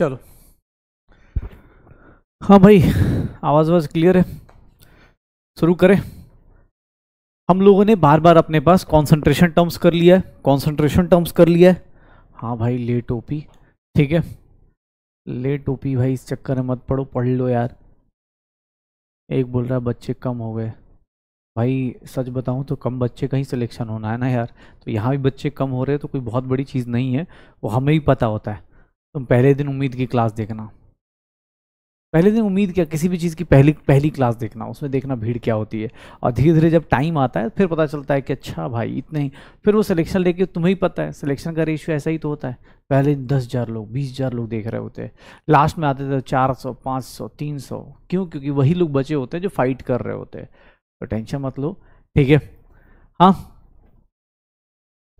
चलो हाँ भाई आवाज़ आवाज़ क्लियर है शुरू करें हम लोगों ने बार बार अपने पास कंसंट्रेशन टर्म्स कर लिया है कॉन्सेंट्रेशन टर्म्स कर लिया है हाँ भाई ले टोपी ठीक है ले टोपी भाई इस चक्कर में मत पढ़ो पढ़ लो यार एक बोल रहा है बच्चे कम हो गए भाई सच बताऊं तो कम बच्चे का ही सिलेक्शन होना है ना यार तो यहाँ भी बच्चे कम हो रहे हैं तो कोई बहुत बड़ी चीज़ नहीं है वो हमें भी पता होता है तुम पहले दिन उम्मीद की क्लास देखना पहले दिन उम्मीद क्या किसी भी चीज़ की पहली पहली क्लास देखना उसमें देखना भीड़ क्या होती है और धीरे धीरे जब टाइम आता है फिर पता चलता है कि अच्छा भाई इतने ही फिर वो सिलेक्शन लेके तुम्हें ही पता है सिलेक्शन का रेशियो ऐसा ही तो होता है पहले दिन दस हज़ार लोग बीस हज़ार लोग देख रहे होते हैं लास्ट में आते थे तो चार सौ पाँच सौ तीन सौ क्यों क्योंकि वही लोग बचे होते हैं जो फाइट कर रहे होते हैं तो टेंशन मत लो ठीक है हाँ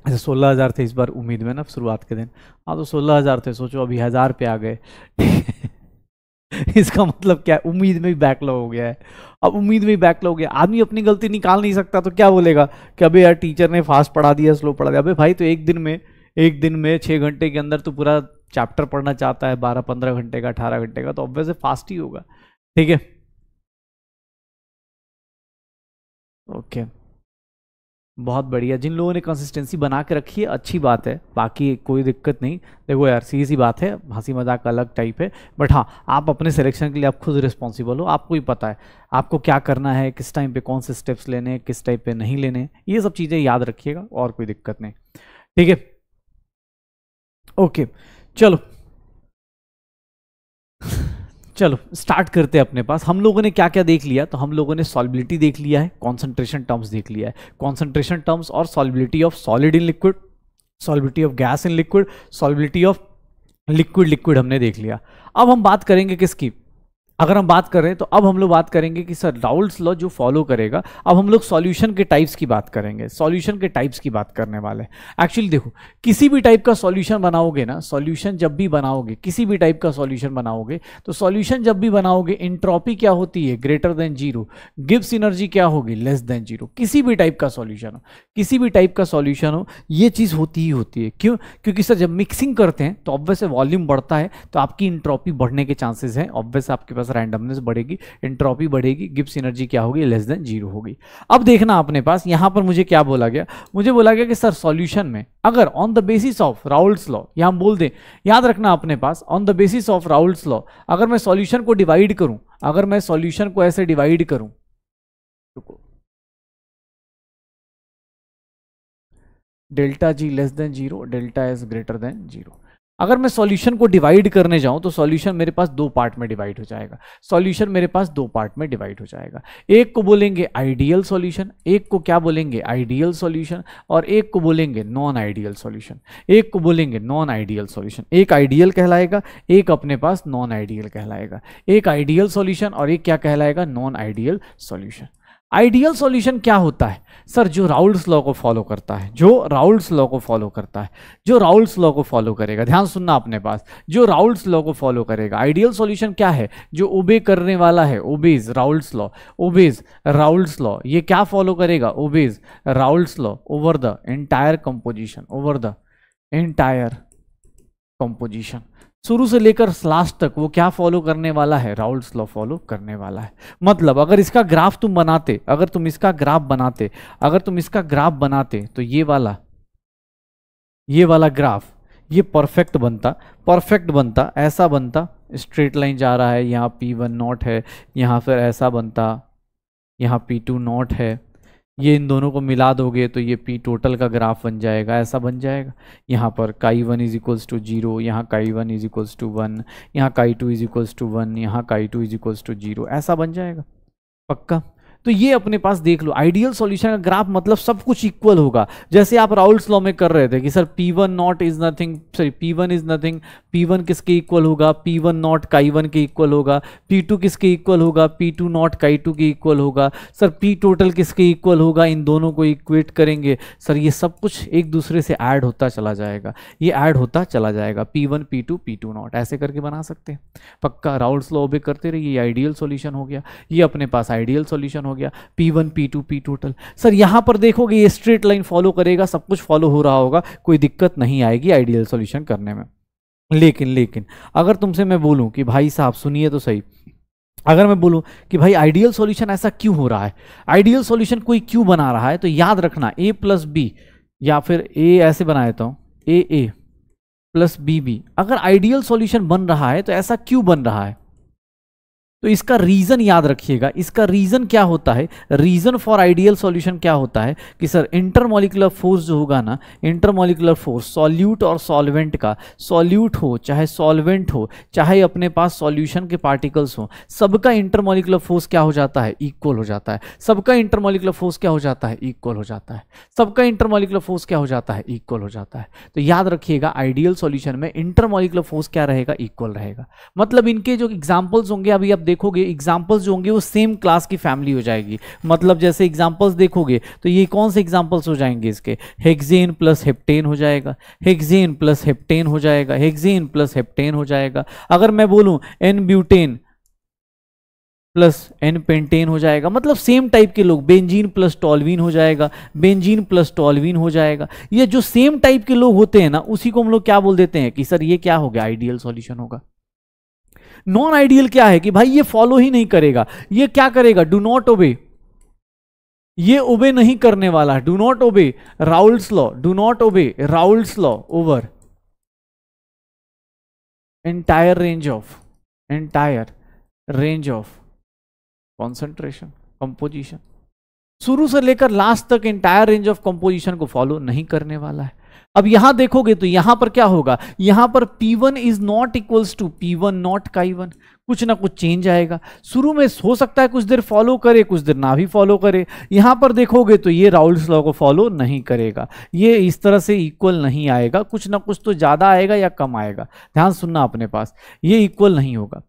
ऐसे अच्छा, सोलह हज़ार थे इस बार उम्मीद में ना शुरुआत के दिन हाँ तो सोलह हज़ार थे सोचो अभी हज़ार पे आ गए इसका मतलब क्या है उम्मीद में भी बैकलॉग हो गया है अब उम्मीद में भी बैकलॉग हो गया आदमी अपनी गलती निकाल नहीं सकता तो क्या बोलेगा कि अभी यार टीचर ने फास्ट पढ़ा दिया स्लो पढ़ा दिया अभी भाई तो एक दिन में एक दिन में छः घंटे के अंदर तो पूरा चैप्टर पढ़ना चाहता है बारह पंद्रह घंटे का अठारह घंटे का तो ऑब्वियसली फास्ट ही होगा ठीक है ओके okay. बहुत बढ़िया जिन लोगों ने कंसिस्टेंसी बना के रखी है अच्छी बात है बाकी कोई दिक्कत नहीं देखो यार सीधी सी बात है हंसी मजाक अलग टाइप है बट हाँ आप अपने सिलेक्शन के लिए आप खुद रिस्पॉन्सिबल हो आपको ही पता है आपको क्या करना है किस टाइम पे कौन से स्टेप्स लेने हैं किस टाइप पे नहीं लेने ये सब चीज़ें याद रखिएगा और कोई दिक्कत नहीं ठीक है ओके चलो चलो स्टार्ट करते हैं अपने पास हम लोगों ने क्या क्या देख लिया तो हम लोगों ने सॉलिबिलिटी देख लिया है कॉन्सेंट्रेशन टर्म्स देख लिया है कॉन्सेंट्रेशन टर्म्स और solubility of solid in liquid solubility of gas in liquid solubility of liquid liquid हमने देख लिया अब हम बात करेंगे किसकी अगर हम बात करें तो अब हम लोग बात करेंगे कि सर राउल्स लॉ जो फॉलो करेगा अब हम लोग सॉल्यूशन के टाइप्स की बात करेंगे सॉल्यूशन के टाइप्स की बात करने वाले हैं एक्चुअली देखो किसी भी टाइप का सॉल्यूशन बनाओगे ना सॉल्यूशन जब भी बनाओगे किसी भी टाइप का सॉल्यूशन बनाओगे तो सॉल्यूशन जब भी बनाओगे इंट्रॉपी क्या होती है greater than zero Gibbs energy क्या होगी लेस देन जीरो किसी भी टाइप का सोल्यूशन हो किसी भी टाइप का सॉल्यूशन हो ये चीज़ होती ही होती है क्यों क्योंकि सर जब मिक्सिंग करते हैं तो ऑब्वियस वॉल्यूम बढ़ता है तो आपकी इंट्रॉपी बढ़ने के चांसेज हैं ऑब्वियस आपके पास रैंडमनेस बढ़ेगी इंट्रॉपी बढ़ेगी गिप्स एनर्जी क्या होगी लेस देन जीरो होगी अब देखना अपने पास यहां पर मुझे क्या बोला गया मुझे बोला गया कि सर सॉल्यूशन में अगर on the basis of Raoult's law यहां बोल दें याद रखना अपने पास on the basis of Raoult's law अगर मैं सॉल्यूशन को डिवाइड करूं अगर मैं सॉल्यूशन को ऐसे डिवाइड करूं रुको delta G less than zero delta S greater than zero अगर मैं सॉल्यूशन को डिवाइड करने जाऊं तो सॉल्यूशन मेरे पास दो पार्ट में डिवाइड हो जाएगा सॉल्यूशन मेरे पास दो पार्ट में डिवाइड हो जाएगा एक को बोलेंगे आइडियल सॉल्यूशन एक को क्या बोलेंगे आइडियल सॉल्यूशन और एक को बोलेंगे नॉन आइडियल सॉल्यूशन एक को बोलेंगे नॉन आइडियल सॉल्यूशन एक आइडियल कहलाएगा एक अपने पास नॉन आइडियल कहलाएगा एक आइडियल सॉल्यूशन और एक क्या कहलाएगा non ideal solution ideal solution क्या होता है सर जो राउल्स लॉ को फॉलो करता है जो राउल्स लॉ को फॉलो करता है जो राउल्स लॉ को फॉलो करेगा ध्यान सुनना अपने पास जो राउल्स लॉ को फॉलो करेगा आइडियल सॉल्यूशन क्या है जो ओबे करने वाला है obeys Raoult's law obeys Raoult's law ये क्या फॉलो करेगा obeys Raoult's law over the entire composition over the entire composition शुरू से लेकर लास्ट तक वो क्या फॉलो करने वाला है राउल्स लॉ फॉलो करने वाला है मतलब अगर इसका ग्राफ तुम बनाते अगर तुम इसका ग्राफ बनाते अगर तुम इसका ग्राफ बनाते तो ये वाला ये वाला ग्राफ ये परफेक्ट बनता परफेक्ट बनता ऐसा बनता स्ट्रेट लाइन जा रहा है यहाँ पी वन नॉट है यहाँ फिर ऐसा बनता यहाँ पी टू नॉट है ये इन दोनों को मिला दोगे तो ये पी टोटल का ग्राफ बन जाएगा ऐसा बन जाएगा यहाँ पर chi one is equals to zero यहाँ chi one is equals to one यहाँ chi two is equals to one यहाँ chi two is equals to zero ऐसा बन जाएगा पक्का तो ये अपने पास देख लो आइडियल सॉल्यूशन का ग्राफ मतलब सब कुछ इक्वल होगा जैसे आप राउल्स लॉ में कर रहे थे कि sir P one not is nothing sorry P one is nothing P one किसके इक्वल होगा P one not chi one के इक्वल होगा पी टू किसके इक्वल होगा P two not chi two के इक्वल होगा सर पी टोटल किसके equal होगा इन दोनों को इक्वेट करेंगे सर ये सब कुछ एक दूसरे से ऐड होता चला जाएगा ये ऐड होता चला जाएगा P one P two P two not ऐसे करके बना सकते हैं पक्का राउल्स लॉ भी करते रहिए आइडियल सोल्यूशन हो गया ये अपने पास आइडियल सोल्यूशन हो गया P one P two P total sir यहां पर देखोगे ये स्ट्रेट लाइन फॉलो करेगा सब कुछ फॉलो हो रहा होगा कोई दिक्कत नहीं आएगी आइडियल सॉल्यूशन करने में लेकिन लेकिन अगर तुमसे मैं बोलूं कि भाई साहब सुनिए तो सही अगर मैं बोलूं कि भाई आइडियल सॉल्यूशन ऐसा क्यों हो रहा है आइडियल सॉल्यूशन कोई क्यों बना रहा है तो याद रखना ए प्लस बी या फिर ए ऐसे बना देता हूं A A plus B B अगर आइडियल सॉल्यूशन बन रहा है तो ऐसा क्यों बन रहा है तो इसका रीज़न याद रखिएगा इसका रीज़न क्या होता है रीज़न फॉर आइडियल सॉल्यूशन क्या होता है कि सर इंटरमोलिकुलर फोर्स जो होगा ना इंटरमोलिकुलर फोर्स सॉल्यूट और सॉल्वेंट का सॉल्यूट हो चाहे सॉल्वेंट हो चाहे अपने पास सॉल्यूशन के पार्टिकल्स हो सबका इंटरमोलिकुलर फोर्स क्या हो जाता है इक्वल हो जाता है सबका इंटरमोलिकुलर फोर्स क्या हो जाता है इक्वल हो जाता है सबका इंटरमोलिकुलर फोर्स क्या हो जाता है इक्वल हो जाता है तो याद रखिएगा आइडियल सॉल्यूशन में इंटरमोलिकुलर फोर्स क्या रहेगा इक्वल रहेगा मतलब इनके जो एग्जाम्पल्स होंगे अभी आप देखोगे एग्जाम्पल्स जो होंगे वो सेम क्लास की फैमिली हो जाएगी मतलब जैसे एग्जाम्पल्स देखोगे तो ये कौन से एग्जाम्पल्स हो जाएंगे इसके हेक्जेन प्लस हेप्टेन हो जाएगा हेक्जेन प्लस हेप्टेन हो जाएगा हेक्जेन प्लस हेप्टेन हो जाएगा अगर मैं बोलूँ n butane plus n pentane हो जाएगा मतलब सेम टाइप के लोग बेंजीन प्लस टॉलवीन हो जाएगा बेंजीन प्लस टॉलवीन हो जाएगा ये जो सेम टाइप के लोग होते हैं ना उसी को हम लोग क्या बोल देते हैं कि सर ये क्या हो गया आइडियल सॉल्यूशन होगा नॉन आइडियल क्या है कि भाई ये फॉलो ही नहीं करेगा ये क्या करेगा डू नॉट ओबे ये ओबे नहीं करने वाला do not obey Raoult's law do not obey Raoult's law over entire range of entire range of concentration composition शुरू से लेकर लास्ट तक एंटायर रेंज ऑफ कंपोजिशन को फॉलो नहीं करने वाला है अब यहां देखोगे तो यहां पर क्या होगा यहां पर P1 one is not equals to P1 one not chi कुछ ना कुछ चेंज आएगा शुरू में हो सकता है कुछ देर फॉलो करे कुछ देर ना भी फॉलो करे यहाँ पर देखोगे तो ये राउल्स लॉ को फॉलो नहीं करेगा ये इस तरह से इक्वल नहीं आएगा कुछ ना कुछ तो ज़्यादा आएगा या कम आएगा ध्यान सुनना अपने पास ये इक्वल नहीं होगा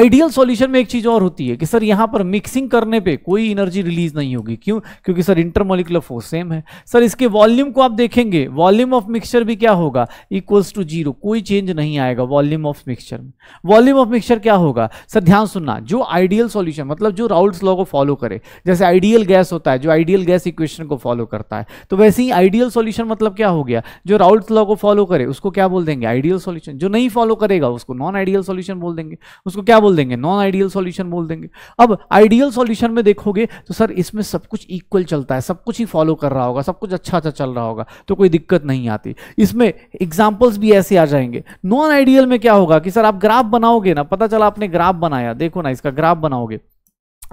आइडियल सॉल्यूशन में एक चीज़ और होती है कि सर यहाँ पर मिक्सिंग करने पर कोई एनर्जी रिलीज नहीं होगी क्यों क्योंकि सर इंटरमोलिकुलर फोर्स सेम है सर इसके वॉल्यूम को आप देखेंगे वॉल्यूम ऑफ मिक्सचर भी क्या होगा इक्वल्स टू जीरो कोई चेंज नहीं आएगा वॉल्यूम ऑफ मिक्सचर में वॉल्यूम ऑफ मिक्सचर क्या होगा होगा सर ध्यान सुनना जो आइडियल सॉल्यूशन मतलब जो राउल्स लॉ को फॉलो करे जैसे आइडियल गैस होता है जो आइडियल गैस इक्वेशन को फॉलो करता है तो वैसे ही आइडियल सॉल्यूशन मतलब क्या हो गया जो राउल्स लॉ को फॉलो करे उसको क्या बोल देंगे आइडियल सॉल्यूशन जो नहीं फॉलो करेगा उसको नॉन आइडियल सॉल्यूशन बोल देंगे उसको क्या बोल देंगे नॉन आइडियल सॉल्यूशन बोल देंगे अब आइडियल सॉल्यूशन में देखोगे तो सर इसमें सब कुछ इक्वल चलता है सब कुछ ही फॉलो कर रहा होगा सब कुछ अच्छा अच्छा चल रहा होगा तो कोई दिक्कत नहीं आती इसमें एग्जाम्पल्स भी ऐसे आ जाएंगे नॉन आइडियल में क्या होगा कि सर आप ग्राफ बनाओगे ना पता चला आपने ग्राफ बनाया देखो ना इसका ग्राफ बनाओगे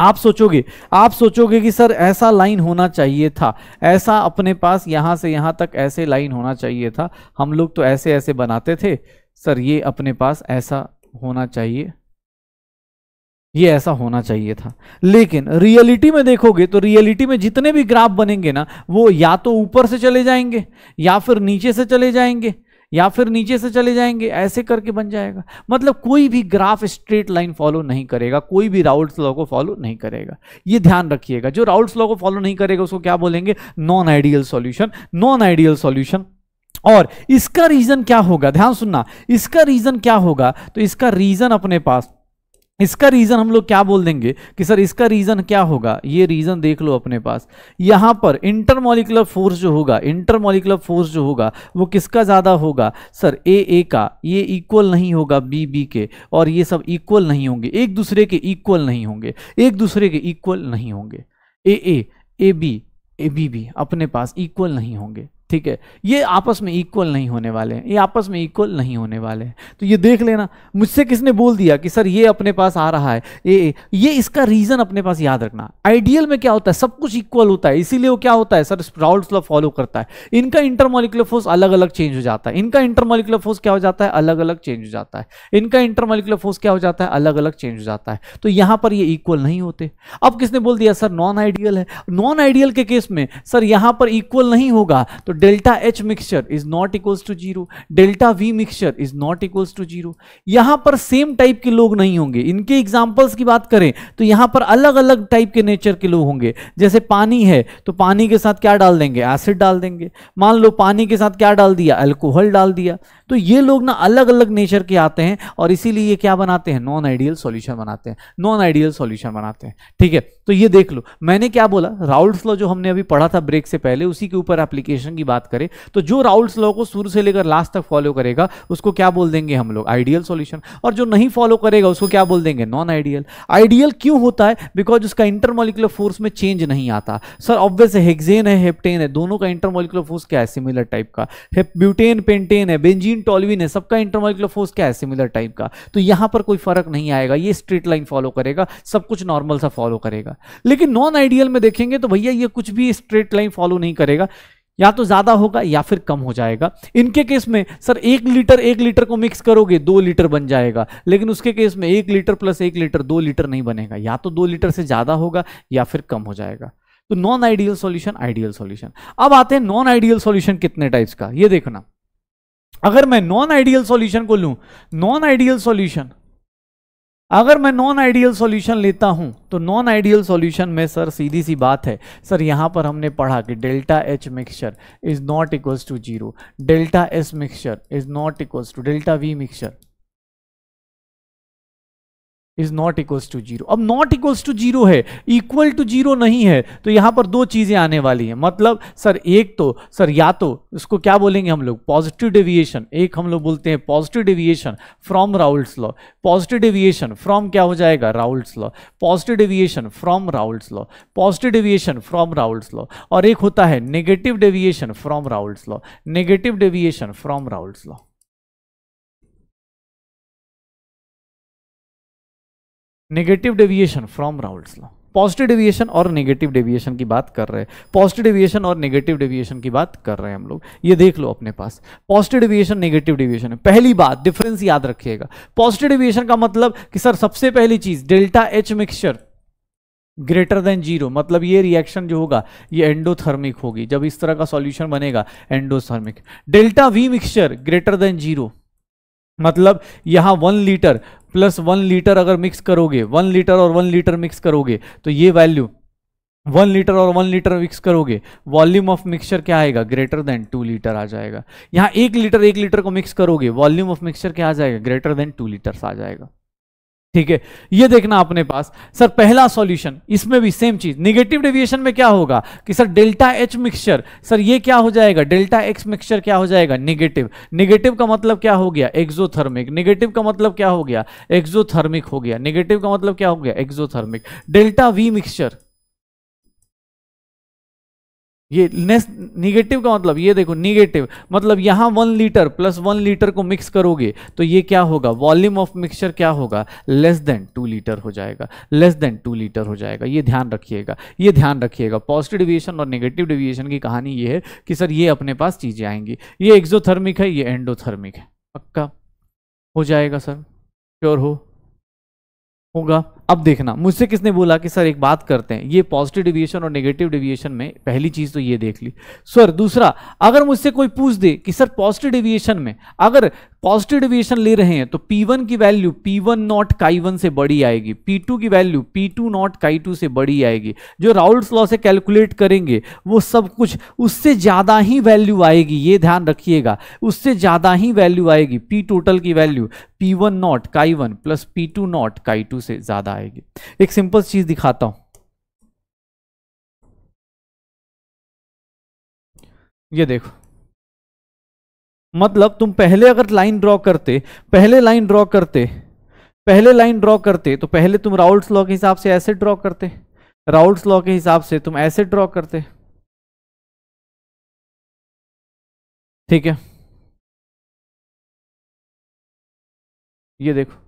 आप सोचोगे आप सोचोगे कि सर ऐसा लाइन होना चाहिए था ऐसा अपने पास यहां से यहां तक ऐसे लाइन होना चाहिए था हम लोग तो ऐसे ऐसे बनाते थे सर ये अपने पास ऐसा होना चाहिए ये ऐसा होना चाहिए था लेकिन रियलिटी में देखोगे तो रियलिटी में जितने भी ग्राफ बनेंगे ना वो या तो ऊपर से चले जाएंगे या फिर नीचे से चले जाएंगे या फिर नीचे से चले जाएंगे ऐसे करके बन जाएगा मतलब कोई भी ग्राफ स्ट्रेट लाइन फॉलो नहीं करेगा कोई भी राउल्स लॉ को फॉलो नहीं करेगा ये ध्यान रखिएगा जो राउल्स लॉ को फॉलो नहीं करेगा उसको क्या बोलेंगे non ideal solution non ideal solution और इसका रीजन क्या होगा ध्यान सुनना इसका रीजन क्या होगा तो इसका रीजन अपने पास इसका रीजन हम लोग क्या बोल देंगे कि सर इसका रीजन क्या होगा ये रीजन देख लो अपने पास यहाँ पर इंटरमोलिकुलर फोर्स जो होगा इंटरमोलिकुलर फोर्स जो होगा वो किसका ज्यादा होगा सर ए ए का ये इक्वल नहीं होगा बी बी के और ये सब इक्वल नहीं होंगे एक दूसरे के इक्वल नहीं होंगे एक दूसरे के इक्वल नहीं होंगे A A A B A B B अपने पास इक्वल नहीं होंगे ठीक है ये आपस में इक्वल नहीं होने वाले हैं ये आपस में इक्वल नहीं होने वाले हैं तो ये देख लेना मुझसे किसने बोल दिया कि सर ये अपने पास आ रहा है ये ये इसका रीज़न अपने पास याद रखना आइडियल में क्या होता है सब कुछ इक्वल होता है इसीलिए वो क्या होता है सर स्प्राउट्स लॉ फॉलो करता है इनका इंटरमोलिकुलर फोर्स अलग अलग चेंज हो जाता है इनका इंटरमोलिकुलर फोर्स क्या हो जाता है अलग अलग चेंज हो जाता है इनका इंटरमोलिकुलर फोर्स क्या हो जाता है अलग अलग चेंज हो जाता है तो यहाँ पर ये इक्वल नहीं होते अब किसने बोल दिया सर नॉन आइडियल है नॉन आइडियल के केस में सर यहाँ पर इक्वल नहीं होगा तो delta H mixture is not equals to zero delta V mixture is not equals to zero यहां पर सेम टाइप के लोग नहीं होंगे इनके एग्जाम्पल्स की बात करें तो यहां पर अलग अलग टाइप के नेचर के लोग होंगे जैसे पानी है तो पानी के साथ क्या डाल देंगे एसिड डाल देंगे मान लो पानी के साथ क्या डाल दिया एल्कोहल डाल दिया तो ये लोग ना अलग अलग नेचर के आते हैं और इसीलिए ये क्या बनाते हैं नॉन आइडियल सॉल्यूशन बनाते हैं नॉन आइडियल सॉल्यूशन बनाते हैं ठीक है तो ये देख लो मैंने क्या बोला राउल्स लॉ जो हमने अभी पढ़ा था ब्रेक से पहले उसी के ऊपर एप्लीकेशन की बात करें तो जो राउल्स लॉ को शुरू से लेकर लास्ट तक फॉलो करेगा उसको क्या बोल देंगे हम लोग आइडियल सोल्यूशन और जो नहीं फॉलो करेगा उसको क्या बोल देंगे नॉन आइडियल आइडियल क्यों होता है बिकॉज उसका इंटरमोलिकुलर फोर्स में चेंज नहीं आता सर ऑब्वियस हेगजेन है हेप्टेन है दोनों का इंटरमोलिकुलर फोर्स क्या है सिमिलर टाइप का ब्यूटेन पेंटेन है बेंजीन टोल्यूइन टोल्यूइन है सबका इंटरमोलिकुलर फोर्स क्या है सिमिलर टाइप का तो यहां पर कोई फर्क नहीं आएगा ये स्ट्रेट लाइन फॉलो करेगा सब कुछ नॉर्मल सा फॉलो करेगा लेकिन नॉन आइडियल में देखेंगे तो भैया ये कुछ भी स्ट्रेट लाइन फॉलो नहीं करेगा या तो ज्यादा होगा या फिर कम हो जाएगा इनके केस में सर एक लीटर एक लीटर को मिक्स करोगे दो लीटर बन जाएगा लेकिन उसके केस में एक लीटर प्लस एक लीटर दो लीटर नहीं बनेगा या तो दो लीटर से ज्यादा होगा या फिर कम हो जाएगा तो non ideal solution ideal solution अब आते हैं नॉन आइडियल सॉल्यूशन कितने टाइप्स का ये देखना अगर मैं नॉन आइडियल सॉल्यूशन को लूं नॉन आइडियल सॉल्यूशन अगर मैं नॉन आइडियल सॉल्यूशन लेता हूं तो नॉन आइडियल सॉल्यूशन में सर सीधी सी बात है सर यहां पर हमने पढ़ा कि delta H mixture is not equals to zero delta S mixture is not equals to delta V mixture is not equals to zero अब नॉट इक्वल्स टू जीरो है इक्वल टू जीरो नहीं है तो यहाँ पर दो चीज़ें आने वाली हैं मतलब सर एक तो सर या तो इसको क्या बोलेंगे हम लोग पॉजिटिव डेविएशन एक हम लोग बोलते हैं positive deviation from Raoult's law positive deviation from क्या हो जाएगा Raoult's law positive deviation from Raoult's law positive deviation from Raoult's law और एक होता है negative deviation from Raoult's law negative deviation from Raoult's law negative deviation from Raoult's law positive deviation और negative deviation की बात कर रहे हैं पॉजिटिव डेविएशन और नेगेटिव डेविएशन की बात कर रहे हैं हम लोग ये देख लो अपने पास पॉजिटिव डेविएशन नेगेटिव डेविएशन है पहली बात डिफरेंस याद रखिएगा पॉजिटिव डेविएशन का मतलब कि सर सबसे पहली चीज delta H mixture greater than zero मतलब ये रिएक्शन जो होगा ये एंडोथर्मिक होगी जब इस तरह का सॉल्यूशन बनेगा endothermic delta V mixture greater than zero मतलब यहां one litre plus one litre अगर मिक्स करोगे वन लीटर और वन लीटर मिक्स करोगे तो ये वैल्यू वन लीटर और वन लीटर मिक्स करोगे वॉल्यूम ऑफ मिक्सचर क्या आएगा ग्रेटर देन टू लीटर आ जाएगा यहाँ एक लीटर एक लीटर को मिक्स करोगे वॉल्यूम ऑफ मिक्सचर क्या आ जाएगा ग्रेटर देन टू लीटर्स आ जाएगा ठीक है ये देखना अपने पास सर पहला सॉल्यूशन इसमें भी सेम चीज निगेटिव डेविएशन में क्या होगा कि sir delta H mixture sir ये क्या हो जाएगा डेल्टा एक्स मिक्सचर क्या हो जाएगा निगेटिव निगेटिव का मतलब क्या हो गया एक्सोथर्मिक निगेटिव का मतलब क्या हो गया एक्सोथर्मिक हो गया निगेटिव का मतलब क्या हो गया एक्सोथर्मिक डेल्टा वी मिक्सचर ये नेस निगेटिव का मतलब ये देखो निगेटिव मतलब यहाँ one litre plus one litre को मिक्स करोगे तो ये क्या होगा वॉल्यूम ऑफ मिक्सचर क्या होगा लेस देन टू लीटर हो जाएगा लेस देन टू लीटर हो जाएगा ये ध्यान रखिएगा ये ध्यान रखिएगा पॉजिटिव डिविएशन और नेगेटिव डिविएशन की कहानी ये है कि सर ये अपने पास चीज़ें आएंगी ये एक्जोथर्मिक है ये एंडोथर्मिक है पक्का हो जाएगा सर श्योर हो होगा अब देखना मुझसे किसने बोला कि सर एक बात करते हैं ये पॉजिटिव डिविएशन और नेगेटिव डिविएशन में पहली चीज तो ये देख ली सर दूसरा अगर मुझसे कोई पूछ दे कि सर पॉजिटिव डिविएशन में अगर पॉजिटिव डिविएशन ले रहे हैं तो P1 की value P1 naught chi one से बड़ी आएगी P2 की value P2 naught chi two से बड़ी आएगी जो राउल्स लॉ से कैलकुलेट करेंगे वो सब कुछ उससे ज़्यादा ही वैल्यू आएगी ये ध्यान रखिएगा उससे ज़्यादा ही वैल्यू आएगी पी टोटल की value P one not chi one plus P two not chi two से ज़्यादा आएगी एक सिंपल चीज दिखाता हूं ये देखो मतलब तुम पहले अगर लाइन ड्रॉ करते पहले लाइन ड्रॉ करते पहले लाइन ड्रॉ करते तो पहले तुम राउल्स लॉ के हिसाब से ऐसे ड्रॉ करते राउल्स लॉ के हिसाब से तुम ऐसे ड्रॉ करते ठीक है ये देखो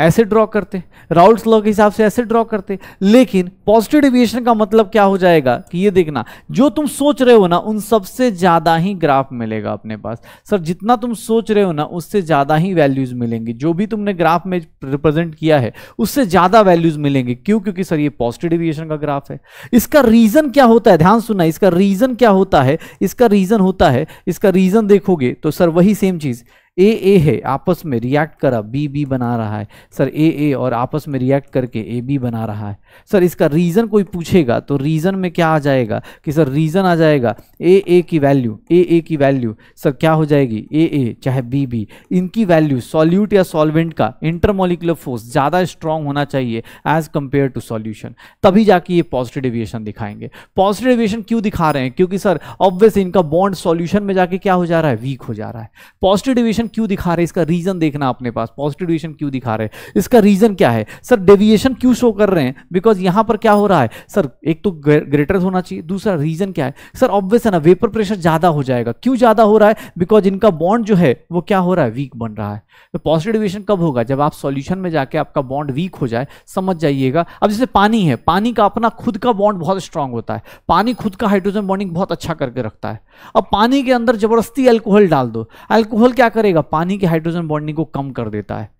ऐसे ड्रॉ करते राउल्स लॉ के हिसाब से ऐसे ड्रॉ करते लेकिन पॉजिटिव डिविएशन का मतलब क्या हो जाएगा कि ये देखना जो तुम सोच रहे हो ना उन सबसे ज़्यादा ही ग्राफ मिलेगा अपने पास सर जितना तुम सोच रहे हो ना उससे ज़्यादा ही वैल्यूज़ मिलेंगी जो भी तुमने ग्राफ में रिप्रेजेंट किया है उससे ज़्यादा वैल्यूज़ मिलेंगे क्यों क्योंकि सर ये पॉजिटिव डिविएशन का ग्राफ है इसका रीज़न क्या होता है ध्यान सुनना इसका रीज़न क्या होता है इसका रीज़न होता है इसका रीज़न देखोगे तो सर वही सेम चीज़ ए ए है आपस में रिएक्ट करा बी बी बना रहा है सर ए ए और आपस में रिएक्ट करके ए बी बना रहा है सर इसका रीज़न कोई पूछेगा तो रीज़न में क्या आ जाएगा कि सर रीज़न आ जाएगा ए ए की वैल्यू ए ए की वैल्यू सर क्या हो जाएगी ए ए चाहे बी बी इनकी वैल्यू सॉल्यूट या सॉल्वेंट का इंटरमोलिकुलर फोर्स ज़्यादा स्ट्रांग होना चाहिए एज कम्पेयर टू सॉल्यूशन तभी जाके ये पॉजिटिव एविएशन दिखाएंगे पॉजिटिव एविएशन क्यों दिखा रहे हैं क्योंकि सर ऑब्वियस इनका बॉन्ड सॉल्यूशन में जाके क्या हो जा रहा है वीक हो जा रहा है पॉजिटिव एविएशन डिविएशन क्यों दिखा रहे हैं इसका रीजन देखना अपने पास पॉजिटिव डिविएशन क्यों दिखा रहे हैं इसका रीजन क्या है सर डेविएशन क्यों शो कर रहे हैं बिकॉज यहां पर क्या हो रहा है सर एक तो ग्रेटर होना चाहिए दूसरा रीजन क्या है सर ऑब्वियस है ना वेपर प्रेशर ज्यादा हो जाएगा क्यों ज्यादा हो रहा है बिकॉज इनका बॉन्ड जो है वो क्या हो रहा है वीक बन रहा है तो पॉजिटिव डिविएशन कब होगा जब आप सॉल्यूशन में जाके आपका बॉन्ड वीक हो जाए समझ जाइएगा अब जैसे पानी है पानी का अपना खुद का बॉन्ड बहुत स्ट्रांग होता है पानी खुद का हाइड्रोजन बॉन्डिंग बहुत अच्छा करके रखता है अब पानी के अंदर जबरदस्ती अल्कोहल डाल दो अल्कोहल क्या करेगा करेगा पानी के हाइड्रोजन बॉन्डिंग को कम कर देता है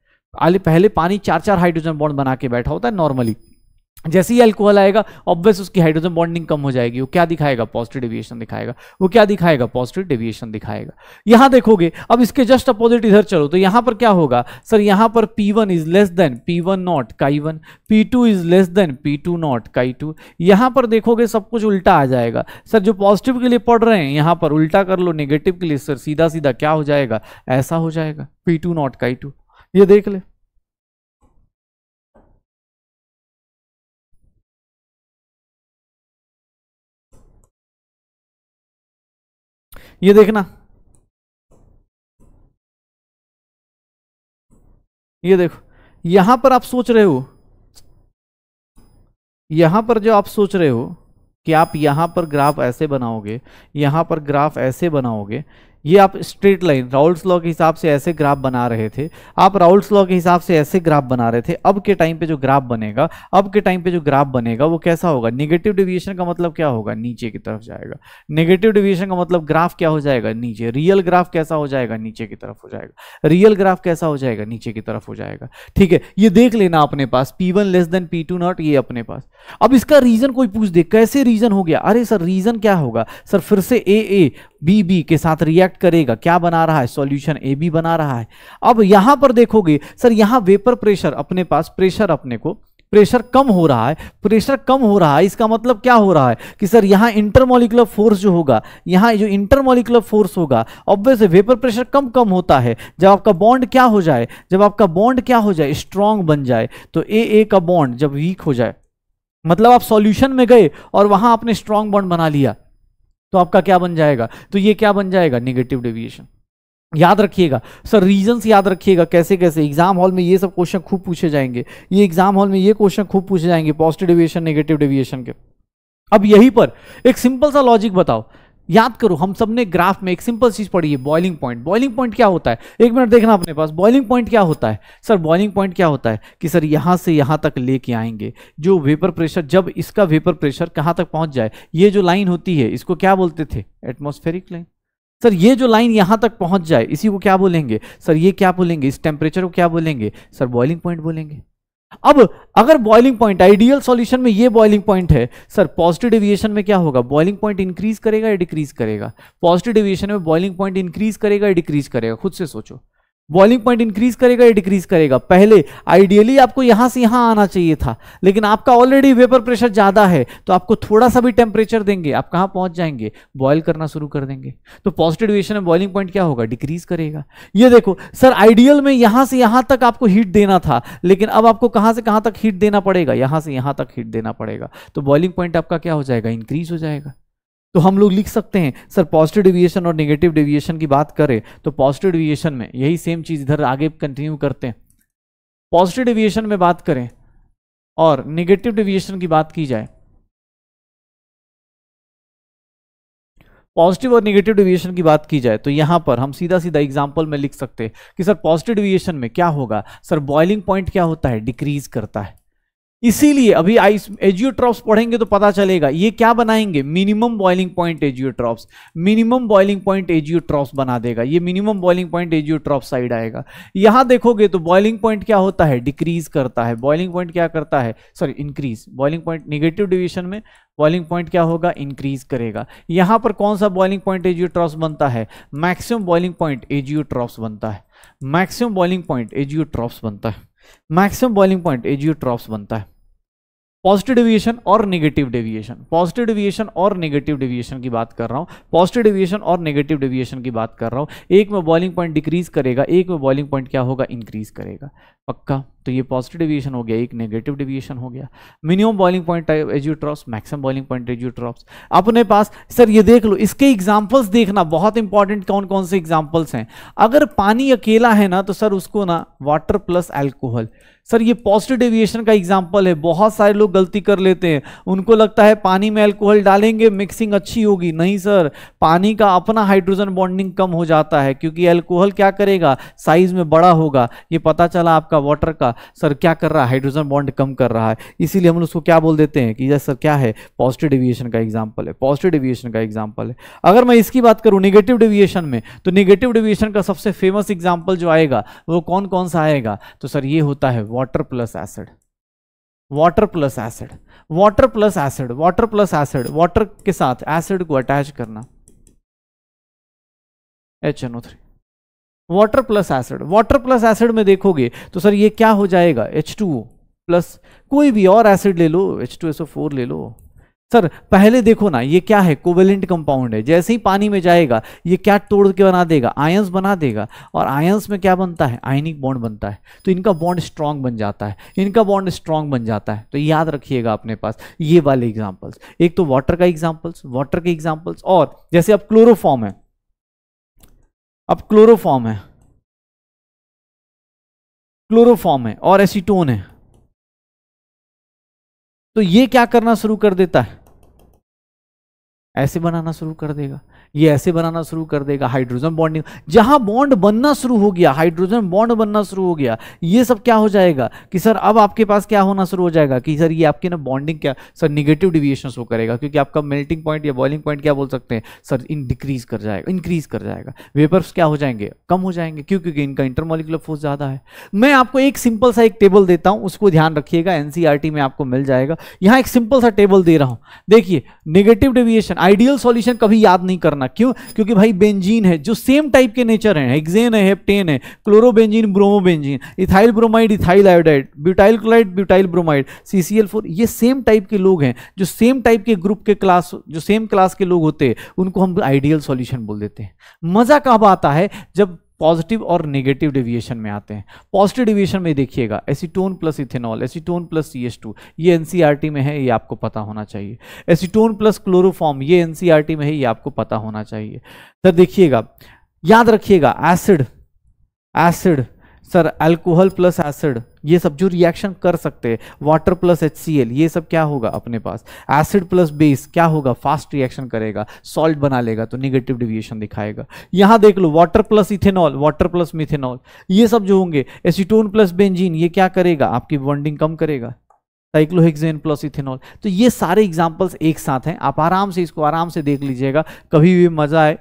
पहले पानी चार चार हाइड्रोजन बॉन्ड बना के बैठा होता है नॉर्मली जैसे ही अल्कोहल आएगा ऑब्वियस उसकी हाइड्रोजन बॉन्डिंग कम हो जाएगी वो क्या दिखाएगा पॉजिटिव डेविएशन दिखाएगा वो क्या दिखाएगा पॉजिटिव डेविएशन दिखाएगा यहां देखोगे अब इसके जस्ट अपोजिट इधर चलो तो यहां पर क्या होगा सर यहां पर P1 is less than P1 naught chi one P is less than P2 naught chi two यहां पर देखोगे सब कुछ उल्टा आ जाएगा सर जो पॉजिटिव के लिए पढ़ रहे हैं यहां पर उल्टा कर लो निगेटिव के लिए सर सीधा सीधा क्या हो जाएगा ऐसा हो जाएगा P two not chi two ये देख ले ये देखना ये देखो यहां पर आप सोच रहे हो यहां पर जो आप सोच रहे हो कि आप यहां पर ग्राफ ऐसे बनाओगे यहां पर ग्राफ ऐसे बनाओगे ये आप स्ट्रेट लाइन राउल्स लॉ के हिसाब से ऐसे ग्राफ बना रहे थे आप राउल्स लॉ के हिसाब से ऐसे ग्राफ बना रहे थे अब के टाइम पे जो ग्राफ बनेगा अब के टाइम पे जो ग्राफ बनेगा वो कैसा होगा नेगेटिव डिविएशन का मतलब क्या होगा नीचे की तरफ जाएगा नेगेटिव डिविएशन का मतलब ग्राफ क्या हो जाएगा नीचे रियल ग्राफ कैसा हो जाएगा नीचे की तरफ हो जाएगा रियल ग्राफ कैसा हो जाएगा नीचे की तरफ हो जाएगा ठीक है ये देख लेना अपने पास P one less than P two naught ये अपने पास अब इसका रीजन कोई पूछ दे कैसे रीजन हो गया अरे सर रीजन क्या होगा सर फिर से ए ए बी बी के साथ रिएक्ट करेगा क्या बना रहा है सॉल्यूशन ए बी बना रहा है अब यहां पर देखोगे सर यहां वेपर प्रेशर अपने पास प्रेशर अपने को प्रेशर कम हो रहा है प्रेशर कम हो रहा है इसका मतलब क्या हो रहा है कि सर यहाँ इंटरमोलिकुलर फोर्स जो होगा यहाँ जो इंटरमोलिकुलर फोर्स होगा ऑब्वियसली वेपर प्रेशर कम कम होता है जब आपका बॉन्ड क्या हो जाए जब आपका बॉन्ड क्या हो जाए स्ट्रांग बन जाए तो ए ए का बॉन्ड जब वीक हो जाए मतलब आप सॉल्यूशन में गए और वहां आपने स्ट्रांग बॉन्ड बना लिया तो आपका क्या बन जाएगा तो ये क्या बन जाएगा नेगेटिव डेविएशन याद रखिएगा सर रीजंस याद रखिएगा कैसे कैसे एग्जाम हॉल में ये सब क्वेश्चन खूब पूछे जाएंगे ये एग्जाम हॉल में ये क्वेश्चन खूब पूछे जाएंगे पॉजिटिव डेविएशन नेगेटिव डेविएशन के अब यही पर एक सिंपल सा लॉजिक बताओ याद करो हम सब ने ग्राफ में एक सिंपल चीज पढ़ी है बॉइलिंग पॉइंट बॉइलिंग पॉइंट क्या होता है एक मिनट देखना अपने पास बॉइलिंग पॉइंट क्या होता है सर बॉइलिंग पॉइंट क्या होता है कि सर यहाँ से यहाँ तक लेके आएंगे जो वेपर प्रेशर जब इसका वेपर प्रेशर कहाँ तक पहुँच जाए ये जो लाइन होती है इसको क्या बोलते थे एटमोस्फेरिक लाइन सर ये जो लाइन यहाँ तक पहुँच जाए इसी को क्या बोलेंगे सर ये क्या बोलेंगे इस टेम्परेचर को क्या बोलेंगे सर बॉइलिंग पॉइंट बोलेंगे अब अगर बॉइलिंग पॉइंट आइडियल सॉल्यूशन में ये बॉइलिंग पॉइंट है सर पॉजिटिव डिविएशन में क्या होगा बॉइलिंग पॉइंट इंक्रीज करेगा या डिक्रीज करेगा पॉजिटिव डिविएशन में बॉइलिंग पॉइंट इंक्रीज करेगा या डिक्रीज करेगा खुद से सोचो बॉइलिंग पॉइंट इंक्रीज करेगा या डिक्रीज करेगा पहले आइडियली आपको यहां से यहां आना चाहिए था लेकिन आपका ऑलरेडी वेपर प्रेशर ज्यादा है तो आपको थोड़ा सा भी टेम्परेचर देंगे आप कहां पहुंच जाएंगे बॉयल करना शुरू कर देंगे तो पॉजिटिव डिवेशन में बॉइलिंग पॉइंट क्या होगा डिक्रीज करेगा ये देखो सर आइडियल में यहां से यहां तक आपको हीट देना था लेकिन अब आपको कहां से कहां तक हीट देना पड़ेगा यहां से यहां तक हीट देना पड़ेगा तो बॉइलिंग पॉइंट आपका क्या हो जाएगा इंक्रीज हो जाएगा तो हम लोग लिख सकते हैं सर पॉजिटिव डिविएशन और नेगेटिव डिविएशन की बात करें तो पॉजिटिव डिविएशन में यही सेम चीज़ इधर आगे कंटिन्यू करते हैं पॉजिटिव डिविएशन में बात करें और नेगेटिव डिविएशन की बात की जाए पॉजिटिव और नेगेटिव डिविएशन की बात की जाए तो यहां पर हम सीधा सीधा एग्जाम्पल में लिख सकते हैं कि सर पॉजिटिव डिविएशन में क्या होगा सर बॉइलिंग पॉइंट क्या होता है डिक्रीज करता है इसीलिए अभी आइस एजियोट्रॉप्स पढ़ेंगे तो पता चलेगा ये क्या बनाएंगे minimum boiling point azeotropes minimum boiling point azeotropes बना देगा ये minimum boiling point azeotrope side आएगा यहां देखोगे तो बॉइलिंग पॉइंट क्या होता है डिक्रीज करता है बॉइलिंग पॉइंट क्या करता है sorry increase boiling point negative deviation में बॉइलिंग पॉइंट क्या होगा इंक्रीज करेगा यहां पर कौन सा बॉइलिंग पॉइंट एजियोट्रॉप्स बनता है मैक्सिमम बॉइलिंग पॉइंट एजियोट्रॉप्स बनता है मैक्सिमम बॉइलिंग पॉइंट एजियोट्रॉप्स बनता है मैक्सिमम बॉइलिंग पॉइंट एजियोट्रॉप्स बनता है पॉजिटिव डिविएशन और नेगेटिव डेविएशन पॉजिटिव डिविएशन और नेगेटिव डिविएशन की बात कर रहा हूँ पॉजिटिव डिविएशन और नेगेटिव डिविएशन की बात कर रहा हूँ एक में बॉइलिंग पॉइंट डिक्रीज करेगा एक में बॉइलिंग पॉइंट क्या होगा इंक्रीज करेगा पक्का तो ये पॉजिटिव डिविएशन हो गया एक नेगेटिव डिविएशन हो गया minimum boiling point azeotropes maximum boiling point azeotropes अपने पास सर ये देख लो इसके एग्जाम्पल्स देखना बहुत इंपॉर्टेंट कौन कौन से एग्जाम्पल्स हैं अगर पानी अकेला है ना तो सर उसको ना वाटर प्लस एल्कोहल सर ये पॉजिटिव डिविएशन का एग्जाम्पल है बहुत सारे लोग गलती कर लेते हैं उनको लगता है पानी में एल्कोहल डालेंगे मिक्सिंग अच्छी होगी नहीं सर पानी का अपना हाइड्रोजन बॉन्डिंग कम हो जाता है क्योंकि एल्कोहल क्या करेगा साइज में बड़ा होगा ये पता चला आपका वाटर का का सर क्या कर रहा है हाइड्रोजन बॉन्ड कम कर रहा है इसीलिए हम उसको क्या बोल देते हैं कि यह सर क्या है पॉजिटिव डिविएशन का एग्जाम्पल है पॉजिटिव डिविएशन का एग्जाम्पल है अगर मैं इसकी बात करूँ निगेटिव डिविएशन में तो निगेटिव डिविएशन का सबसे फेमस एग्जाम्पल जो आएगा वो कौन कौन सा आएगा तो सर ये होता है water plus acid water plus acid water plus acid water plus acid water के साथ एसिड को अटैच करना H N O three water plus acid water plus acid में देखोगे तो सर ये क्या हो जाएगा एच टू प्लस कोई भी और एसिड ले लो H two S O four ले लो सर पहले देखो ना ये क्या है कोवेलेंट कंपाउंड है जैसे ही पानी में जाएगा ये क्या तोड़ के बना देगा आयंस बना देगा और आयंस में क्या बनता है आयनिक बॉन्ड बनता है तो इनका बॉन्ड स्ट्रांग बन जाता है इनका बॉन्ड स्ट्रांग बन जाता है तो याद रखिएगा अपने पास ये वाले एग्जाम्पल्स एक तो वाटर का एग्जाम्पल्स वाटर के एग्जाम्पल्स और जैसे अब क्लोरोफॉर्म है अब क्लोरोफॉर्म है क्लोरोफॉर्म है और एसीटोन है तो ये क्या करना शुरू कर देता है ऐसे बनाना शुरू कर देगा ये ऐसे बनाना शुरू कर देगा हाइड्रोजन बॉन्डिंग जहां बॉन्ड बनना शुरू हो गया हाइड्रोजन बॉन्ड बनना शुरू हो गया ये सब क्या हो जाएगा कि सर अब आपके पास क्या होना शुरू हो जाएगा कि सर ये आपके ना बॉन्डिंग क्या सर निगेटिव डिविएशन शो करेगा क्योंकि आपका मेल्टिंग पॉइंट या बॉइलिंग पॉइंट क्या बोल सकते हैं सर इन डिक्रीज कर जाएगा इंक्रीज कर जाएगा वेपर्स क्या हो जाएंगे कम हो जाएंगे क्यों क्योंकि इनका इंटरमोलिकुलर फोर्स ज्यादा है मैं आपको एक सिंपल सा एक टेबल देता हूं उसको ध्यान रखिएगा एनसीआरटी e में आपको मिल जाएगा यहां एक सिंपल सा टेबल दे रहा हूं देखिए नेगेटिव डेविएशन आइडियल सॉल्यूशन कभी याद नहीं करना करना क्यों क्योंकि भाई बेंजीन है जो सेम टाइप के नेचर हैं एक्जेन है हेप्टेन है chlorobenzene bromobenzene ethyl bromide ethyl iodide butyl chloride butyl bromide see ये सेम टाइप के लोग हैं जो सेम टाइप के ग्रुप के क्लास जो सेम क्लास के लोग होते हैं उनको हम आइडियल सॉल्यूशन बोल देते हैं मज़ा कब आता है जब पॉजिटिव और नेगेटिव डेविएशन में आते हैं पॉजिटिव डेविएशन में देखिएगा acetone plus ethanol acetone plus C ये एनसीईआरटी e में है ये आपको पता होना चाहिए एसीटोन प्लस क्लोरोफॉर्म ये एनसीईआरटी e में है ये आपको पता होना चाहिए सर देखिएगा याद रखिएगा acid acid sir alcohol plus acid ये सब जो रिएक्शन कर सकते हैं वाटर प्लस एच ये सब क्या होगा अपने पास एसिड प्लस बेस क्या होगा फास्ट रिएक्शन करेगा सॉल्ट बना लेगा तो निगेटिव डिविएशन दिखाएगा यहाँ देख लो water plus ethanol water plus methanol ये सब जो होंगे एसीटोन प्लस बेंजीन ये क्या करेगा आपकी बॉन्डिंग कम करेगा साइक्लोहेक्सेन प्लस इथेनॉल तो ये सारे एग्जाम्पल्स एक साथ हैं आप आराम से इसको आराम से देख लीजिएगा कभी भी मजा आए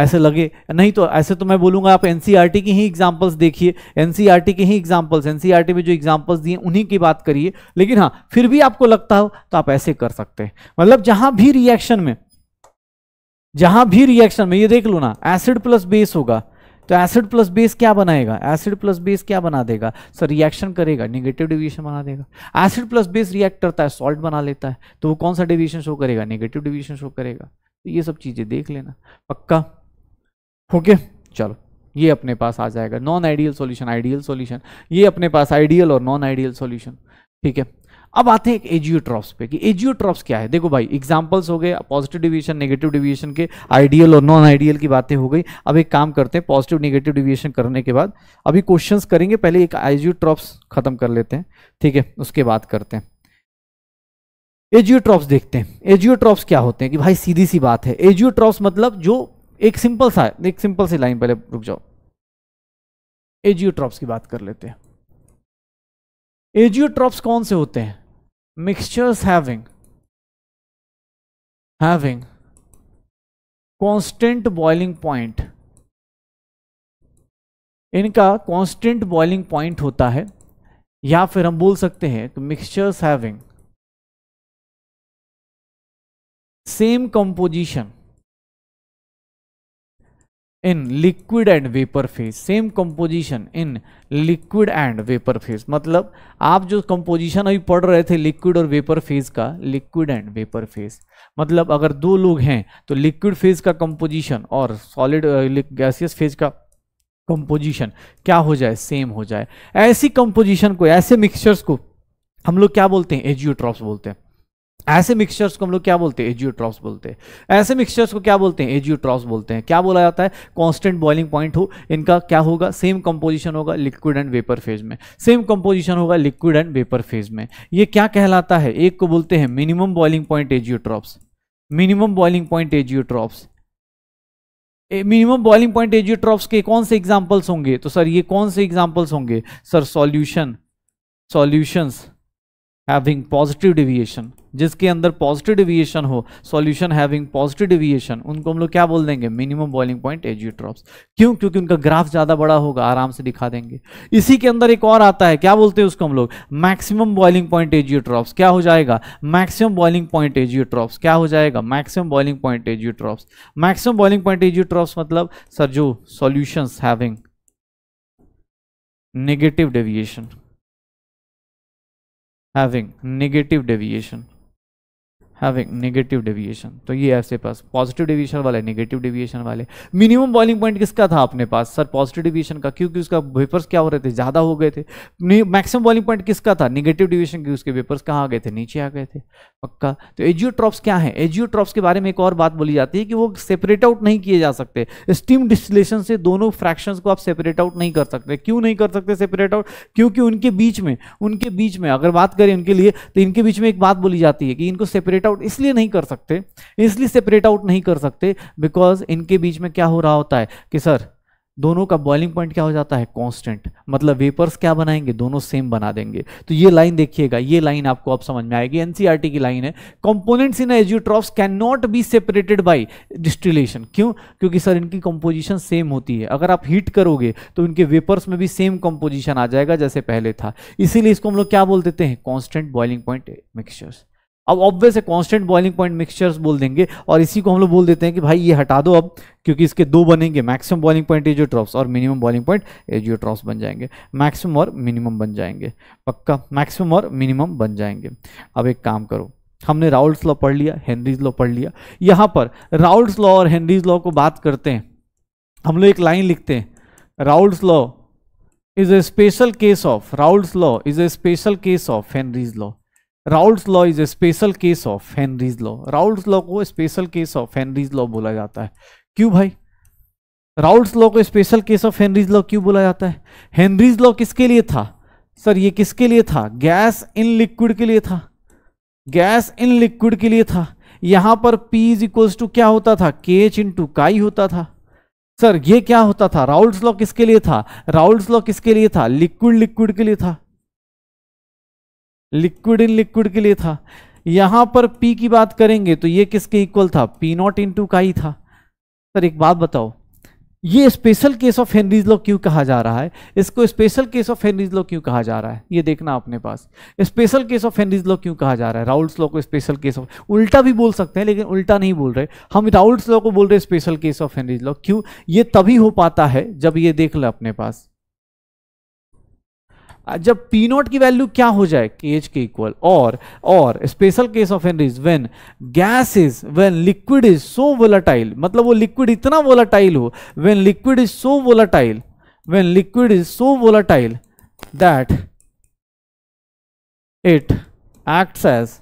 ऐसे लगे नहीं तो ऐसे तो मैं बोलूंगा आप एनसीईआरटी की ही एग्जाम्पल्स देखिए एनसीईआरटी के ही एग्जाम्पल्स एनसीईआरटी e e में जो एग्जाम्पल्स दिए उन्हीं की बात करिए लेकिन हाँ फिर भी आपको लगता हो तो आप ऐसे कर सकते हैं मतलब जहां भी रिएक्शन में जहां भी रिएक्शन में ये देख लो ना एसिड प्लस बेस होगा तो एसिड प्लस बेस क्या बनाएगा एसिड प्लस बेस क्या बना देगा सर रिएक्शन करेगा निगेटिव डिविजन बना देगा एसिड प्लस बेस रिएक्ट करता है सॉल्ट बना लेता है तो वो कौन सा डिविजन शो करेगा निगेटिव डिविजन शो करेगा तो ये सब चीज़ें देख लेना पक्का ओके चलो ये अपने पास आ जाएगा non ideal solution ideal solution ये अपने पास आइडियल और नॉन आइडियल सॉल्यूशन ठीक है अब आते हैं एक एजियोट्रॉप्स पे कि एजियोट्रॉप्स क्या है देखो भाई एग्जांपल्स हो गए पॉजिटिव डिविएशन नेगेटिव डिविएशन के आइडियल और नॉन आइडियल की बातें हो गई अब एक काम करते हैं पॉजिटिव नेगेटिव डिविएशन करने के बाद अभी क्वेश्चंस करेंगे पहले एक एजियोट्रॉप्स खत्म कर लेते हैं ठीक है उसके बाद करते हैं एजियोट्रॉप्स देखते हैं एजियोट्रॉप्स क्या होते हैं कि भाई सीधी सी बात है एजियोट्रॉप्स मतलब जो एक सिंपल सा एक सिंपल सी लाइन पहले रुक जाओ एजियोट्रॉप्स की बात कर लेते हैं एजियोट्रॉप्स कौन से होते हैं mixtures having having constant boiling point इनका कांस्टेंट बॉइलिंग पॉइंट होता है या फिर हम बोल सकते हैं कि mixtures having same composition in liquid and vapour phase same composition in liquid and vapour phase मतलब आप जो कंपोजिशन अभी पढ़ रहे थे लिक्विड और वेपर फेज का लिक्विड एंड वेपर फेज मतलब अगर दो लोग हैं तो लिक्विड फेज का कंपोजिशन और सॉलिड गैसियस फेज का कंपोजिशन क्या हो जाए सेम हो जाए ऐसी कंपोजिशन को ऐसे मिक्सचर्स को हम लोग क्या बोलते हैं एजियोट्रॉप्स बोलते हैं ऐसे मिक्सचर्स को हम लोग क्या बोलते हैं एजियोट्रॉप्स बोलते हैं ऐसे मिक्सचर्स को क्या बोलते हैं एजियोट्रॉप्स बोलते हैं क्या बोला जाता है कांस्टेंट बॉइलिंग पॉइंट हो इनका क्या होगा सेम कंपोजिशन होगा लिक्विड एंड वेपर फेज में सेम कंपोजिशन होगा लिक्विड एंड वेपर फेज में ये क्या कहलाता है एक को बोलते हैं minimum boiling point azeotropes minimum boiling point azeotropes minimum boiling point azeotropes के कौन से एग्जाम्पल्स होंगे तो सर ये कौन से एग्जाम्पल्स होंगे sir solution solutions having positive deviation जिसके अंदर पॉजिटिव डिविएशन हो सॉल्यूशन हैविंग पॉजिटिव डिविएशन उनको हम लोग क्या बोल देंगे मिनिमम बॉइलिंग पॉइंट एजियोट्रॉप्स क्यों क्योंकि उनका ग्राफ ज़्यादा बड़ा होगा आराम से दिखा देंगे इसी के अंदर एक और आता है क्या बोलते हैं उसको हम लोग मैक्सिमम बॉइलिंग पॉइंट एजियोट्रॉप्स क्या हो जाएगा मैक्सिमम बॉइलिंग पॉइंट एजियोट्रॉप्स क्या हो जाएगा maximum boiling point azeotropes maximum boiling point azeotropes मतलब सर जो solutions having negative deviation having negative deviation having negative deviation तो ये ऐसे पास पॉजिटिव डेविएशन वाले नेगेटिव डेविएशन वाले मिनिमम बॉइलिंग पॉइंट किसका था अपने पास सर पॉजिटिव डेविएशन का क्योंकि उसका वेपर्स क्या हो रहे थे ज़्यादा हो गए थे मैक्सिमम बॉइलिंग पॉइंट किसका था नेगेटिव डिविएशन की उसके वेपर्स कहाँ आ गए थे नीचे आ गए थे पक्का तो एजियोट्रॉप्स क्या है एजियोट्रॉप्स के बारे में एक और बात बोली जाती है कि वो सेपरेट आउट नहीं किए जा सकते स्टीम डिस्टिलेशन से दोनों फ्रैक्शन को आप सेपरेट आउट नहीं कर सकते क्यों नहीं कर सकते सेपरेट आउट क्योंकि उनके बीच में उनके बीच में अगर बात करें उनके लिए तो इनके बीच में एक बात बोली जाती है कि इनको सेपरेट आउट आउट इसलिए नहीं कर सकते इसलिए सेपरेट आउट नहीं कर सकते बिकॉज इनके बीच में क्या हो रहा होता है कि सर दोनों का बॉइलिंग पॉइंट क्या हो जाता है कांस्टेंट मतलब वेपर्स क्या बनाएंगे दोनों सेम बना देंगे तो ये लाइन देखिएगा ये लाइन आपको अब समझ में आएगी एनसीईआरटी e की लाइन है components in azeotropes can not be separated by distillation क्यों क्योंकि सर इनकी कंपोजिशन सेम होती है अगर आप हीट करोगे तो इनके वेपर्स में भी सेम कंपोजिशन आ जाएगा जैसे पहले था इसीलिए इसको हम लोग क्या बोल देते हैं कॉन्स्टेंट बॉइलिंग पॉइंट मिक्सचर्स अब ऑब्वियस है कांस्टेंट बॉइलिंग पॉइंट मिक्सचर्स बोल देंगे और इसी को हम लोग बोल देते हैं कि भाई ये हटा दो अब क्योंकि इसके दो बनेंगे मैक्सिमम बॉइलिंग पॉइंट एजियोट्रॉप्स और मिनिमम बॉइलिंग पॉइंट एजियोट्रॉप्स बन जाएंगे मैक्सिमम और मिनिमम बन जाएंगे पक्का मैक्सिमम और मिनिमम बन जाएंगे अब एक काम करो हमने राउल्स लॉ पढ़ लिया हेनरीज लॉ पढ़ लिया यहाँ पर राउल्स लॉ और हेनरीज लॉ को बात करते हैं हम लोग एक लाइन लिखते हैं Raoult's law is a special case of Raoult's law is a special case of Henry's law Raoult's law is a special case of Henry's law Raoult's law को special case of Henry's law बोला जाता है क्यों भाई Raoult's law को special case of Henry's law क्यों बोला जाता है हेनरीज लॉ किसके लिए था सर ये किसके लिए था गैस इन लिक्विड के लिए था गैस इन लिक्विड के लिए था यहां पर P इज इक्वल्स टू क्या होता था के एच इन टू काई होता था सर ये क्या होता था राउल्ट लॉ किसके लिए था राउल्ट लॉ किसके लिए था लिक्विड लिक्विड के लिए था लिक्विड इन लिक्विड के लिए था यहां पर P की बात करेंगे तो ये किसके इक्वल था P नॉट इन टू का ही था सर एक बात बताओ ये special case of Henry's law क्यों कहा जा रहा है इसको special case of Henry's law क्यों कहा जा रहा है ये देखना अपने पास special case of Henry's law क्यों कहा जा रहा है राउल्स लॉ को स्पेशल केस ऑफ उल्टा भी बोल सकते हैं लेकिन उल्टा नहीं बोल रहे हम राउल्स लॉ को बोल रहे special case of Henry's law क्यों ये तभी हो पाता है जब ये देख लो अपने पास Uh, जब पी नॉट की वैल्यू क्या हो जाए के एच के इक्वल और और special case of Henry's when gas is when liquid is so volatile मतलब वो लिक्विड इतना वोलाटाइल हो when liquid is so volatile when liquid is so volatile that it acts as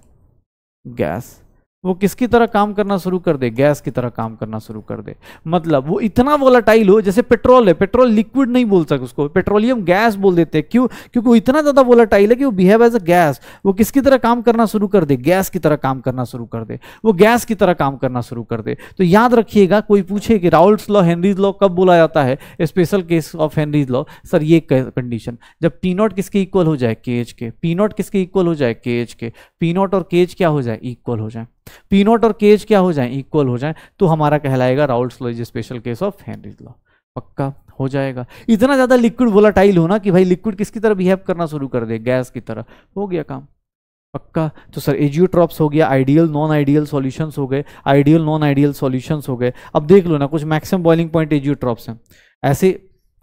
gas वो किसकी तरह काम करना शुरू कर दे गैस की तरह काम करना शुरू कर दे मतलब वो इतना वोलाटाइल हो जैसे पेट्रोल है पेट्रोल लिक्विड नहीं बोल सकते उसको पेट्रोलियम गैस बोल देते हैं क्यों क्योंकि वो इतना ज़्यादा वोलाटाइल है कि वो बिहेव एज अ गैस वो किसकी तरह काम करना शुरू कर दे गैस की तरह काम करना शुरू कर दे वो गैस की तरह काम करना शुरू कर दे तो याद रखिएगा कोई पूछे कि राउल्स लॉ हेनरीज लॉ कब बोला जाता है special case of Henry's law sir ये कंडीशन जब पी नॉट किसके इक्वल हो जाए के एच के पी नॉट किसके इक्वल हो जाए के एच के पी नॉट और केज क्या हो जाए इक्वल हो जाए पी नॉट और केज क्या हो जाए इक्वल हो जाए तो हमारा कहलाएगा Raoult law is special case of Henry's law पक्का हो जाएगा इतना ज्यादा लिक्विड वोलाटाइल होना कि भाई लिक्विड किसकी तरह बिहेव करना शुरू कर दे गैस की तरह हो गया काम पक्का तो सर एजियोट्रॉप्स हो गया आइडियल नॉन आइडियल सॉल्यूशंस हो गए आइडियल नॉन आइडियल सॉल्यूशंस हो गए अब देख लो ना कुछ मैक्सिमम बॉइलिंग पॉइंट एजियोट्रॉप्स हैं ऐसे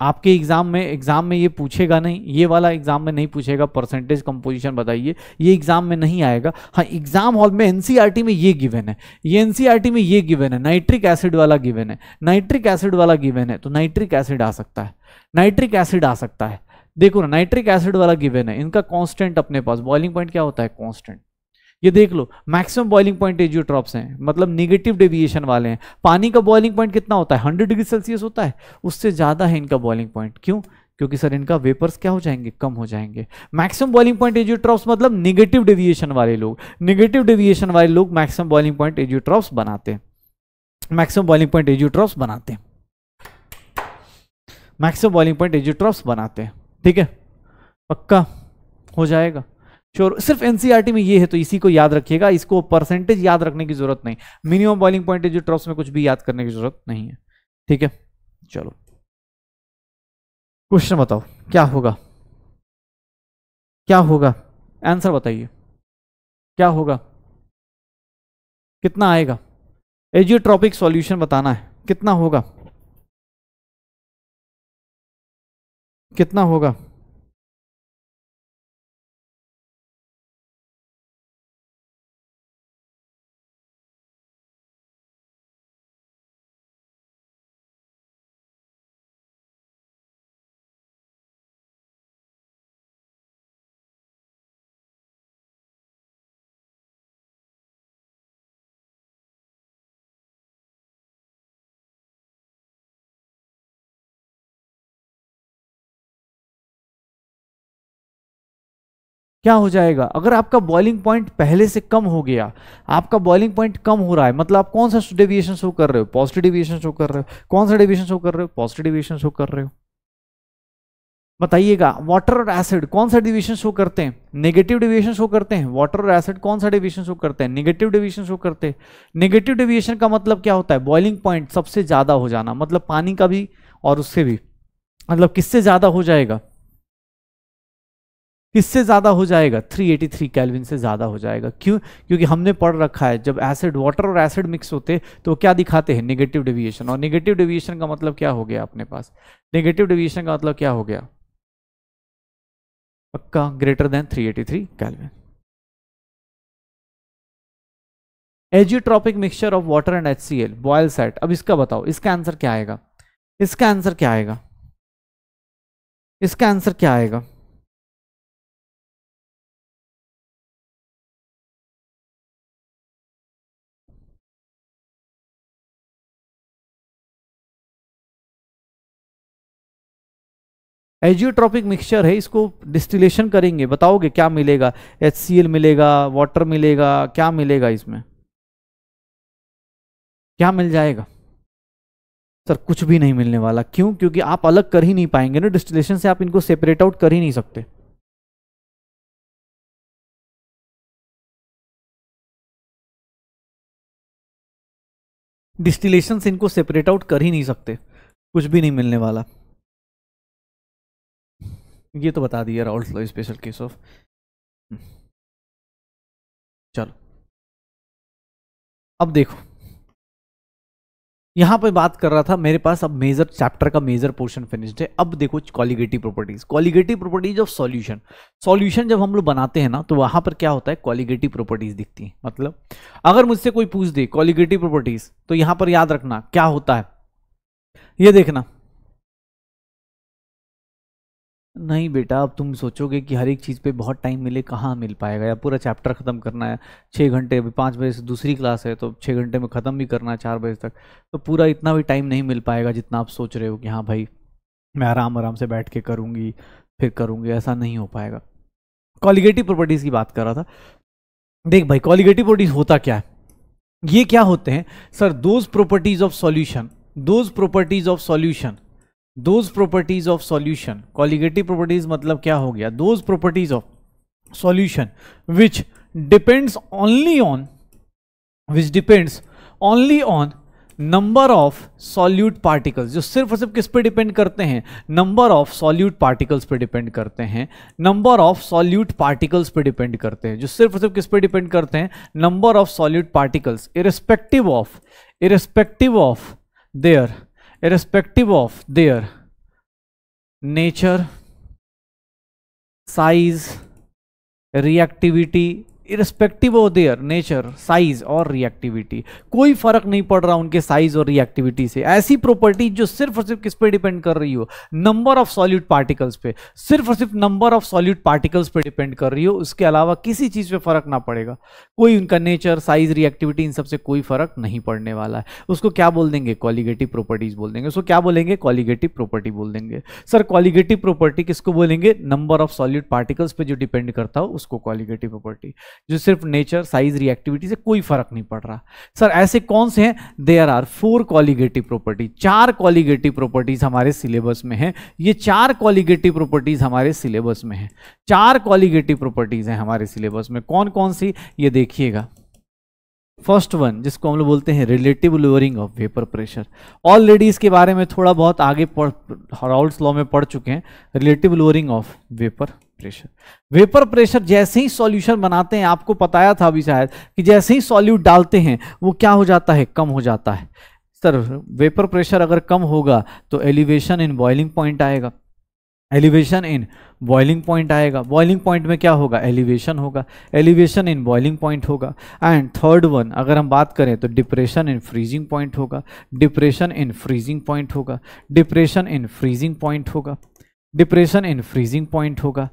आपके एग्जाम में एग्जाम में ये पूछेगा नहीं ये वाला एग्जाम में नहीं पूछेगा परसेंटेज कंपोजिशन बताइए ये एग्जाम में नहीं आएगा हाँ एग्जाम हॉल में एनसीईआरटी e में ये गिवन है ये एनसीईआरटी e में ये गिवन है नाइट्रिक एसिड वाला गिवन है नाइट्रिक एसिड वाला गिवन है तो नाइट्रिक एसिड आ सकता है नाइट्रिक एसिड आ सकता है देखो ना नाइट्रिक एसिड वाला गिवन है इनका कॉन्स्टेंट अपने पास बॉइलिंग पॉइंट क्या होता है कॉन्स्टेंट ये देख लो मैक्सिमम बॉइलिंग पॉइंट एजियोट्रॉप्स हैं मतलब निगेटिव डेविएशन वाले हैं पानी का बॉइलिंग पॉइंट कितना होता है हंड्रेड डिग्री सेल्सियस होता है उससे ज़्यादा है इनका बॉइलिंग पॉइंट क्यों क्योंकि सर इनका वेपर्स क्या हो जाएंगे कम हो जाएंगे मैक्सिमम बॉइलिंग पॉइंट एजियोट्रॉप्स मतलब निगेटिव डेविएशन वाले लोग निगेटिव डेविएशन वाले लोग मैक्सिमम बॉइलिंग पॉइंट एजियोट्रॉप्स बनाते हैं मैक्सिमम बॉइलिंग पॉइंट एजियोट्रॉप्स बनाते हैं मैक्सिमम बॉइलिंग पॉइंट एजियोट्रॉप्स बनाते हैं ठीक है पक्का हो जाएगा श्योर सिर्फ एनसीईआरटी e में ये है तो इसी को याद रखिएगा इसको परसेंटेज याद रखने की जरूरत नहीं minimum boiling point azeotropes में कुछ भी याद करने की जरूरत नहीं है ठीक है चलो क्वेश्चन बताओ क्या होगा क्या होगा आंसर बताइए क्या होगा कितना आएगा एजियोट्रॉपिक सॉल्यूशन बताना है कितना होगा कितना होगा क्या हो जाएगा अगर आपका बॉइलिंग पॉइंट पहले से कम हो गया आपका बॉइलिंग पॉइंट कम हो रहा है मतलब आप कौन सा डेविएशन शो कर रहे हो पॉजिटिव डेविएशन शो कर रहे हो कौन सा डेविएशन शो कर रहे हो पॉजिटिव डेविएशन शो कर रहे हो बताइएगा वाटर और एसिड कौन सा डिविएशन शो करते हैं नेगेटिव डिविएशन शो करते हैं वाटर और एसिड कौन सा डिविएशन शो करते हैं नेगेटिव डिविएशन शो करते हैं नेगेटिव डिविएशन का मतलब क्या होता है बॉइलिंग पॉइंट सबसे ज़्यादा हो जाना मतलब पानी का भी और उससे भी मतलब किससे ज़्यादा हो जाएगा किससे ज़्यादा हो जाएगा 383 कैलविन से ज़्यादा हो जाएगा क्यों क्योंकि हमने पढ़ रखा है जब एसिड वाटर और एसिड मिक्स होते तो क्या दिखाते हैं नेगेटिव डिविएशन और नेगेटिव डिविएशन का मतलब क्या हो गया अपने पास नेगेटिव डिविएशन का मतलब क्या हो गया पक्का greater than 383 eighty kelvin azeotropic mixture of water and H C L boils at अब इसका बताओ इसका आंसर क्या आएगा इसका आंसर क्या आएगा इसका आंसर क्या आएगा एजियोट्रॉपिक मिक्सचर है इसको डिस्टिलेशन करेंगे बताओगे क्या मिलेगा एच मिलेगा वाटर मिलेगा क्या मिलेगा इसमें क्या मिल जाएगा सर कुछ भी नहीं मिलने वाला क्यों क्योंकि आप अलग कर ही नहीं पाएंगे ना डिस्टिलेशन से आप इनको सेपरेट आउट कर ही नहीं सकते डिस्टिलेशन से इनको सेपरेट आउट कर ही नहीं सकते कुछ भी नहीं मिलने वाला ये तो बता दिया Raoult law special case of चलो अब देखो यहां पे बात कर रहा था मेरे पास अब मेजर चैप्टर का मेजर पोर्शन फिनिश्ड है अब देखो colligative properties colligative properties of solution solution जब हम लोग बनाते हैं ना तो वहां पर क्या होता है क्वालिगेटिव प्रॉपर्टीज दिखती है मतलब अगर मुझसे कोई पूछ दे क्वालिगेटिव प्रॉपर्टीज तो यहां पर याद रखना क्या होता है ये देखना नहीं बेटा अब तुम सोचोगे कि हर एक चीज़ पे बहुत टाइम मिले कहाँ मिल पाएगा या पूरा चैप्टर ख़त्म करना है छः घंटे अभी पाँच बजे से दूसरी क्लास है तो छः घंटे में ख़त्म भी करना है चार बजे तक तो पूरा इतना भी टाइम नहीं मिल पाएगा जितना आप सोच रहे हो कि हाँ भाई मैं आराम आराम से बैठ के करूँगी फिर करूँगी ऐसा नहीं हो पाएगा कॉलीगेटिव प्रॉपर्टीज़ की बात कर रहा था देख भाई कॉलीगेटिव प्रॉपर्टीज़ होता क्या है ये क्या होते हैं sir those properties of solution those properties of solution those properties of solution colligative properties मतलब क्या हो गया those properties of solution which depends only on which depends only on number of solute particles जो सिर्फ और सिर्फ किस पे डिपेंड करते हैं नंबर ऑफ सॉल्यूट पार्टिकल्स पे डिपेंड करते हैं नंबर ऑफ सॉल्यूट पार्टिकल्स पे डिपेंड करते हैं जो सिर्फ और सिर्फ किस पे डिपेंड करते हैं number of solute particles irrespective of irrespective of their irrespective of their nature, size, reactivity irrespective of their nature size और रिएक्टिविटी कोई फर्क नहीं पड़ रहा उनके साइज और रिएक्टिविटी से ऐसी प्रॉपर्टी जो सिर्फ और सिर्फ किस पे डिपेंड कर रही हो नंबर ऑफ सॉल्यूट पार्टिकल्स पे सिर्फ और सिर्फ नंबर ऑफ सॉल्यूट पार्टिकल्स पे डिपेंड कर रही हो उसके अलावा किसी चीज़ पे फर्क ना पड़ेगा कोई उनका नेचर साइज रिएक्टिविटी इन सबसे कोई फर्क नहीं पड़ने वाला है उसको क्या बोल देंगे कॉलीगेटिव प्रॉपर्टीज बोल देंगे उसको क्या बोलेंगे कॉलीगेटिव प्रॉपर्टी बोल देंगे सर कॉलीगेटिव प्रॉपर्टी किसको बोलेंगे नंबर ऑफ सॉल्यूट पार्टिकल्स पे जो डिपेंड करता हो उसको कॉलीगेटिव प्रॉपर्टी जो सिर्फ नेचर साइज रिएक्टिविटी से कोई फर्क नहीं पड़ रहा सर ऐसे कौन से हैं there are four colligative property चार कॉलीगेटिव प्रॉपर्टीज हमारे सिलेबस में हैं ये चार कॉलीगेटिव प्रॉपर्टीज हमारे सिलेबस में हैं चार कॉलीगेटिव प्रॉपर्टीज हैं हमारे सिलेबस में कौन कौन सी ये देखिएगा फर्स्ट वन जिसको हम लोग बोलते हैं relative lowering of vapour pressure already इसके बारे में थोड़ा बहुत आगे पढ़ हराउल्स लॉ में पढ़ चुके हैं relative lowering of vapour pressure vapour pressure जैसे ही सॉल्यूशन बनाते हैं आपको पताया था अभी शायद कि जैसे ही सॉल्यूट डालते हैं वो क्या हो जाता है कम हो जाता है सर वेपर प्रेशर अगर कम होगा तो एलिवेशन इन बॉइलिंग पॉइंट आएगा एलिवेशन इन बॉइलिंग पॉइंट आएगा बॉइलिंग पॉइंट में क्या होगा एलिवेशन होगा एलिवेशन इन बॉइलिंग पॉइंट होगा एंड थर्ड वन अगर हम बात करें तो डिप्रेशन इन फ्रीजिंग पॉइंट होगा डिप्रेशन इन फ्रीजिंग पॉइंट होगा डिप्रेशन इन फ्रीजिंग पॉइंट होगा डिप्रेशन इन फ्रीजिंग पॉइंट होगा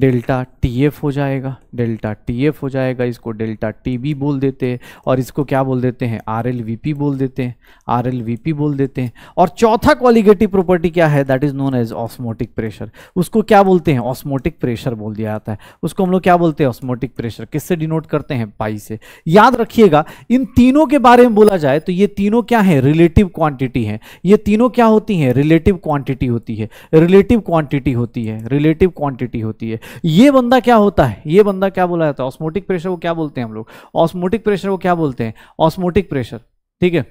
डेल्टा टी एफ हो जाएगा डेल्टा टी एफ हो जाएगा इसको डेल्टा टी बी बोल देते हैं और इसको क्या बोल देते हैं आर एल वी पी बोल देते हैं आर एल वी पी बोल देते हैं और चौथा क्वालिगेटिव प्रॉपर्टी क्या है that is known as osmotic pressure उसको क्या बोलते हैं ऑस्मोटिक प्रेशर बोल दिया जाता है उसको हम लोग क्या बोलते हैं ऑस्मोटिक प्रेशर किससे डिनोट करते हैं पाई से याद रखिएगा इन तीनों के बारे में बोला जाए तो ये तीनों क्या है रिलेटिव क्वांटिटी है ये तीनों क्या होती हैं रिलेटिव क्वांटिटी होती है रिलेटिव क्वांटिटी होती है रिलेटिव क्वांटिटी होती है ये बंदा क्या होता है ये बंदा क्या बोला जाता है ऑस्मोटिक प्रेशर को क्या बोलते हैं हम लोग ऑस्मोटिक प्रेशर को क्या बोलते हैं ऑस्मोटिक प्रेशर ठीक है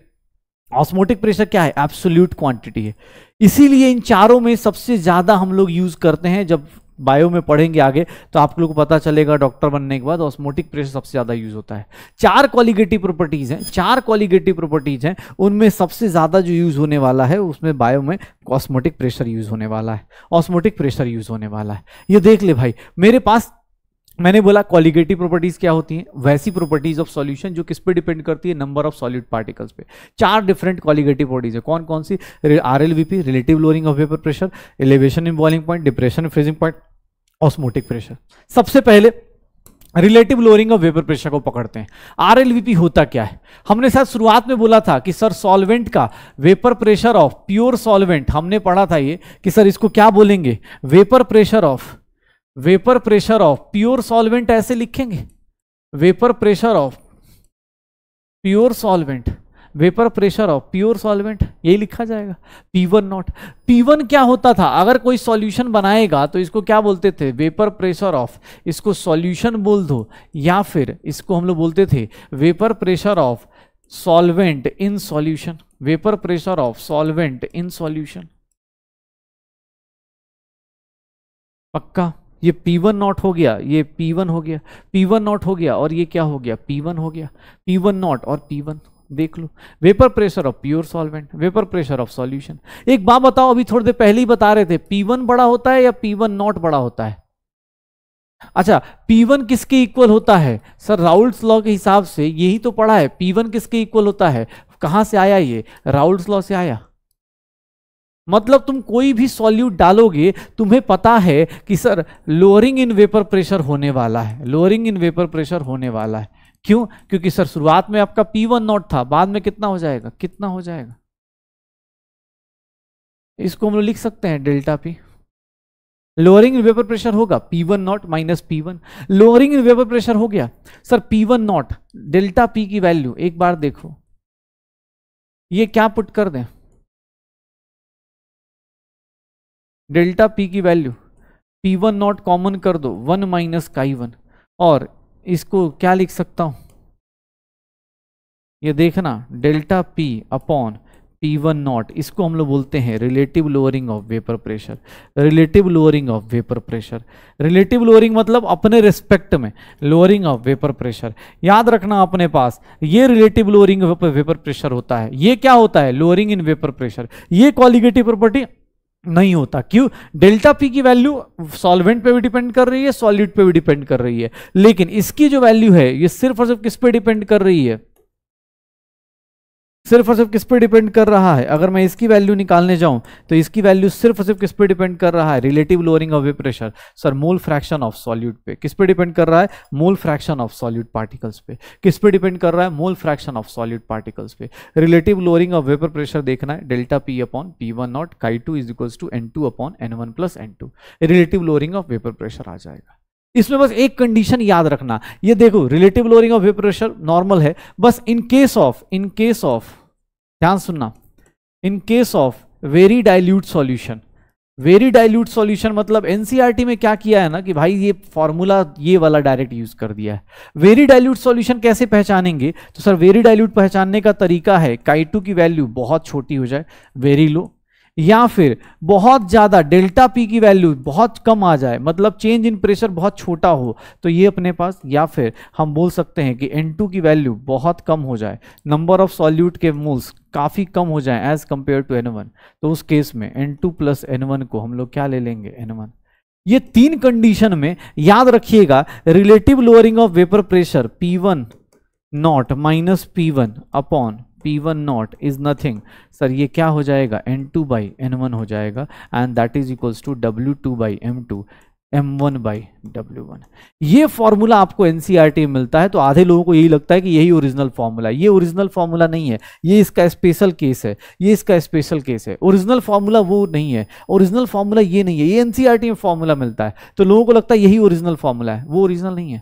ऑस्मोटिक प्रेशर क्या है एब्सोल्यूट क्वांटिटी है इसीलिए इन चारों में सबसे ज्यादा हम लोग यूज करते हैं जब बायो में पढ़ेंगे आगे तो आप लोग को पता चलेगा डॉक्टर बनने के बाद ऑस्मोटिक प्रेशर सबसे ज़्यादा यूज होता है चार क्वालिगेटिव प्रॉपर्टीज़ हैं चार क्वालिगेटिव प्रॉपर्टीज़ हैं उनमें सबसे ज़्यादा जो यूज़ होने वाला है उसमें बायो में ऑस्मोटिक प्रेशर यूज़ होने वाला है ऑस्मोटिक प्रेशर यूज़ होने वाला है ये देख ले भाई मेरे पास मैंने बोला क्वालिगेटिव प्रॉपर्टीज क्या होती हैं वैसी प्रॉपर्टीज ऑफ सॉल्यूशन जो किस पे डिपेंड करती है नंबर ऑफ सॉलिड पार्टिकल्स पे चार डिफरेंट क्वालिगेटिव प्रॉपर्टीज है कौन कौन सी R L VP relative lowering of vapour pressure elevation in boiling point depression freezing point osmotic pressure सबसे पहले relative lowering of vapour pressure को पकड़ते हैं वीपी होता क्या है हमने साथ शुरुआत में बोला था कि सर सॉल्वेंट का vapour pressure of pure solvent हमने पढ़ा था ये कि सर इसको क्या बोलेंगे vapour pressure of vapour pressure of pure solvent ऐसे लिखेंगे vapour pressure of pure solvent vapour pressure of pure solvent यही लिखा जाएगा वन नॉट वन क्या होता था अगर कोई सॉल्यूशन बनाएगा तो इसको क्या बोलते थे वेपर प्रेशर ऑफ इसको सॉल्यूशन बोल दो या फिर इसको हम लोग बोलते थे vapour pressure of solvent in solution vapour pressure of solvent in solution पक्का ये P1 नॉट हो गया ये P1 हो गया P1 नॉट हो गया और ये क्या हो गया P1 हो गया P1 नॉट और P1 देख लो vapour pressure of pure solvent vapour pressure of solution एक बात बताओ अभी थोड़ी देर पहले ही बता रहे थे P1 बड़ा होता है या P1 नॉट बड़ा होता है अच्छा P1 किसके इक्वल होता है सर राउल्स लॉ के हिसाब से यही तो पढ़ा है P1 किसके इक्वल होता है कहां से आया ये राउल्स लॉ से आया मतलब तुम कोई भी सॉल्यूट डालोगे तुम्हें पता है कि sir lowering in vapour pressure होने वाला है लोअरिंग इन वेपर प्रेशर होने वाला है क्यों क्योंकि सर शुरुआत में आपका पी वन नॉट था बाद में कितना हो जाएगा कितना हो जाएगा इसको हम लोग लिख सकते हैं delta P lowering in vapour pressure होगा P one naught minus P one lowering in vapour pressure हो गया sir P one naught delta P की वैल्यू एक बार देखो ये क्या पुट कर दें डेल्टा पी की value P one naught common कर दो वन माइनस काई वन और इसको क्या लिख सकता हूं ये देखना delta P upon P one naught इसको हम लोग बोलते हैं relative lowering of vapour pressure relative lowering of vapour pressure relative lowering मतलब अपने रिस्पेक्ट में लोअरिंग ऑफ वेपर प्रेशर याद रखना अपने पास ये रिलेटिव लोअरिंग वेपर प्रेशर होता है ये क्या होता है लोअरिंग इन वेपर प्रेशर ये क्वालिगेटिव प्रॉपर्टी नहीं होता क्यों डेल्टा पी की वैल्यू सॉल्वेंट पे भी डिपेंड कर रही है सॉलिड पे भी डिपेंड कर रही है लेकिन इसकी जो वैल्यू है ये सिर्फ और सिर्फ किस पे डिपेंड कर रही है सिर्फ और सिर्फ किस पे डिपेंड कर रहा है अगर मैं इसकी वैल्यू निकालने जाऊं तो इसकी वैल्यू सिर्फ और सिर्फ किस पे डिपेंड कर रहा है रिलेटिव लोअरिंग ऑफ वे pressure sir mole fraction of solute पे किस पे डिपेंड कर रहा है mole fraction of solute particles पे किस पे डिपेंड कर रहा है mole fraction of solute particles पे relative lowering of vapour pressure देखना है delta P upon P one not chi two is equals to N two upon N one plus N two relative lowering of vapour pressure आ जाएगा इसमें बस एक condition याद रखना ये देखो relative lowering of vapour pressure normal है बस in case of in case of ध्यान सुनना in case of very dilute solution very dilute solution मतलब एनसीईआरटी e में क्या किया है ना कि भाई ये फॉर्मूला ये वाला डायरेक्ट यूज कर दिया है वेरी डाइल्यूट सॉल्यूशन कैसे पहचानेंगे तो सर वेरी डाइल्यूट पहचानने का तरीका है काइटू की वैल्यू बहुत छोटी हो जाए वेरी लो या फिर बहुत ज़्यादा डेल्टा पी की वैल्यू बहुत कम आ जाए मतलब चेंज इन प्रेशर बहुत छोटा हो तो ये अपने पास या फिर हम बोल सकते हैं कि एन की वैल्यू बहुत कम हो जाए नंबर ऑफ सॉल्यूट के मोल्स काफ़ी कम हो जाए एज़ कम्पेयर टू एन तो उस केस में एन टू प्लस एन को हम लोग क्या ले लेंगे एन ये तीन कंडीशन में याद रखिएगा relative lowering of vapour pressure P one naught minus P one upon P one not is nothing sir ये क्या हो जाएगा N two by N one हो जाएगा and that is equals to W two by M two M one by W one ये formula आपको NCERT में e मिलता है तो आधे लोगों को यही लगता है कि यही ओरिजिनल फॉर्मूला है ये ओरिजिनल फॉर्मूला नहीं है ये इसका स्पेशल केस है ये इसका स्पेशल केस है ओरिजिनल फॉर्मूला वो नहीं है ओरिजिनल फॉर्मूला ये नहीं है ये एनसीआरटी e में फॉर्मूला मिलता है तो लोगों को लगता है यही ओरिजिनल फॉर्मूला है वो ओरिजिनल नहीं है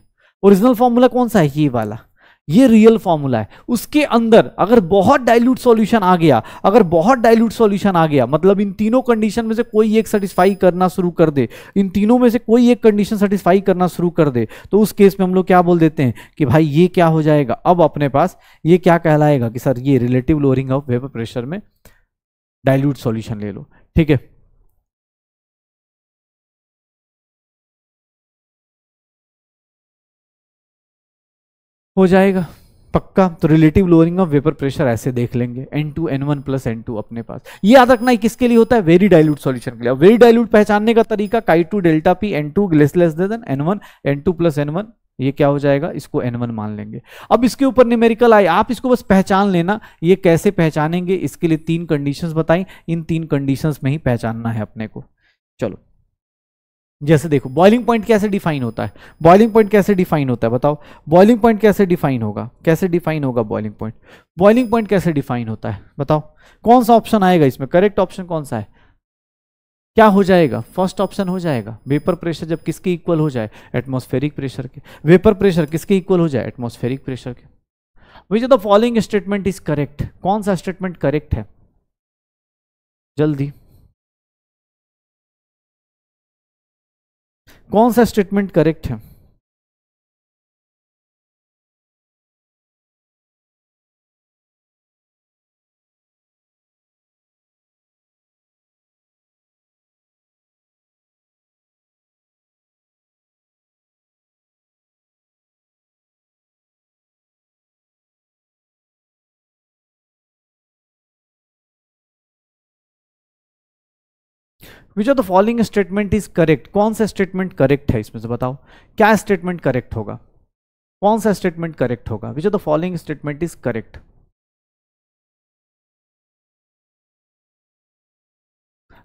ओरिजिनल फॉर्मूला कौन सा है ये वाला ये रियल फॉर्मूला है उसके अंदर अगर बहुत डाइल्यूट सॉल्यूशन आ गया अगर बहुत डाइल्यूट सॉल्यूशन आ गया मतलब इन तीनों कंडीशन में से कोई एक सेटिस्फाई करना शुरू कर दे इन तीनों में से कोई एक कंडीशन सेटिस्फाई करना शुरू कर दे तो उस केस में हम लोग क्या बोल देते हैं कि भाई ये क्या हो जाएगा अब अपने पास ये क्या कहलाएगा कि सर ये relative lowering of vapour pressure में डायल्यूट सोल्यूशन ले लो ठीक है हो जाएगा पक्का तो relative lowering of vapour pressure ऐसे देख लेंगे N two N one plus N two अपने पास ये याद रखना है किसके लिए होता है वेरी डाइल्यूट सॉल्यूशन के लिए वेरी डाइल्यूट पहचानने का तरीका chi two delta P N two less less than N one N two plus N one ये क्या हो जाएगा इसको एन वन मान लेंगे अब इसके ऊपर न्यूमेरिकल आए आप इसको बस पहचान लेना ये कैसे पहचानेंगे इसके लिए तीन कंडीशंस बताई इन तीन कंडीशंस में ही पहचानना है अपने को चलो जैसे देखो बॉइलिंग पॉइंट कैसे डिफाइन होता है बॉइलिंग पॉइंट कैसे डिफाइन होता है बताओ बॉइलिंग पॉइंट कैसे डिफाइन होगा कैसे डिफाइन होगा बॉइलिंग पॉइंट बॉइलिंग पॉइंट कैसे डिफाइन होता है बताओ कौन सा ऑप्शन आएगा इसमें करेक्ट ऑप्शन कौन सा है क्या हो जाएगा फर्स्ट ऑप्शन हो जाएगा वेपर प्रेशर जब किसके इक्वल हो जाए एटमोस्फेरिक प्रेशर के वेपर प्रेशर किसके इक्वल हो जाए एटमोस्फेरिक प्रेशर के which the following statement is correct कौन सा स्टेटमेंट करेक्ट है जल्दी कौन सा स्टेटमेंट करेक्ट है which of the following statement is correct कौन सा स्टेटमेंट करेक्ट है इसमें से बताओ क्या स्टेटमेंट करेक्ट होगा कौन सा स्टेटमेंट करेक्ट होगा which of the following statement is correct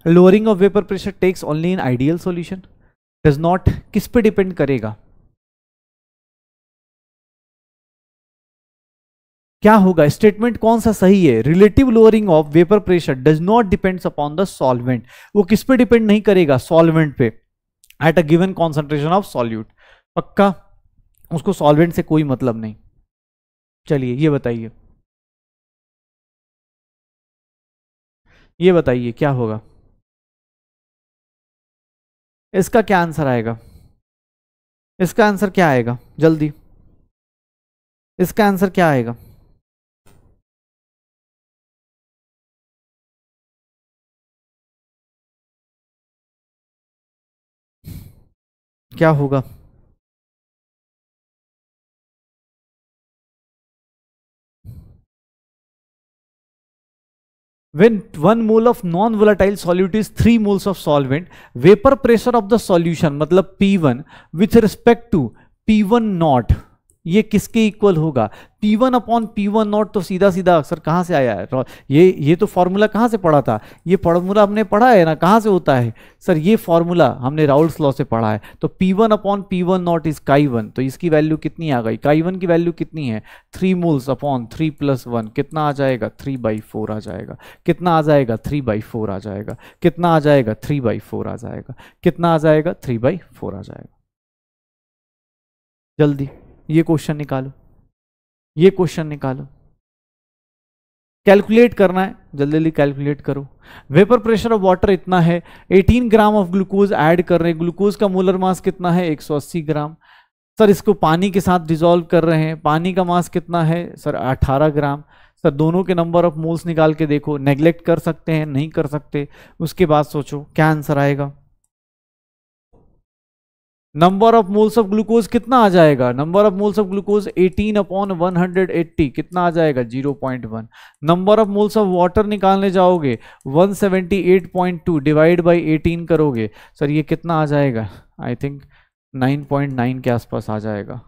lowering of vapour pressure takes only in ideal solution does not किस पे डिपेंड करेगा क्या होगा स्टेटमेंट कौन सा सही है relative lowering of vapour pressure does not depends upon the solvent वो किस पे डिपेंड नहीं करेगा सॉल्वेंट पे at a given concentration of solute पक्का उसको सॉल्वेंट से कोई मतलब नहीं चलिए ये बताइए ये बताइए क्या होगा इसका क्या आंसर आएगा इसका आंसर क्या आएगा जल्दी इसका आंसर क्या आएगा क्या होगा when one mole of non volatile solute is three moles of solvent vapor pressure of the solution मतलब p1 with respect to p1 naught ये किसके इक्वल होगा P1 one upon P one naught तो सीधा सीधा अक्सर कहाँ से आया है ये ये तो फार्मूला कहाँ से पढ़ा था ये फार्मूला हमने पढ़ा है ना कहाँ से होता है सर ये फॉर्मूला हमने राउल्स लॉ से पढ़ा है तो P1 one upon P one not is chi one तो इसकी वैल्यू कितनी आ गई काई वन की वैल्यू कितनी है three moles upon three plus one कितना आ जाएगा थ्री बाई फोर आ जाएगा कितना आ जाएगा थ्री बाई फोर आ जाएगा कितना आ जाएगा थ्री बाई फोर आ जाएगा कितना आ जाएगा थ्री बाई फोर आ जाएगा जल्दी ये क्वेश्चन निकालो ये क्वेश्चन निकालो कैलकुलेट करना है जल्दी जल्दी कैलकुलेट करो वेपर प्रेशर ऑफ वाटर इतना है 18 ग्राम ऑफ ग्लूकोज ऐड कर रहे हैं ग्लूकोज का मोलर मास कितना है 180 ग्राम सर इसको पानी के साथ डिजोल्व कर रहे हैं पानी का मास कितना है सर 18 ग्राम सर दोनों के नंबर ऑफ मोल्स निकाल के देखो नेग्लेक्ट कर सकते हैं नहीं कर सकते उसके बाद सोचो क्या आंसर आएगा number of moles of glucose कितना आ जाएगा number of moles of glucose 18 upon 180 कितना आ जाएगा 0.1 number of moles of water निकालने जाओगे 178.2 डिवाइड बाय 18 करोगे सर ये कितना आ जाएगा आई थिंक 9.9 के आसपास आ जाएगा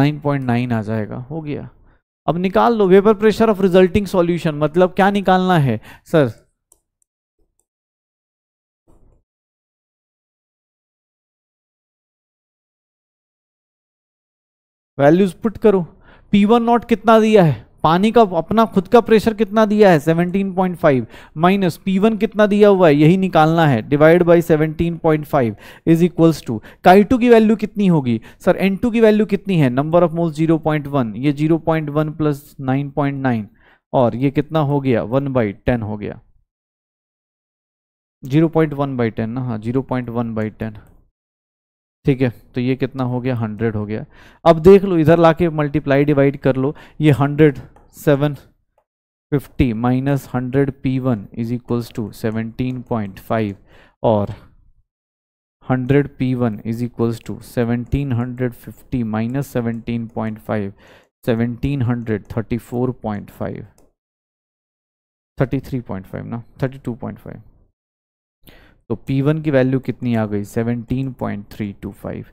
9.9 आ जाएगा हो गया अब निकाल लो vapour pressure of resulting solution मतलब क्या निकालना है सर वैल्यूज पुट करो पी वन नॉट कितना दिया है पानी का अपना खुद का प्रेशर कितना दिया है 17.5 माइनस पी वन कितना दिया हुआ है यही निकालना है divide by 17.5 is equals to two की वैल्यू कितनी होगी सर टू की वैल्यू कितनी है नंबर ऑफ मोल्स 0.1 ये 0.1 प्लस नाइन और ये कितना हो गया 1 बाई टेन हो गया 0.1 बाई टेन ना हाँ वन बाई टेन ठीक है तो ये कितना हो गया हंड्रेड हो गया अब देख लो इधर लाके मल्टीप्लाई डिवाइड कर लो ये hundred seven fifty minus hundred P one is equals to seventeen point five और hundred P one is equals to seventeen hundred fifty minus seventeen point five seventeen hundred thirty four point five thirty three point five ना thirty two point five तो P1 की value कितनी आ गई 17.325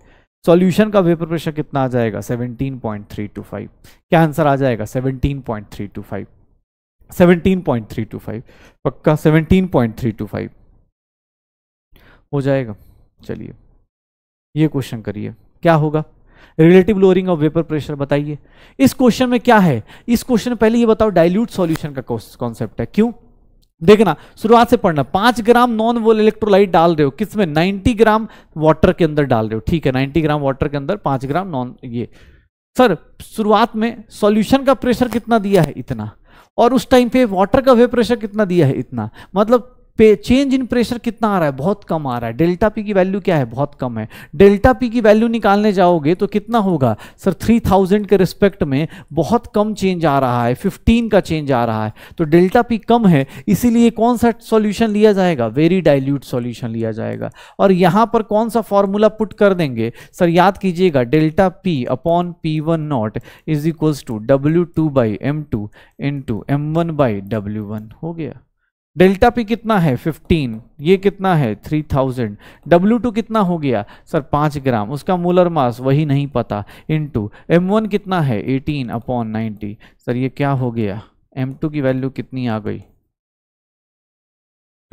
solution का vapour pressure कितना आ जाएगा 17.325 क्या आंसर आ जाएगा 17.325 17.325 पक्का 17.325 हो जाएगा चलिए ये क्वेश्चन करिए क्या होगा relative lowering of vapour pressure बताइए इस क्वेश्चन में क्या है इस क्वेश्चन में पहले ये बताओ डाइल्यूट सॉल्यूशन का कॉन्सेप्ट है क्यों देखना शुरुआत से पढ़ना पांच ग्राम नॉन वोल इलेक्ट्रोलाइट डाल रहे हो किसमें नाइनटी ग्राम वाटर के अंदर डाल रहे हो ठीक है नाइनटी ग्राम वाटर के अंदर पांच ग्राम नॉन ये सर शुरुआत में सॉल्यूशन का प्रेशर कितना दिया है इतना और उस टाइम पे वाटर का वे प्रेशर कितना दिया है इतना मतलब पे चेंज इन प्रेशर कितना आ रहा है बहुत कम आ रहा है डेल्टा पी की वैल्यू क्या है बहुत कम है डेल्टा पी की वैल्यू निकालने जाओगे तो कितना होगा सर 3000 के रिस्पेक्ट में बहुत कम चेंज आ रहा है 15 का चेंज आ रहा है तो डेल्टा पी कम है इसीलिए कौन सा सॉल्यूशन लिया जाएगा वेरी डायल्यूट सॉल्यूशन लिया जाएगा और यहां पर कौन सा फॉर्मूला पुट कर देंगे सर याद कीजिएगा delta P upon P one not is equals to W two by M two into M one by W one हो गया डेल्टा पी कितना है 15 ये कितना है 3000 टू कितना हो गया सर 5 ग्राम उसका मोलर मास वही नहीं पता इनटू वन कितना है 18 अपॉन 90 सर ये क्या हो गया टू की वैल्यू कितनी आ गई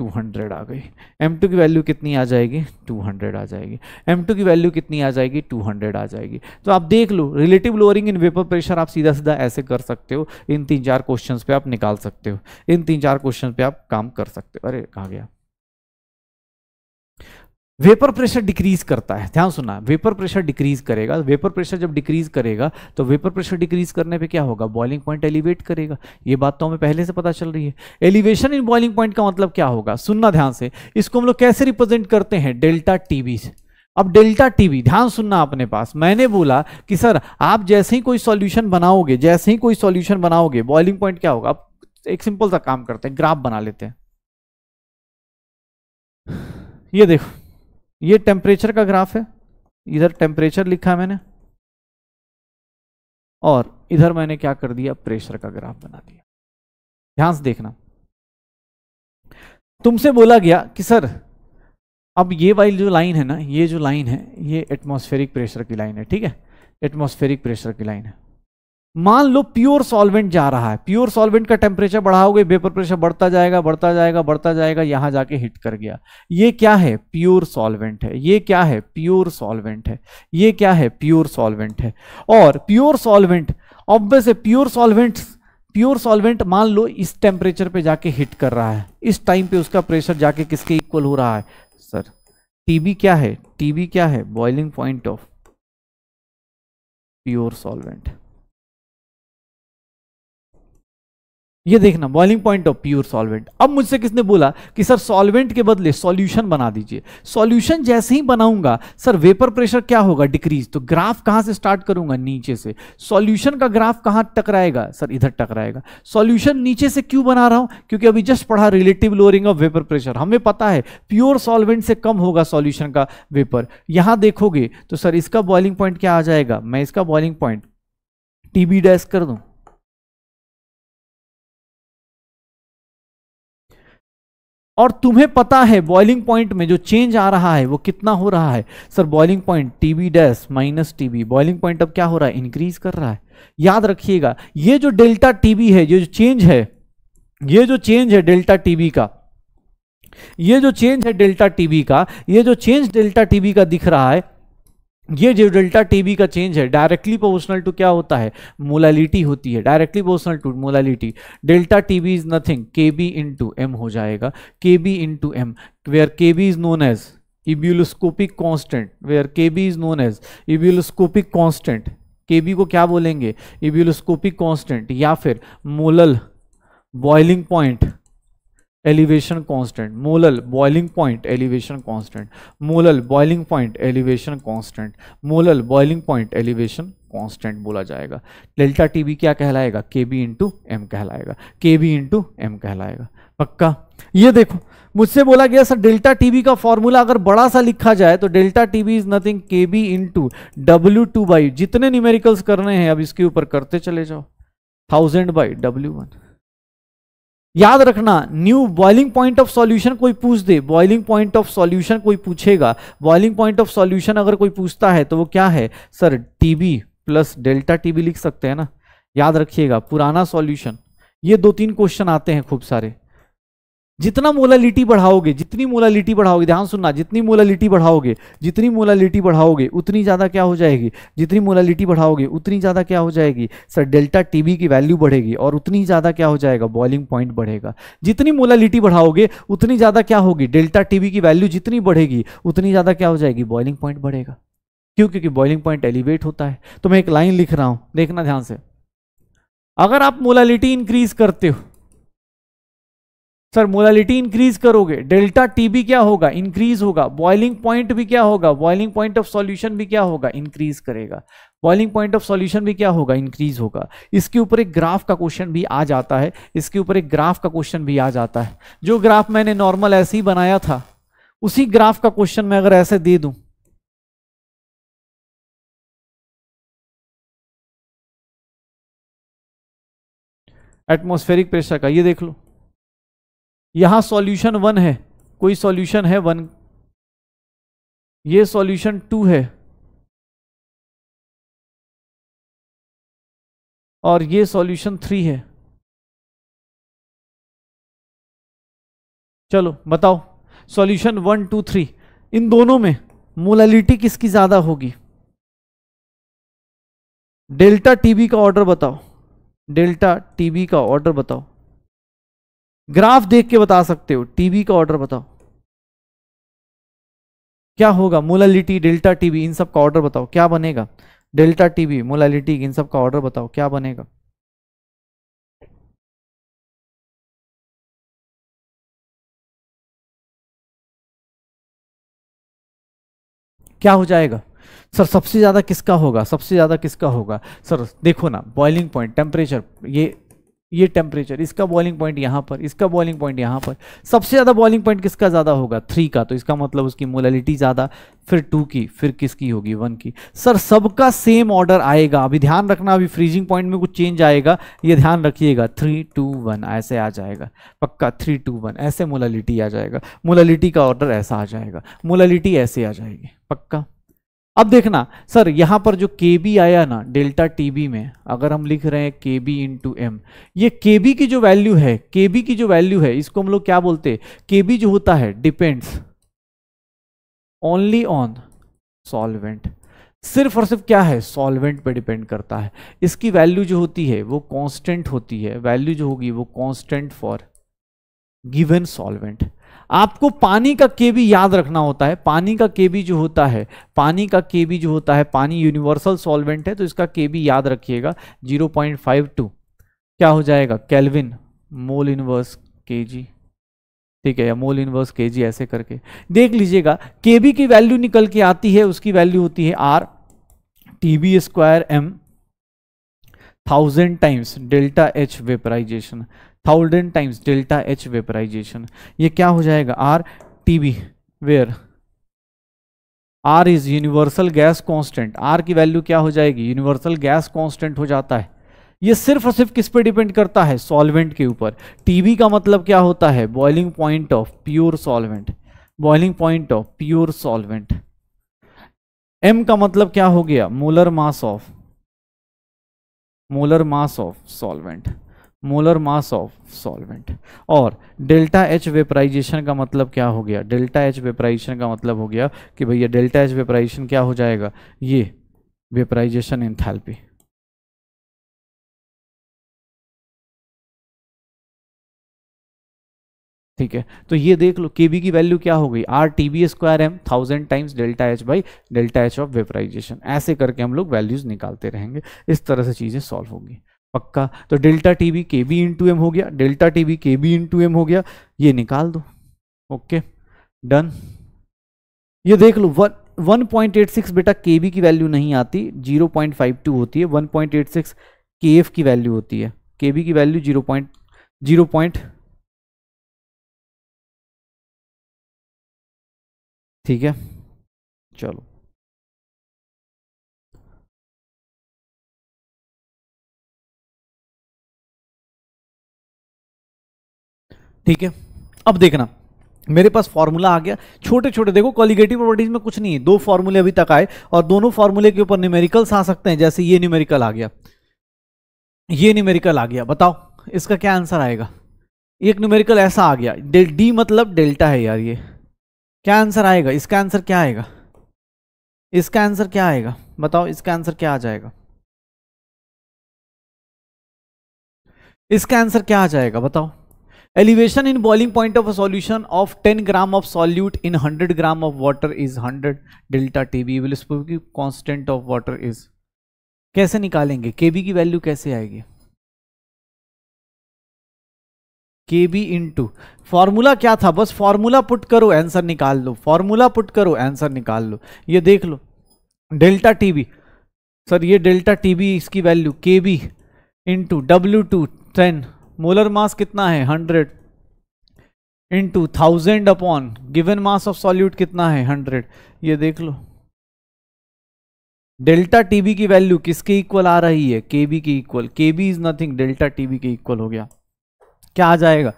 200 आ गई M2 की वैल्यू कितनी आ जाएगी 200 आ जाएगी M2 की वैल्यू कितनी आ जाएगी 200 आ जाएगी तो आप देख लो relative lowering in vapour pressure आप सीधा सीधा ऐसे कर सकते हो इन तीन चार क्वेश्चंस पे आप निकाल सकते हो इन तीन चार क्वेश्चन पे आप काम कर सकते हो अरे कहा गया वेपर प्रेशर डिक्रीज करता है ध्यान सुना वेपर प्रेशर डिक्रीज करेगा वेपर प्रेशर जब डिक्रीज करेगा तो वेपर प्रेशर डिक्रीज करने पे क्या होगा बॉइलिंग पॉइंट एलिवेट करेगा ये बात तो हमें पहले से पता चल रही है एलिवेशन इन बॉइलिंग पॉइंट का मतलब क्या होगा सुनना ध्यान से इसको हम लोग कैसे रिप्रेजेंट करते हैं डेल्टा टीवी से अब डेल्टा टीवी ध्यान सुनना अपने पास मैंने बोला कि सर आप जैसे ही कोई सोल्यूशन बनाओगे जैसे ही कोई सोल्यूशन बनाओगे बॉइलिंग पॉइंट क्या होगा आप एक सिंपल सा काम करते हैं ग्राफ बना लेते हैं ये देखो ये टेम्परेचर का ग्राफ है इधर टेम्परेचर लिखा मैंने और इधर मैंने क्या कर दिया प्रेशर का ग्राफ बना दिया ध्यान से देखना तुमसे बोला गया कि सर अब ये वाली जो लाइन है ना ये जो लाइन है ये एटमॉस्फेरिक प्रेशर की लाइन है ठीक है एटमॉस्फेरिक प्रेशर की लाइन है मान लो प्योर सॉल्वेंट जा रहा है प्योर सॉल्वेंट का टेम्परेचर बढ़ाओगे वेपर प्रेशर बढ़ता जाएगा बढ़ता जाएगा बढ़ता जाएगा यहां जाके हिट कर गया ये क्या है प्योर सॉल्वेंट है ये क्या है प्योर सॉल्वेंट है ये क्या है प्योर सॉल्वेंट है और प्योर सॉल्वेंट ऑब्वियस है प्योर सॉल्वेंट प्योर सॉल्वेंट मान लो इस टेम्परेचर पर जाके हिट कर रहा है इस टाइम पे उसका प्रेशर जाके किसके इक्वल हो रहा है सर टीबी क्या है टीबी क्या है boiling point of pure solvent ये देखना boiling point of pure solvent अब मुझसे किसने बोला कि सर सॉल्वेंट के बदले सॉल्यूशन बना दीजिए सॉल्यूशन जैसे ही बनाऊंगा सर वेपर प्रेशर क्या होगा डिक्रीज तो ग्राफ कहां से स्टार्ट करूंगा नीचे से सॉल्यूशन का ग्राफ कहां टकराएगा सर इधर टकराएगा सॉल्यूशन नीचे से क्यों बना रहा हूं क्योंकि अभी जस्ट पढ़ा relative lowering of vapour pressure हमें पता है प्योर सॉल्वेंट से कम होगा सॉल्यूशन का वेपर यहां देखोगे तो सर इसका बॉइलिंग पॉइंट क्या आ जाएगा मैं इसका बॉइलिंग पॉइंट टीबी डैश कर दूं और तुम्हें पता है बॉइलिंग पॉइंट में जो चेंज आ रहा है वो कितना हो रहा है sir boiling point TB dash minus TB boiling point अब क्या हो रहा है इंक्रीज कर रहा है याद रखिएगा ये जो डेल्टा टीबी है ये जो चेंज है ये जो चेंज है डेल्टा टीबी का ये जो चेंज है डेल्टा टीबी का ये जो चेंज डेल्टा टीबी का दिख रहा है ये जो डेल्टा टीबी का चेंज है डायरेक्टली प्रोपोर्शनल टू क्या होता है मोलालिटी होती है directly proportional to molality delta TB is nothing K B to M हो जाएगा K B into M where K B is known as ebullioscopic constant where K B is known as ebullioscopic constant K B को क्या बोलेंगे ebullioscopic constant या फिर molal boiling point elevation constant molal boiling point elevation constant molal boiling point elevation constant molal boiling point elevation constant बोला जाएगा delta TB क्या कहलाएगा के बी इंटू एम कहलाएगा के बी इंटू एम कहलाएगा पक्का ये देखो मुझसे बोला गया सर डेल्टा टीबी का फॉर्मूला अगर बड़ा सा लिखा जाए तो delta TB is nothing K B into W two by जितने न्यूमेरिकल्स करने हैं अब इसके ऊपर करते चले जाओ थाउजेंड बाई डब्ल्यू वन याद रखना new boiling point of solution कोई पूछ दे बॉइलिंग पॉइंट ऑफ सॉल्यूशन कोई पूछेगा बॉइलिंग पॉइंट ऑफ सॉल्यूशन अगर कोई पूछता है तो वो क्या है sir TB plus delta TB लिख सकते हैं ना याद रखिएगा पुराना सॉल्यूशन ये दो तीन क्वेश्चन आते हैं खूब सारे जितना मोलालिटी बढ़ाओगे जितनी मोलालिटी बढ़ाओगे ध्यान सुनना जितनी मोलालिटी बढ़ाओगे जितनी मोलालिटी बढ़ाओगे उतनी ज़्यादा क्या हो जाएगी जितनी मोलालिटी बढ़ाओगे उतनी ज़्यादा क्या हो जाएगी सर डेल्टा टीबी की वैल्यू बढ़ेगी और उतनी ज़्यादा क्या हो जाएगा बॉइलिंग पॉइंट बढ़ेगा जितनी मोलालिटी बढ़ाओगे उतनी ज़्यादा क्या होगी डेल्टा टीबी की वैल्यू जितनी बढ़ेगी उतनी ज़्यादा क्या हो जाएगी बॉइलिंग पॉइंट बढ़ेगा क्यों क्योंकि बॉइलिंग पॉइंट एलिवेट होता है तो मैं एक लाइन लिख रहा हूँ देखना ध्यान से अगर आप मोलालिटी इंक्रीज करते हो सर मोलालिटी इंक्रीज करोगे डेल्टा टी भी क्या होगा इंक्रीज होगा बॉइलिंग पॉइंट भी क्या होगा बॉइलिंग पॉइंट ऑफ सॉल्यूशन भी क्या होगा इंक्रीज करेगा बॉइलिंग पॉइंट ऑफ सॉल्यूशन भी क्या होगा इंक्रीज होगा इसके ऊपर एक ग्राफ का क्वेश्चन भी आ जाता है इसके ऊपर एक ग्राफ का क्वेश्चन भी आ जाता है जो ग्राफ मैंने नॉर्मल ऐसे ही बनाया था उसी ग्राफ का क्वेश्चन मैं अगर ऐसे दे दूं एटमोस्फेरिक प्रेशर का ये देख लो यहां सॉल्यूशन वन है कोई सॉल्यूशन है वन ये सॉल्यूशन टू है और ये सॉल्यूशन थ्री है चलो बताओ सॉल्यूशन वन टू थ्री इन दोनों में मोलालिटी किसकी ज्यादा होगी डेल्टा टीबी का ऑर्डर बताओ डेल्टा टीबी का ऑर्डर बताओ ग्राफ देख के बता सकते हो टीबी का ऑर्डर बताओ क्या होगा मोलालिटी डेल्टा टीबी इन सब का ऑर्डर बताओ क्या बनेगा डेल्टा टीबी मोलालिटी इन सब का ऑर्डर बताओ क्या बनेगा क्या हो जाएगा सर सबसे ज़्यादा किसका होगा सबसे ज़्यादा किसका होगा सर देखो ना बॉइलिंग पॉइंट टेम्परेचर ये ये टेम्परेचर इसका बॉलिंग पॉइंट यहाँ पर इसका बॉलिंग पॉइंट यहाँ पर सबसे ज़्यादा बॉलिंग पॉइंट किसका ज़्यादा होगा थ्री का तो इसका मतलब उसकी मोलालिटी ज़्यादा फिर टू की फिर किसकी होगी वन की सर सबका सेम ऑर्डर आएगा अभी ध्यान रखना अभी फ्रीजिंग पॉइंट में कुछ चेंज आएगा ये ध्यान रखिएगा थ्री टू वन ऐसे आ जाएगा पक्का थ्री टू वन ऐसे मोलालिटी आ जाएगा मोलालिटी का ऑर्डर ऐसा आ जाएगा मोलालिटी ऐसे आ जाएगी पक्का अब देखना सर यहां पर जो के बी आया ना डेल्टा टी बी में अगर हम लिख रहे हैं के बी टू एम ये के बी की जो वैल्यू है के बी की जो वैल्यू है इसको हम लोग क्या बोलते हैं के बी जो होता है डिपेंड्स ओनली ऑन सॉल्वेंट सिर्फ और सिर्फ क्या है सॉल्वेंट पे डिपेंड करता है इसकी वैल्यू जो होती है वो कांस्टेंट होती है वैल्यू जो होगी वो कांस्टेंट फॉर गिवन सॉल्वेंट आपको पानी का केबी याद रखना होता है पानी का केबी जो होता है पानी का केबी जो होता है पानी यूनिवर्सल सॉल्वेंट है तो इसका केबी याद रखिएगा 0.52 क्या हो जाएगा कैलविन मोल इनवर्स केजी ठीक है या मोल इनवर्स केजी ऐसे करके देख लीजिएगा केबी की वैल्यू निकल के आती है उसकी वैल्यू होती है R T B square M thousand times delta H vaporization thousand times delta H vaporization ये क्या हो जाएगा R T B where R is universal gas constant R की वैल्यू क्या हो जाएगी यूनिवर्सल गैस कॉन्स्टेंट हो जाता है ये सिर्फ और सिर्फ किस पे डिपेंड करता है सॉल्वेंट के ऊपर टीबी का मतलब क्या होता है boiling point of pure solvent boiling point of pure solvent M का मतलब क्या हो गया molar mass of molar mass of solvent molar mass of solvent और डेल्टा एच वेपराइजेशन का मतलब क्या हो गया डेल्टा एच वेपराइजेशन का मतलब हो गया कि भैया डेल्टा एच वेपराइजेशन क्या हो जाएगा ये वेपराइजेशन एंथैल्पी ठीक है तो ये देख लो केबी की वैल्यू क्या हो गई R T B square M thousand times delta H by delta H of vaporization ऐसे करके हम लोग वैल्यूज निकालते रहेंगे इस तरह से चीज़ें सॉल्व होंगी पक्का तो delta T B K B into M हो गया delta T B K B into M हो गया ये निकाल दो ओके डन ये देख लो वन पॉइंट एट सिक्स बेटा के बी की वैल्यू नहीं आती जीरो पॉइंट फाइव टू होती है one point eight six K F की वैल्यू होती है के बी की value zero point zero point ठीक है चलो ठीक है अब देखना मेरे पास फॉर्मूला आ गया छोटे छोटे देखो कॉलिगेटिव प्रॉपर्टीज में कुछ नहीं है दो फॉर्मूले अभी तक आए और दोनों फार्मूले के ऊपर न्यूमेरिकल्स आ सकते हैं जैसे ये न्यूमेरिकल आ गया ये न्यूमेरिकल आ गया बताओ इसका क्या आंसर आएगा एक न्यूमेरिकल ऐसा आ गया डेल डी मतलब डेल्टा है यार ये क्या आंसर आएगा इसका आंसर क्या आएगा इसका आंसर क्या आएगा बताओ इसका आंसर क्या आ जाएगा इसका आंसर क्या आ जाएगा बताओ elevation in boiling point of a solution of 10 gram of solute in 100 gram of water is 100 delta tb will की constant of water कैसे निकालेंगे बी की वैल्यू कैसे आएगी के बी इंटू फॉर्मूला क्या था बस फॉर्मूला पुट करो आंसर निकाल लो फॉर्मूला पुट करो आंसर निकाल लो ये देख लो डेल्टा टी बी सर ये डेल्टा टी बी इसकी value K B into W two ten molar mass कितना है hundred into thousand upon given mass of solute कितना है हंड्रेड ये देख लो डेल्टा टीबी की वैल्यू किसके इक्वल आ रही है के बी के equal K B is nothing delta TB के इक्वल हो गया क्या आ जाएगा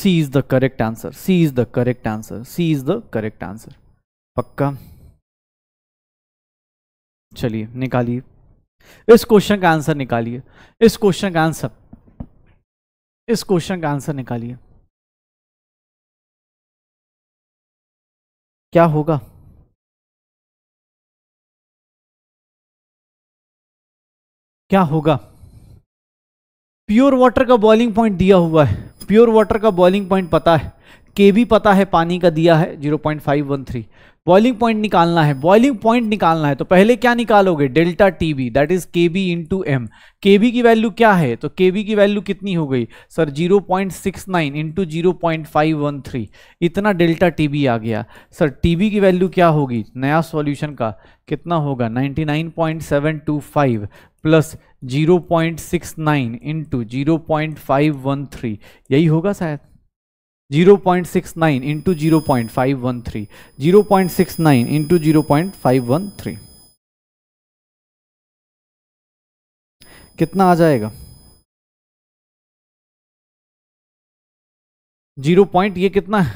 C is the correct answer C is the correct answer C is the correct answer पक्का चलिए निकालिए इस क्वेश्चन का आंसर निकालिए इस क्वेश्चन का आंसर इस क्वेश्चन का आंसर निकालिए क्या होगा क्या होगा प्योर वाटर का बॉइलिंग पॉइंट दिया हुआ है प्योर वाटर का बॉइलिंग पॉइंट पता है के भी पता है पानी का दिया है 0.513 बॉइलिंग पॉइंट निकालना है बॉइलिंग पॉइंट निकालना है तो पहले क्या निकालोगे delta T B that is K B into M K B की वैल्यू क्या है तो के बी की वैल्यू कितनी हो गई sir zero point six nine into zero point five one three इतना डेल्टा टी बी आ गया सर टी बी की वैल्यू क्या होगी नया सॉल्यूशन का कितना होगा ninety nine point seven two five plus zero point six nine into zero point five one three यही होगा शायद zero point six nine into zero point five one three zero point six nine into zero point five one three कितना आ जाएगा zero point ये कितना है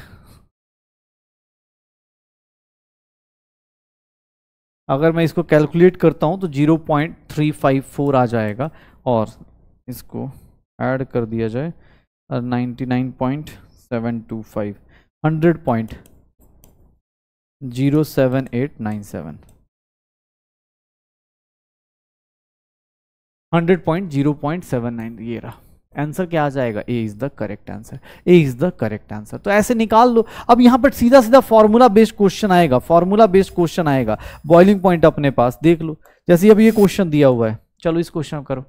अगर मैं इसको कैलकुलेट करता हूं तो zero point three five four आ जाएगा और इसको ऐड कर दिया जाए ninety nine point seven two five hundred point zero seven eight nine seven hundred point zero point seven nine ये रहा आंसर क्या आ जाएगा A is the correct answer A is the correct answer तो ऐसे निकाल लो अब यहां पर सीधा सीधा फॉर्मूला बेस्ड क्वेश्चन आएगा फॉर्मूला बेस्ड क्वेश्चन आएगा बॉइलिंग पॉइंट अपने पास देख लो जैसे अब ये क्वेश्चन दिया हुआ है चलो इस क्वेश्चन करो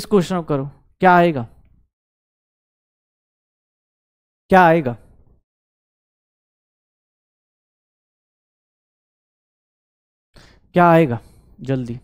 इस क्वेश्चन करो क्या आएगा क्या आएगा क्या आएगा जल्दी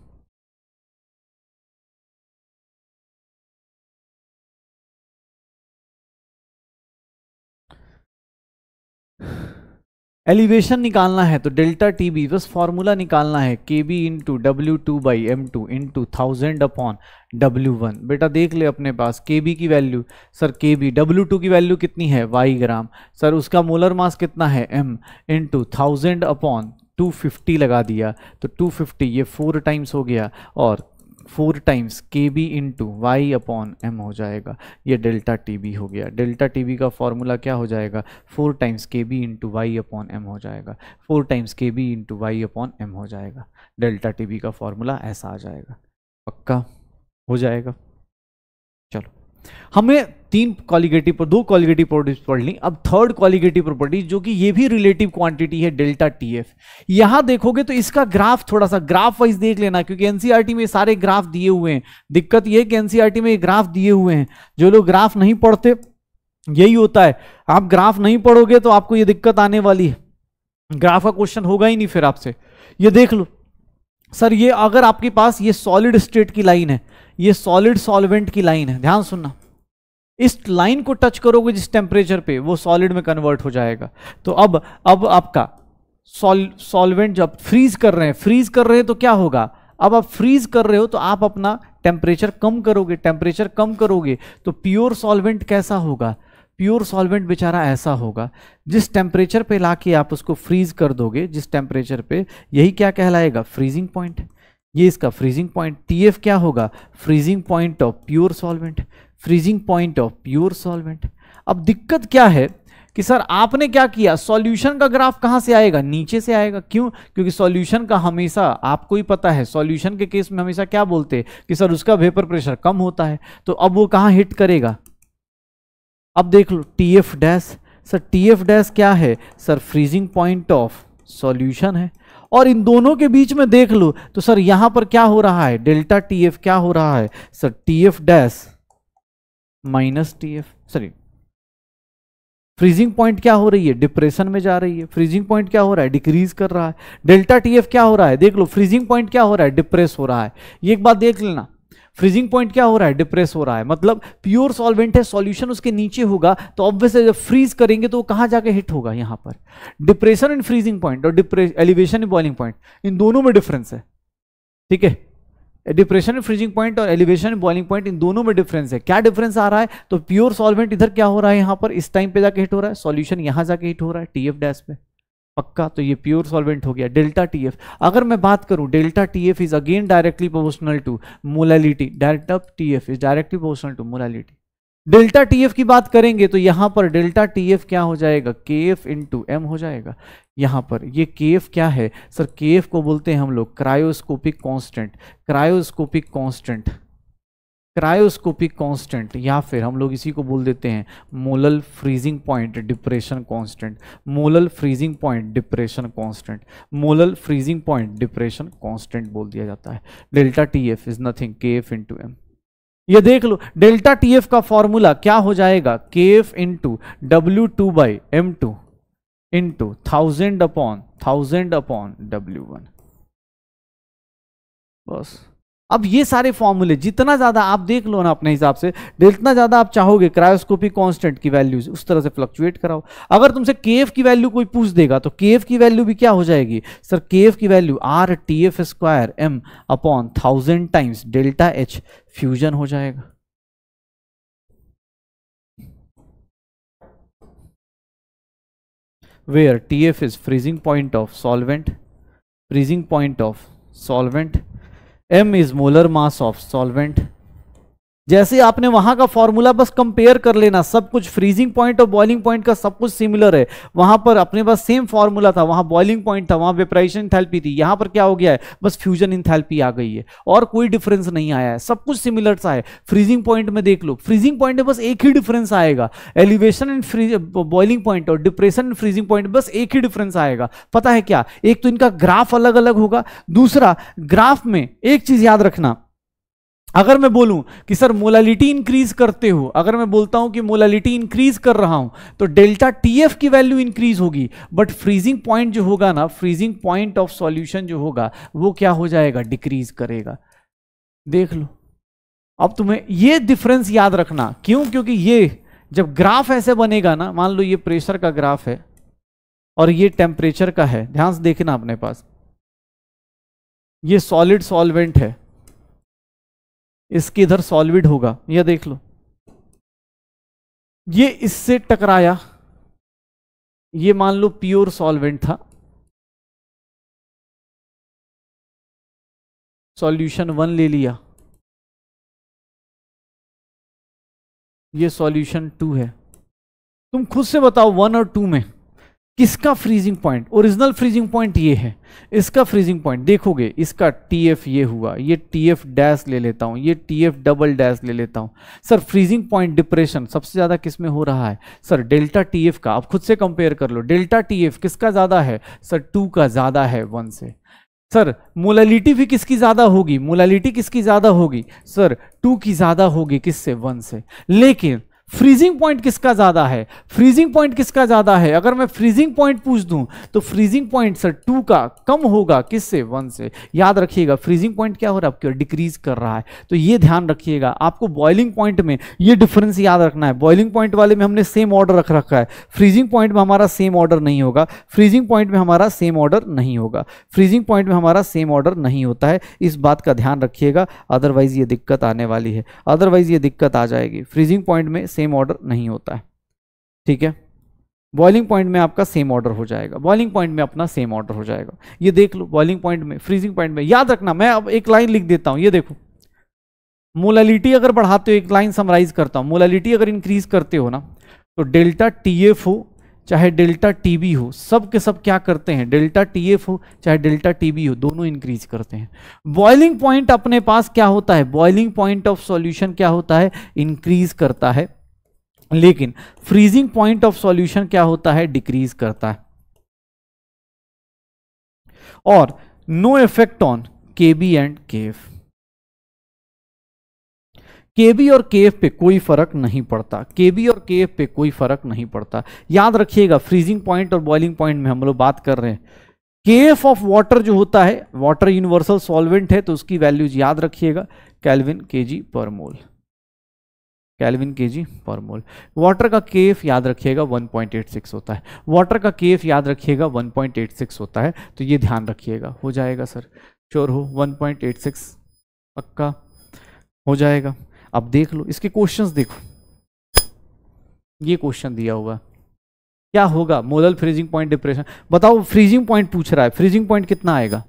एलिवेशन निकालना है तो डेल्टा टी बी बस फॉर्मूला निकालना है K B into W two by M two into thousand upon W one बेटा देख ले अपने पास के बी की value sir K B W two की वैल्यू कितनी है वाई ग्राम सर उसका मोलर मास कितना है एम इंटू थाउजेंड अपॉन 250 लगा दिया तो 250 ये फोर टाइम्स हो गया और four times K B into Y upon M हो जाएगा ये डेल्टा टी बी हो गया डेल्टा टी बी का फॉर्मूला क्या हो जाएगा four times K B into Y upon M हो जाएगा four times K B into Y upon M हो जाएगा डेल्टा टी बी का फॉर्मूला ऐसा आ जाएगा पक्का हो जाएगा चलो हमने तीन क्वालिगेटिव पर दो क्वालिगेटिव प्रॉपर्टीज पढ़ ली अब थर्ड क्वालिगेटिव प्रॉपर्टीज जो कि ये भी रिलेटिव क्वांटिटी है डेल्टा टी एफ यहां देखोगे तो इसका ग्राफ थोड़ा सा ग्राफ वाइज देख लेना क्योंकि एनसीईआरटी e में सारे ग्राफ दिए हुए हैं दिक्कत यह है कि एनसीईआरटी e में ग्राफ दिए हुए हैं जो लोग ग्राफ नहीं पढ़ते यही होता है आप ग्राफ नहीं पढ़ोगे तो आपको ये दिक्कत आने वाली है ग्राफ का क्वेश्चन होगा ही नहीं फिर आपसे ये देख लो सर ये अगर आपके पास ये सॉलिड स्टेट की लाइन है ये सॉलिड सॉल्वेंट की लाइन है ध्यान सुनना इस लाइन को टच करोगे जिस टेम्परेचर पे वो सॉलिड में कन्वर्ट हो जाएगा तो अब अब आपका सॉल्वेंट जब फ्रीज कर रहे हैं फ्रीज कर रहे हैं तो क्या होगा अब आप फ्रीज कर रहे हो तो आप अपना टेम्परेचर कम करोगे टेम्परेचर कम करोगे तो प्योर सॉल्वेंट कैसा होगा प्योर सॉल्वेंट बेचारा ऐसा होगा जिस टेम्परेचर पे लाके आप उसको फ्रीज कर दोगे जिस टेम्परेचर पे यही क्या कहलाएगा फ्रीजिंग पॉइंट ये इसका फ्रीजिंग पॉइंट एफ क्या होगा freezing point of pure solvent freezing point of pure solvent अब दिक्कत क्या है कि सर आपने क्या किया सॉल्यूशन का ग्राफ कहां से आएगा नीचे से आएगा क्यों क्योंकि सॉल्यूशन का हमेशा आपको ही पता है सॉल्यूशन के केस में हमेशा क्या बोलते हैं कि सर उसका वेपर प्रेशर कम होता है तो अब वो कहां हिट करेगा अब देख लो T F dash sir T F dash क्या है sir freezing point of solution है और इन दोनों के बीच में देख लो तो सर यहां पर क्या हो रहा है डेल्टा टी एफ क्या हो रहा है sir T F dash minus T F sorry freezing point क्या हो रही है डिप्रेशन में जा रही है फ्रीजिंग पॉइंट क्या हो रहा है डिक्रीज कर रहा है डेल्टा टीएफ क्या हो रहा है देख लो फ्रीजिंग पॉइंट क्या हो रहा है डिप्रेस हो रहा है ये एक बात देख लेना फ्रीजिंग पॉइंट क्या हो रहा है डिप्रेस हो रहा है मतलब प्योर सॉल्वेंट है सॉल्यूशन उसके नीचे होगा तो ऑब्वियसली जब फ्रीज करेंगे तो वो कहां जाके हिट होगा यहां पर डिप्रेशन एंड फ्रीजिंग पॉइंट और एलिवेशन एंड बॉइलिंग पॉइंट इन दोनों में डिफरेंस है ठीक है डिप्रेशन एंड फ्रीजिंग पॉइंट और एलिवेशन इन बॉइलिंग पॉइंट इन दोनों में डिफरेंस है क्या डिफरेंस आ रहा है तो प्योर सॉल्वेंट इधर क्या हो रहा है यहां पर इस टाइम पे जाके हिट हो रहा है सॉल्यूशन यहां जाके हिट हो रहा है टी एफ डैश में पक्का तो ये प्योर सॉल्वेंट हो गया डेल्टा टीएफ अगर मैं बात करूं delta TF is again directly proportional to molality delta TF is directly proportional to molality delta TF की बात करेंगे तो यहां पर डेल्टा टीएफ क्या हो जाएगा के एफ इंटू एम हो जाएगा यहां पर ये के एफ क्या है सर के एफ को बोलते हैं हम लोग cryoscopic constant cryoscopic constant cryoscopic constant या फिर हम लोग इसी को बोल देते हैं molal freezing point depression constant molal freezing point depression constant molal freezing point depression constant बोल दिया जाता है delta T F is nothing K F into M ये देख लो डेल्टा टी एफ का फॉर्मूला क्या हो जाएगा K F into W two by M two into thousand upon thousand upon W one बस अब ये सारे फॉर्मूले जितना ज़्यादा आप देख लो ना अपने हिसाब से जितना ज़्यादा आप चाहोगे क्रायोस्कोपिक कांस्टेंट की वैल्यूज उस तरह से फ्लक्चुएट कराओ अगर तुमसे के की वैल्यू कोई पूछ देगा तो के की वैल्यू भी क्या हो जाएगी सर के की value R T F square M upon thousand times delta H fusion हो जाएगा T F is freezing point of solvent freezing point of solvent m is molar mass of solvent जैसे आपने वहां का formula बस compare कर लेना सब कुछ फ्रीजिंग पॉइंट और बॉइलिंग पॉइंट का सब कुछ सिमिलर है वहां पर अपने पास सेम फॉर्मूला था वहां बॉइलिंग पॉइंट था वहां वेपराइजेशन थेरेपी थी यहां पर क्या हो गया है बस फ्यूजन इन थेरेपी आ गई है और कोई डिफरेंस नहीं आया है सब कुछ सिमिलर सा है फ्रीजिंग पॉइंट में देख लो फ्रीजिंग पॉइंट में बस एक ही डिफरेंस आएगा एलिवेशन एंड बॉइलिंग पॉइंट और डिप्रेशन एंड फ्रीजिंग पॉइंट बस एक ही डिफरेंस आएगा पता है क्या एक तो इनका ग्राफ अलग अलग होगा दूसरा ग्राफ में एक चीज याद रखना अगर मैं बोलूं कि सर मोलालिटी इंक्रीज करते हो अगर मैं बोलता हूं कि मोलालिटी इंक्रीज कर रहा हूं तो डेल्टा टीएफ की वैल्यू इंक्रीज होगी बट फ्रीजिंग पॉइंट जो होगा ना फ्रीजिंग पॉइंट ऑफ सॉल्यूशन जो होगा वो क्या हो जाएगा डिक्रीज करेगा देख लो अब तुम्हें ये डिफरेंस याद रखना क्यों क्योंकि ये जब ग्राफ ऐसे बनेगा ना मान लो ये प्रेशर का ग्राफ है और ये टेम्परेचर का है ध्यान से देखना अपने पास ये सॉलिड सॉल्वेंट है इसके इधर सॉलिड होगा यह देख लो ये इससे टकराया ये मान लो प्योर सॉल्वेंट था सॉल्यूशन वन ले लिया ये सॉल्यूशन टू है तुम खुद से बताओ वन और टू में किसका freezing point original freezing point ये है इसका फ्रीजिंग पॉइंट देखोगे इसका टीएफ ये हुआ ये टीएफ डैश ले लेता हूँ ये टीएफ डबल डैश ले लेता हूँ सर फ्रीजिंग पॉइंट डिप्रेशन सबसे ज़्यादा किस में हो रहा है सर डेल्टा टीएफ का आप खुद से कंपेयर कर लो डेल्टा टीएफ किसका ज़्यादा है सर टू का ज़्यादा है वन से सर मोलालिटी भी किसकी ज़्यादा होगी मोलालिटी किसकी ज़्यादा होगी सर टू की ज़्यादा होगी किससे वन से लेकिन फ्रीजिंग पॉइंट किसका ज़्यादा है फ्रीजिंग पॉइंट किसका ज़्यादा है अगर मैं फ्रीजिंग पॉइंट पूछ दूं तो फ्रीजिंग पॉइंट सर टू का कम होगा किससे वन से याद रखिएगा फ्रीजिंग पॉइंट क्या हो रहा है आपके डिक्रीज कर रहा है तो ये ध्यान रखिएगा आपको बॉइलिंग पॉइंट में ये डिफरेंस याद रखना है बॉइलिंग पॉइंट वाले में हमने सेम ऑर्डर रख रखा है फ्रीजिंग पॉइंट में हमारा सेम ऑर्डर नहीं होगा फ्रीजिंग पॉइंट में हमारा सेम ऑर्डर नहीं होगा फ्रीजिंग पॉइंट में हमारा सेम ऑर्डर नहीं होता है इस बात का ध्यान रखिएगा अदरवाइज ये दिक्कत आने वाली है अदरवाइज ये दिक्कत आ जाएगी फ्रीजिंग पॉइंट में सेम ऑर्डर नहीं होता है ठीक है बॉइलिंग पॉइंट में आपका सेम ऑर्डर हो जाएगा बॉइलिंग पॉइंट में अपना सेम ऑर्डर हो जाएगा ये देख लो बॉइलिंग पॉइंट में फ्रीजिंग पॉइंट में याद रखना मैं अब एक लाइन लिख देता हूँ ये देखो मोलालिटी अगर बढ़ाते हो एक लाइन समराइज करता हूँ मोलालिटी अगर इंक्रीज करते हो ना तो डेल्टा टी एफ हो चाहे डेल्टा टी बी हो सब के सब क्या करते हैं डेल्टा टी एफ हो चाहे डेल्टा टी बी हो दोनों इंक्रीज करते हैं बॉइलिंग पॉइंट अपने पास क्या होता है बॉइलिंग पॉइंट ऑफ सॉल्यूशन क्या होता है इंक्रीज करता है लेकिन फ्रीजिंग पॉइंट ऑफ सॉल्यूशन क्या होता है डिक्रीज करता है और no effect on KB and KF KB और केव पे कोई फर्क नहीं पड़ता केबी और एफ पे कोई फर्क नहीं पड़ता याद रखिएगा फ्रीजिंग पॉइंट और बॉइलिंग पॉइंट में हम लोग बात कर रहे हैं एफ ऑफ वाटर जो होता है वाटर यूनिवर्सल सॉल्वेंट है तो उसकी वैल्यूज याद रखिएगा कैलविन जी पर मोल कैलविन जी पर मोल वाटर का केएफ याद रखिएगा 1.86 होता है वाटर का केएफ याद रखिएगा 1.86 होता है तो ये ध्यान रखिएगा हो जाएगा सर श्योर हो 1.86 पक्का हो जाएगा अब देख लो इसके क्वेश्चंस देखो ये क्वेश्चन दिया हुआ क्या होगा मोलल फ्रीजिंग पॉइंट डिप्रेशन बताओ फ्रीजिंग पॉइंट पूछ रहा है फ्रीजिंग पॉइंट कितना आएगा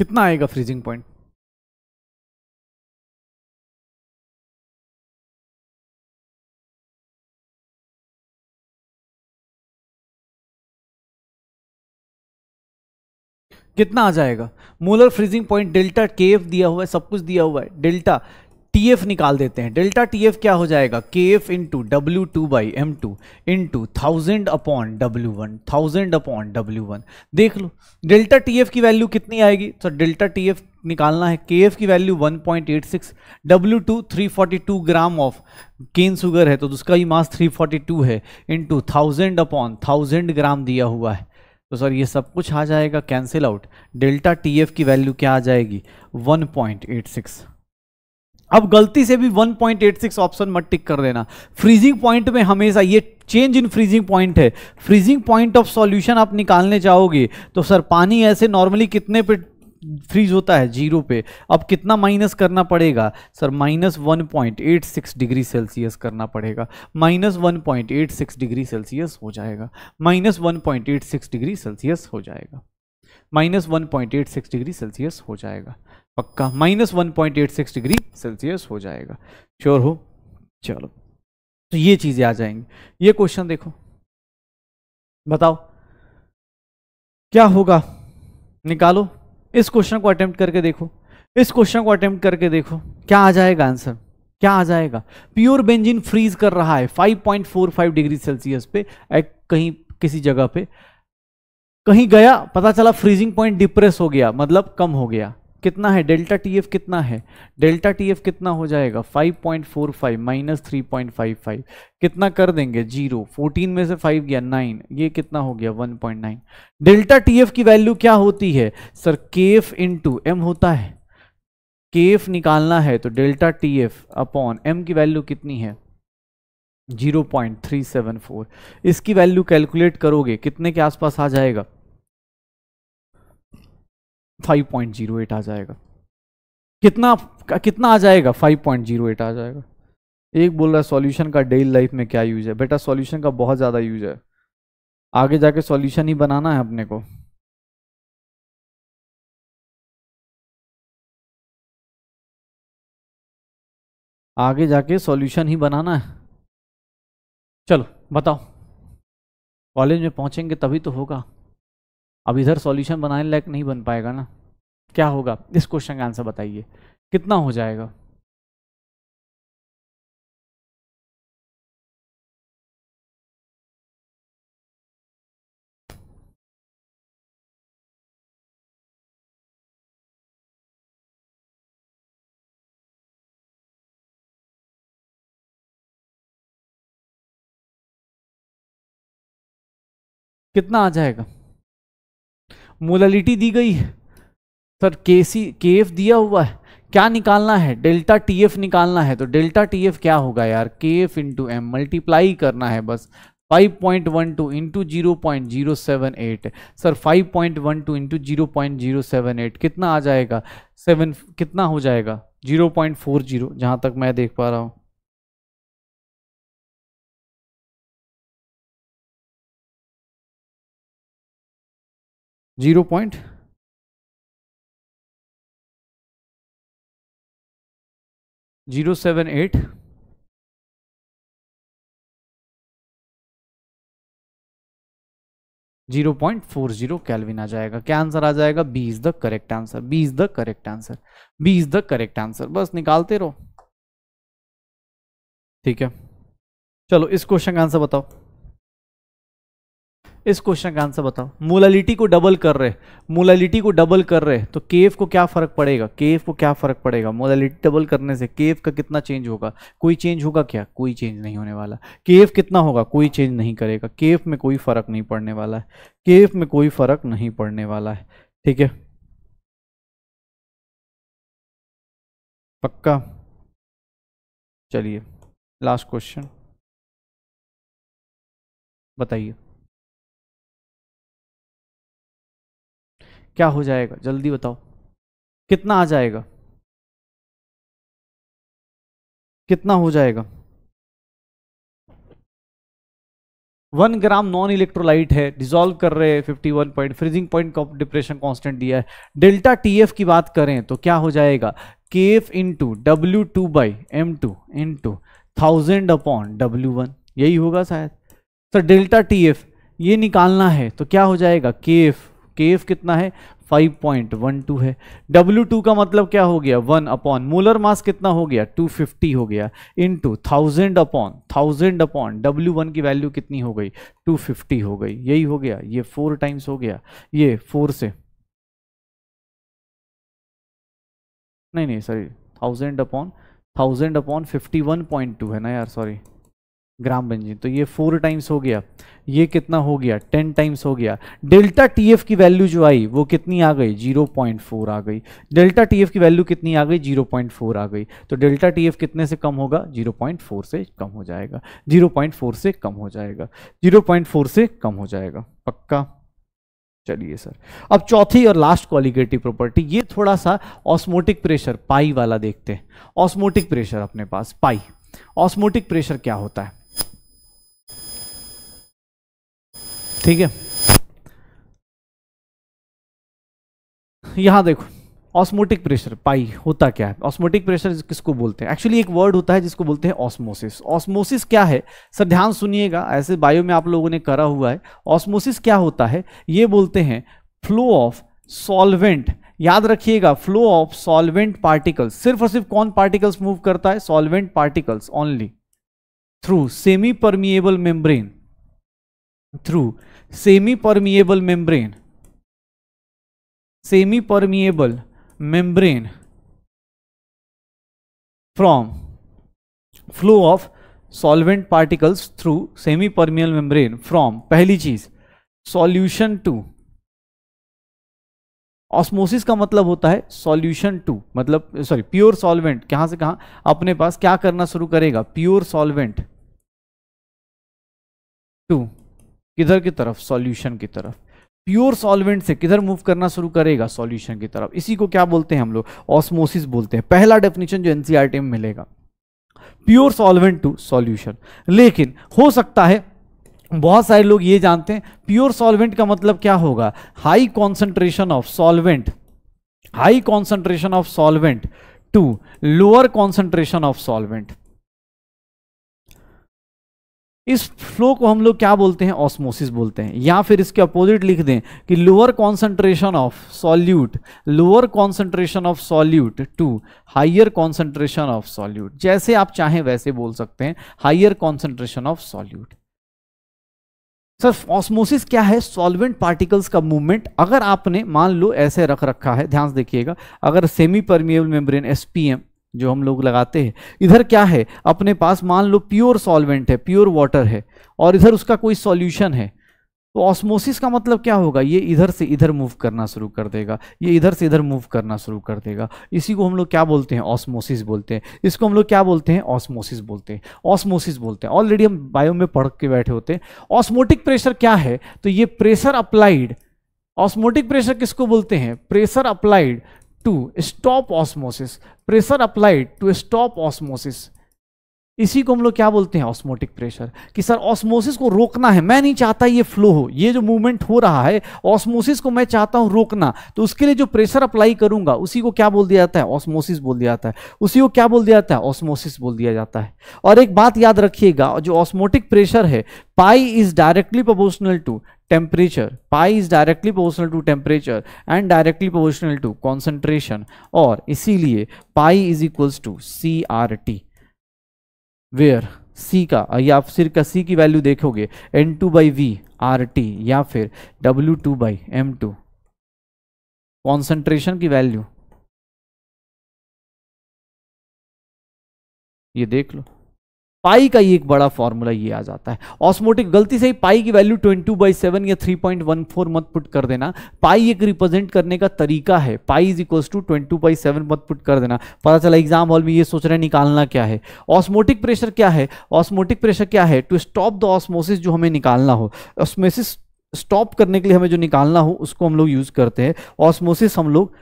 कितना आएगा फ्रीजिंग पॉइंट कितना आ जाएगा molar freezing point delta KF दिया हुआ है सब कुछ दिया हुआ है डेल्टा टीएफ निकाल देते हैं डेल्टा टीएफ क्या हो जाएगा K F into W two by M two into thousand upon W one thousand upon W one देख लो डेल्टा टीएफ की वैल्यू कितनी आएगी तो डेल्टा टीएफ निकालना है के एफ की value one point eight six W two three forty two gram of cane sugar है तो उसका ही मास थ्री फोर्टी टू है into thousand upon thousand gram दिया हुआ है तो सर ये सब कुछ आ जाएगा cancel out delta T F की वैल्यू क्या आ जाएगी वन पॉइंट एट सिक्स अब गलती से भी 1.86 ऑप्शन मत टिक कर देना फ्रीजिंग पॉइंट में हमेशा ये चेंज इन फ्रीजिंग पॉइंट है फ्रीजिंग पॉइंट ऑफ सॉल्यूशन आप निकालने चाहोगे तो सर पानी ऐसे नॉर्मली कितने पे फ्रीज होता है जीरो पे अब कितना माइनस करना पड़ेगा sir minus one point eight six degree Celsius करना पड़ेगा minus one point eight six degree Celsius हो जाएगा minus one point eight six degree Celsius हो जाएगा minus one point eight six degree Celsius हो जाएगा पक्का minus one point eight six degree Celsius हो जाएगा श्योर हो चलो तो ये चीज़ें आ जाएंगी ये क्वेश्चन देखो बताओ क्या होगा निकालो इस क्वेश्चन को अटेम्प्ट करके देखो इस क्वेश्चन को अटेम्प्ट करके देखो क्या आ जाएगा आंसर क्या आ जाएगा प्योर बेंजिन फ्रीज कर रहा है 5.45 डिग्री सेल्सियस पे एक कहीं किसी जगह पे कहीं गया पता चला फ्रीजिंग पॉइंट डिप्रेस हो गया मतलब कम हो गया कितना है डेल्टा टीएफ कितना है डेल्टा टीएफ कितना हो जाएगा 5.45 माइनस फाइव कितना कर देंगे जीरो 14 में से 5 गया 9 ये कितना हो गया 1.9 डेल्टा टीएफ की वैल्यू क्या होती है सर केफ इंटू एम होता है केफ निकालना है तो डेल्टा टीएफ अपॉन एम की वैल्यू कितनी है 0.374 इसकी वैल्यू कैलकुलेट करोगे कितने के आसपास आ जाएगा फाइव पॉइंट जीरो एट आ जाएगा कितना कितना आ जाएगा फाइव पॉइंट जीरो एट आ जाएगा एक बोल रहा है सॉल्यूशन का डेली लाइफ में क्या यूज़ है बेटा सॉल्यूशन का बहुत ज़्यादा यूज़ है आगे जाके सॉल्यूशन ही बनाना है अपने को आगे जाके सॉल्यूशन ही बनाना है चलो बताओ कॉलेज में पहुंचेंगे तभी तो होगा अब इधर सॉल्यूशन बनाने लायक नहीं बन पाएगा ना क्या होगा इस क्वेश्चन का आंसर बताइए कितना हो जाएगा कितना आ जाएगा मोललिटी दी गई है सर के सी के एफ दिया हुआ है क्या निकालना है डेल्टा टी एफ निकालना है तो डेल्टा टी एफ क्या होगा यार के एफ इंटू एम मल्टीप्लाई करना है बस 5.12 point one two into zero point zero seven eight sir five point one two into zero point zero seven eight कितना आ जाएगा सेवन कितना हो जाएगा जीरो पॉइंट फोर जीरो जहाँ तक मैं देख पा रहा हूँ zero point zero seven eight zero point four zero kelvin आ जाएगा क्या आंसर आ जाएगा B is the correct answer B is the correct answer B is the correct answer बस निकालते रहो ठीक है चलो इस क्वेश्चन का आंसर बताओ इस क्वेश्चन का आंसर बताओ मोलालिटी को डबल कर रहे मोलालिटी को डबल कर रहे तो केफ को क्या फर्क पड़ेगा केफ को क्या फर्क पड़ेगा मोलालिटी डबल करने से केफ का कितना चेंज होगा कोई चेंज होगा क्या कोई चेंज नहीं होने वाला केफ कितना होगा कोई चेंज नहीं करेगा केफ में कोई फर्क नहीं पड़ने वाला है केफ में कोई फर्क नहीं पड़ने वाला है ठीक है पक्का चलिए लास्ट क्वेश्चन बताइए क्या हो जाएगा जल्दी बताओ कितना आ जाएगा कितना हो जाएगा वन ग्राम नॉन इलेक्ट्रोलाइट है डिजोल्व कर रहे हैं one point freezing point depression constant दिया है डेल्टा टीएफ की बात करें तो क्या हो जाएगा K F into W two by M two into thousand upon W one यही होगा शायद सर डेल्टा टीएफ ये निकालना है तो क्या हो जाएगा के एफ केव कितना है 5.12 है W2 का मतलब क्या हो गया 1 अपॉन मोलर मास कितना हो गया 250 हो गया two thousand upon thousand upon W1 की वैल्यू कितनी हो गई 250 हो गई यही हो गया ये फोर टाइम्स हो गया ये फोर से नहीं नहीं sorry thousand upon thousand upon fifty one point two है ना यार सॉरी ग्राम बेंजीन तो ये फोर टाइम्स हो गया ये कितना हो गया टेन टाइम्स हो गया डेल्टा टीएफ की वैल्यू जो आई वो कितनी आ गई जीरो पॉइंट फोर आ गई डेल्टा टीएफ की वैल्यू कितनी आ गई जीरो पॉइंट फोर आ गई तो डेल्टा टीएफ कितने से कम होगा जीरो पॉइंट फोर से कम हो जाएगा जीरो पॉइंट फोर से कम हो जाएगा जीरो पॉइंट फोर से कम हो जाएगा पक्का चलिए सर अब चौथी और लास्ट क्वालिगेटिव प्रॉपर्टी ये थोड़ा सा ऑस्मोटिक प्रेशर पाई वाला देखते हैं ऑस्मोटिक प्रेशर अपने पास पाई ऑस्मोटिक प्रेशर क्या होता है ठीक है यहां देखो ऑस्मोटिक प्रेशर पाई होता क्या है ऑस्मोटिक प्रेशर किसको बोलते हैं एक्चुअली एक वर्ड होता है जिसको बोलते हैं ऑस्मोसिस ऑस्मोसिस क्या है सर ध्यान सुनिएगा ऐसे बायो में आप लोगों ने करा हुआ है ऑस्मोसिस क्या होता है ये बोलते हैं फ्लो ऑफ सॉल्वेंट याद रखिएगा फ्लो ऑफ सॉल्वेंट पार्टिकल्स सिर्फ और सिर्फ कौन पार्टिकल्स मूव करता है solvent particles only through semi permeable membrane through semi permeable membrane semi permeable membrane from flow of solvent particles through semi permeable membrane from पहली चीज सॉल्यूशन टू ऑस्मोसिस का मतलब होता है सॉल्यूशन टू मतलब sorry pure solvent कहां से कहां अपने पास क्या करना शुरू करेगा प्योर सॉल्वेंट टू किधर की तरफ सॉल्यूशन की तरफ प्योर सॉल्वेंट से किधर मूव करना शुरू करेगा सॉल्यूशन की तरफ इसी को क्या बोलते हैं हम लोग ऑस्मोसिस बोलते हैं पहला डेफिनेशन जो एनसीईआरटी e में मिलेगा प्योर सॉल्वेंट टू सॉल्यूशन लेकिन हो सकता है बहुत सारे लोग ये जानते हैं प्योर सॉल्वेंट का मतलब क्या होगा high concentration of solvent high concentration of solvent to lower concentration of solvent इस फ्लो को हम लोग क्या बोलते हैं ऑस्मोसिस बोलते हैं या फिर इसके अपोजिट लिख दें कि lower concentration of solute lower concentration of solute to higher concentration of solute जैसे आप चाहें वैसे बोल सकते हैं higher concentration of solute sir osmosis क्या है सॉल्वेंट पार्टिकल्स का मूवमेंट अगर आपने मान लो ऐसे रख रखा है ध्यान से देखिएगा अगर सेमी परमिएबल मेम्ब्रेन एसपीएम जो हम लोग लगाते हैं इधर क्या है अपने पास मान लो प्योर सॉल्वेंट है प्योर वाटर है और इधर उसका कोई सॉल्यूशन है तो ऑस्मोसिस का मतलब क्या होगा ये इधर से इधर मूव करना शुरू कर देगा ये इधर से इधर मूव करना शुरू कर देगा इसी को हम लोग क्या बोलते हैं ऑस्मोसिस बोलते हैं इसको हम लोग क्या बोलते हैं ऑस्मोसिस बोलते हैं ऑस्मोसिस बोलते हैं ऑलरेडी हम बायो में पढ़ के बैठे होते हैं ऑस्मोटिक प्रेशर क्या है तो ये प्रेशर अप्लाइड ऑस्मोटिक प्रेशर किसको बोलते हैं pressure applied to stop osmosis pressure applied to stop osmosis इसी को हम लोग क्या बोलते हैं ऑस्मोटिक प्रेशर कि सर ऑस्मोसिस को रोकना है मैं नहीं चाहता ये फ्लो हो ये जो मूवमेंट हो रहा है ऑस्मोसिस को मैं चाहता हूँ रोकना तो उसके लिए जो प्रेशर अप्लाई करूंगा उसी को क्या बोल दिया जाता है ऑस्मोसिस बोल दिया जाता है उसी को क्या बोल दिया जाता है ऑस्मोसिस बोल दिया जाता है और एक बात याद रखिएगा जो ऑस्मोटिक प्रेशर है pi is directly proportional to temperature pi is directly proportional to temperature and directly proportional to concentration और इसीलिए pi is equals to C R T where C का या फिर का सी की वैल्यू देखोगे N two by V R T या फिर W two by M two concentration की वैल्यू ये देख लो पाई का ही एक बड़ा फॉर्मूला ये आ जाता है ऑस्मोटिक गलती से ही पाई की वैल्यू 22 बाई सेवन या 3.14 मत पुट कर देना पाई एक रिप्रेजेंट करने का तरीका है pi is equals to twenty by seven मत पुट कर देना पता चला एग्जाम हॉल में ये सोच रहे निकालना क्या है ऑस्मोटिक प्रेशर क्या है ऑस्मोटिक प्रेशर क्या है टू स्टॉप द ऑस्मोसिस जो हमें निकालना हो ऑस्मोसिस स्टॉप करने के लिए हमें जो निकालना हो उसको हम लोग यूज करते हैं ऑस्मोसिस हम लोग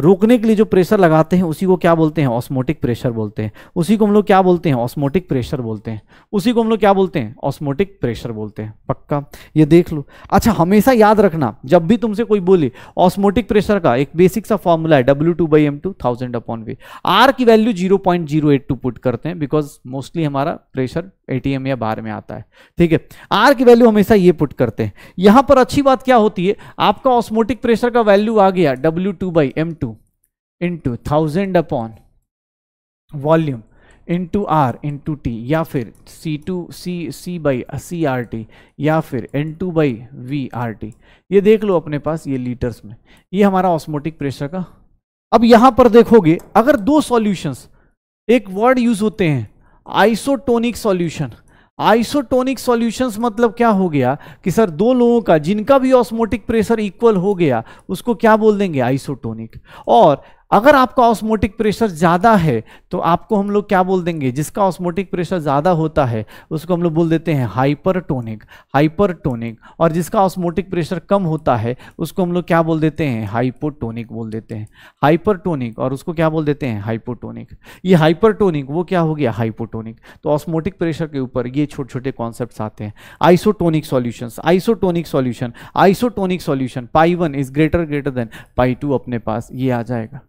रोकने के लिए जो प्रेशर लगाते हैं उसी को क्या बोलते हैं ऑस्मोटिक प्रेशर बोलते हैं उसी को हम लोग क्या बोलते हैं ऑस्मोटिक प्रेशर बोलते हैं उसी को हम लोग क्या बोलते हैं ऑस्मोटिक प्रेशर बोलते हैं पक्का ये देख लो अच्छा हमेशा याद रखना जब भी तुमसे कोई बोले ऑस्मोटिक प्रेशर का एक बेसिक सा फॉर्मूला है W two by M two thousand upon V R की value zero point zero eight two put करते हैं बिकॉज मोस्टली हमारा प्रेशर एटीएम या बार में आता है ठीक है आर की वैल्यू हमेशा ये पुट करते हैं यहां पर अच्छी बात क्या होती है आपका ऑस्मोटिक प्रेशर का वैल्यू आ गया W two by M two into thousand upon volume into R into T या फिर C two C C by C R T या फिर N two by V R T ये देख लो अपने पास ये लीटर्स में ये हमारा ऑस्मोटिक प्रेशर का अब यहां पर देखोगे अगर दो सॉल्यूशंस एक वर्ड यूज होते हैं आइसोटोनिक सॉल्यूशन आइसोटोनिक सॉल्यूशंस मतलब क्या हो गया कि सर दो लोगों का जिनका भी ऑस्मोटिक प्रेशर इक्वल हो गया उसको क्या बोल देंगे आइसोटोनिक और अगर आपका ऑस्मोटिक प्रेशर ज़्यादा है तो आपको हम लोग क्या बोल देंगे जिसका ऑस्मोटिक प्रेशर ज़्यादा होता है उसको हम लोग बोल देते हैं हाइपरटोनिक हाइपरटोनिक और जिसका ऑस्मोटिक प्रेशर कम होता है उसको हम लोग क्या बोल देते हैं हाइपोटोनिक बोल देते हैं हाइपरटोनिक और उसको क्या बोल देते हैं हाइपोटोनिक ये हाइपरटोनिक वो क्या हो गया हाइपोटोनिक तो ऑस्मोटिक प्रेशर के ऊपर ये छोटे छोटे कॉन्सेप्ट आते हैं isotonic solution isotonic solution isotonic solution pi one is greater greater than pi two अपने पास ये आ जाएगा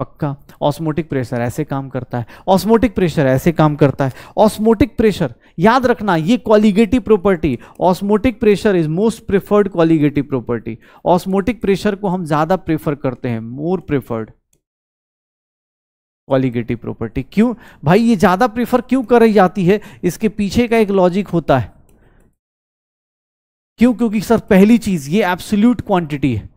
पक्का ऑस्मोटिक प्रेशर ऐसे काम करता है ऑस्मोटिक प्रेशर ऐसे काम करता है ऑस्मोटिक प्रेशर याद रखना ये colligative property osmotic pressure is most preferred colligative property osmotic pressure को हम ज़्यादा प्रेफर करते हैं मोर प्रेफर्ड क्वालिगेटिव प्रॉपर्टी क्यों भाई ये ज़्यादा प्रेफर क्यों करी जाती है इसके पीछे का एक लॉजिक होता है क्यों क्योंकि सर पहली चीज़ ये एब्सोल्यूट क्वांटिटी है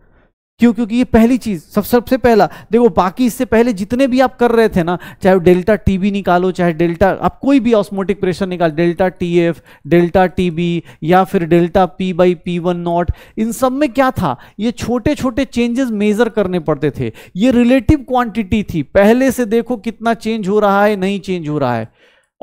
क्यों क्योंकि ये पहली चीज सब सबसे पहला देखो बाकी इससे पहले जितने भी आप कर रहे थे ना चाहे डेल्टा टीबी निकालो चाहे डेल्टा आप कोई भी ऑस्मोटिक प्रेशर निकाल डेल्टा टीएफ डेल्टा टीबी या फिर delta P by P one naught इन सब में क्या था ये छोटे छोटे चेंजेस मेजर करने पड़ते थे ये रिलेटिव क्वांटिटी थी पहले से देखो कितना चेंज हो रहा है नहीं चेंज हो रहा है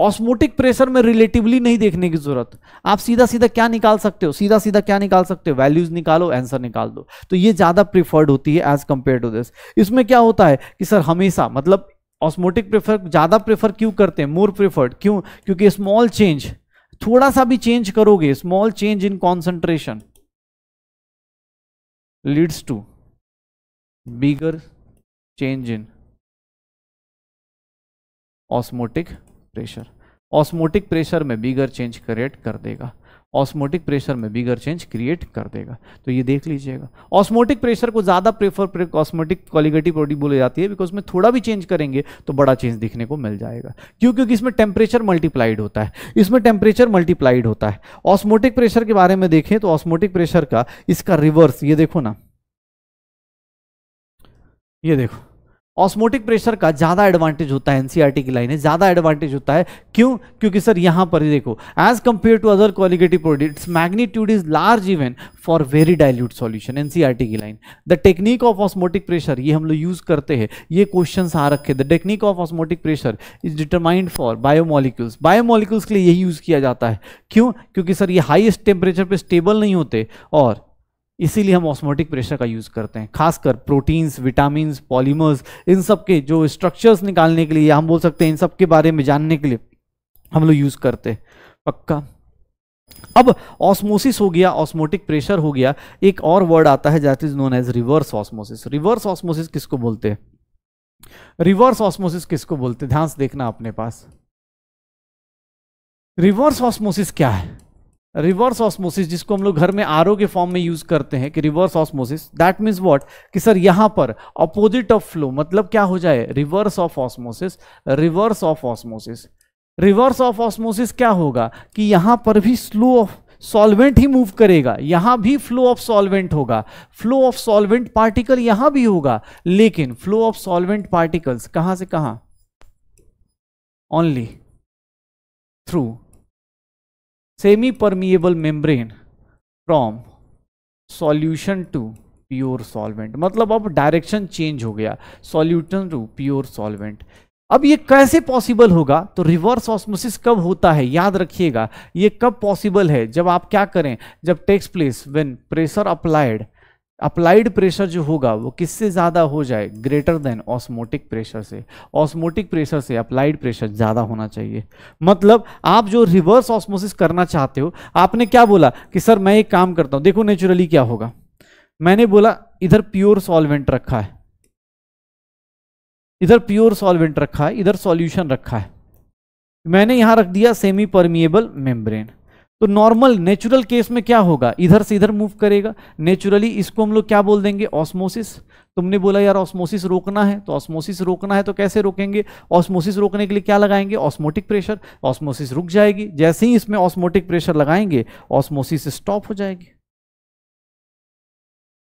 ऑस्मोटिक प्रेशर में रिलेटिवली नहीं देखने की जरूरत आप सीधा सीधा क्या निकाल सकते हो सीधा सीधा क्या निकाल सकते हो वैल्यूज निकालो आंसर निकाल दो तो ये ज्यादा प्रिफर्ड होती है एज कंपेयर टू दिस इसमें क्या होता है कि सर हमेशा मतलब ऑस्मोटिक प्रेफर ज़्यादा प्रेफर क्यों करते हैं मोर प्रिफर्ड क्यों क्योंकि स्मॉल चेंज थोड़ा सा भी चेंज करोगे small change in concentration leads to bigger change in osmotic pressure osmotic pressure में बिगर चेंज क्रिएट कर देगा ऑस्मोटिक प्रेशर में बिगर चेंज क्रिएट कर देगा तो ये देख लीजिएगा ऑस्मोटिक प्रेशर को ज़्यादा प्रेफर ऑस्मोटिक क्वालिगेटिव बॉडी बोली जाती है बिकॉज में थोड़ा भी चेंज करेंगे तो बड़ा चेंज दिखने को मिल जाएगा क्यों क्योंकि इसमें टेम्परेचर मल्टीप्लाइड होता है इसमें टेम्परेचर मल्टीप्लाइड होता है ऑस्मोटिक प्रेशर के बारे में देखें तो ऑस्मोटिक प्रेशर का इसका रिवर्स ये देखो ना ये देखो ऑस्मोटिक प्रेशर का ज़्यादा एडवांटेज होता है एनसीईआरटी e की लाइन है ज़्यादा एडवांटेज होता है क्यों क्योंकि सर यहाँ पर ही देखो as compare to other colligative products magnitude is large even for very dilute solution NCERT की line the technique of osmotic pressure ये हम लोग यूज़ करते हैं ये क्वेश्चन आ रखे the technique of osmotic pressure is determined for biomolecules biomolecules के लिए यही यूज़ किया जाता है क्यों क्योंकि सर ये हाईएस्ट टेम्परेचर पर स्टेबल नहीं होते और इसीलिए हम ऑस्मोटिक प्रेशर का यूज़ करते हैं खासकर प्रोटीन्स विटामिन पॉलीमर्स इन सब के जो स्ट्रक्चर्स निकालने के लिए या हम बोल सकते हैं इन सब के बारे में जानने के लिए हम लोग यूज़ करते हैं पक्का अब ऑस्मोसिस हो गया ऑस्मोटिक प्रेशर हो गया एक और वर्ड आता है that is known as reverse osmosis reverse osmosis किसको बोलते हैं रिवर्स ऑस्मोसिस किसको बोलते हैं ध्यान से देखना अपने पास रिवर्स ऑस्मोसिस क्या है रिवर्स ऑस्मोसिस जिसको हम लोग घर में आर के फॉर्म में यूज करते हैं कि reverse osmosis that means what कि सर यहां पर अपोजिट ऑफ फ्लो मतलब क्या हो जाए reverse of osmosis reverse of osmosis reverse of osmosis क्या होगा कि यहां पर भी स्लो ऑफ सॉल्वेंट ही मूव करेगा यहां भी फ्लो ऑफ सॉल्वेंट होगा फ्लो ऑफ सॉल्वेंट पार्टिकल यहां भी होगा लेकिन फ्लो ऑफ सॉल्वेंट पार्टिकल्स कहां से कहां only through semi permeable membrane from solution to pure solvent मतलब अब डायरेक्शन चेंज हो गया सॉल्यूशन टू प्योर सॉल्वेंट अब ये कैसे पॉसिबल होगा तो रिवर्स ऑस्मोसिस कब होता है याद रखिएगा ये कब पॉसिबल है जब आप क्या करें जब takes place when pressure applied applied pressure जो होगा वो किससे ज़्यादा हो जाए ग्रेटर देन ऑस्मोटिक प्रेशर से ऑस्मोटिक प्रेशर से अप्लाइड प्रेशर ज़्यादा होना चाहिए मतलब आप जो रिवर्स ऑस्मोसिस करना चाहते हो आपने क्या बोला कि सर मैं एक काम करता हूँ देखो नेचुरली क्या होगा मैंने बोला इधर प्योर सॉल्वेंट रखा है इधर प्योर सॉल्वेंट रखा है इधर सॉल्यूशन रखा है मैंने यहाँ रख दिया सेमी परमिएबल मेम्ब्रेन तो नॉर्मल नेचुरल केस में क्या होगा इधर से इधर मूव करेगा नेचुरली इसको हम लोग क्या बोल देंगे ऑस्मोसिस तुमने बोला यार ऑस्मोसिस रोकना है तो ऑस्मोसिस रोकना है तो कैसे रोकेंगे ऑस्मोसिस रोकने के लिए क्या लगाएंगे ऑस्मोटिक प्रेशर ऑस्मोसिस रुक जाएगी जैसे ही इसमें ऑस्मोटिक प्रेशर लगाएंगे ऑस्मोसिस स्टॉप हो जाएगी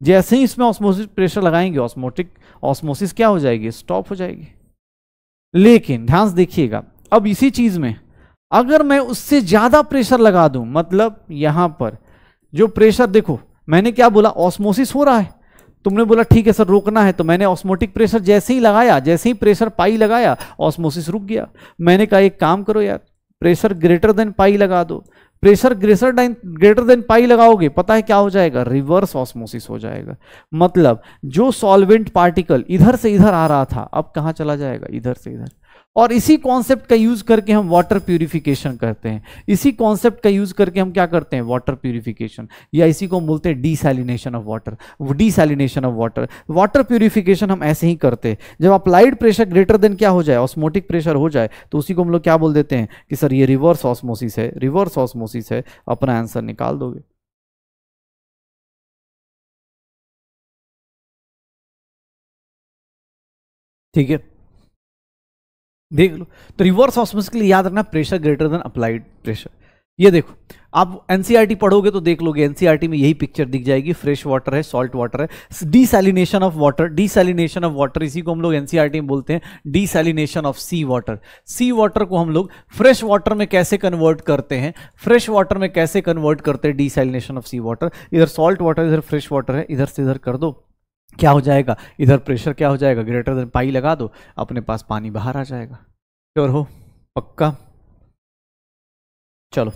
जैसे ही इसमें ऑस्मोसिस प्रेशर लगाएंगे ऑस्मोटिक ऑस्मोसिस क्या हो जाएगी स्टॉप हो जाएगी लेकिन ध्यान देखिएगा अब इसी चीज में अगर मैं उससे ज़्यादा प्रेशर लगा दूं मतलब यहां पर जो प्रेशर देखो मैंने क्या बोला ऑस्मोसिस हो रहा है तुमने बोला ठीक है सर रोकना है तो मैंने ऑस्मोटिक प्रेशर जैसे ही लगाया जैसे ही प्रेशर पाई लगाया ऑस्मोसिस रुक गया मैंने कहा एक काम करो यार प्रेशर ग्रेटर देन पाई लगा दो pressure greater than greater than pi लगाओगे पता है क्या हो जाएगा रिवर्स ऑस्मोसिस हो जाएगा मतलब जो सॉल्वेंट पार्टिकल इधर से इधर आ रहा था अब कहाँ चला जाएगा इधर से इधर और इसी कॉन्सेप्ट का यूज करके हम वाटर प्यूरिफिकेशन करते हैं इसी कॉन्सेप्ट का यूज करके हम क्या करते हैं वाटर प्यूरिफिकेशन या इसी को बोलते हैं desalination of water desalination of water water purification हम ऐसे ही करते हैं जब अप्लाइड प्रेशर ग्रेटर देन क्या हो जाए ऑस्मोटिक प्रेशर हो जाए तो उसी को हम लोग क्या बोल देते हैं कि सर ये रिवर्स ऑस्मोसिस है रिवर्स ऑस्मोसिस है अपना आंसर निकाल दोगे ठीक है देख लो तो रिवर्स ऑस्मोसिस के लिए याद रखना pressure greater than applied pressure ये देखो आप एनसीईआरटी e पढ़ोगे तो देख लोगे एनसीईआरटी e में यही पिक्चर दिख जाएगी फ्रेश वाटर है सॉल्ट वाटर है desalination of water desalination of water इसी को हम लोग एनसीईआरटी e में बोलते हैं desalination of sea water sea water को हम लोग फ्रेश वाटर में कैसे कन्वर्ट करते हैं फ्रेश वाटर में कैसे कन्वर्ट करते हैं डीसैलिनेशन ऑफ सी वाटर इधर सॉल्ट वाटर इधर फ्रेश वाटर है इधर से इधर कर दो क्या हो जाएगा इधर प्रेशर क्या हो जाएगा ग्रेटर देन पाई लगा दो अपने पास पानी बाहर आ जाएगा श्योर हो पक्का चलो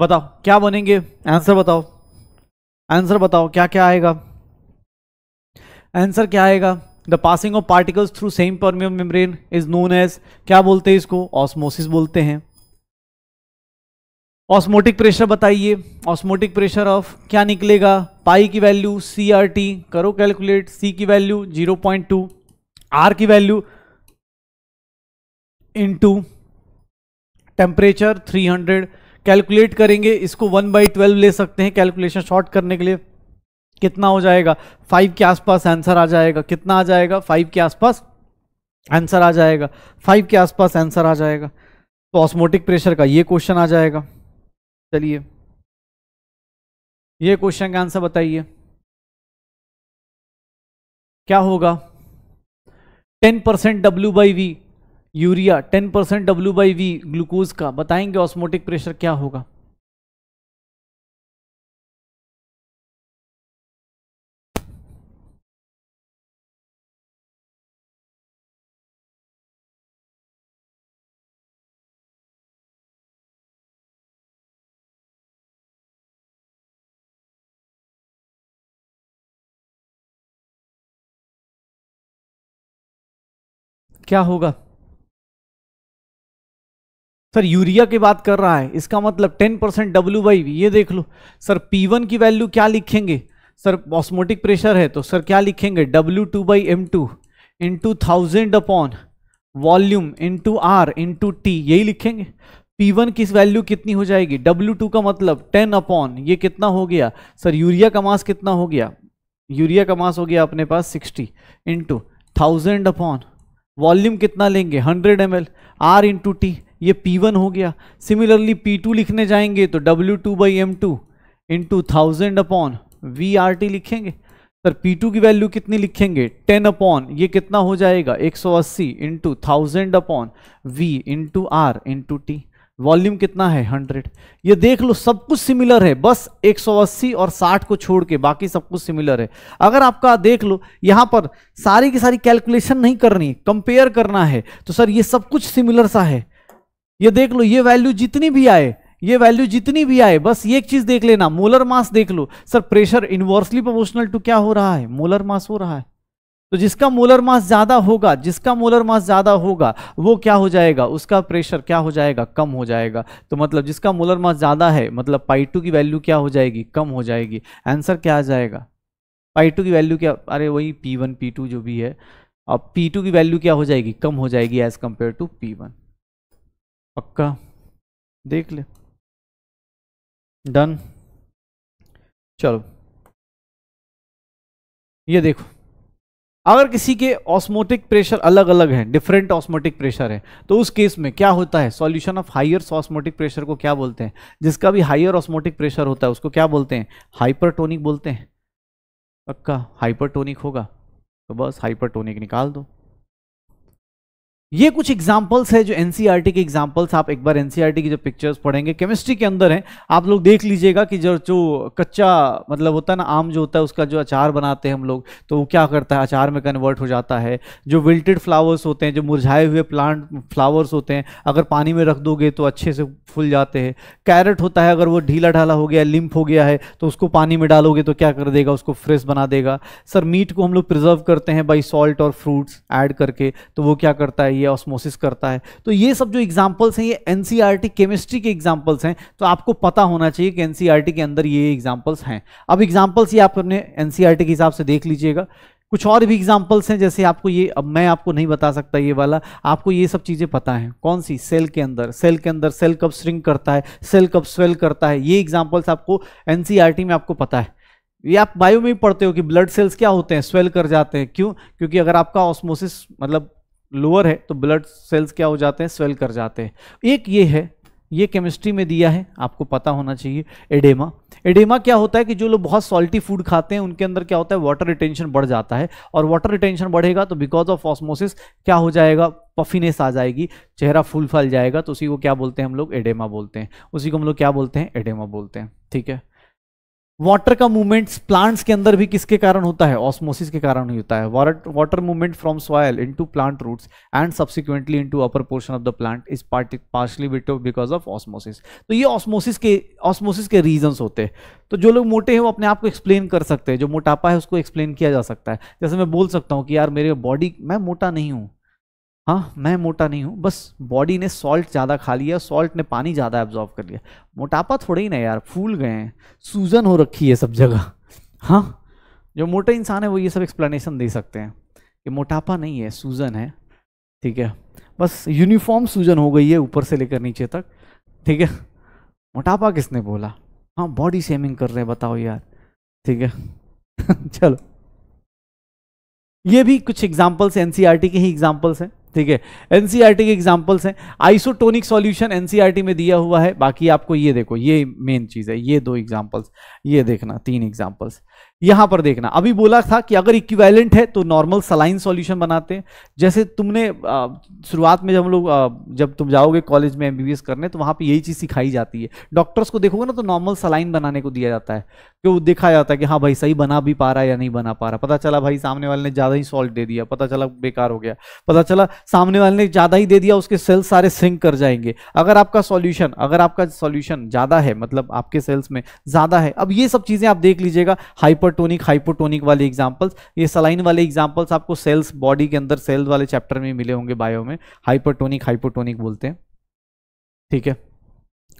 बताओ क्या बनेंगे आंसर बताओ आंसर बताओ क्या क्या आएगा आंसर क्या आएगा the passing of particles through semi permeable membrane is known as क्या बोलते हैं इसको ऑस्मोसिस बोलते हैं ऑस्मोटिक प्रेशर बताइए ऑस्मोटिक प्रेशर ऑफ क्या निकलेगा पाई की वैल्यू सी आर टी करो कैलकुलेट सी की value zero point two R की value two temperature three hundred calculate करेंगे इसको वन बाई ट्वेल्व ले सकते हैं कैलकुलेशन शॉर्ट करने के लिए कितना हो जाएगा फाइव के आसपास आंसर आ जाएगा कितना आ जाएगा फाइव के आसपास आंसर आ जाएगा फाइव के आसपास आंसर आ जाएगा तो ऑस्मोटिक प्रेशर का ये क्वेश्चन आ जाएगा चलिए ये क्वेश्चन का आंसर बताइए क्या होगा ten percent W by V urea ten percent W by V glucose का बताएंगे ऑस्मोटिक प्रेशर क्या होगा क्या होगा सर यूरिया की बात कर रहा है इसका मतलब 10 परसेंट डब्ल्यू बाई ये देख लो सर P1 की वैल्यू क्या लिखेंगे सर ऑस्मोटिक प्रेशर है तो सर क्या लिखेंगे W two by M two into thousand upon volume into R into T यही लिखेंगे P1 की वैल्यू कितनी हो जाएगी W2 का मतलब 10 अपॉन ये कितना हो गया सर यूरिया का मास कितना हो गया यूरिया का मास हो गया अपने पास 60 इंटू थाउजेंड अपॉन वॉल्यूम कितना लेंगे hundred M L R into T ये पी वन हो गया सिमिलरली पी टू लिखने जाएंगे तो W two by M two into thousand upon V R T लिखेंगे सर पी टू की वैल्यू कितनी लिखेंगे टेन अपॉन ये कितना हो जाएगा एक सौ अस्सी into thousand upon V into R into T volume कितना है 100 ये देख लो सब कुछ सिमिलर है बस 180 और 60 को छोड़ के बाकी सब कुछ सिमिलर है अगर आपका देख लो यहाँ पर सारी की सारी कैलकुलेशन नहीं करनी कंपेयर करना है तो सर ये सब कुछ सिमिलर सा है ये देख लो ये वैल्यू जितनी भी आए ये वैल्यू जितनी भी आए बस ये एक चीज देख लेना मोलर मास देख लो sir pressure inversely proportional to क्या हो रहा है मोलर मास हो रहा है तो जिसका मोलर मास ज्यादा होगा जिसका मोलर मास ज्यादा होगा वो क्या हो जाएगा उसका प्रेशर क्या हो जाएगा कम हो जाएगा तो मतलब जिसका मोलर मास ज्यादा है मतलब पाई टू की वैल्यू क्या हो जाएगी कम हो जाएगी आंसर क्या आ जाएगा पाई टू की वैल्यू क्या अरे वही पी वन पी टू जो भी है अब पी टू की वैल्यू क्या हो जाएगी कम हो जाएगी as compare to P one पक्का देख ले डन चलो ये देखो अगर किसी के ऑस्मोटिक प्रेशर अलग अलग हैं डिफरेंट ऑस्मोटिक प्रेशर है तो उस केस में क्या होता है solution of higher osmotic pressure को क्या बोलते हैं जिसका भी हाइयर ऑस्मोटिक प्रेशर होता है उसको क्या बोलते हैं हाइपरटोनिक बोलते हैं पक्का हाइपरटोनिक होगा तो बस हाइपरटोनिक निकाल दो ये कुछ एग्जाम्पल्स है जो एनसीईआरटी e के एग्जाम्पल्स आप एक बार एनसीईआरटी e की जो पिक्चर्स पढ़ेंगे केमिस्ट्री के अंदर है आप लोग देख लीजिएगा कि जो जो कच्चा मतलब होता है ना आम जो होता है उसका जो अचार बनाते हैं हम लोग तो वो क्या करता है अचार में कन्वर्ट हो जाता है जो विल्टेड फ्लावर्स होते हैं जो मुरझाए हुए प्लांट फ्लावर्स होते हैं अगर पानी में रख दोगे तो अच्छे से फूल जाते हैं कैरेट होता है अगर वो ढीला ढाला हो गया लिम्फ हो गया है तो उसको पानी में डालोगे तो क्या कर देगा उसको फ्रेश बना देगा सर मीट को हम लोग प्रिजर्व करते हैं बाई सॉल्ट और फ्रूट्स ऐड करके तो वो क्या करता है रही है ऑस्मोसिस करता है तो ये सब जो एग्जाम्पल्स हैं ये एनसीईआरटी केमिस्ट्री e के एग्जाम्पल्स हैं तो आपको पता होना चाहिए कि एनसीईआरटी e के अंदर ये एग्जाम्पल्स हैं अब एग्जाम्पल्स ये आप अपने एनसीईआरटी e के हिसाब से देख लीजिएगा कुछ और भी एग्जाम्पल्स हैं जैसे आपको ये अब मैं आपको नहीं बता सकता ये वाला आपको ये सब चीज़ें पता हैं कौन सी सेल के अंदर सेल के अंदर सेल कब श्रिंक करता है सेल कब स्वेल करता है ये एग्जाम्पल्स आपको एन में आपको पता है ये आप बायो में ही पढ़ते हो कि ब्लड सेल्स क्या होते हैं स्वेल कर जाते हैं क्यों क्योंकि अगर आपका ऑस्मोसिस मतलब लोअर है तो ब्लड सेल्स क्या हो जाते हैं स्वेल कर जाते हैं एक ये है ये केमिस्ट्री में दिया है आपको पता होना चाहिए एडेमा एडेमा क्या होता है कि जो लोग बहुत सॉल्टी फूड खाते हैं उनके अंदर क्या होता है वाटर रिटेंशन बढ़ जाता है और वाटर रिटेंशन बढ़ेगा तो बिकॉज ऑफ ऑस्मोसिस क्या हो जाएगा पफीनेस आ जाएगी चेहरा फूल फैल जाएगा तो उसी को क्या बोलते हैं हम लोग एडेमा बोलते हैं उसी को हम लोग क्या बोलते हैं एडेमा बोलते हैं ठीक है वाटर का मूवमेंट प्लांट्स के अंदर भी किसके कारण होता है ऑस्मोसिस के कारण ही होता है water movement from soil into plant roots and subsequently into upper portion of the plant is partially because of osmosis तो ये ऑस्मोसिस के ऑस्मोसिस के रीजंस होते हैं तो जो लोग मोटे हैं वो अपने आप को एक्सप्लेन कर सकते हैं जो मोटापा है उसको एक्सप्लेन किया जा सकता है जैसे मैं बोल सकता हूँ कि यार मेरे बॉडी मैं मोटा नहीं हूँ हाँ मैं मोटा नहीं हूँ बस बॉडी ने सॉल्ट ज़्यादा खा लिया सॉल्ट ने पानी ज़्यादा एब्जॉर्व कर लिया मोटापा थोड़े ही ना यार फूल गए हैं सूजन हो रखी है सब जगह हाँ जो मोटे इंसान है वो ये सब एक्सप्लेनेशन दे सकते हैं कि मोटापा नहीं है सूजन है ठीक है बस यूनिफॉर्म सूजन हो गई है ऊपर से लेकर नीचे तक ठीक है मोटापा किसने बोला हाँ बॉडी सेमिंग कर रहे हैं बताओ यार ठीक है चलो ये भी कुछ एग्जाम्पल्स एनसीईआरटी e के ही एग्जाम्पल्स हैं ठीक है एनसीईआरटी e के एग्जाम्पल्स हैं आइसोटोनिक सॉल्यूशन एनसीईआरटी में दिया हुआ है बाकी आपको ये देखो ये मेन चीज़ है ये दो एग्जाम्पल्स ये देखना तीन एग्जाम्पल्स यहां पर देखना अभी बोला था कि अगर इक्विवेलेंट है तो नॉर्मल सलाइन सॉल्यूशन बनाते हैं जैसे तुमने शुरुआत में जब हम लोग जब तुम जाओगे कॉलेज में एमबीबीएस करने तो वहां पे यही चीज सिखाई जाती है डॉक्टर्स को देखोगे ना तो नॉर्मल सलाइन बनाने को दिया जाता है कि वो देखा जाता है कि हाँ भाई सही बना भी पा रहा है या नहीं बना पा रहा पता चला भाई सामने वाले ने ज़्यादा ही सॉल्ट दे दिया पता चला बेकार हो गया पता चला सामने वाले ने ज़्यादा ही दे दिया उसके सेल्स सारे सिंक कर जाएंगे अगर आपका सॉल्यूशन अगर आपका सॉल्यूशन ज़्यादा है मतलब आपके सेल्स में ज़्यादा है अब ये सब चीज़ें आप देख लीजिएगा हाइपरटोनिक हाइपोटोनिक वाले एग्जाम्पल्स ये सलाइन वाले एग्जाम्पल्स आपको सेल्स बॉडी के अंदर सेल्स वाले चैप्टर में मिले होंगे बायो में हाइपरटोनिक हाइपोटोनिक बोलते हैं ठीक है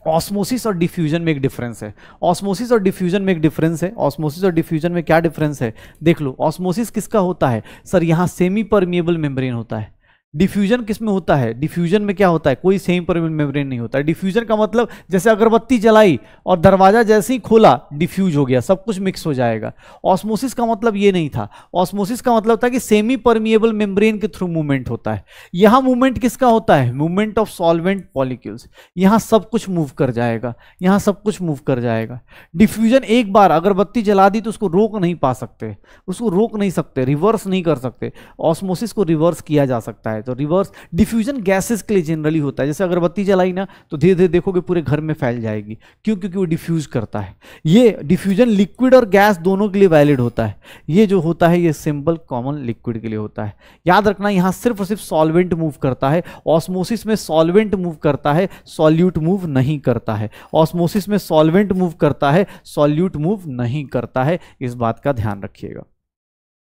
ऑस्मोसिस और डिफ्यूजन में एक डिफरेंस है ऑस्मोसिस और डिफ्यूजन में एक डिफरेंस है ऑस्मोसिस और डिफ्यूजन में क्या डिफरेंस है देख लो ऑस्मोसिस किसका होता है सर यहाँ सेमी परमिएबल मेम्ब्रेन होता है डिफ्यूजन किस में होता है डिफ्यूजन में क्या होता है कोई सेम परमिट मेम्ब्रेन नहीं होता है डिफ्यूजन का मतलब जैसे अगरबत्ती जलाई और दरवाजा जैसे ही खोला डिफ्यूज हो गया सब कुछ मिक्स हो जाएगा ऑस्मोसिस का मतलब ये नहीं था ऑस्मोसिस का मतलब था कि सेमी परमिएबल मेम्ब्रेन के थ्रू मूवमेंट होता है यहाँ मूवमेंट किसका होता है मूवमेंट ऑफ सॉल्वेंट पॉलिक्यूल्स यहाँ सब कुछ मूव कर जाएगा यहाँ सब कुछ मूव कर जाएगा डिफ्यूजन एक बार अगरबत्ती जला दी तो उसको रोक नहीं पा सकते उसको रोक नहीं सकते रिवर्स नहीं कर सकते ऑस्मोसिस को रिवर्स किया जा सकता है है तो रिवर्स डिफ्यूजन गैसेस के लिए जनरली होता है जैसे अगरबत्ती जलाई ना तो धीरे धीरे देखोगे पूरे घर में फैल जाएगी क्यों क्योंकि वो डिफ्यूज करता है ये डिफ्यूजन लिक्विड और गैस दोनों के लिए वैलिड होता है ये जो होता है ये सिंपल कॉमन लिक्विड के लिए होता है याद रखना यहाँ सिर्फ और सिर्फ सॉल्वेंट मूव करता है ऑस्मोसिस में सॉल्वेंट मूव करता है सॉल्यूट मूव नहीं करता है ऑस्मोसिस में सॉल्वेंट मूव करता है सॉल्यूट मूव नहीं करता है इस बात का ध्यान रखिएगा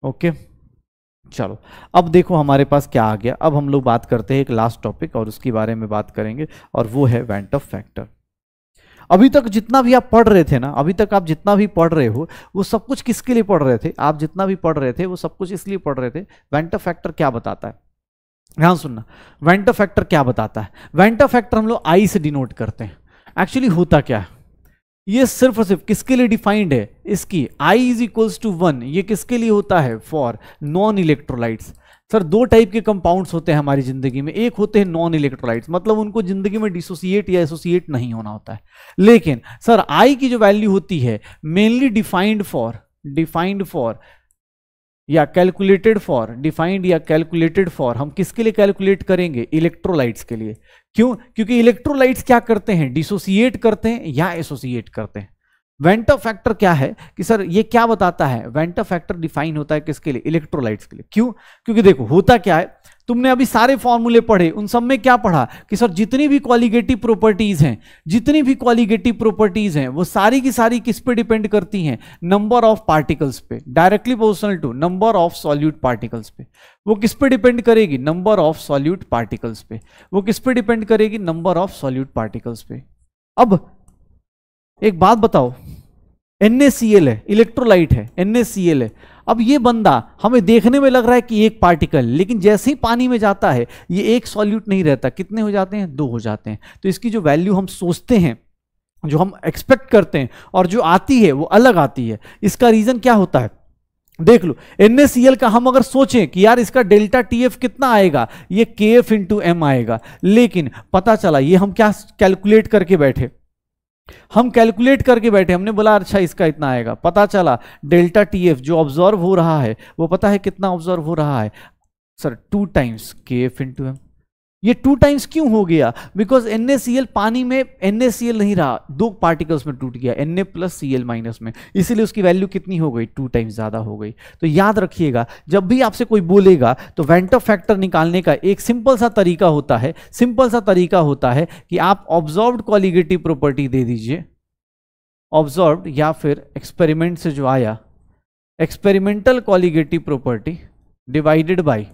ओके okay? चलो अब देखो हमारे पास क्या आ गया अब हम लोग बात करते हैं एक लास्ट टॉपिक और उसके बारे में बात करेंगे और वो है वेंट ऑफ फैक्टर अभी तक जितना भी आप पढ़ रहे थे ना अभी तक आप जितना भी पढ़ रहे हो वो सब कुछ किसके लिए पढ़ रहे थे आप जितना भी पढ़ रहे थे वो सब कुछ इसलिए पढ़ रहे थे वेंट ऑफ फैक्टर क्या बताता है ध्यान हाँ, सुनना वेंट ऑफ फैक्टर क्या बताता है वेंट ऑफ फैक्टर हम लोग आई से डिनोट करते हैं एक्चुअली होता क्या है ये सिर्फ और सिर्फ किसके लिए डिफाइंड है इसकी I is equals to one ये किसके लिए होता है फॉर नॉन इलेक्ट्रोलाइट्स सर दो टाइप के कंपाउंड्स होते हैं हमारी ज़िंदगी में एक होते हैं नॉन इलेक्ट्रोलाइट्स मतलब उनको ज़िंदगी में डिसोसिएट या एसोसिएट नहीं होना होता है लेकिन सर आई की जो वैल्यू होती है mainly defined for defined for या कैलकुलेटेड फॉर डिफाइंड या कैलकुलेटेड फॉर हम किसके लिए कैलकुलेट करेंगे इलेक्ट्रोलाइट्स के लिए क्यों क्योंकि इलेक्ट्रोलाइट्स क्या करते हैं डिसोसिएट करते हैं या एसोसिएट करते हैं वेंटर फैक्टर क्या है कि सर ये क्या बताता है वेंटर फैक्टर डिफाइन होता है किसके लिए इलेक्ट्रोलाइट्स के लिए क्यों क्योंकि देखो होता क्या है तुमने अभी सारे फॉर्मूले पढ़े उन सब में क्या पढ़ा कि सर जितनी भी क्वालिगेटिव प्रॉपर्टीज हैं जितनी भी क्वालिगेटिव प्रॉपर्टीज हैं वो सारी की सारी किस पे डिपेंड करती हैं नंबर ऑफ पार्टिकल्स पे directly proportional to number of solute particles पे वो किस पे डिपेंड करेगी नंबर ऑफ सॉल्यूट पार्टिकल्स पे वो किस पे डिपेंड करेगी नंबर ऑफ सॉल्यूट पार्टिकल्स पे अब एक बात बताओ NaCl है इलेक्ट्रोलाइट है NaCl है अब ये बंदा हमें देखने में लग रहा है कि एक पार्टिकल लेकिन जैसे ही पानी में जाता है ये एक सॉल्यूट नहीं रहता कितने हो जाते हैं दो हो जाते हैं तो इसकी जो वैल्यू हम सोचते हैं जो हम एक्सपेक्ट करते हैं और जो आती है वो अलग आती है इसका रीज़न क्या होता है देख लो एन का हम अगर सोचें कि यार इसका डेल्टा टी कितना आएगा ये के एफ इंटू एम आएगा लेकिन पता चला ये हम क्या कैलकुलेट करके बैठे हम कैलकुलेट करके बैठे हमने बोला अच्छा इसका इतना आएगा पता चला डेल्टा टी एफ जो ऑब्जर्व हो रहा है वो पता है कितना ऑब्जर्व हो रहा है sir two times K F into M ये टू टाइम्स क्यों हो गया बिकॉज एन पानी में एन नहीं रहा दो पार्टिकल्स में टूट गया N A plus C L minus में इसीलिए उसकी वैल्यू कितनी हो गई टू टाइम्स ज़्यादा हो गई तो याद रखिएगा जब भी आपसे कोई बोलेगा तो वेंटर फैक्टर निकालने का एक सिंपल सा तरीका होता है सिंपल सा तरीका होता है कि आप ऑब्जॉर्व क्वालिगेटिव प्रॉपर्टी दे दीजिए ऑब्जॉर्व या फिर एक्सपेरिमेंट से जो आया experimental colligative property divided by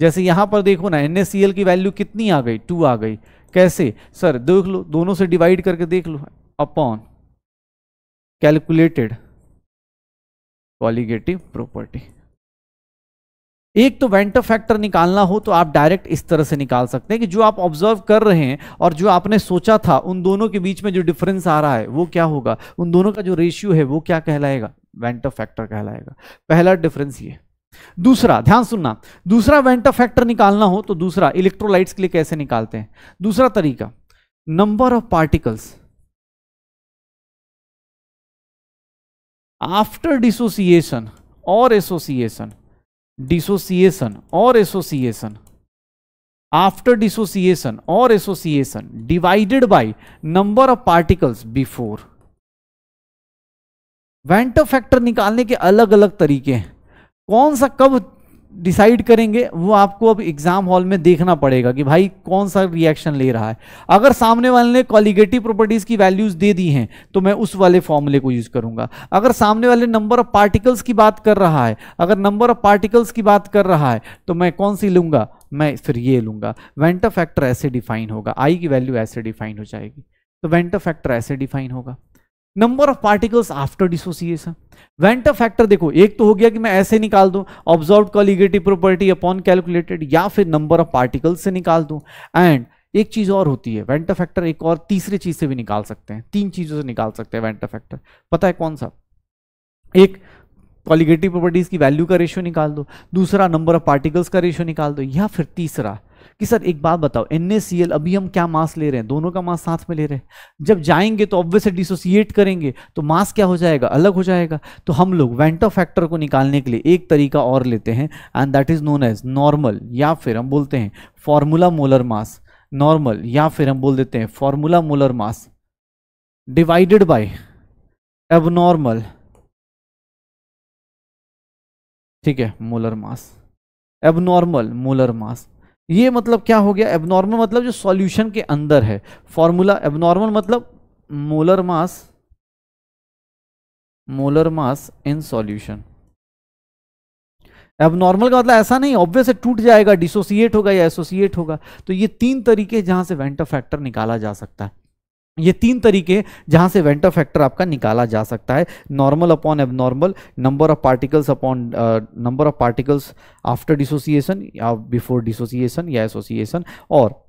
जैसे यहां पर देखो ना एन की वैल्यू कितनी आ गई टू आ गई कैसे सर देख लो दोनों से डिवाइड करके देख लो अपॉन कैलकुलेटेड कॉलीगेटिव प्रॉपर्टी एक तो वेंटर फैक्टर निकालना हो तो आप डायरेक्ट इस तरह से निकाल सकते हैं कि जो आप ऑब्जर्व कर रहे हैं और जो आपने सोचा था उन दोनों के बीच में जो डिफरेंस आ रहा है वो क्या होगा उन दोनों का जो रेशियो है वो क्या कहलाएगा वेंटर फैक्टर कहलाएगा पहला डिफरेंस ये दूसरा ध्यान सुनना दूसरा वेंटा फैक्टर निकालना हो तो दूसरा इलेक्ट्रोलाइट्स के लिए कैसे निकालते हैं दूसरा तरीका number of particles after dissociation और एसोसिएशन डिसोसिएशन और एसोसिएशन आफ्टर डिसोसिएशन और association divided by number of particles before van't factor निकालने के अलग अलग तरीके हैं कौन सा कब डिसाइड करेंगे वो आपको अब एग्जाम हॉल में देखना पड़ेगा कि भाई कौन सा रिएक्शन ले रहा है अगर सामने वाले ने कॉलीगेटिव प्रॉपर्टीज की वैल्यूज दे दी हैं तो मैं उस वाले फॉर्मूले को यूज करूंगा अगर सामने वाले नंबर ऑफ पार्टिकल्स की बात कर रहा है अगर नंबर ऑफ पार्टिकल्स की बात कर रहा है तो मैं कौन सी लूंगा मैं फिर ये लूंगा वेंटा फैक्टर ऐसे डिफाइन होगा आई की वैल्यू ऐसे डिफाइन हो जाएगी तो वेंटा फैक्टर ऐसे डिफाइन होगा number of particles after dissociation van't factor देखो एक तो हो गया कि मैं ऐसे निकाल दूं observe colligative property upon calculated या फिर नंबर ऑफ पार्टिकल्स से निकाल दूं एंड एक चीज और होती है वेंटर फैक्टर एक और तीसरे चीज से भी निकाल सकते हैं तीन चीजों से निकाल सकते हैं वेंटर फैक्टर पता है कौन सा एक कॉलिगेटिव प्रॉपर्टीज की वैल्यू का रेशियो निकाल दो दूसरा नंबर ऑफ पार्टिकल्स का रेशियो निकाल दो या फिर तीसरा कि सर एक बात बताओ एन अभी हम क्या मास ले रहे हैं दोनों का मास साथ में ले रहे हैं जब जाएंगे तो ऑब्वियसली डिसोसिएट करेंगे तो मास क्या हो जाएगा अलग हो जाएगा तो हम लोग वेंटो फैक्टर को निकालने के लिए एक तरीका और लेते हैं and that is known as normal या फिर हम बोलते हैं फॉर्मूला मोलर मास नॉर्मल या फिर हम बोल देते हैं formula molar mass divided by abnormal ठीक है molar mass abnormal molar mass ये मतलब क्या हो गया एबनॉर्मल मतलब जो सॉल्यूशन के अंदर है फॉर्मूला एबनॉर्मल मतलब molar mass molar mass in solution abnormal का मतलब ऐसा नहीं ऑब्वियस है टूट जाएगा डिसोसिएट होगा या एसोसिएट होगा तो ये तीन तरीके जहां से वेंटर फैक्टर निकाला जा सकता है ये तीन तरीके जहां से वेंटर फैक्टर आपका निकाला जा सकता है normal upon abnormal number of particles upon number of particles after dissociation या बिफोर डिसोसिएशन या एसोसिएशन और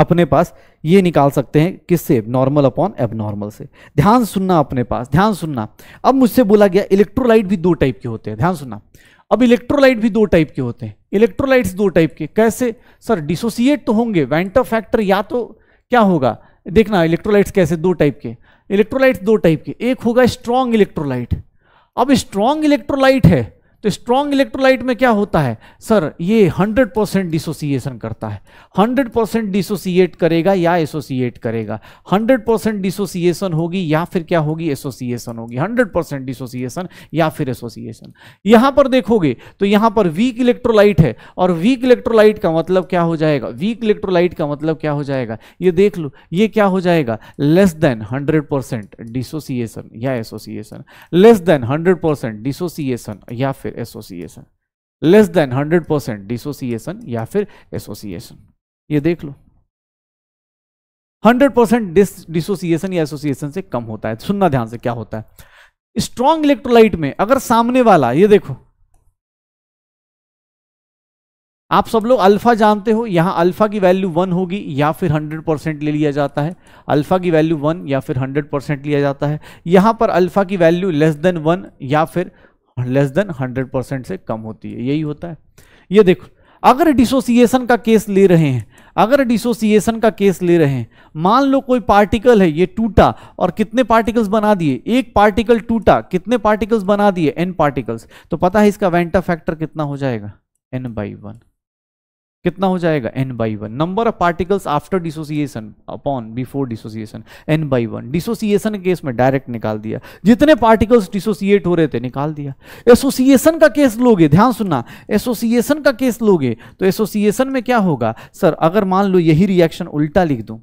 अपने पास ये निकाल सकते हैं किससे नॉर्मल अपॉन एबनॉर्मल से ध्यान सुनना अपने पास ध्यान सुनना अब मुझसे बोला गया इलेक्ट्रोलाइट भी दो टाइप के होते हैं ध्यान सुनना अब इलेक्ट्रोलाइट भी दो टाइप के होते हैं इलेक्ट्रोलाइट्स दो टाइप के कैसे सर डिसोसिएट तो होंगे वेंटर फैक्टर या तो क्या होगा देखना इलेक्ट्रोलाइट्स कैसे दो टाइप के इलेक्ट्रोलाइट्स दो टाइप के एक होगा स्ट्रॉन्ग इलेक्ट्रोलाइट अब स्ट्रॉन्ग इलेक्ट्रोलाइट है तो स्ट्रॉन्ग इलेक्ट्रोलाइट में क्या होता है सर ये 100 परसेंट डिसोसिएशन करता है 100 परसेंट डिसोसिएट करेगा या एसोसिएट करेगा 100 परसेंट डिसोसिएशन होगी या फिर क्या होगी एसोसिएशन होगी 100 परसेंट डिसोसिएशन या फिर एसोसिएशन यहां पर देखोगे तो यहां पर वीक इलेक्ट्रोलाइट है और वीक इलेक्ट्रोलाइट का मतलब क्या हो जाएगा वीक इलेक्ट्रोलाइट का मतलब क्या हो जाएगा ये देख लो ये क्या हो जाएगा less than hundred percent dissociation या association less than hundred percent dissociation या फिर association less than 100 percent dissociation या फिर एसोसिएशन ये देख लो 100 परसेंट डिसोसिएशन या एसोसिएशन से कम होता है सुनना ध्यान से क्या होता है स्ट्रॉन्ग इलेक्ट्रोलाइट में अगर सामने वाला ये देखो आप सब लोग अल्फा जानते हो यहां अल्फा की वैल्यू वन होगी या फिर हंड्रेड परसेंट ले लिया जाता है अल्फा की वैल्यू वन या फिर हंड्रेड परसेंट लिया जाता है यहां पर अल्फा की वैल्यू लेस देन वन या फिर लेस देन 100 परसेंट से कम होती है यही होता है ये देखो अगर डिसोसिएशन का केस ले रहे हैं अगर डिसोसिएशन का केस ले रहे हैं मान लो कोई पार्टिकल है ये टूटा और कितने पार्टिकल्स बना दिए एक पार्टिकल टूटा कितने पार्टिकल्स बना दिए एन पार्टिकल्स तो पता है इसका वेंटा फैक्टर कितना हो जाएगा एन बाई वन कितना हो जाएगा N by one number of particles after dissociation upon before dissociation N by one dissociation case में डायरेक्ट निकाल दिया जितने पार्टिकल्स डिसोसिएट हो रहे थे निकाल दिया एसोसिएशन का केस लोगे ध्यान सुनना एसोसिएशन का केस लोगे तो एसोसिएशन में क्या होगा सर अगर मान लो यही रिएक्शन उल्टा लिख दू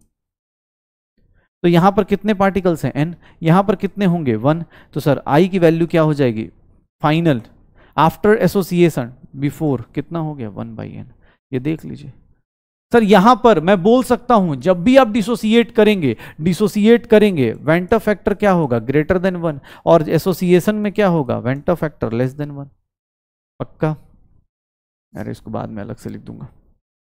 तो यहां पर कितने पार्टिकल्स हैं एन यहां पर कितने होंगे वन तो सर आई की वैल्यू क्या हो जाएगी फाइनल आफ्टर एसोसिएशन बिफोर कितना हो गया वन बाई एन ये देख लीजिए सर यहां पर मैं बोल सकता हूं जब भी आप डिसोसिएट करेंगे डिसोसिएट करेंगे वेंटर फैक्टर क्या होगा ग्रेटर देन वन और एसोसिएशन में क्या होगा van't factor less than one पक्का अरे इसको बाद में अलग से लिख दूंगा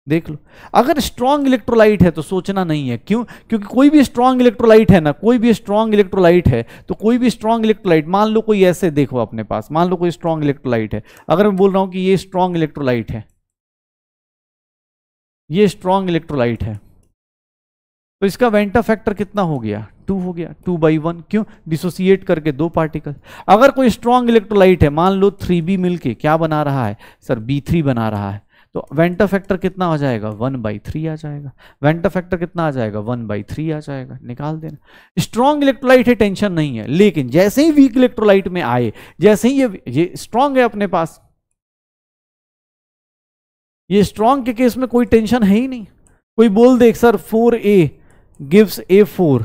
देख लो अगर स्ट्रांग इलेक्ट्रोलाइट है तो सोचना नहीं है क्यों क्योंकि कोई भी स्ट्रांग इलेक्ट्रोलाइट है ना कोई भी स्ट्रांग इलेक्ट्रोलाइट है तो कोई भी स्ट्रांग इलेक्ट्रोलाइट मान लो कोई ऐसे देखो अपने पास मान लो कोई स्ट्रांग इलेक्ट्रोलाइट है अगर मैं बोल रहा हूं कि ये स्ट्रांग इलेक्ट्रोलाइट है ये स्ट्रॉन्ग इलेक्ट्रोलाइट है तो इसका वेंटा फैक्टर कितना हो गया टू हो गया टू बाई वन क्यों डिसोसिएट करके दो पार्टिकल अगर कोई स्ट्रॉन्ग इलेक्ट्रोलाइट है मान लो थ्री बी मिलकर क्या बना रहा है सर बी थ्री बना रहा है तो वेंटा फैक्टर कितना आ जाएगा वन बाई थ्री आ जाएगा वेंटा फैक्टर कितना आ जाएगा वन बाई थ्री आ जाएगा निकाल देना स्ट्रॉन्ग इलेक्ट्रोलाइट है टेंशन नहीं है लेकिन जैसे ही वीक इलेक्ट्रोलाइट में आए जैसे ही ये ये स्ट्रांग है अपने पास ये स्ट्रॉन्ग के केस में कोई टेंशन है ही नहीं कोई बोल दे sir four A gives A four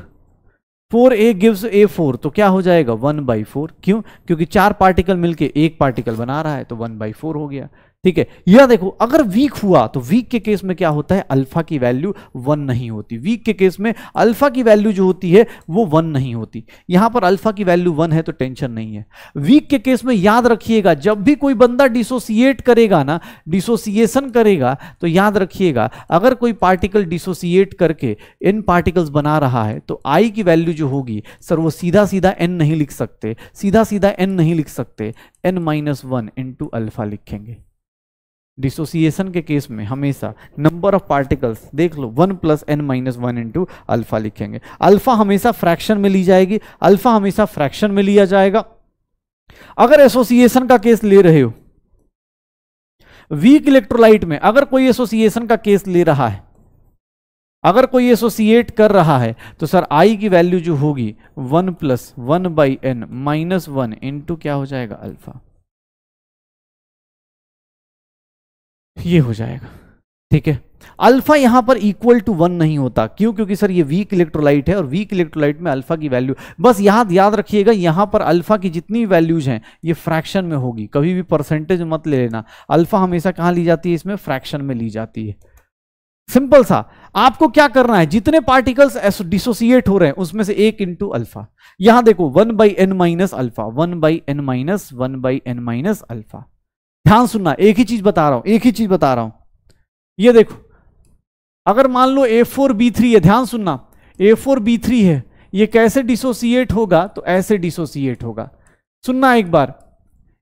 four A gives A four तो क्या हो जाएगा वन बाई फोर क्यों क्योंकि चार पार्टिकल मिलके एक पार्टिकल बना रहा है तो वन बाई फोर हो गया ठीक है या देखो अगर वीक हुआ तो वीक के केस में क्या होता है अल्फा की वैल्यू वन नहीं होती वीक के केस में अल्फा की वैल्यू जो होती है वो वन नहीं होती यहां पर अल्फा की वैल्यू वन है तो टेंशन नहीं है वीक के केस में याद रखिएगा जब भी कोई बंदा डिसोसिएट करेगा ना डिसोसिएशन करेगा तो याद रखिएगा अगर कोई पार्टिकल डिसोसिएट करके एन पार्टिकल्स बना रहा है तो आई की वैल्यू जो होगी सर वो सीधा सीधा एन नहीं लिख सकते सीधा सीधा एन नहीं लिख सकते एन माइनस वन अल्फा लिखेंगे डिसोसिएशन के केस में हमेशा नंबर ऑफ पार्टिकल्स देख लो one plus N minus one into alpha लिखेंगे अल्फा हमेशा फ्रैक्शन में ली जाएगी अल्फा हमेशा फ्रैक्शन में लिया जाएगा अगर एसोसिएशन का केस ले रहे हो वीक इलेक्ट्रोलाइट में अगर कोई एसोसिएशन का केस ले रहा है अगर कोई एसोसिएट कर रहा है तो सर आई की वैल्यू जो होगी one plus one by N minus one into क्या हो जाएगा अल्फा ये हो जाएगा ठीक है अल्फा यहां पर इक्वल टू वन नहीं होता क्यों क्योंकि सर ये वीक इलेक्ट्रोलाइट है और वीक इलेक्ट्रोलाइट में अल्फा की वैल्यू बस याद याद रखिएगा यहां पर अल्फा की जितनी वैल्यूज हैं ये फ्रैक्शन में होगी कभी भी परसेंटेज मत ले लेना अल्फा हमेशा कहां ली जाती है इसमें फ्रैक्शन में ली जाती है सिंपल सा आपको क्या करना है जितने पार्टिकल्स डिसोसिएट हो रहे हैं उसमें से एक इंटू अल्फा यहां देखो one by N minus alpha one by N minus one by N minus alpha ध्यान सुनना एक ही चीज बता रहा हूं एक ही चीज बता रहा हूं ये देखो अगर मान लो ए फोर बी थ्री है ध्यान सुनना ए फोर बी थ्री है ये कैसे डिसोसिएट होगा तो ऐसे डिसोसिएट होगा सुनना एक बार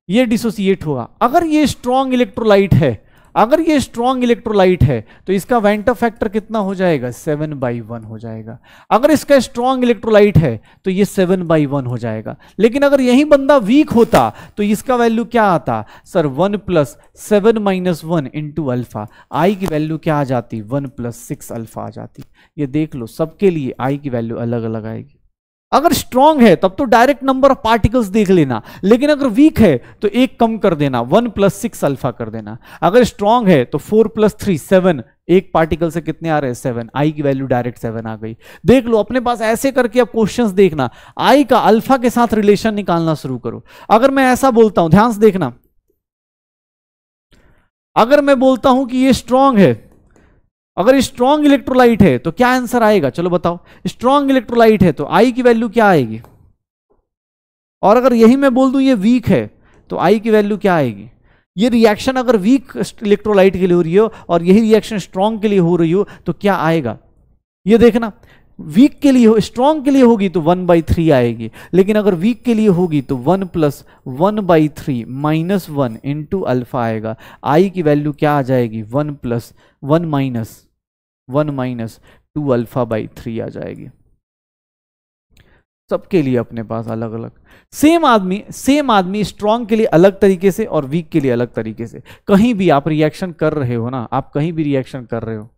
ये डिसोसिएट होगा अगर ये स्ट्रांग इलेक्ट्रोलाइट है अगर ये स्ट्रॉन्ग इलेक्ट्रोलाइट है तो इसका वेंटर फैक्टर कितना हो जाएगा सेवन बाई वन हो जाएगा अगर इसका स्ट्रॉन्ग इलेक्ट्रोलाइट है तो ये सेवन बाई वन हो जाएगा लेकिन अगर यही बंदा वीक होता तो इसका वैल्यू क्या आता sir one plus seven minus one into alpha I की वैल्यू क्या आ जाती वन प्लस सिक्स अल्फा आ जाती ये देख लो सबके लिए आई की वैल्यू अलग अलग आएगी अगर स्ट्रांग है तब तो डायरेक्ट नंबर ऑफ पार्टिकल्स देख लेना लेकिन अगर वीक है तो एक कम कर देना वन प्लस सिक्स अल्फा कर देना अगर स्ट्रांग है तो फोर प्लस थ्री सेवन एक पार्टिकल से कितने आ रहे हैं सेवन आई की वैल्यू डायरेक्ट सेवन आ गई देख लो अपने पास ऐसे करके अब क्वेश्चंस देखना आई का अल्फा के साथ रिलेशन निकालना शुरू करो अगर मैं ऐसा बोलता हूं ध्यान से देखना अगर मैं बोलता हूं कि ये स्ट्रांग है अगर स्ट्रॉन्ग इलेक्ट्रोलाइट है तो क्या आंसर आएगा चलो बताओ स्ट्रॉन्ग इलेक्ट्रोलाइट है तो आई की वैल्यू क्या आएगी और अगर यही मैं बोल दूं ये वीक है तो आई की वैल्यू क्या आएगी ये रिएक्शन अगर वीक इलेक्ट्रोलाइट के लिए हो रही हो और यही रिएक्शन स्ट्रॉन्ग के लिए हो रही हो तो क्या आएगा ये देखना वीक के लिए हो स्ट्रॉन्ग के लिए होगी तो वन बाई थ्री आएगी लेकिन अगर वीक के लिए होगी तो one plus one by three minus one into alpha आएगा आई की वैल्यू क्या आ जाएगी one plus one minus one minus two alpha by three आ जाएगी सबके लिए अपने पास अलग अलग सेम आदमी सेम आदमी स्ट्रॉन्ग के लिए अलग तरीके से और वीक के लिए अलग तरीके से कहीं भी आप रिएक्शन कर रहे हो ना आप कहीं भी रिएक्शन कर रहे हो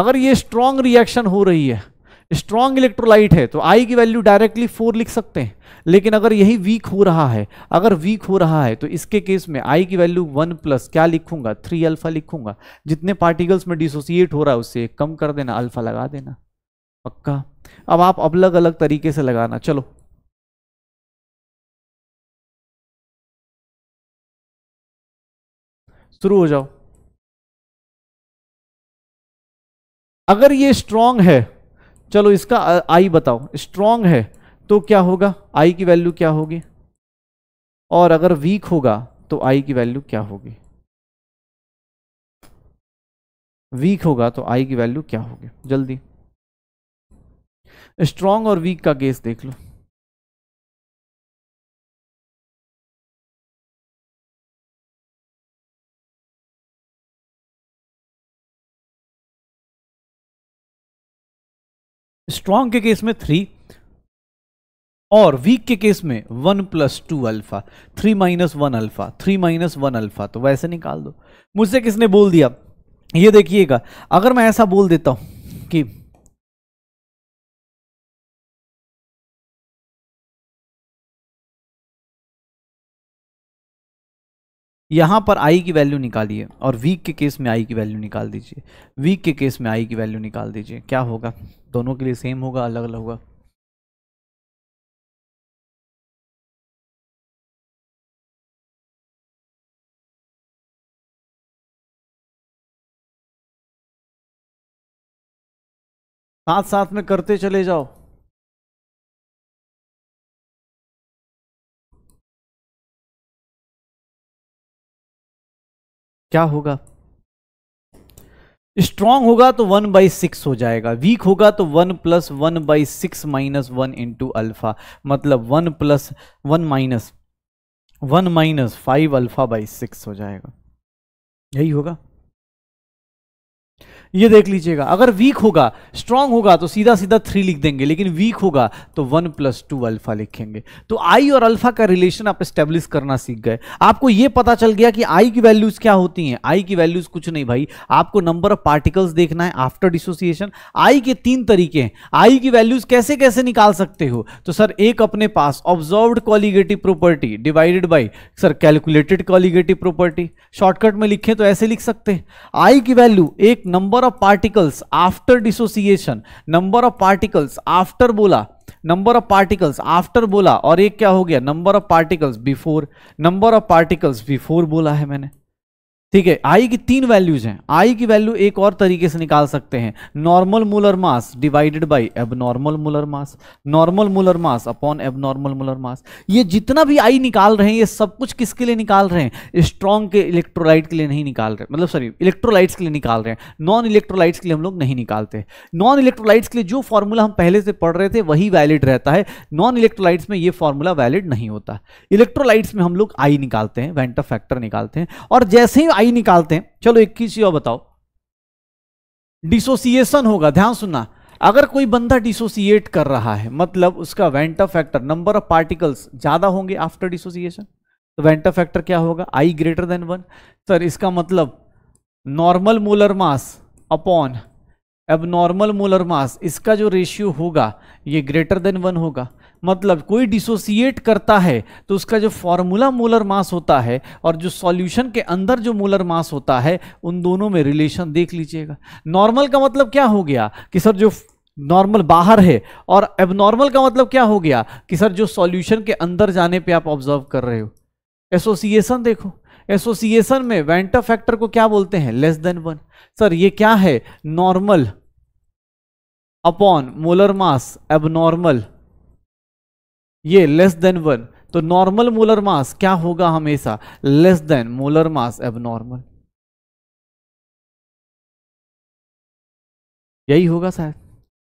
अगर ये स्ट्रॉन्ग रिएक्शन हो रही है स्ट्रॉन्ग इलेक्ट्रोलाइट है तो आई की वैल्यू डायरेक्टली फोर लिख सकते हैं लेकिन अगर यही वीक हो रहा है अगर वीक हो रहा है तो इसके केस में आई की वैल्यू वन प्लस क्या लिखूंगा थ्री अल्फा लिखूंगा जितने पार्टिकल्स में डिसोसिएट हो रहा है उससे कम कर देना अल्फा लगा देना पक्का अब आप अलग अलग तरीके से लगाना चलो शुरू हो जाओ अगर ये स्ट्रांग है चलो इसका आई बताओ स्ट्रांग है तो क्या होगा आई की वैल्यू क्या होगी और अगर वीक होगा तो आई की वैल्यू क्या होगी वीक होगा तो आई की वैल्यू क्या होगी जल्दी स्ट्रांग और वीक का केस देख लो स्ट्रॉन्ग के केस में थ्री और वीक के केस में one plus two alpha three minus one alpha three minus one alpha तो वैसे निकाल दो मुझसे किसने बोल दिया ये देखिएगा अगर मैं ऐसा बोल देता हूं कि यहाँ पर आई की वैल्यू निकालिए और वीक के केस में आई की वैल्यू निकाल दीजिए वीक के केस में आई की वैल्यू निकाल दीजिए क्या होगा दोनों के लिए सेम होगा अलग अलग होगा साथ साथ में करते चले जाओ क्या होगा स्ट्रांग होगा तो वन बाई सिक्स हो जाएगा वीक होगा तो one plus one by six minus one into alpha मतलब one plus one minus one minus five alpha by six हो जाएगा यही होगा ये देख लीजिएगा अगर वीक होगा स्ट्रांग होगा तो सीधा सीधा थ्री लिख देंगे लेकिन वीक होगा तो वन प्लस टू अल्फा लिखेंगे तो आई और अल्फा का रिलेशन आप स्टेब्लिश करना सीख गए आपको ये पता चल गया कि आई की वैल्यूज क्या होती हैं आई की वैल्यूज कुछ नहीं भाई आपको नंबर ऑफ पार्टिकल्स देखना है आफ्टर डिसोसिएशन आई के तीन तरीके हैं आई की वैल्यूज कैसे कैसे निकाल सकते हो तो सर एक अपने पास observe colligative property divided by sir calculated colligative property shortcut में लिखे तो ऐसे लिख सकते हैं आई की वैल्यू एक number number of particles after dissociation number of particles after बोला नंबर ऑफ पार्टिकल्स आफ्टर बोला और एक क्या हो गया number of particles before number of particles before बोला है मैंने ठीक है आई की तीन वैल्यूज हैं आई की वैल्यू एक और तरीके से निकाल सकते हैं normal molar mass divided by abnormal molar mass normal molar mass upon abnormal molar mass ये जितना भी आई निकाल रहे हैं ये सब कुछ किसके लिए निकाल रहे हैं स्ट्रॉन्ग के इलेक्ट्रोलाइट के लिए नहीं निकाल रहे मतलब सॉरी इलेक्ट्रोलाइट्स के लिए निकाल रहे हैं नॉन इलेक्ट्रोलाइट्स के लिए हम लोग नहीं निकालते नॉन इलेक्ट्रोलाइट्स के लिए जो फॉर्मूला हम पहले से पढ़ रहे थे वही वैलिड रहता है नॉन इलेक्ट्रोलाइट्स में ये फॉर्मूला वैलिड नहीं होता इलेक्ट्रोलाइट्स में हम लोग आई निकालते हैं वेंटा फैक्टर निकालते हैं और जैसे ही आई निकालते हैं चलो इक्कीस ही और बताओ डिसोसिएशन होगा ध्यान सुनना अगर कोई बंदा डिसोसिएट कर रहा है मतलब उसका van't factor number of particles ज्यादा होंगे आफ्टर डिसोसिएशन तो वेंटा फैक्टर क्या होगा I greater than one sir इसका मतलब normal molar mass upon abnormal molar mass इसका जो रेशियो होगा ये ग्रेटर देन वन होगा मतलब कोई डिसोसिएट करता है तो उसका जो फॉर्मूला मोलर मास होता है और जो सॉल्यूशन के अंदर जो मोलर मास होता है उन दोनों में रिलेशन देख लीजिएगा नॉर्मल का मतलब क्या हो गया कि सर जो नॉर्मल बाहर है और एबनॉर्मल का मतलब क्या हो गया कि सर जो सॉल्यूशन के अंदर जाने पे आप ऑब्जर्व कर रहे हो एसोसिएशन देखो एसोसिएशन में वेंटर फैक्टर को क्या बोलते हैं लेस देन वन सर ये क्या है normal upon molar mass abnormal ये लेस देन वन तो नॉर्मल मोलर मास क्या होगा हमेशा लेस देन मोलर मास एब नॉर्मल यही होगा शायद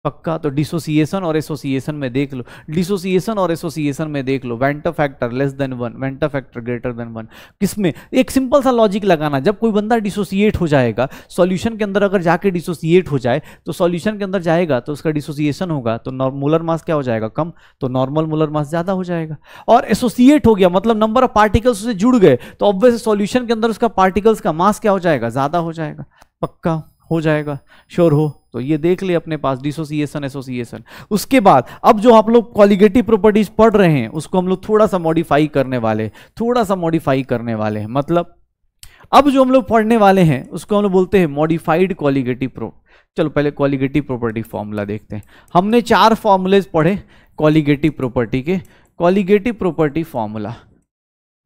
पक्का तो डिसोसिएशन और एसोसिएशन में देख लो डिसोसिएशन और एसोसिएशन में देख लो van't factor less than one van't factor greater than one किसमें एक सिंपल सा लॉजिक लगाना जब कोई बंदा डिसोसिएट हो जाएगा सॉल्यूशन के अंदर अगर जाके डिसोसिएट हो जाए तो सॉल्यूशन के अंदर जाएगा तो उसका डिसोसिएशन होगा तो मोलर मास क्या हो जाएगा कम तो नॉर्मल मोलर मास ज़्यादा हो जाएगा और एसोसिएट हो गया मतलब नंबर ऑफ पार्टिकल्स उसे जुड़ गए तो ऑब्वियस सॉल्यूशन के अंदर उसका पार्टिकल्स का मास क्या हो जाएगा ज़्यादा हो जाएगा पक्का हो जाएगा श्योर हो तो ये देख ले अपने पास डिसोसिएशन एसोसिएशन उसके बाद अब जो आप लोग क्वालिगेटिव प्रॉपर्टीज पढ़ रहे हैं उसको हम लोग थोड़ा सा मॉडिफाई करने वाले थोड़ा सा मॉडिफाई करने वाले हैं मतलब अब जो हम लोग पढ़ने वाले हैं उसको हम लोग बोलते हैं मॉडिफाइड क्वालिगेटिव प्रो चलो पहले क्वालिगेटिव प्रॉपर्टी फॉर्मूला देखते हैं हमने चार फॉर्मूलेज पढ़े क्वालिगेटिव प्रॉपर्टी के क्वालिगेटिव प्रॉपर्टी फॉर्मूला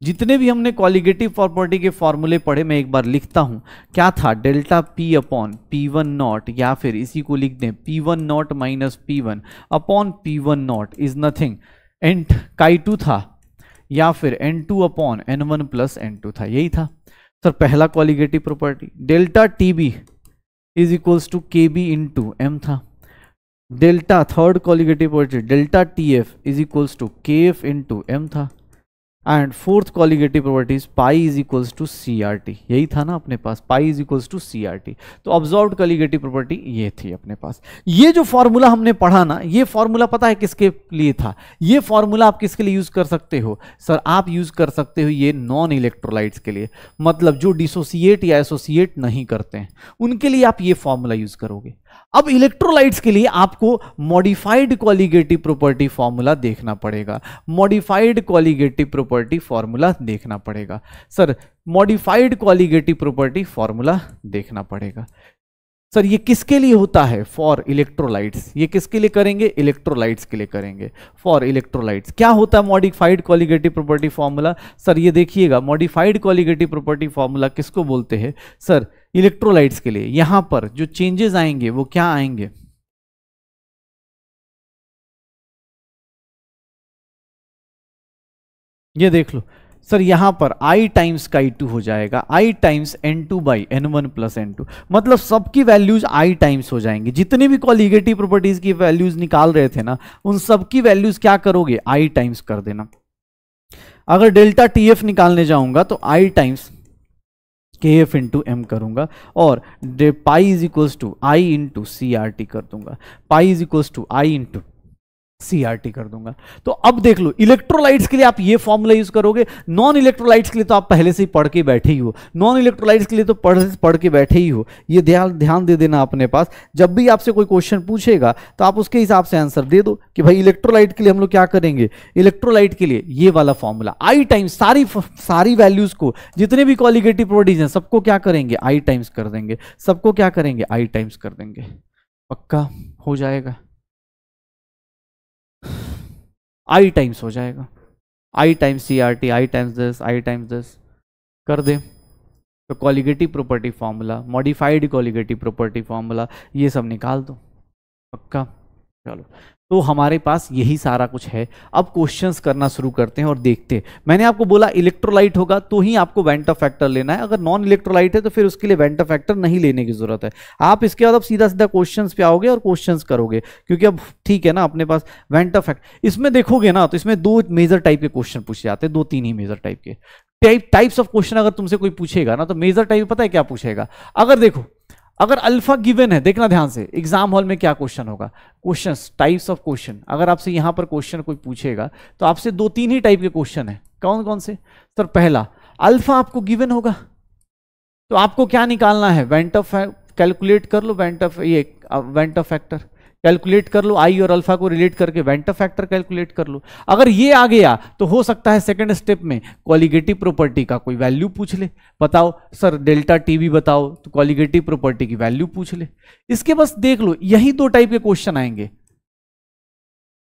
जितने भी हमने कॉलिगेटिव प्रॉपर्टी के फॉर्मूले पढ़े मैं एक बार लिखता हूँ क्या था delta P upon P one naught या फिर इसी को लिख दें P one naught minus P one upon P one not is nothing N chi two था या फिर N two upon N one plus N two था यही था सर पहला colligative property delta T B is equals to K B into M था delta third colligative property delta T F is equals to K F into M था and fourth colligative properties pi is equals to C R T यही था ना अपने पास pi is equals to C R T तो observe colligative property ये थी अपने पास ये जो फॉर्मूला हमने पढ़ा ना ये फॉर्मूला पता है किसके लिए था ये फॉर्मूला आप किसके लिए यूज कर सकते हो सर आप यूज कर सकते हो ये नॉन इलेक्ट्रोलाइट्स के लिए मतलब जो डिसोसिएट या एसोसिएट नहीं करते हैं उनके लिए आप ये फॉर्मूला यूज करोगे अब इलेक्ट्रोलाइट्स के लिए आपको मॉडिफाइड क्वालिगेटिव प्रॉपर्टी फॉर्मूला देखना पड़ेगा मॉडिफाइड क्वालिगेटिव प्रॉपर्टी फॉर्मूला देखना पड़ेगा sir modified colligative property formula देखना पड़ेगा सर ये किसके लिए होता है फॉर इलेक्ट्रोलाइट्स ये किसके लिए करेंगे इलेक्ट्रोलाइट्स के लिए करेंगे फॉर इलेक्ट्रोलाइट्स क्या होता है modified colligative property formula sir ये देखिएगा मॉडिफाइड क्वालिगेटिव प्रॉपर्टी फॉर्मूला किसको बोलते हैं सर इलेक्ट्रोलाइट्स के लिए यहां पर जो चेंजेस आएंगे वो क्या आएंगे ये देख लो सर यहां पर i टाइम्स का I2 e हो जाएगा i times N2 two by N one plus N two मतलब सबकी वैल्यूज i टाइम्स हो जाएंगे जितने भी कॉलिगेटिव प्रॉपर्टीज की वैल्यूज निकाल रहे थे ना उन सबकी वैल्यूज क्या करोगे i टाइम्स कर देना अगर डेल्टा टी एफ निकालने जाऊंगा तो i times K F into M करूँगा और pi is equals to I into C R T कर दूंगा pi is equals to I into CRT कर दूंगा तो अब देख लो इलेक्ट्रोलाइट्स के लिए आप ये फॉर्मूला यूज करोगे नॉन इलेक्ट्रोलाइट्स के लिए तो आप पहले से ही पढ़ के बैठे ही हो नॉन इलेक्ट्रोलाइट्स के लिए तो पढ़ पढ़ के बैठे ही हो ये ध्यान ध्यान दे देना अपने पास जब भी आपसे कोई क्वेश्चन पूछेगा तो आप उसके हिसाब से आंसर दे दो कि भाई इलेक्ट्रोलाइट के लिए हम लोग क्या करेंगे इलेक्ट्रोलाइट के लिए ये वाला फॉर्मूला आई टाइम्स सारी सारी वैल्यूज को जितने भी कॉलिगेटिव प्रोडीज हैं सबको क्या करेंगे आई टाइम्स कर देंगे सबको क्या करेंगे आई टाइम्स कर देंगे पक्का हो जाएगा आई टाइम्स हो जाएगा I times C R T I times this I times this कर दे तो colligative property formula modified colligative property formula ये सब निकाल दो पक्का चलो तो हमारे पास यही सारा कुछ है अब क्वेश्चंस करना शुरू करते हैं और देखते हैं मैंने आपको बोला इलेक्ट्रोलाइट होगा तो ही आपको वेंटा फैक्टर लेना है अगर नॉन इलेक्ट्रोलाइट है तो फिर उसके लिए वेंटा फैक्टर नहीं लेने की जरूरत है आप इसके बाद अब सीधा सीधा क्वेश्चन पे आओगे और क्वेश्चन करोगे क्योंकि अब ठीक है ना अपने पास वेंटा फैक्टर इसमें देखोगे ना तो इसमें दो मेजर टाइप के क्वेश्चन पूछे जाते हैं दो तीन ही मेजर टाइप के टाइप टाइप्स ऑफ क्वेश्चन अगर तुमसे कोई पूछेगा ना तो मेजर टाइप पता है क्या पूछेगा अगर देखो अगर अल्फा गिवन है देखना ध्यान से एग्जाम हॉल में क्या क्वेश्चन होगा क्वेश्चन टाइप्स ऑफ क्वेश्चन अगर आपसे यहां पर क्वेश्चन कोई पूछेगा तो आपसे दो तीन ही टाइप के क्वेश्चन है कौन कौन से सर पहला अल्फा आपको गिवन होगा तो आपको क्या निकालना है वेंट ऑफ कैलकुलेट कर लो वेंट ऑफ ये वेंट ऑफ फैक्टर कैलकुलेट कर लो आई और अल्फा को रिलेट करके वेंटर फैक्टर कैलकुलेट कर लो अगर ये आ गया तो हो सकता है सेकंड स्टेप में क्वालिगेटिव प्रॉपर्टी का कोई वैल्यू पूछ ले बताओ सर डेल्टा टी भी बताओ तो क्वालिगेटिव प्रॉपर्टी की वैल्यू पूछ ले इसके बस देख लो यही दो टाइप के क्वेश्चन आएंगे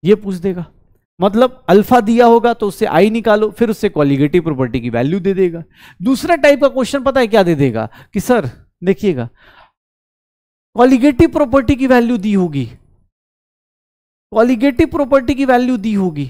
ये पूछ देगा मतलब अल्फा दिया होगा तो उससे आई निकालो फिर उससे क्वालिगेटिव प्रॉपर्टी की वैल्यू दे देगा दूसरा टाइप का क्वेश्चन पता है क्या दे देगा कि सर देखिएगा क्वालिगेटिव प्रॉपर्टी की वैल्यू दी होगी क्वालिगेटिव प्रॉपर्टी की वैल्यू दी होगी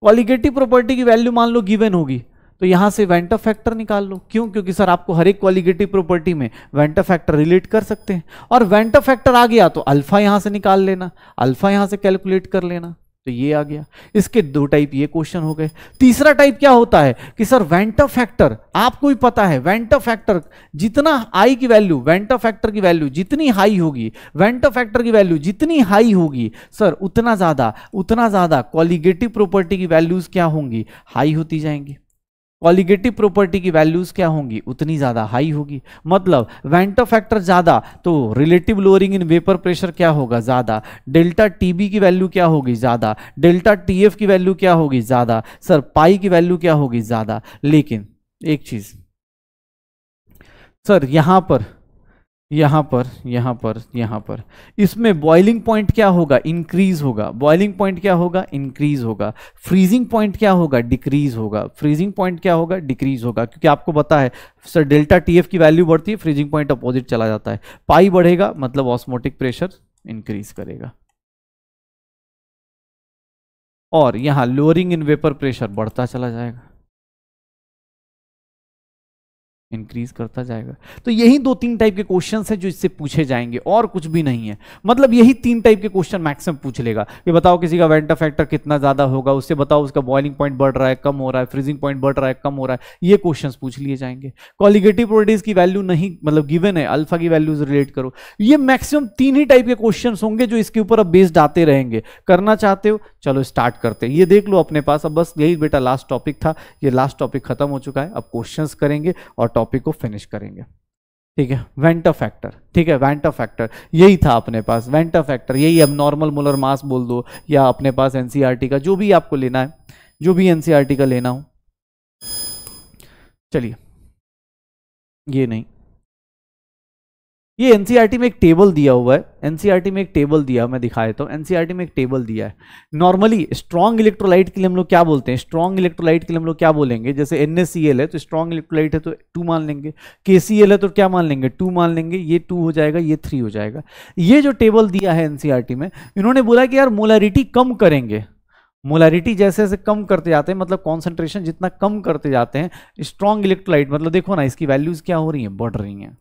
क्वालिगेटिव प्रॉपर्टी की वैल्यू मान लो गिवन होगी तो यहां से वेंटर फैक्टर निकाल लो क्यों क्योंकि सर आपको हर एक क्वालिगेटिव प्रॉपर्टी में वेंटर फैक्टर रिलेट कर सकते हैं और वेंटर फैक्टर आ गया तो अल्फा यहां से निकाल लेना अल्फा यहां से कैलकुलेट कर लेना तो ये आ गया इसके दो टाइप ये क्वेश्चन हो गए तीसरा टाइप क्या होता है कि सर वेंटर फैक्टर आपको ही पता है वेंटर फैक्टर जितना आई की वैल्यू वेंटर फैक्टर की वैल्यू जितनी हाई होगी वेंटर फैक्टर की वैल्यू जितनी हाई होगी सर उतना ज़्यादा उतना ज़्यादा क्वालिगेटिव प्रॉपर्टी की वैल्यूज़ क्या होंगी हाई होती जाएंगी कॉलिगेटिव प्रॉपर्टी की वैल्यूज क्या होंगी उतनी ज्यादा हाई होगी मतलब वेंटो फैक्टर ज्यादा तो relative lowering in vapour pressure क्या होगा ज्यादा डेल्टा टीबी की वैल्यू क्या होगी ज्यादा डेल्टा टीएफ की वैल्यू क्या होगी ज्यादा सर पाई की वैल्यू क्या होगी ज्यादा लेकिन एक चीज सर यहां पर यहां पर यहां पर यहां पर इसमें बॉइलिंग पॉइंट क्या होगा इंक्रीज होगा बॉइलिंग पॉइंट क्या होगा इंक्रीज होगा फ्रीजिंग पॉइंट क्या होगा डिक्रीज होगा फ्रीजिंग पॉइंट क्या होगा डिक्रीज होगा क्योंकि आपको पता है सर डेल्टा टीएफ की वैल्यू बढ़ती है फ्रीजिंग पॉइंट अपोजिट चला जाता है पाई बढ़ेगा मतलब ऑस्मोटिक प्रेशर इंक्रीज करेगा और यहां लोअरिंग इन वेपर प्रेशर बढ़ता चला जाएगा इंक्रीज करता जाएगा तो यही दो तीन टाइप के क्वेश्चन हैं जो इससे पूछे जाएंगे और कुछ भी नहीं है मतलब यही तीन टाइप के क्वेश्चन मैक्सिमम पूछ लेगा कि बताओ किसी का वेंटा फैक्टर कितना ज़्यादा होगा उससे बताओ उसका बॉइलिंग पॉइंट बढ़ रहा है कम हो रहा है फ्रीजिंग पॉइंट बढ़ रहा है कम हो रहा है ये क्वेश्चन पूछ लिए जाएंगे कॉलिगेटिव प्रोपर्टीज़ की वैल्यू नहीं मतलब गिवन है अल्फा की वैल्यूज रिलेट करो ये मैक्सिमम तीन ही टाइप के क्वेश्चन होंगे जो इसके ऊपर अब बेस्ड आते रहेंगे करना चाहते हो चलो स्टार्ट करते हैं ये देख लो अपने पास अब बस यही बेटा लास्ट टॉपिक था ये लास्ट टॉपिक खत्म हो चुका है अब क्वेश्चन करेंगे और टॉपिक को फिनिश करेंगे ठीक है वेंटा फैक्टर ठीक है वेंटा फैक्टर यही था अपने पास वेंटा फैक्टर यही अब नॉर्मल मोलर मास बोल दो या अपने पास एनसीआरटी e का जो भी आपको लेना है जो भी एनसीआरटी e का लेना हो चलिए ये नहीं ये एनसीईआरटी e में एक टेबल दिया हुआ है एनसीईआरटी e में एक टेबल दिया मैं दिखा देता हूँ एनसीईआरटी e में एक टेबल दिया है नॉर्मली स्ट्रॉन्ग इलेक्ट्रोलाइट के लिए हम लोग क्या बोलते हैं स्ट्रॉन्ग इलेक्ट्रोलाइट के लिए हम लोग क्या बोलेंगे जैसे एन है तो स्ट्रॉन्ग इलेक्ट्रोलाइट है तो टू मान लेंगे के है तो क्या मान लेंगे टू मान लेंगे ये टू हो जाएगा ये थ्री हो जाएगा ये जो टेबल दिया है एनसीईआरटी में इन्होंने बोला कि यार मोलारिटी कम करेंगे मोलारिटी जैसे जैसे कम करते जाते हैं मतलब कॉन्सेंट्रेशन जितना कम करते जाते हैं स्ट्रॉन्ग इलेक्ट्रोलाइट मतलब देखो ना इसकी वैल्यूज क्या हो रही हैं बढ़ रही हैं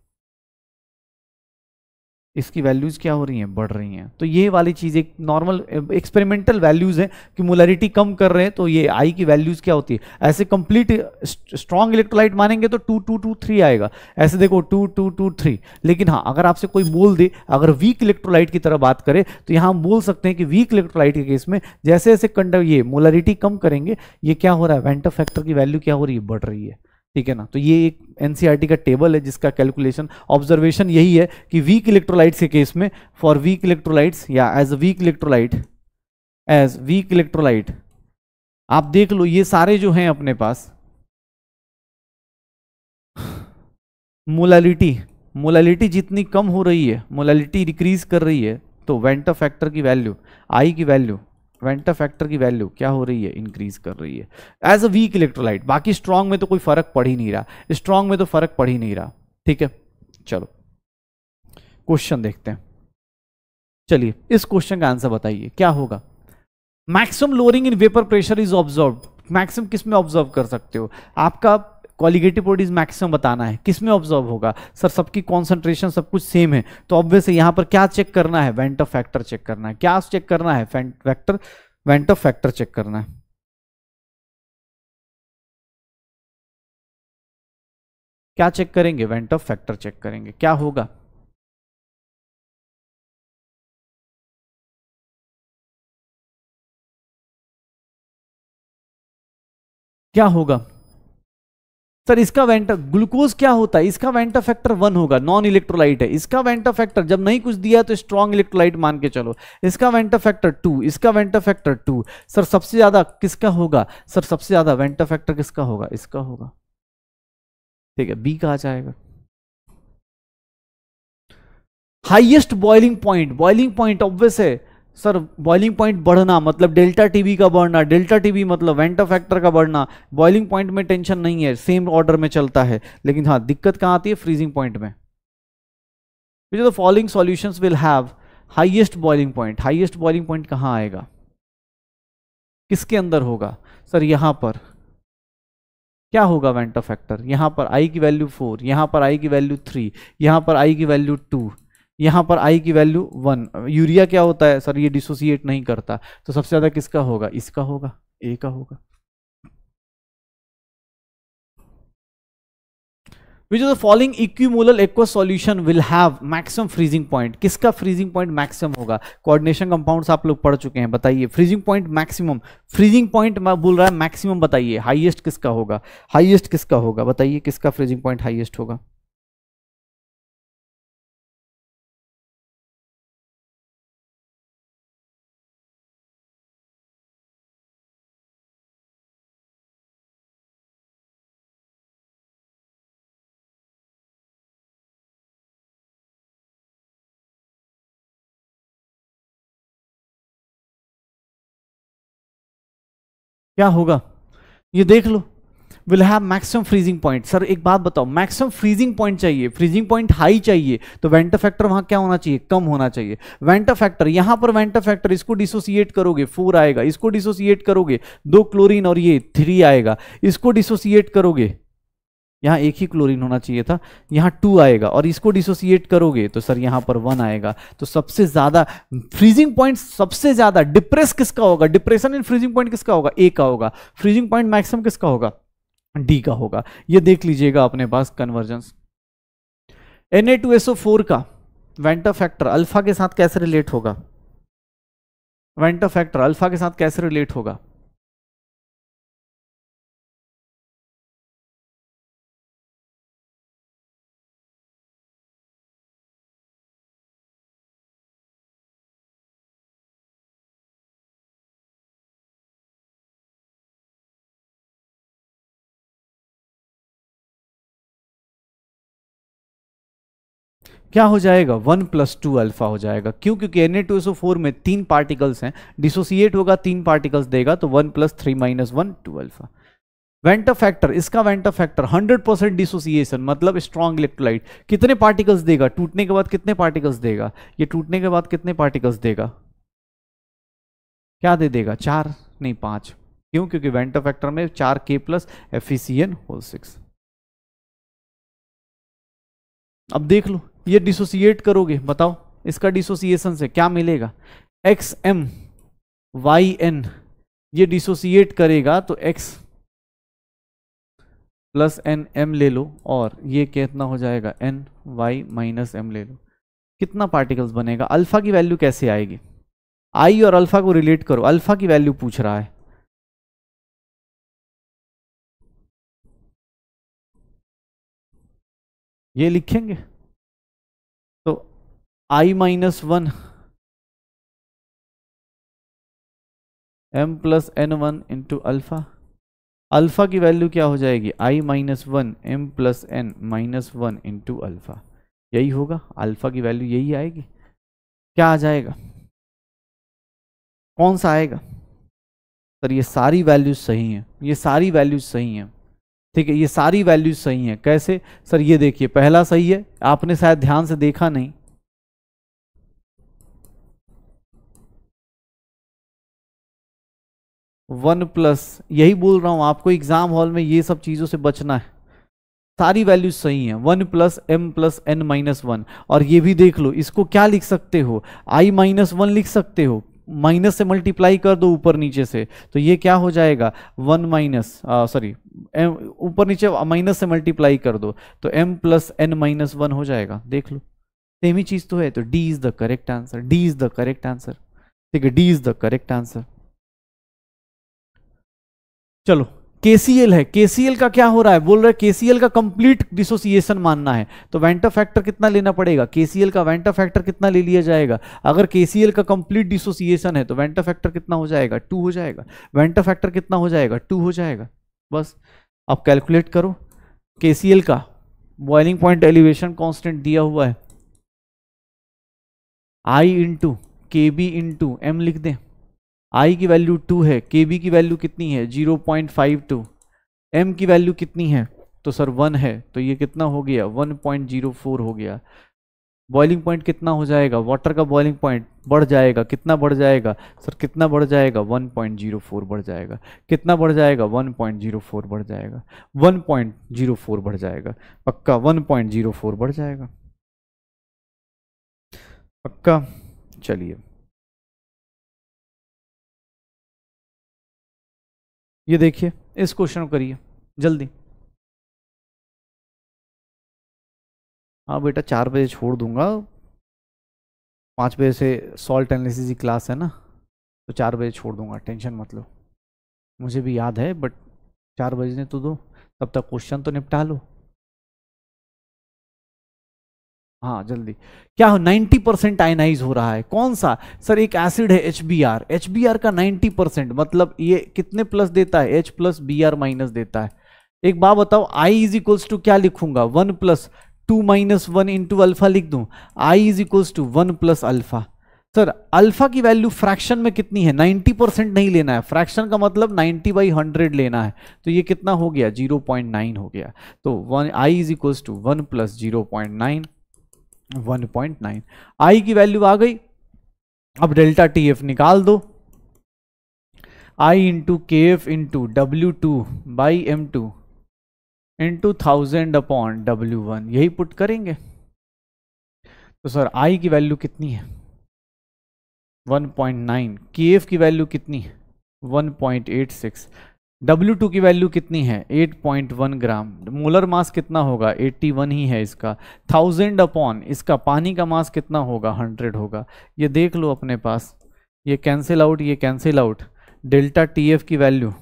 इसकी वैल्यूज क्या हो रही हैं बढ़ रही हैं तो ये वाली चीज एक नॉर्मल एक्सपेरिमेंटल वैल्यूज है कि मोलरिटी कम कर रहे हैं तो ये आई की वैल्यूज क्या होती है ऐसे कंप्लीट स्ट्रॉन्ग इलेक्ट्रोलाइट मानेंगे तो टू टू टू थ्री आएगा ऐसे देखो टू टू टू थ्री लेकिन हाँ अगर आपसे कोई बोल दे अगर वीक इलेक्ट्रोलाइट की तरह बात करें तो यहाँ हम बोल सकते हैं कि वीक इलेक्ट्रोलाइट के केस में जैसे जैसे ये मोलरिटी कम करेंगे ये क्या हो रहा है वेंटर फैक्टर की वैल्यू क्या हो रही है बढ़ रही है ठीक है ना तो ये एक एनसीईआरटी e का टेबल है जिसका कैलकुलेशन ऑब्जर्वेशन यही है कि वीक इलेक्ट्रोलाइट्स के केस में फॉर वीक इलेक्ट्रोलाइट्स या as weak electrolyte as weak electrolyte आप देख लो ये सारे जो हैं अपने पास मोलालिटी मोलालिटी जितनी कम हो रही है मोलालिटी डिक्रीज कर रही है तो वेंटा फैक्टर की वैल्यू आई की वैल्यू वेंटा फैक्टर की वैल्यू क्या हो रही है इंक्रीज कर रही है एज अ वीक इलेक्ट्रोलाइट बाकी स्ट्रांग में तो कोई फर्क पड़ ही नहीं रहा स्ट्रांग में तो फर्क पड़ ही नहीं रहा ठीक है चलो क्वेश्चन देखते हैं चलिए इस क्वेश्चन का आंसर बताइए क्या होगा maximum lowering in vapour pressure is observe maximum किस में ऑब्जर्व कर सकते हो आपका क्वालिगेटिव प्रोटीज मैक्सिमम बताना है किस में ऑब्जर्व होगा सर सबकी कॉन्सेंट्रेशन सब कुछ सेम है तो ऑब्वियसली यहां पर क्या चेक करना है वेंट ऑफ फैक्टर चेक करना है क्या चेक करना है फैक्टर ऑफ फैक्टर चेक करना है क्या चेक करेंगे वेंट ऑफ फैक्टर चेक करेंगे क्या होगा क्या होगा सर इसका वेंट ग्लूकोज क्या होता है इसका वेंटा फैक्टर वन होगा नॉन इलेक्ट्रोलाइट है इसका वेंटा फैक्टर जब नहीं कुछ दिया तो स्ट्रॉन्ग इलेक्ट्रोलाइट मान के चलो इसका वेंटा फैक्टर टू इसका वेंटा फैक्टर टू सर सबसे ज्यादा किसका होगा सर सबसे ज्यादा वेंटा फैक्टर किसका होगा इसका होगा ठीक है बी कहा जाएगा highest boiling point boiling point obvious है सर बॉइलिंग पॉइंट बढ़ना मतलब डेल्टा टीबी का बढ़ना डेल्टा टीबी मतलब वेंटा फैक्टर का बढ़ना बॉइलिंग पॉइंट में टेंशन नहीं है सेम ऑर्डर में चलता है लेकिन हाँ दिक्कत कहाँ आती है फ्रीजिंग पॉइंट में which the following solutions will have highest boiling point highest boiling point कहाँ आएगा किसके अंदर होगा सर यहाँ पर क्या होगा वेंटा फैक्टर यहाँ पर आई की वैल्यू फोर यहाँ पर आई की वैल्यू थ्री यहाँ पर आई की वैल्यू टू यहाँ पर आई की वैल्यू वन यूरिया क्या होता है सर ये डिसोसिएट नहीं करता तो सबसे ज़्यादा किसका होगा इसका होगा ए का होगा which of the following equimolar equi solution will have maximum freezing point किसका फ्रीजिंग पॉइंट मैक्सिमम होगा कोऑर्डिनेशन कंपाउंड्स आप लोग पढ़ चुके हैं बताइए freezing point maximum freezing point मैं बोल रहा है मैक्सिमम बताइए हाइएस्ट किसका होगा हाइएस्ट किसका होगा बताइए किसका फ्रीजिंग पॉइंट हाइएस्ट होगा क्या होगा ये देख लो will have maximum freezing point sir एक बात बताओ मैक्सिमम फ्रीजिंग पॉइंट चाहिए फ्रीजिंग पॉइंट हाई चाहिए तो वेंटर फैक्टर वहां क्या होना चाहिए कम होना चाहिए वेंटर फैक्टर यहां पर वेंटर फैक्टर इसको डिसोसिएट करोगे फोर आएगा इसको डिसोसिएट करोगे दो क्लोरीन और ये थ्री आएगा इसको डिसोसिएट करोगे यहाँ एक ही क्लोरीन होना चाहिए था यहाँ टू आएगा और इसको डिसोसिएट करोगे तो सर यहाँ पर वन आएगा तो सबसे ज़्यादा फ्रीजिंग पॉइंट सबसे ज़्यादा डिप्रेस किसका होगा डिप्रेशन इन फ्रीजिंग पॉइंट किसका होगा ए का होगा फ्रीजिंग पॉइंट मैक्सिमम किसका होगा डी का होगा ये देख लीजिएगा अपने पास कन्वर्जेंस एन का वेंटा फैक्टर अल्फा के साथ कैसे रिलेट होगा वेंटा फैक्टर अल्फा के साथ कैसे रिलेट होगा क्या हो जाएगा वन प्लस टू अल्फा हो जाएगा क्यों क्योंकि एन ए टू फोर में तीन पार्टिकल्स हैं डिसोसिएट होगा तीन पार्टिकल्स देगा तो one plus three minus one to alpha वेंटा फैक्टर इसका वेंटा फैक्टर 100 परसेंट डिसोसिएशन मतलब स्ट्रॉन्ग इलेक्ट्रोलाइट कितने पार्टिकल्स देगा टूटने के बाद कितने पार्टिकल्स देगा ये टूटने के बाद कितने पार्टिकल्स देगा क्या दे देगा चार नहीं पांच क्यों क्योंकि वेंटा फैक्टर में चार के प्लस एफिसियन होल सिक्स अब देख लो ये डिसोसिएट करोगे बताओ इसका डिसोसिएशन से क्या मिलेगा एक्स एम वाई एन ये डिसोसिएट करेगा तो एक्स प्लस एन एम ले लो और ये कितना हो जाएगा एन वाई माइनस एम ले लो कितना पार्टिकल्स बनेगा अल्फा की वैल्यू कैसे आएगी आई और अल्फा को रिलेट करो अल्फा की वैल्यू पूछ रहा है ये लिखेंगे I minus one M plus N one into alpha alpha की वैल्यू क्या हो जाएगी I minus one M plus N minus one into alpha यही होगा अल्फा की वैल्यू यही आएगी क्या आ जाएगा कौन सा आएगा सर ये सारी वैल्यूज सही हैं ये सारी वैल्यूज सही हैं ठीक है ये सारी वैल्यूज सही हैं कैसे सर ये देखिए पहला सही है आपने शायद ध्यान से देखा नहीं वन प्लस यही बोल रहा हूँ आपको एग्जाम हॉल में ये सब चीज़ों से बचना है सारी वैल्यूज सही हैं one plus M plus N minus one और ये भी देख लो इसको क्या लिख सकते हो आई माइनस वन लिख सकते हो माइनस से मल्टीप्लाई कर दो ऊपर नीचे से तो ये क्या हो जाएगा वन माइनस सॉरी ऊपर नीचे माइनस से मल्टीप्लाई कर दो तो M plus N minus one हो जाएगा देख लो सेम ही चीज़ तो है तो D is the correct answer D is the correct answer ठीक है D is the correct answer चलो केसीएल है केसीएल का क्या हो रहा है बोल रहे केसीएल का कंप्लीट डिसोसिएशन मानना है तो वेंटर फैक्टर कितना लेना पड़ेगा केसीएल का वेंटर फैक्टर कितना ले लिया जाएगा अगर केसीएल का कंप्लीट डिसोसिएशन है तो वेंटर फैक्टर कितना हो जाएगा टू हो जाएगा वेंटर फैक्टर कितना हो जाएगा टू हो जाएगा बस अब कैलकुलेट करो केसीएल का बॉइलिंग पॉइंट एलिवेशन कॉन्स्टेंट दिया हुआ है I into K B into M लिख दें आई की वैल्यू टू है के बी की वैल्यू कितनी है zero point five two M की वैल्यू कितनी है तो सर वन है तो ये कितना हो गया वन पॉइंट जीरो फोर हो गया बॉइलिंग पॉइंट कितना हो जाएगा वाटर का बॉइलिंग पॉइंट बढ़ जाएगा कितना बढ़ जाएगा सर कितना बढ़ जाएगा 1.04 बढ़ जाएगा कितना बढ़ जाएगा 1.04 बढ़ जाएगा 1.04 बढ़ जाएगा पक्का 1.04 बढ़ जाएगा पक्का चलिए ये देखिए इस क्वेश्चन को करिए जल्दी हाँ बेटा चार बजे छोड़ दूंगा पाँच बजे से सॉल्ट एनालिसिस की क्लास है ना तो चार बजे छोड़ दूंगा टेंशन मत लो मुझे भी याद है बट चार बजने तो दो तब तक क्वेश्चन तो निपटा लो हाँ जल्दी क्या हो 90 परसेंट आयनाइज हो रहा है कौन सा सर एक एसिड है H B R H B R का 90 परसेंट मतलब ये कितने प्लस देता है H plus B R minus देता है एक बात बताओ I इज इक्वल्स टू क्या लिखूंगा one plus two minus one into alpha लिख दूँ I is equals to one plus alpha sir alpha की वैल्यू फ्रैक्शन में कितनी है 90 परसेंट नहीं लेना है फ्रैक्शन का मतलब 90 बाई हंड्रेड लेना है तो ये कितना हो गया 0.9 हो गया तो one I is equals to one plus zero point nine one point nine I की वैल्यू आ गई अब डेल्टा टी एफ निकाल दो I into K F into W two by M two into thousand upon W one यही put करेंगे तो sir I की value कितनी है 1.9 के एफ की वैल्यू कितनी है 1.86 W2 की वैल्यू कितनी है 8.1 ग्राम मोलर मास कितना होगा 81 ही है इसका थाउजेंड अपॉन इसका पानी का मास कितना होगा 100 होगा ये देख लो अपने पास ये कैंसिल आउट ये कैंसिल आउट डेल्टा टी की वैल्यू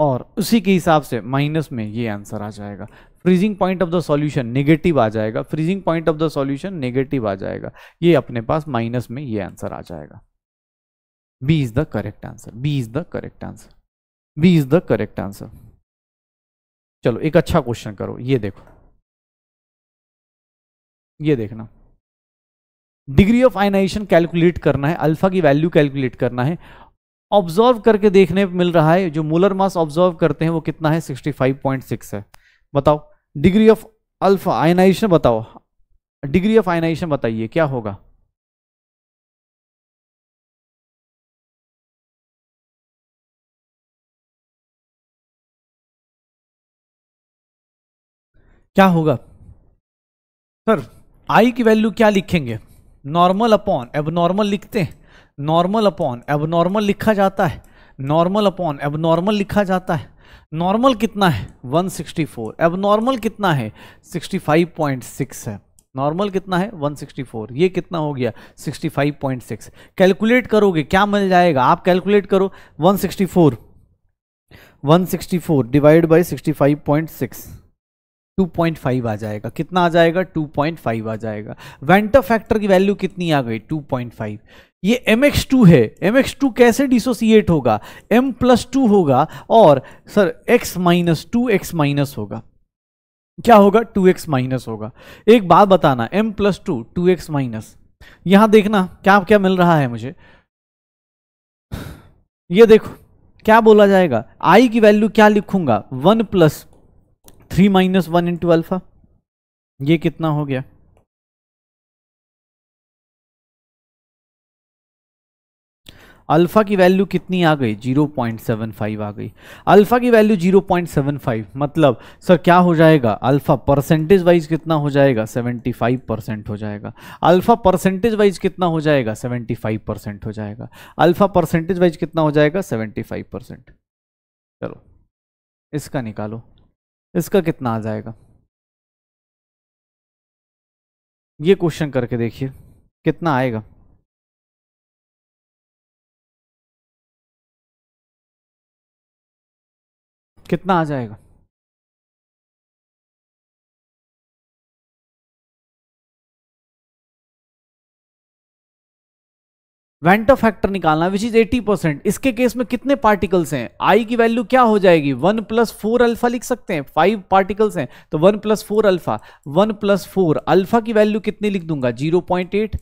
और उसी के हिसाब से माइनस में ये आंसर आ जाएगा freezing point of the solution negative आ जाएगा freezing point of the solution negative आ जाएगा ये अपने पास माइनस में ये आंसर आ जाएगा B is the correct answer B is the correct answer B is the correct answer चलो एक अच्छा क्वेश्चन करो ये देखो ये देखना डिग्री ऑफ आइनाइशन कैलकुलेट करना है अल्फा की वैल्यू कैलकुलेट करना है ऑब्जर्व करके देखने मिल रहा है जो मोलर मास ऑब्जर्व करते हैं वो कितना है 65.6 है बताओ डिग्री ऑफ अल्फा आयनाइजेशन बताओ डिग्री ऑफ आयनाइजेशन बताइए क्या होगा क्या होगा सर आई की वैल्यू क्या लिखेंगे नॉर्मल अपॉन एब नॉर्मल लिखते हैं नॉर्मल अपॉन एबनॉर्मल लिखा जाता है नॉर्मल अपॉन एबनॉर्मल लिखा जाता है नॉर्मल कितना है 164 सिक्सटी एबनॉर्मल कितना है 65.6 है नॉर्मल कितना है 164 ये कितना हो गया 65.6 कैलकुलेट करोगे क्या मिल जाएगा आप कैलकुलेट करो 164 164 डिवाइड बाय 65.6 2.5 आ जाएगा कितना आ जाएगा 2.5 आ जाएगा वेंटर फैक्टर की वैल्यू कितनी आ गई 2.5 ये एम एक्स टू है एम एक्स टू कैसे डिसोसिएट होगा एम प्लस टू होगा और sir X minus two X minus होगा क्या होगा टू एक्स माइनस होगा एक बात बताना M plus two two X minus यहां देखना क्या क्या मिल रहा है मुझे ये देखो क्या बोला जाएगा आई की वैल्यू क्या लिखूंगा one plus three minus one into alpha ये कितना हो गया अल्फ़ा की वैल्यू कितनी आ गई 0.75 आ गई अल्फ़ा की वैल्यू 0.75 मतलब सर क्या हो जाएगा अल्फ़ा परसेंटेज वाइज कितना हो जाएगा 75 परसेंट हो जाएगा अल्फ़ा परसेंटेज वाइज कितना हो जाएगा 75 परसेंट हो जाएगा अल्फ़ा परसेंटेज वाइज कितना हो जाएगा 75 परसेंट चलो इसका निकालो इसका कितना आ जाएगा ये क्वेश्चन करके देखिए कितना आएगा कितना आ जाएगा वेंटो फैक्टर निकालना विच इज 80 परसेंट इसके केस में कितने पार्टिकल्स हैं आई की वैल्यू क्या हो जाएगी वन प्लस फोर अल्फा लिख सकते हैं फाइव पार्टिकल्स हैं तो one plus four alpha one plus four alpha की वैल्यू कितनी लिख दूंगा जीरो पॉइंट एट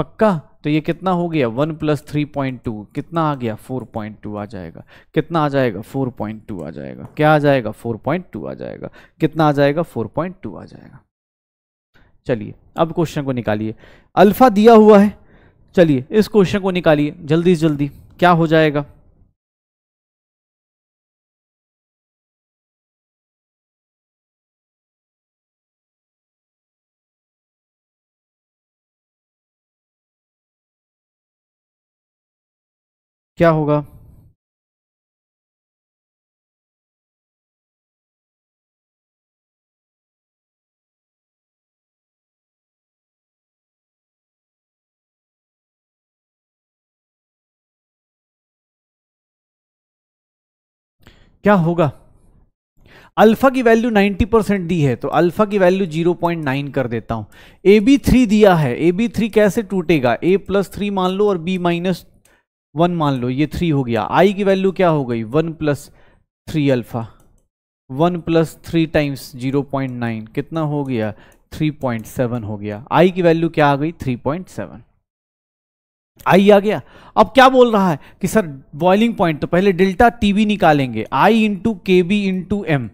पक्का तो ये कितना हो गया one plus three point two कितना आ गया फोर पॉइंट टू आ जाएगा कितना आ जाएगा फोर पॉइंट टू आ जाएगा क्या आ जाएगा फोर पॉइंट टू आ जाएगा कितना आ जाएगा फोर पॉइंट टू आ जाएगा चलिए अब क्वेश्चन को निकालिए अल्फा दिया हुआ है चलिए इस क्वेश्चन को निकालिए जल्दी से जल्दी क्या हो जाएगा क्या होगा क्या होगा अल्फा की वैल्यू 90 परसेंट दी है तो अल्फा की वैल्यू 0.9 कर देता हूं ए बी थ्री दिया है ए बी थ्री कैसे टूटेगा ए प्लस थ्री मान लो और बी माइनस वन मान लो ये थ्री हो गया आई की वैल्यू क्या हो गई one plus three alpha one plus three times zero point nine कितना हो गया थ्री पॉइंट सेवन हो गया आई की वैल्यू क्या आ गई थ्री पॉइंट सेवन आई आ गया अब क्या बोल रहा है कि सर बॉइलिंग पॉइंट तो पहले डेल्टा टीबी निकालेंगे I into K B into M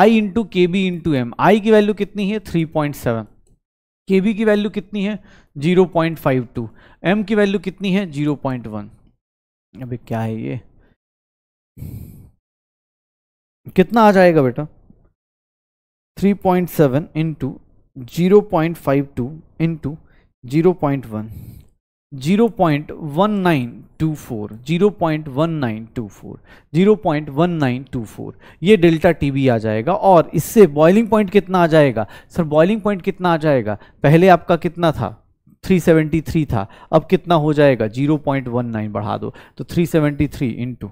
I into K B into M I की वैल्यू कितनी है three point seven K B की वैल्यू कितनी है zero point five two M की वैल्यू कितनी है जीरो पॉइंट वन अभी क्या है ये कितना आ जाएगा बेटा 3.7 point seven into zero point five two into zero point one zero point one nine two four zero point one nine two four zero point one nine two four ये delta T B आ जाएगा और इससे boiling point कितना आ जाएगा sir boiling point कितना आ जाएगा पहले आपका कितना था 373 था अब कितना हो जाएगा 0.19 बढ़ा दो तो 373 सेवेंटी थ्री इंटू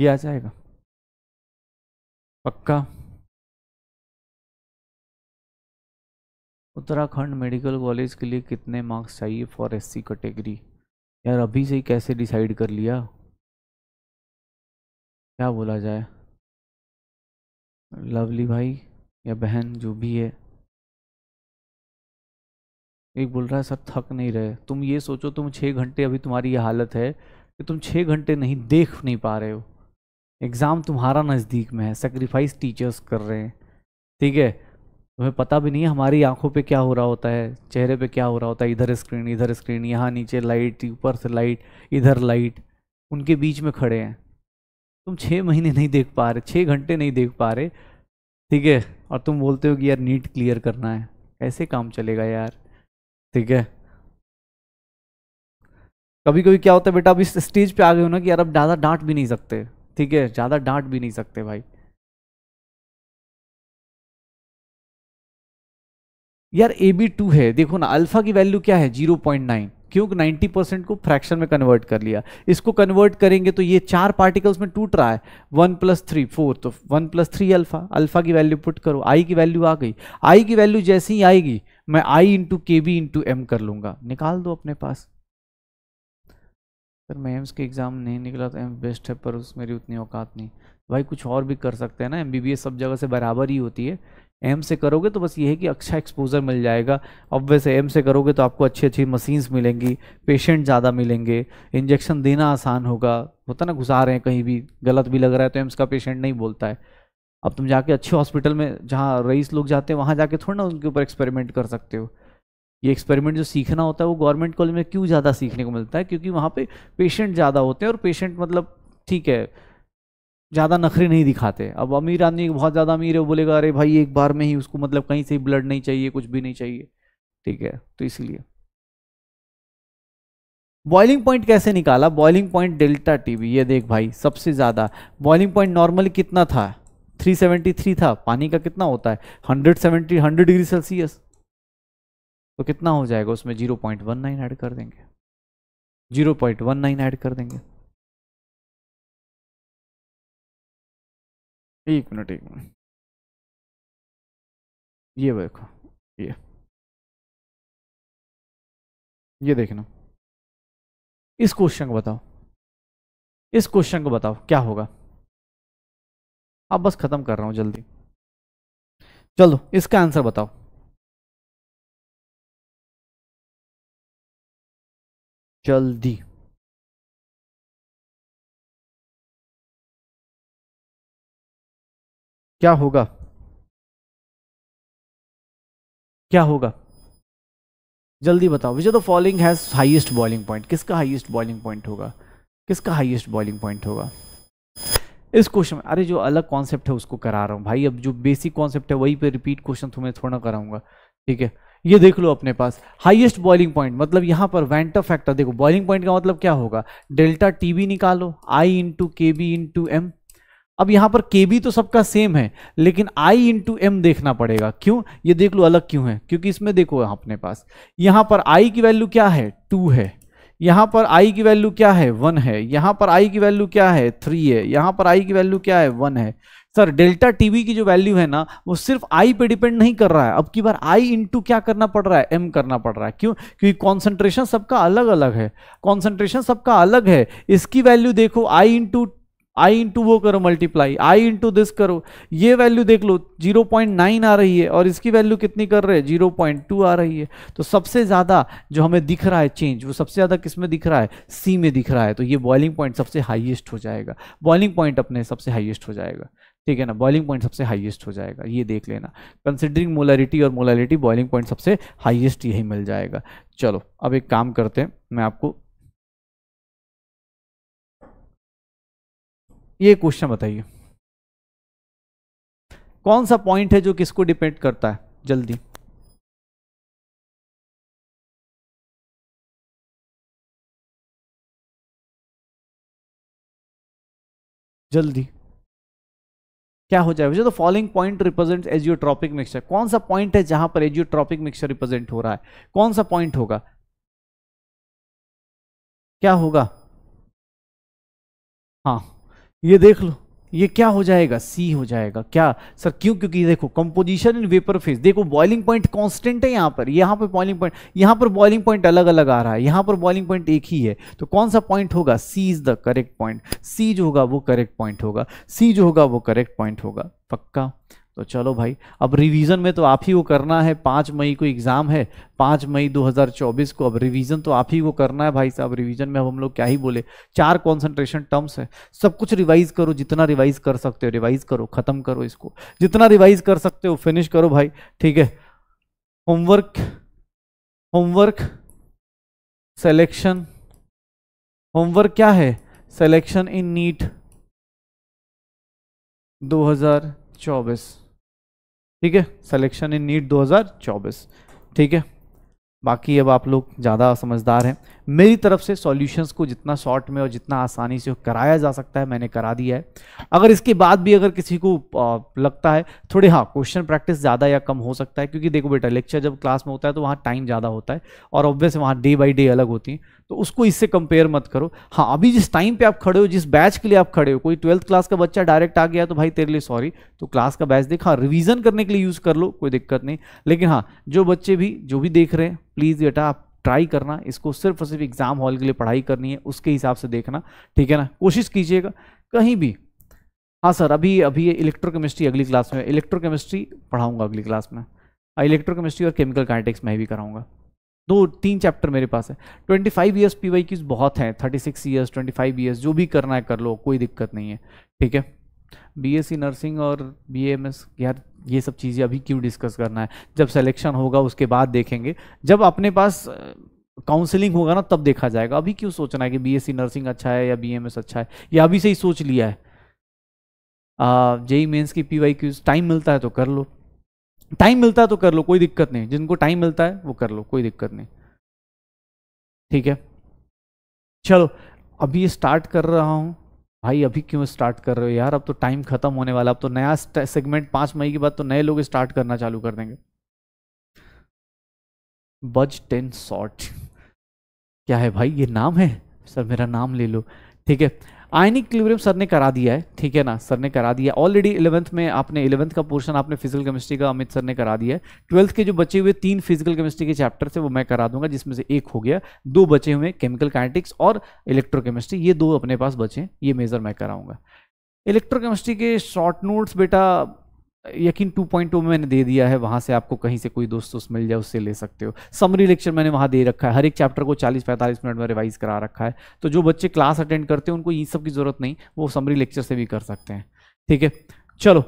ये आ जाएगा पक्का उत्तराखंड मेडिकल कॉलेज के लिए कितने मार्क्स चाहिए फॉर एससी कैटेगरी यार अभी से ही कैसे डिसाइड कर लिया क्या बोला जाए लवली भाई या बहन जो भी है एक बोल रहा है सर थक नहीं रहे तुम ये सोचो तुम छः घंटे अभी तुम्हारी ये हालत है कि तुम छः घंटे नहीं देख नहीं पा रहे हो एग्ज़ाम तुम्हारा नज़दीक में है सेक्रीफाइस टीचर्स कर रहे हैं ठीक है तुम्हें पता भी नहीं है हमारी आंखों पे क्या हो रहा होता है चेहरे पे क्या हो रहा होता है इधर स्क्रीन इधर स्क्रीन यहाँ नीचे लाइट ऊपर से लाइट इधर लाइट उनके बीच में खड़े हैं तुम छः महीने नहीं देख पा रहे छः घंटे नहीं देख पा रहे ठीक है और तुम बोलते हो कि यार नीट क्लियर करना है कैसे काम चलेगा यार ठीक है कभी कभी क्या होता है बेटा अब इस स्टेज पे आ गए हो ना कि यार अब ज़्यादा डांट भी नहीं सकते ठीक है ज़्यादा डांट भी नहीं सकते भाई यार ए बी टू है देखो ना अल्फा की वैल्यू क्या है जीरो पॉइंट नाइन क्योंकि नाइन्टी परसेंट को फ्रैक्शन में कन्वर्ट कर लिया इसको कन्वर्ट करेंगे तो ये चार पार्टिकल्स में टूट रहा है वन प्लस थ्री फोर तो one plus three alpha alpha की वैल्यू पुट करो आई की वैल्यू आ गई आई की वैल्यू जैसे ही आएगी मैं I into K B into M कर लूँगा निकाल दो अपने पास सर मैं एम्स के एग्ज़ाम नहीं निकला तो एम बेस्ट है पर उस मेरी उतनी औकात नहीं भाई कुछ और भी कर सकते हैं ना एम बी बी एस सब जगह से बराबर ही होती है एम से करोगे तो बस ये है कि अच्छा एक्सपोजर मिल जाएगा अब वैसे एम से करोगे तो आपको अच्छी अच्छी मशीन्स मिलेंगी पेशेंट ज़्यादा मिलेंगे इंजेक्शन देना आसान होगा होता ना घुसा रहे हैं कहीं भी गलत भी लग रहा है तो एम्स का पेशेंट नहीं बोलता है अब तुम जाके अच्छे हॉस्पिटल में जहाँ रईस लोग जाते हैं वहाँ जाके थोड़ा ना उनके ऊपर एक्सपेरिमेंट कर सकते हो ये एक्सपेरिमेंट जो सीखना होता है वो गवर्नमेंट कॉलेज में क्यों ज़्यादा सीखने को मिलता है क्योंकि वहाँ पे पेशेंट ज़्यादा होते हैं और पेशेंट मतलब ठीक है ज़्यादा नखरे नहीं दिखाते अब अमीर आदमी बहुत ज़्यादा अमीर है वो बोलेगा अरे भाई एक बार में ही उसको मतलब कहीं से ब्लड नहीं चाहिए कुछ भी नहीं चाहिए ठीक है तो इसलिए बॉइलिंग पॉइंट कैसे निकाला बॉइलिंग पॉइंट डेल्टा टीबी ये देख भाई सबसे ज़्यादा बॉइलिंग पॉइंट नॉर्मली कितना था 373 था पानी का कितना होता है 170 100 डिग्री सेल्सियस तो कितना हो जाएगा उसमें 0.19 ऐड कर देंगे 0.19 ऐड कर देंगे एक मिनट एक मिनट ये देखो ये ये देखना इस क्वेश्चन को बताओ इस क्वेश्चन को बताओ क्या होगा अब बस ख़त्म कर रहा हूं जल्दी चलो इसका आंसर बताओ जल्दी क्या होगा क्या होगा जल्दी बताओ which of the following has highest boiling point किसका हाईएस्ट बॉइलिंग पॉइंट होगा किसका हाईएस्ट बॉइलिंग पॉइंट होगा इस क्वेश्चन में अरे जो अलग कॉन्सेप्ट है उसको करा रहा हूँ भाई अब जो बेसिक कॉन्सेप्ट है वही पे रिपीट क्वेश्चन तुम्हें थोड़ा कराऊंगा ठीक है ये देख लो अपने पास हाईएस्ट बॉइलिंग पॉइंट मतलब यहाँ पर वेंटर फैक्टर देखो बॉइलिंग पॉइंट का मतलब क्या होगा डेल्टा टीबी निकालो I into K B into M अब यहाँ पर के बी तो सबका सेम है लेकिन आई इंटू एम देखना पड़ेगा क्यों ये देख लो अलग क्यों है क्योंकि इसमें देखो अपने पास यहाँ पर आई की वैल्यू क्या है टू है यहाँ पर आई की वैल्यू क्या है वन है यहाँ पर आई की वैल्यू क्या है थ्री है यहाँ पर आई की वैल्यू क्या है वन है सर डेल्टा टीवी की जो वैल्यू है ना वो सिर्फ आई पे डिपेंड नहीं कर रहा है अब की बार आई इंटू क्या करना पड़ रहा है एम करना पड़ रहा है क्यों क्योंकि कॉन्सेंट्रेशन सबका अलग अलग है कॉन्सेंट्रेशन सबका अलग है इसकी वैल्यू देखो आई इंटू आई इंटू वो करो मल्टीप्लाई आई इंटू दिस करो ये वैल्यू देख लो 0.9 आ रही है और इसकी वैल्यू कितनी कर रहे हैं 0.2 आ रही है तो सबसे ज़्यादा जो हमें दिख रहा है चेंज वो सबसे ज़्यादा किस में दिख रहा है सी में दिख रहा है तो ये बॉइलिंग पॉइंट सबसे हाइएस्ट हो जाएगा बॉइलिंग पॉइंट अपने सबसे हाइएस्ट हो जाएगा ठीक है ना बॉइलिंग पॉइंट सबसे हाइएस्ट हो जाएगा ये देख लेना कंसिडरिंग मोलरिटी और मोलालिटी बॉइलिंग पॉइंट सबसे हाइएस्ट यही मिल जाएगा चलो अब एक काम करते हैं मैं आपको ये क्वेश्चन बताइए कौन सा पॉइंट है जो किसको डिपेंड करता है जल्दी जल्दी क्या हो जाए तो following point represent azeotropic mixture कौन सा पॉइंट है जहां पर एजियोट्रॉपिक मिक्सचर रिप्रेजेंट हो रहा है कौन सा पॉइंट होगा क्या होगा हाँ ये देख लो ये क्या हो जाएगा सी हो जाएगा क्या सर क्यों क्योंकि देखो कंपोजिशन इन वेपर फेज देखो बॉइलिंग पॉइंट कांस्टेंट है यहां पर यहां पर बॉइलिंग पॉइंट यहां पर बॉइलिंग पॉइंट अलग अलग आ रहा है यहां पर बॉइलिंग पॉइंट एक ही है तो कौन सा पॉइंट होगा C is the correct point C जो होगा वो करेक्ट पॉइंट होगा सी जो होगा वो करेक्ट पॉइंट होगा पक्का तो चलो भाई अब रिवीजन में तो आप ही को करना है पाँच मई को एग्ज़ाम है पाँच मई 2024 को अब रिवीजन तो आप ही को करना है भाई साहब रिवीजन में अब हम लोग क्या ही बोले चार कॉन्सेंट्रेशन टर्म्स है सब कुछ रिवाइज करो जितना रिवाइज कर सकते हो रिवाइज करो ख़त्म करो इसको जितना रिवाइज कर सकते हो फिनिश करो भाई ठीक है होमवर्क होमवर्क सेलेक्शन होमवर्क क्या है सेलेक्शन इन नीट दो चौबीस ठीक है सिलेक्शन इन नीट 2024 ठीक है बाकी अब आप लोग ज़्यादा समझदार हैं मेरी तरफ से सॉल्यूशंस को जितना शॉर्ट में और जितना आसानी से कराया जा सकता है मैंने करा दिया है अगर इसके बाद भी अगर किसी को लगता है थोड़े हाँ क्वेश्चन प्रैक्टिस ज़्यादा या कम हो सकता है क्योंकि देखो बेटा लेक्चर जब क्लास में होता है तो वहाँ टाइम ज़्यादा होता है और ऑब्वियस वहाँ डे बाई डे अलग होती हैं तो उसको इससे कंपेयर मत करो हाँ अभी जिस टाइम पे आप खड़े हो जिस बैच के लिए आप खड़े हो कोई ट्वेल्थ क्लास का बच्चा डायरेक्ट आ गया तो भाई तेरे लिए सॉरी तो क्लास का बैच देखा रिवीजन करने के लिए यूज़ कर लो कोई दिक्कत नहीं लेकिन हाँ जो बच्चे भी जो भी देख रहे हैं प्लीज़ बेटा आप ट्राई करना इसको सिर्फ और सिर्फ एग्ज़ाम हॉल के लिए पढ़ाई करनी है उसके हिसाब से देखना ठीक है ना कोशिश कीजिएगा कहीं भी हाँ सर अभी अभी ये इलेक्ट्रोकेमिस्ट्री अगली क्लास में इलेक्ट्रोकेमिस्ट्री पढ़ाऊंगा अगली क्लास में हाँ, इलेक्ट्रोकेमिस्ट्री और केमिकल कैंटेक्स मैं भी कराऊंगा दो तीन चैप्टर मेरे पास है twenty five years P Y बहुत हैं thirty six years twenty five years जो भी करना है कर लो कोई दिक्कत नहीं है ठीक है बीएससी नर्सिंग और बीएमएस यार ये सब चीज़ें अभी क्यों डिस्कस करना है जब सिलेक्शन होगा उसके बाद देखेंगे जब अपने पास काउंसलिंग होगा ना तब देखा जाएगा अभी क्यों सोचना है कि बीएससी नर्सिंग अच्छा है या बीएमएस अच्छा है या अभी से ही सोच लिया है जेई मेन्स e e की पीवाई क्यूज टाइम मिलता है तो कर लो टाइम मिलता है तो कर लो कोई दिक्कत नहीं जिनको टाइम मिलता है वो कर लो कोई दिक्कत नहीं ठीक है चलो अभी स्टार्ट कर रहा हूँ भाई अभी क्यों स्टार्ट कर रहे हो यार अब तो टाइम खत्म होने वाला अब तो नया सेगमेंट पांच मई के बाद तो नए लोग स्टार्ट करना चालू कर देंगे बज टेन शॉर्ट क्या है भाई ये नाम है सर मेरा नाम ले लो ठीक है आयनिक इक्विलिब्रियम सर ने करा दिया है ठीक है ना सर ने करा दिया ऑलरेडी इलेवंथ में आपने इलेवंथ का पोर्शन आपने फिजिकल केमिस्ट्री का अमित सर ने करा दिया है ट्वेल्थ के जो बचे हुए तीन फिजिकल केमिस्ट्री के चैप्टर थे वो मैं करा दूंगा जिसमें से एक हो गया दो बचे हुए केमिकल काइनेटिक्स और इलेक्ट्रोकेमिस्ट्री ये दो अपने पास बचे ये मेजर मैं कराऊंगा इलेक्ट्रोकेमिस्ट्री के शॉर्ट नोट्स बेटा यकीन 2.2 में मैंने दे दिया है वहाँ से आपको कहीं से कोई दोस्त दोस्त मिल जाए उससे ले सकते हो समरी लेक्चर मैंने वहाँ दे रखा है हर एक चैप्टर को 40-45 मिनट में रिवाइज करा रखा है तो जो बच्चे क्लास अटेंड करते हैं उनको इन सब की ज़रूरत नहीं वो समरी लेक्चर से भी कर सकते हैं ठीक है चलो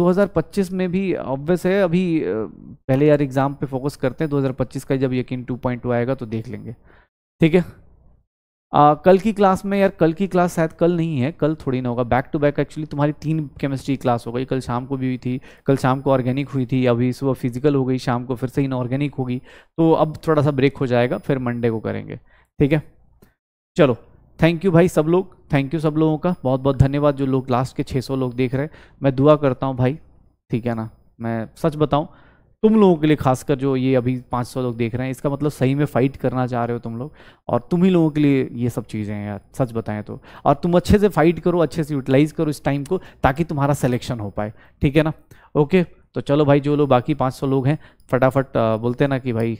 2025 में भी ऑब्वियस है अभी पहले यार एग्ज़ाम पे फोकस करते हैं 2025 का जब यकीन 2.2 आएगा तो देख लेंगे ठीक है आ, कल की क्लास में यार कल की क्लास शायद कल नहीं है कल थोड़ी ना होगा बैक टू बैक एक्चुअली तुम्हारी तीन केमिस्ट्री क्लास हो गई कल शाम को भी हुई थी कल शाम को ऑर्गेनिक हुई थी अभी सुबह फिजिकल हो गई शाम को फिर से इनऑर्गेनिक होगी तो अब थोड़ा सा ब्रेक हो जाएगा फिर मंडे को करेंगे ठीक है चलो थैंक यू भाई सब लोग थैंक यू सब लोगों का बहुत बहुत धन्यवाद जो लोग लास्ट के छः लोग देख रहे हैं मैं दुआ करता हूँ भाई ठीक है ना मैं सच बताऊँ तुम लोगों के लिए खासकर जो ये अभी 500 लोग देख रहे हैं इसका मतलब सही में फाइट करना चाह रहे हो तुम लोग और तुम ही लोगों के लिए ये सब चीज़ें हैं यार सच बताएं तो और तुम अच्छे से फाइट करो अच्छे से यूटिलाइज करो इस टाइम को ताकि तुम्हारा सिलेक्शन हो पाए ठीक है ना ओके तो चलो भाई जो लोग बाकी 500 लोग हैं फटाफट बोलते ना कि भाई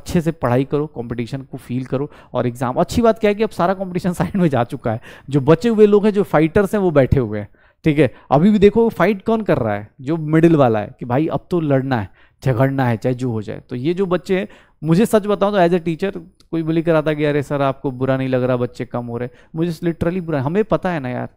अच्छे से पढ़ाई करो कंपटीशन को फील करो और एग्जाम अच्छी बात क्या है कि अब सारा कंपटीशन साइड में जा चुका है जो बचे हुए लोग हैं जो फाइटर्स हैं वो बैठे हुए हैं ठीक है अभी भी देखो फाइट कौन कर रहा है जो मिडिल वाला है कि भाई अब तो लड़ना है झगड़ना है चाहे जो हो जाए तो ये जो बच्चे हैं मुझे सच बताऊं तो एज ए टीचर कोई बोली कर आता कि अरे सर आपको बुरा नहीं लग रहा बच्चे कम हो रहे मुझे लिटरली बुरा हमें पता है ना यार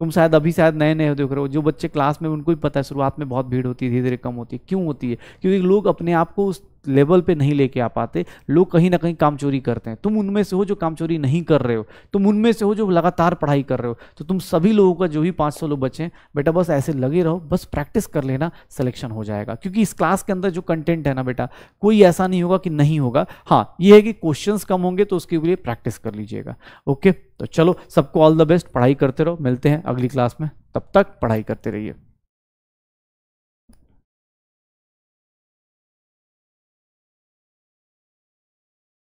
तुम शायद अभी शायद नए नए देख रहे हो जो बच्चे क्लास में उनको ही पता है शुरुआत में बहुत भीड़ होती है धीरे धीरे कम होती है क्यों होती है क्योंकि लोग अपने आप को उस लेवल पे नहीं लेके आ पाते लोग कहीं ना कहीं काम चोरी करते हैं तुम उनमें से हो जो काम चोरी नहीं कर रहे हो तुम उनमें से हो जो लगातार पढ़ाई कर रहे हो तो तुम सभी लोगों का जो भी पाँच सौ लोग बचे हैं बेटा बस ऐसे लगे रहो बस प्रैक्टिस कर लेना सिलेक्शन हो जाएगा क्योंकि इस क्लास के अंदर जो कंटेंट है ना बेटा कोई ऐसा नहीं होगा कि नहीं होगा हाँ ये है कि क्वेश्चन कम होंगे तो उसके लिए प्रैक्टिस कर लीजिएगा ओके तो चलो सबको ऑल द बेस्ट पढ़ाई करते रहो मिलते हैं अगली क्लास में तब तक पढ़ाई करते रहिए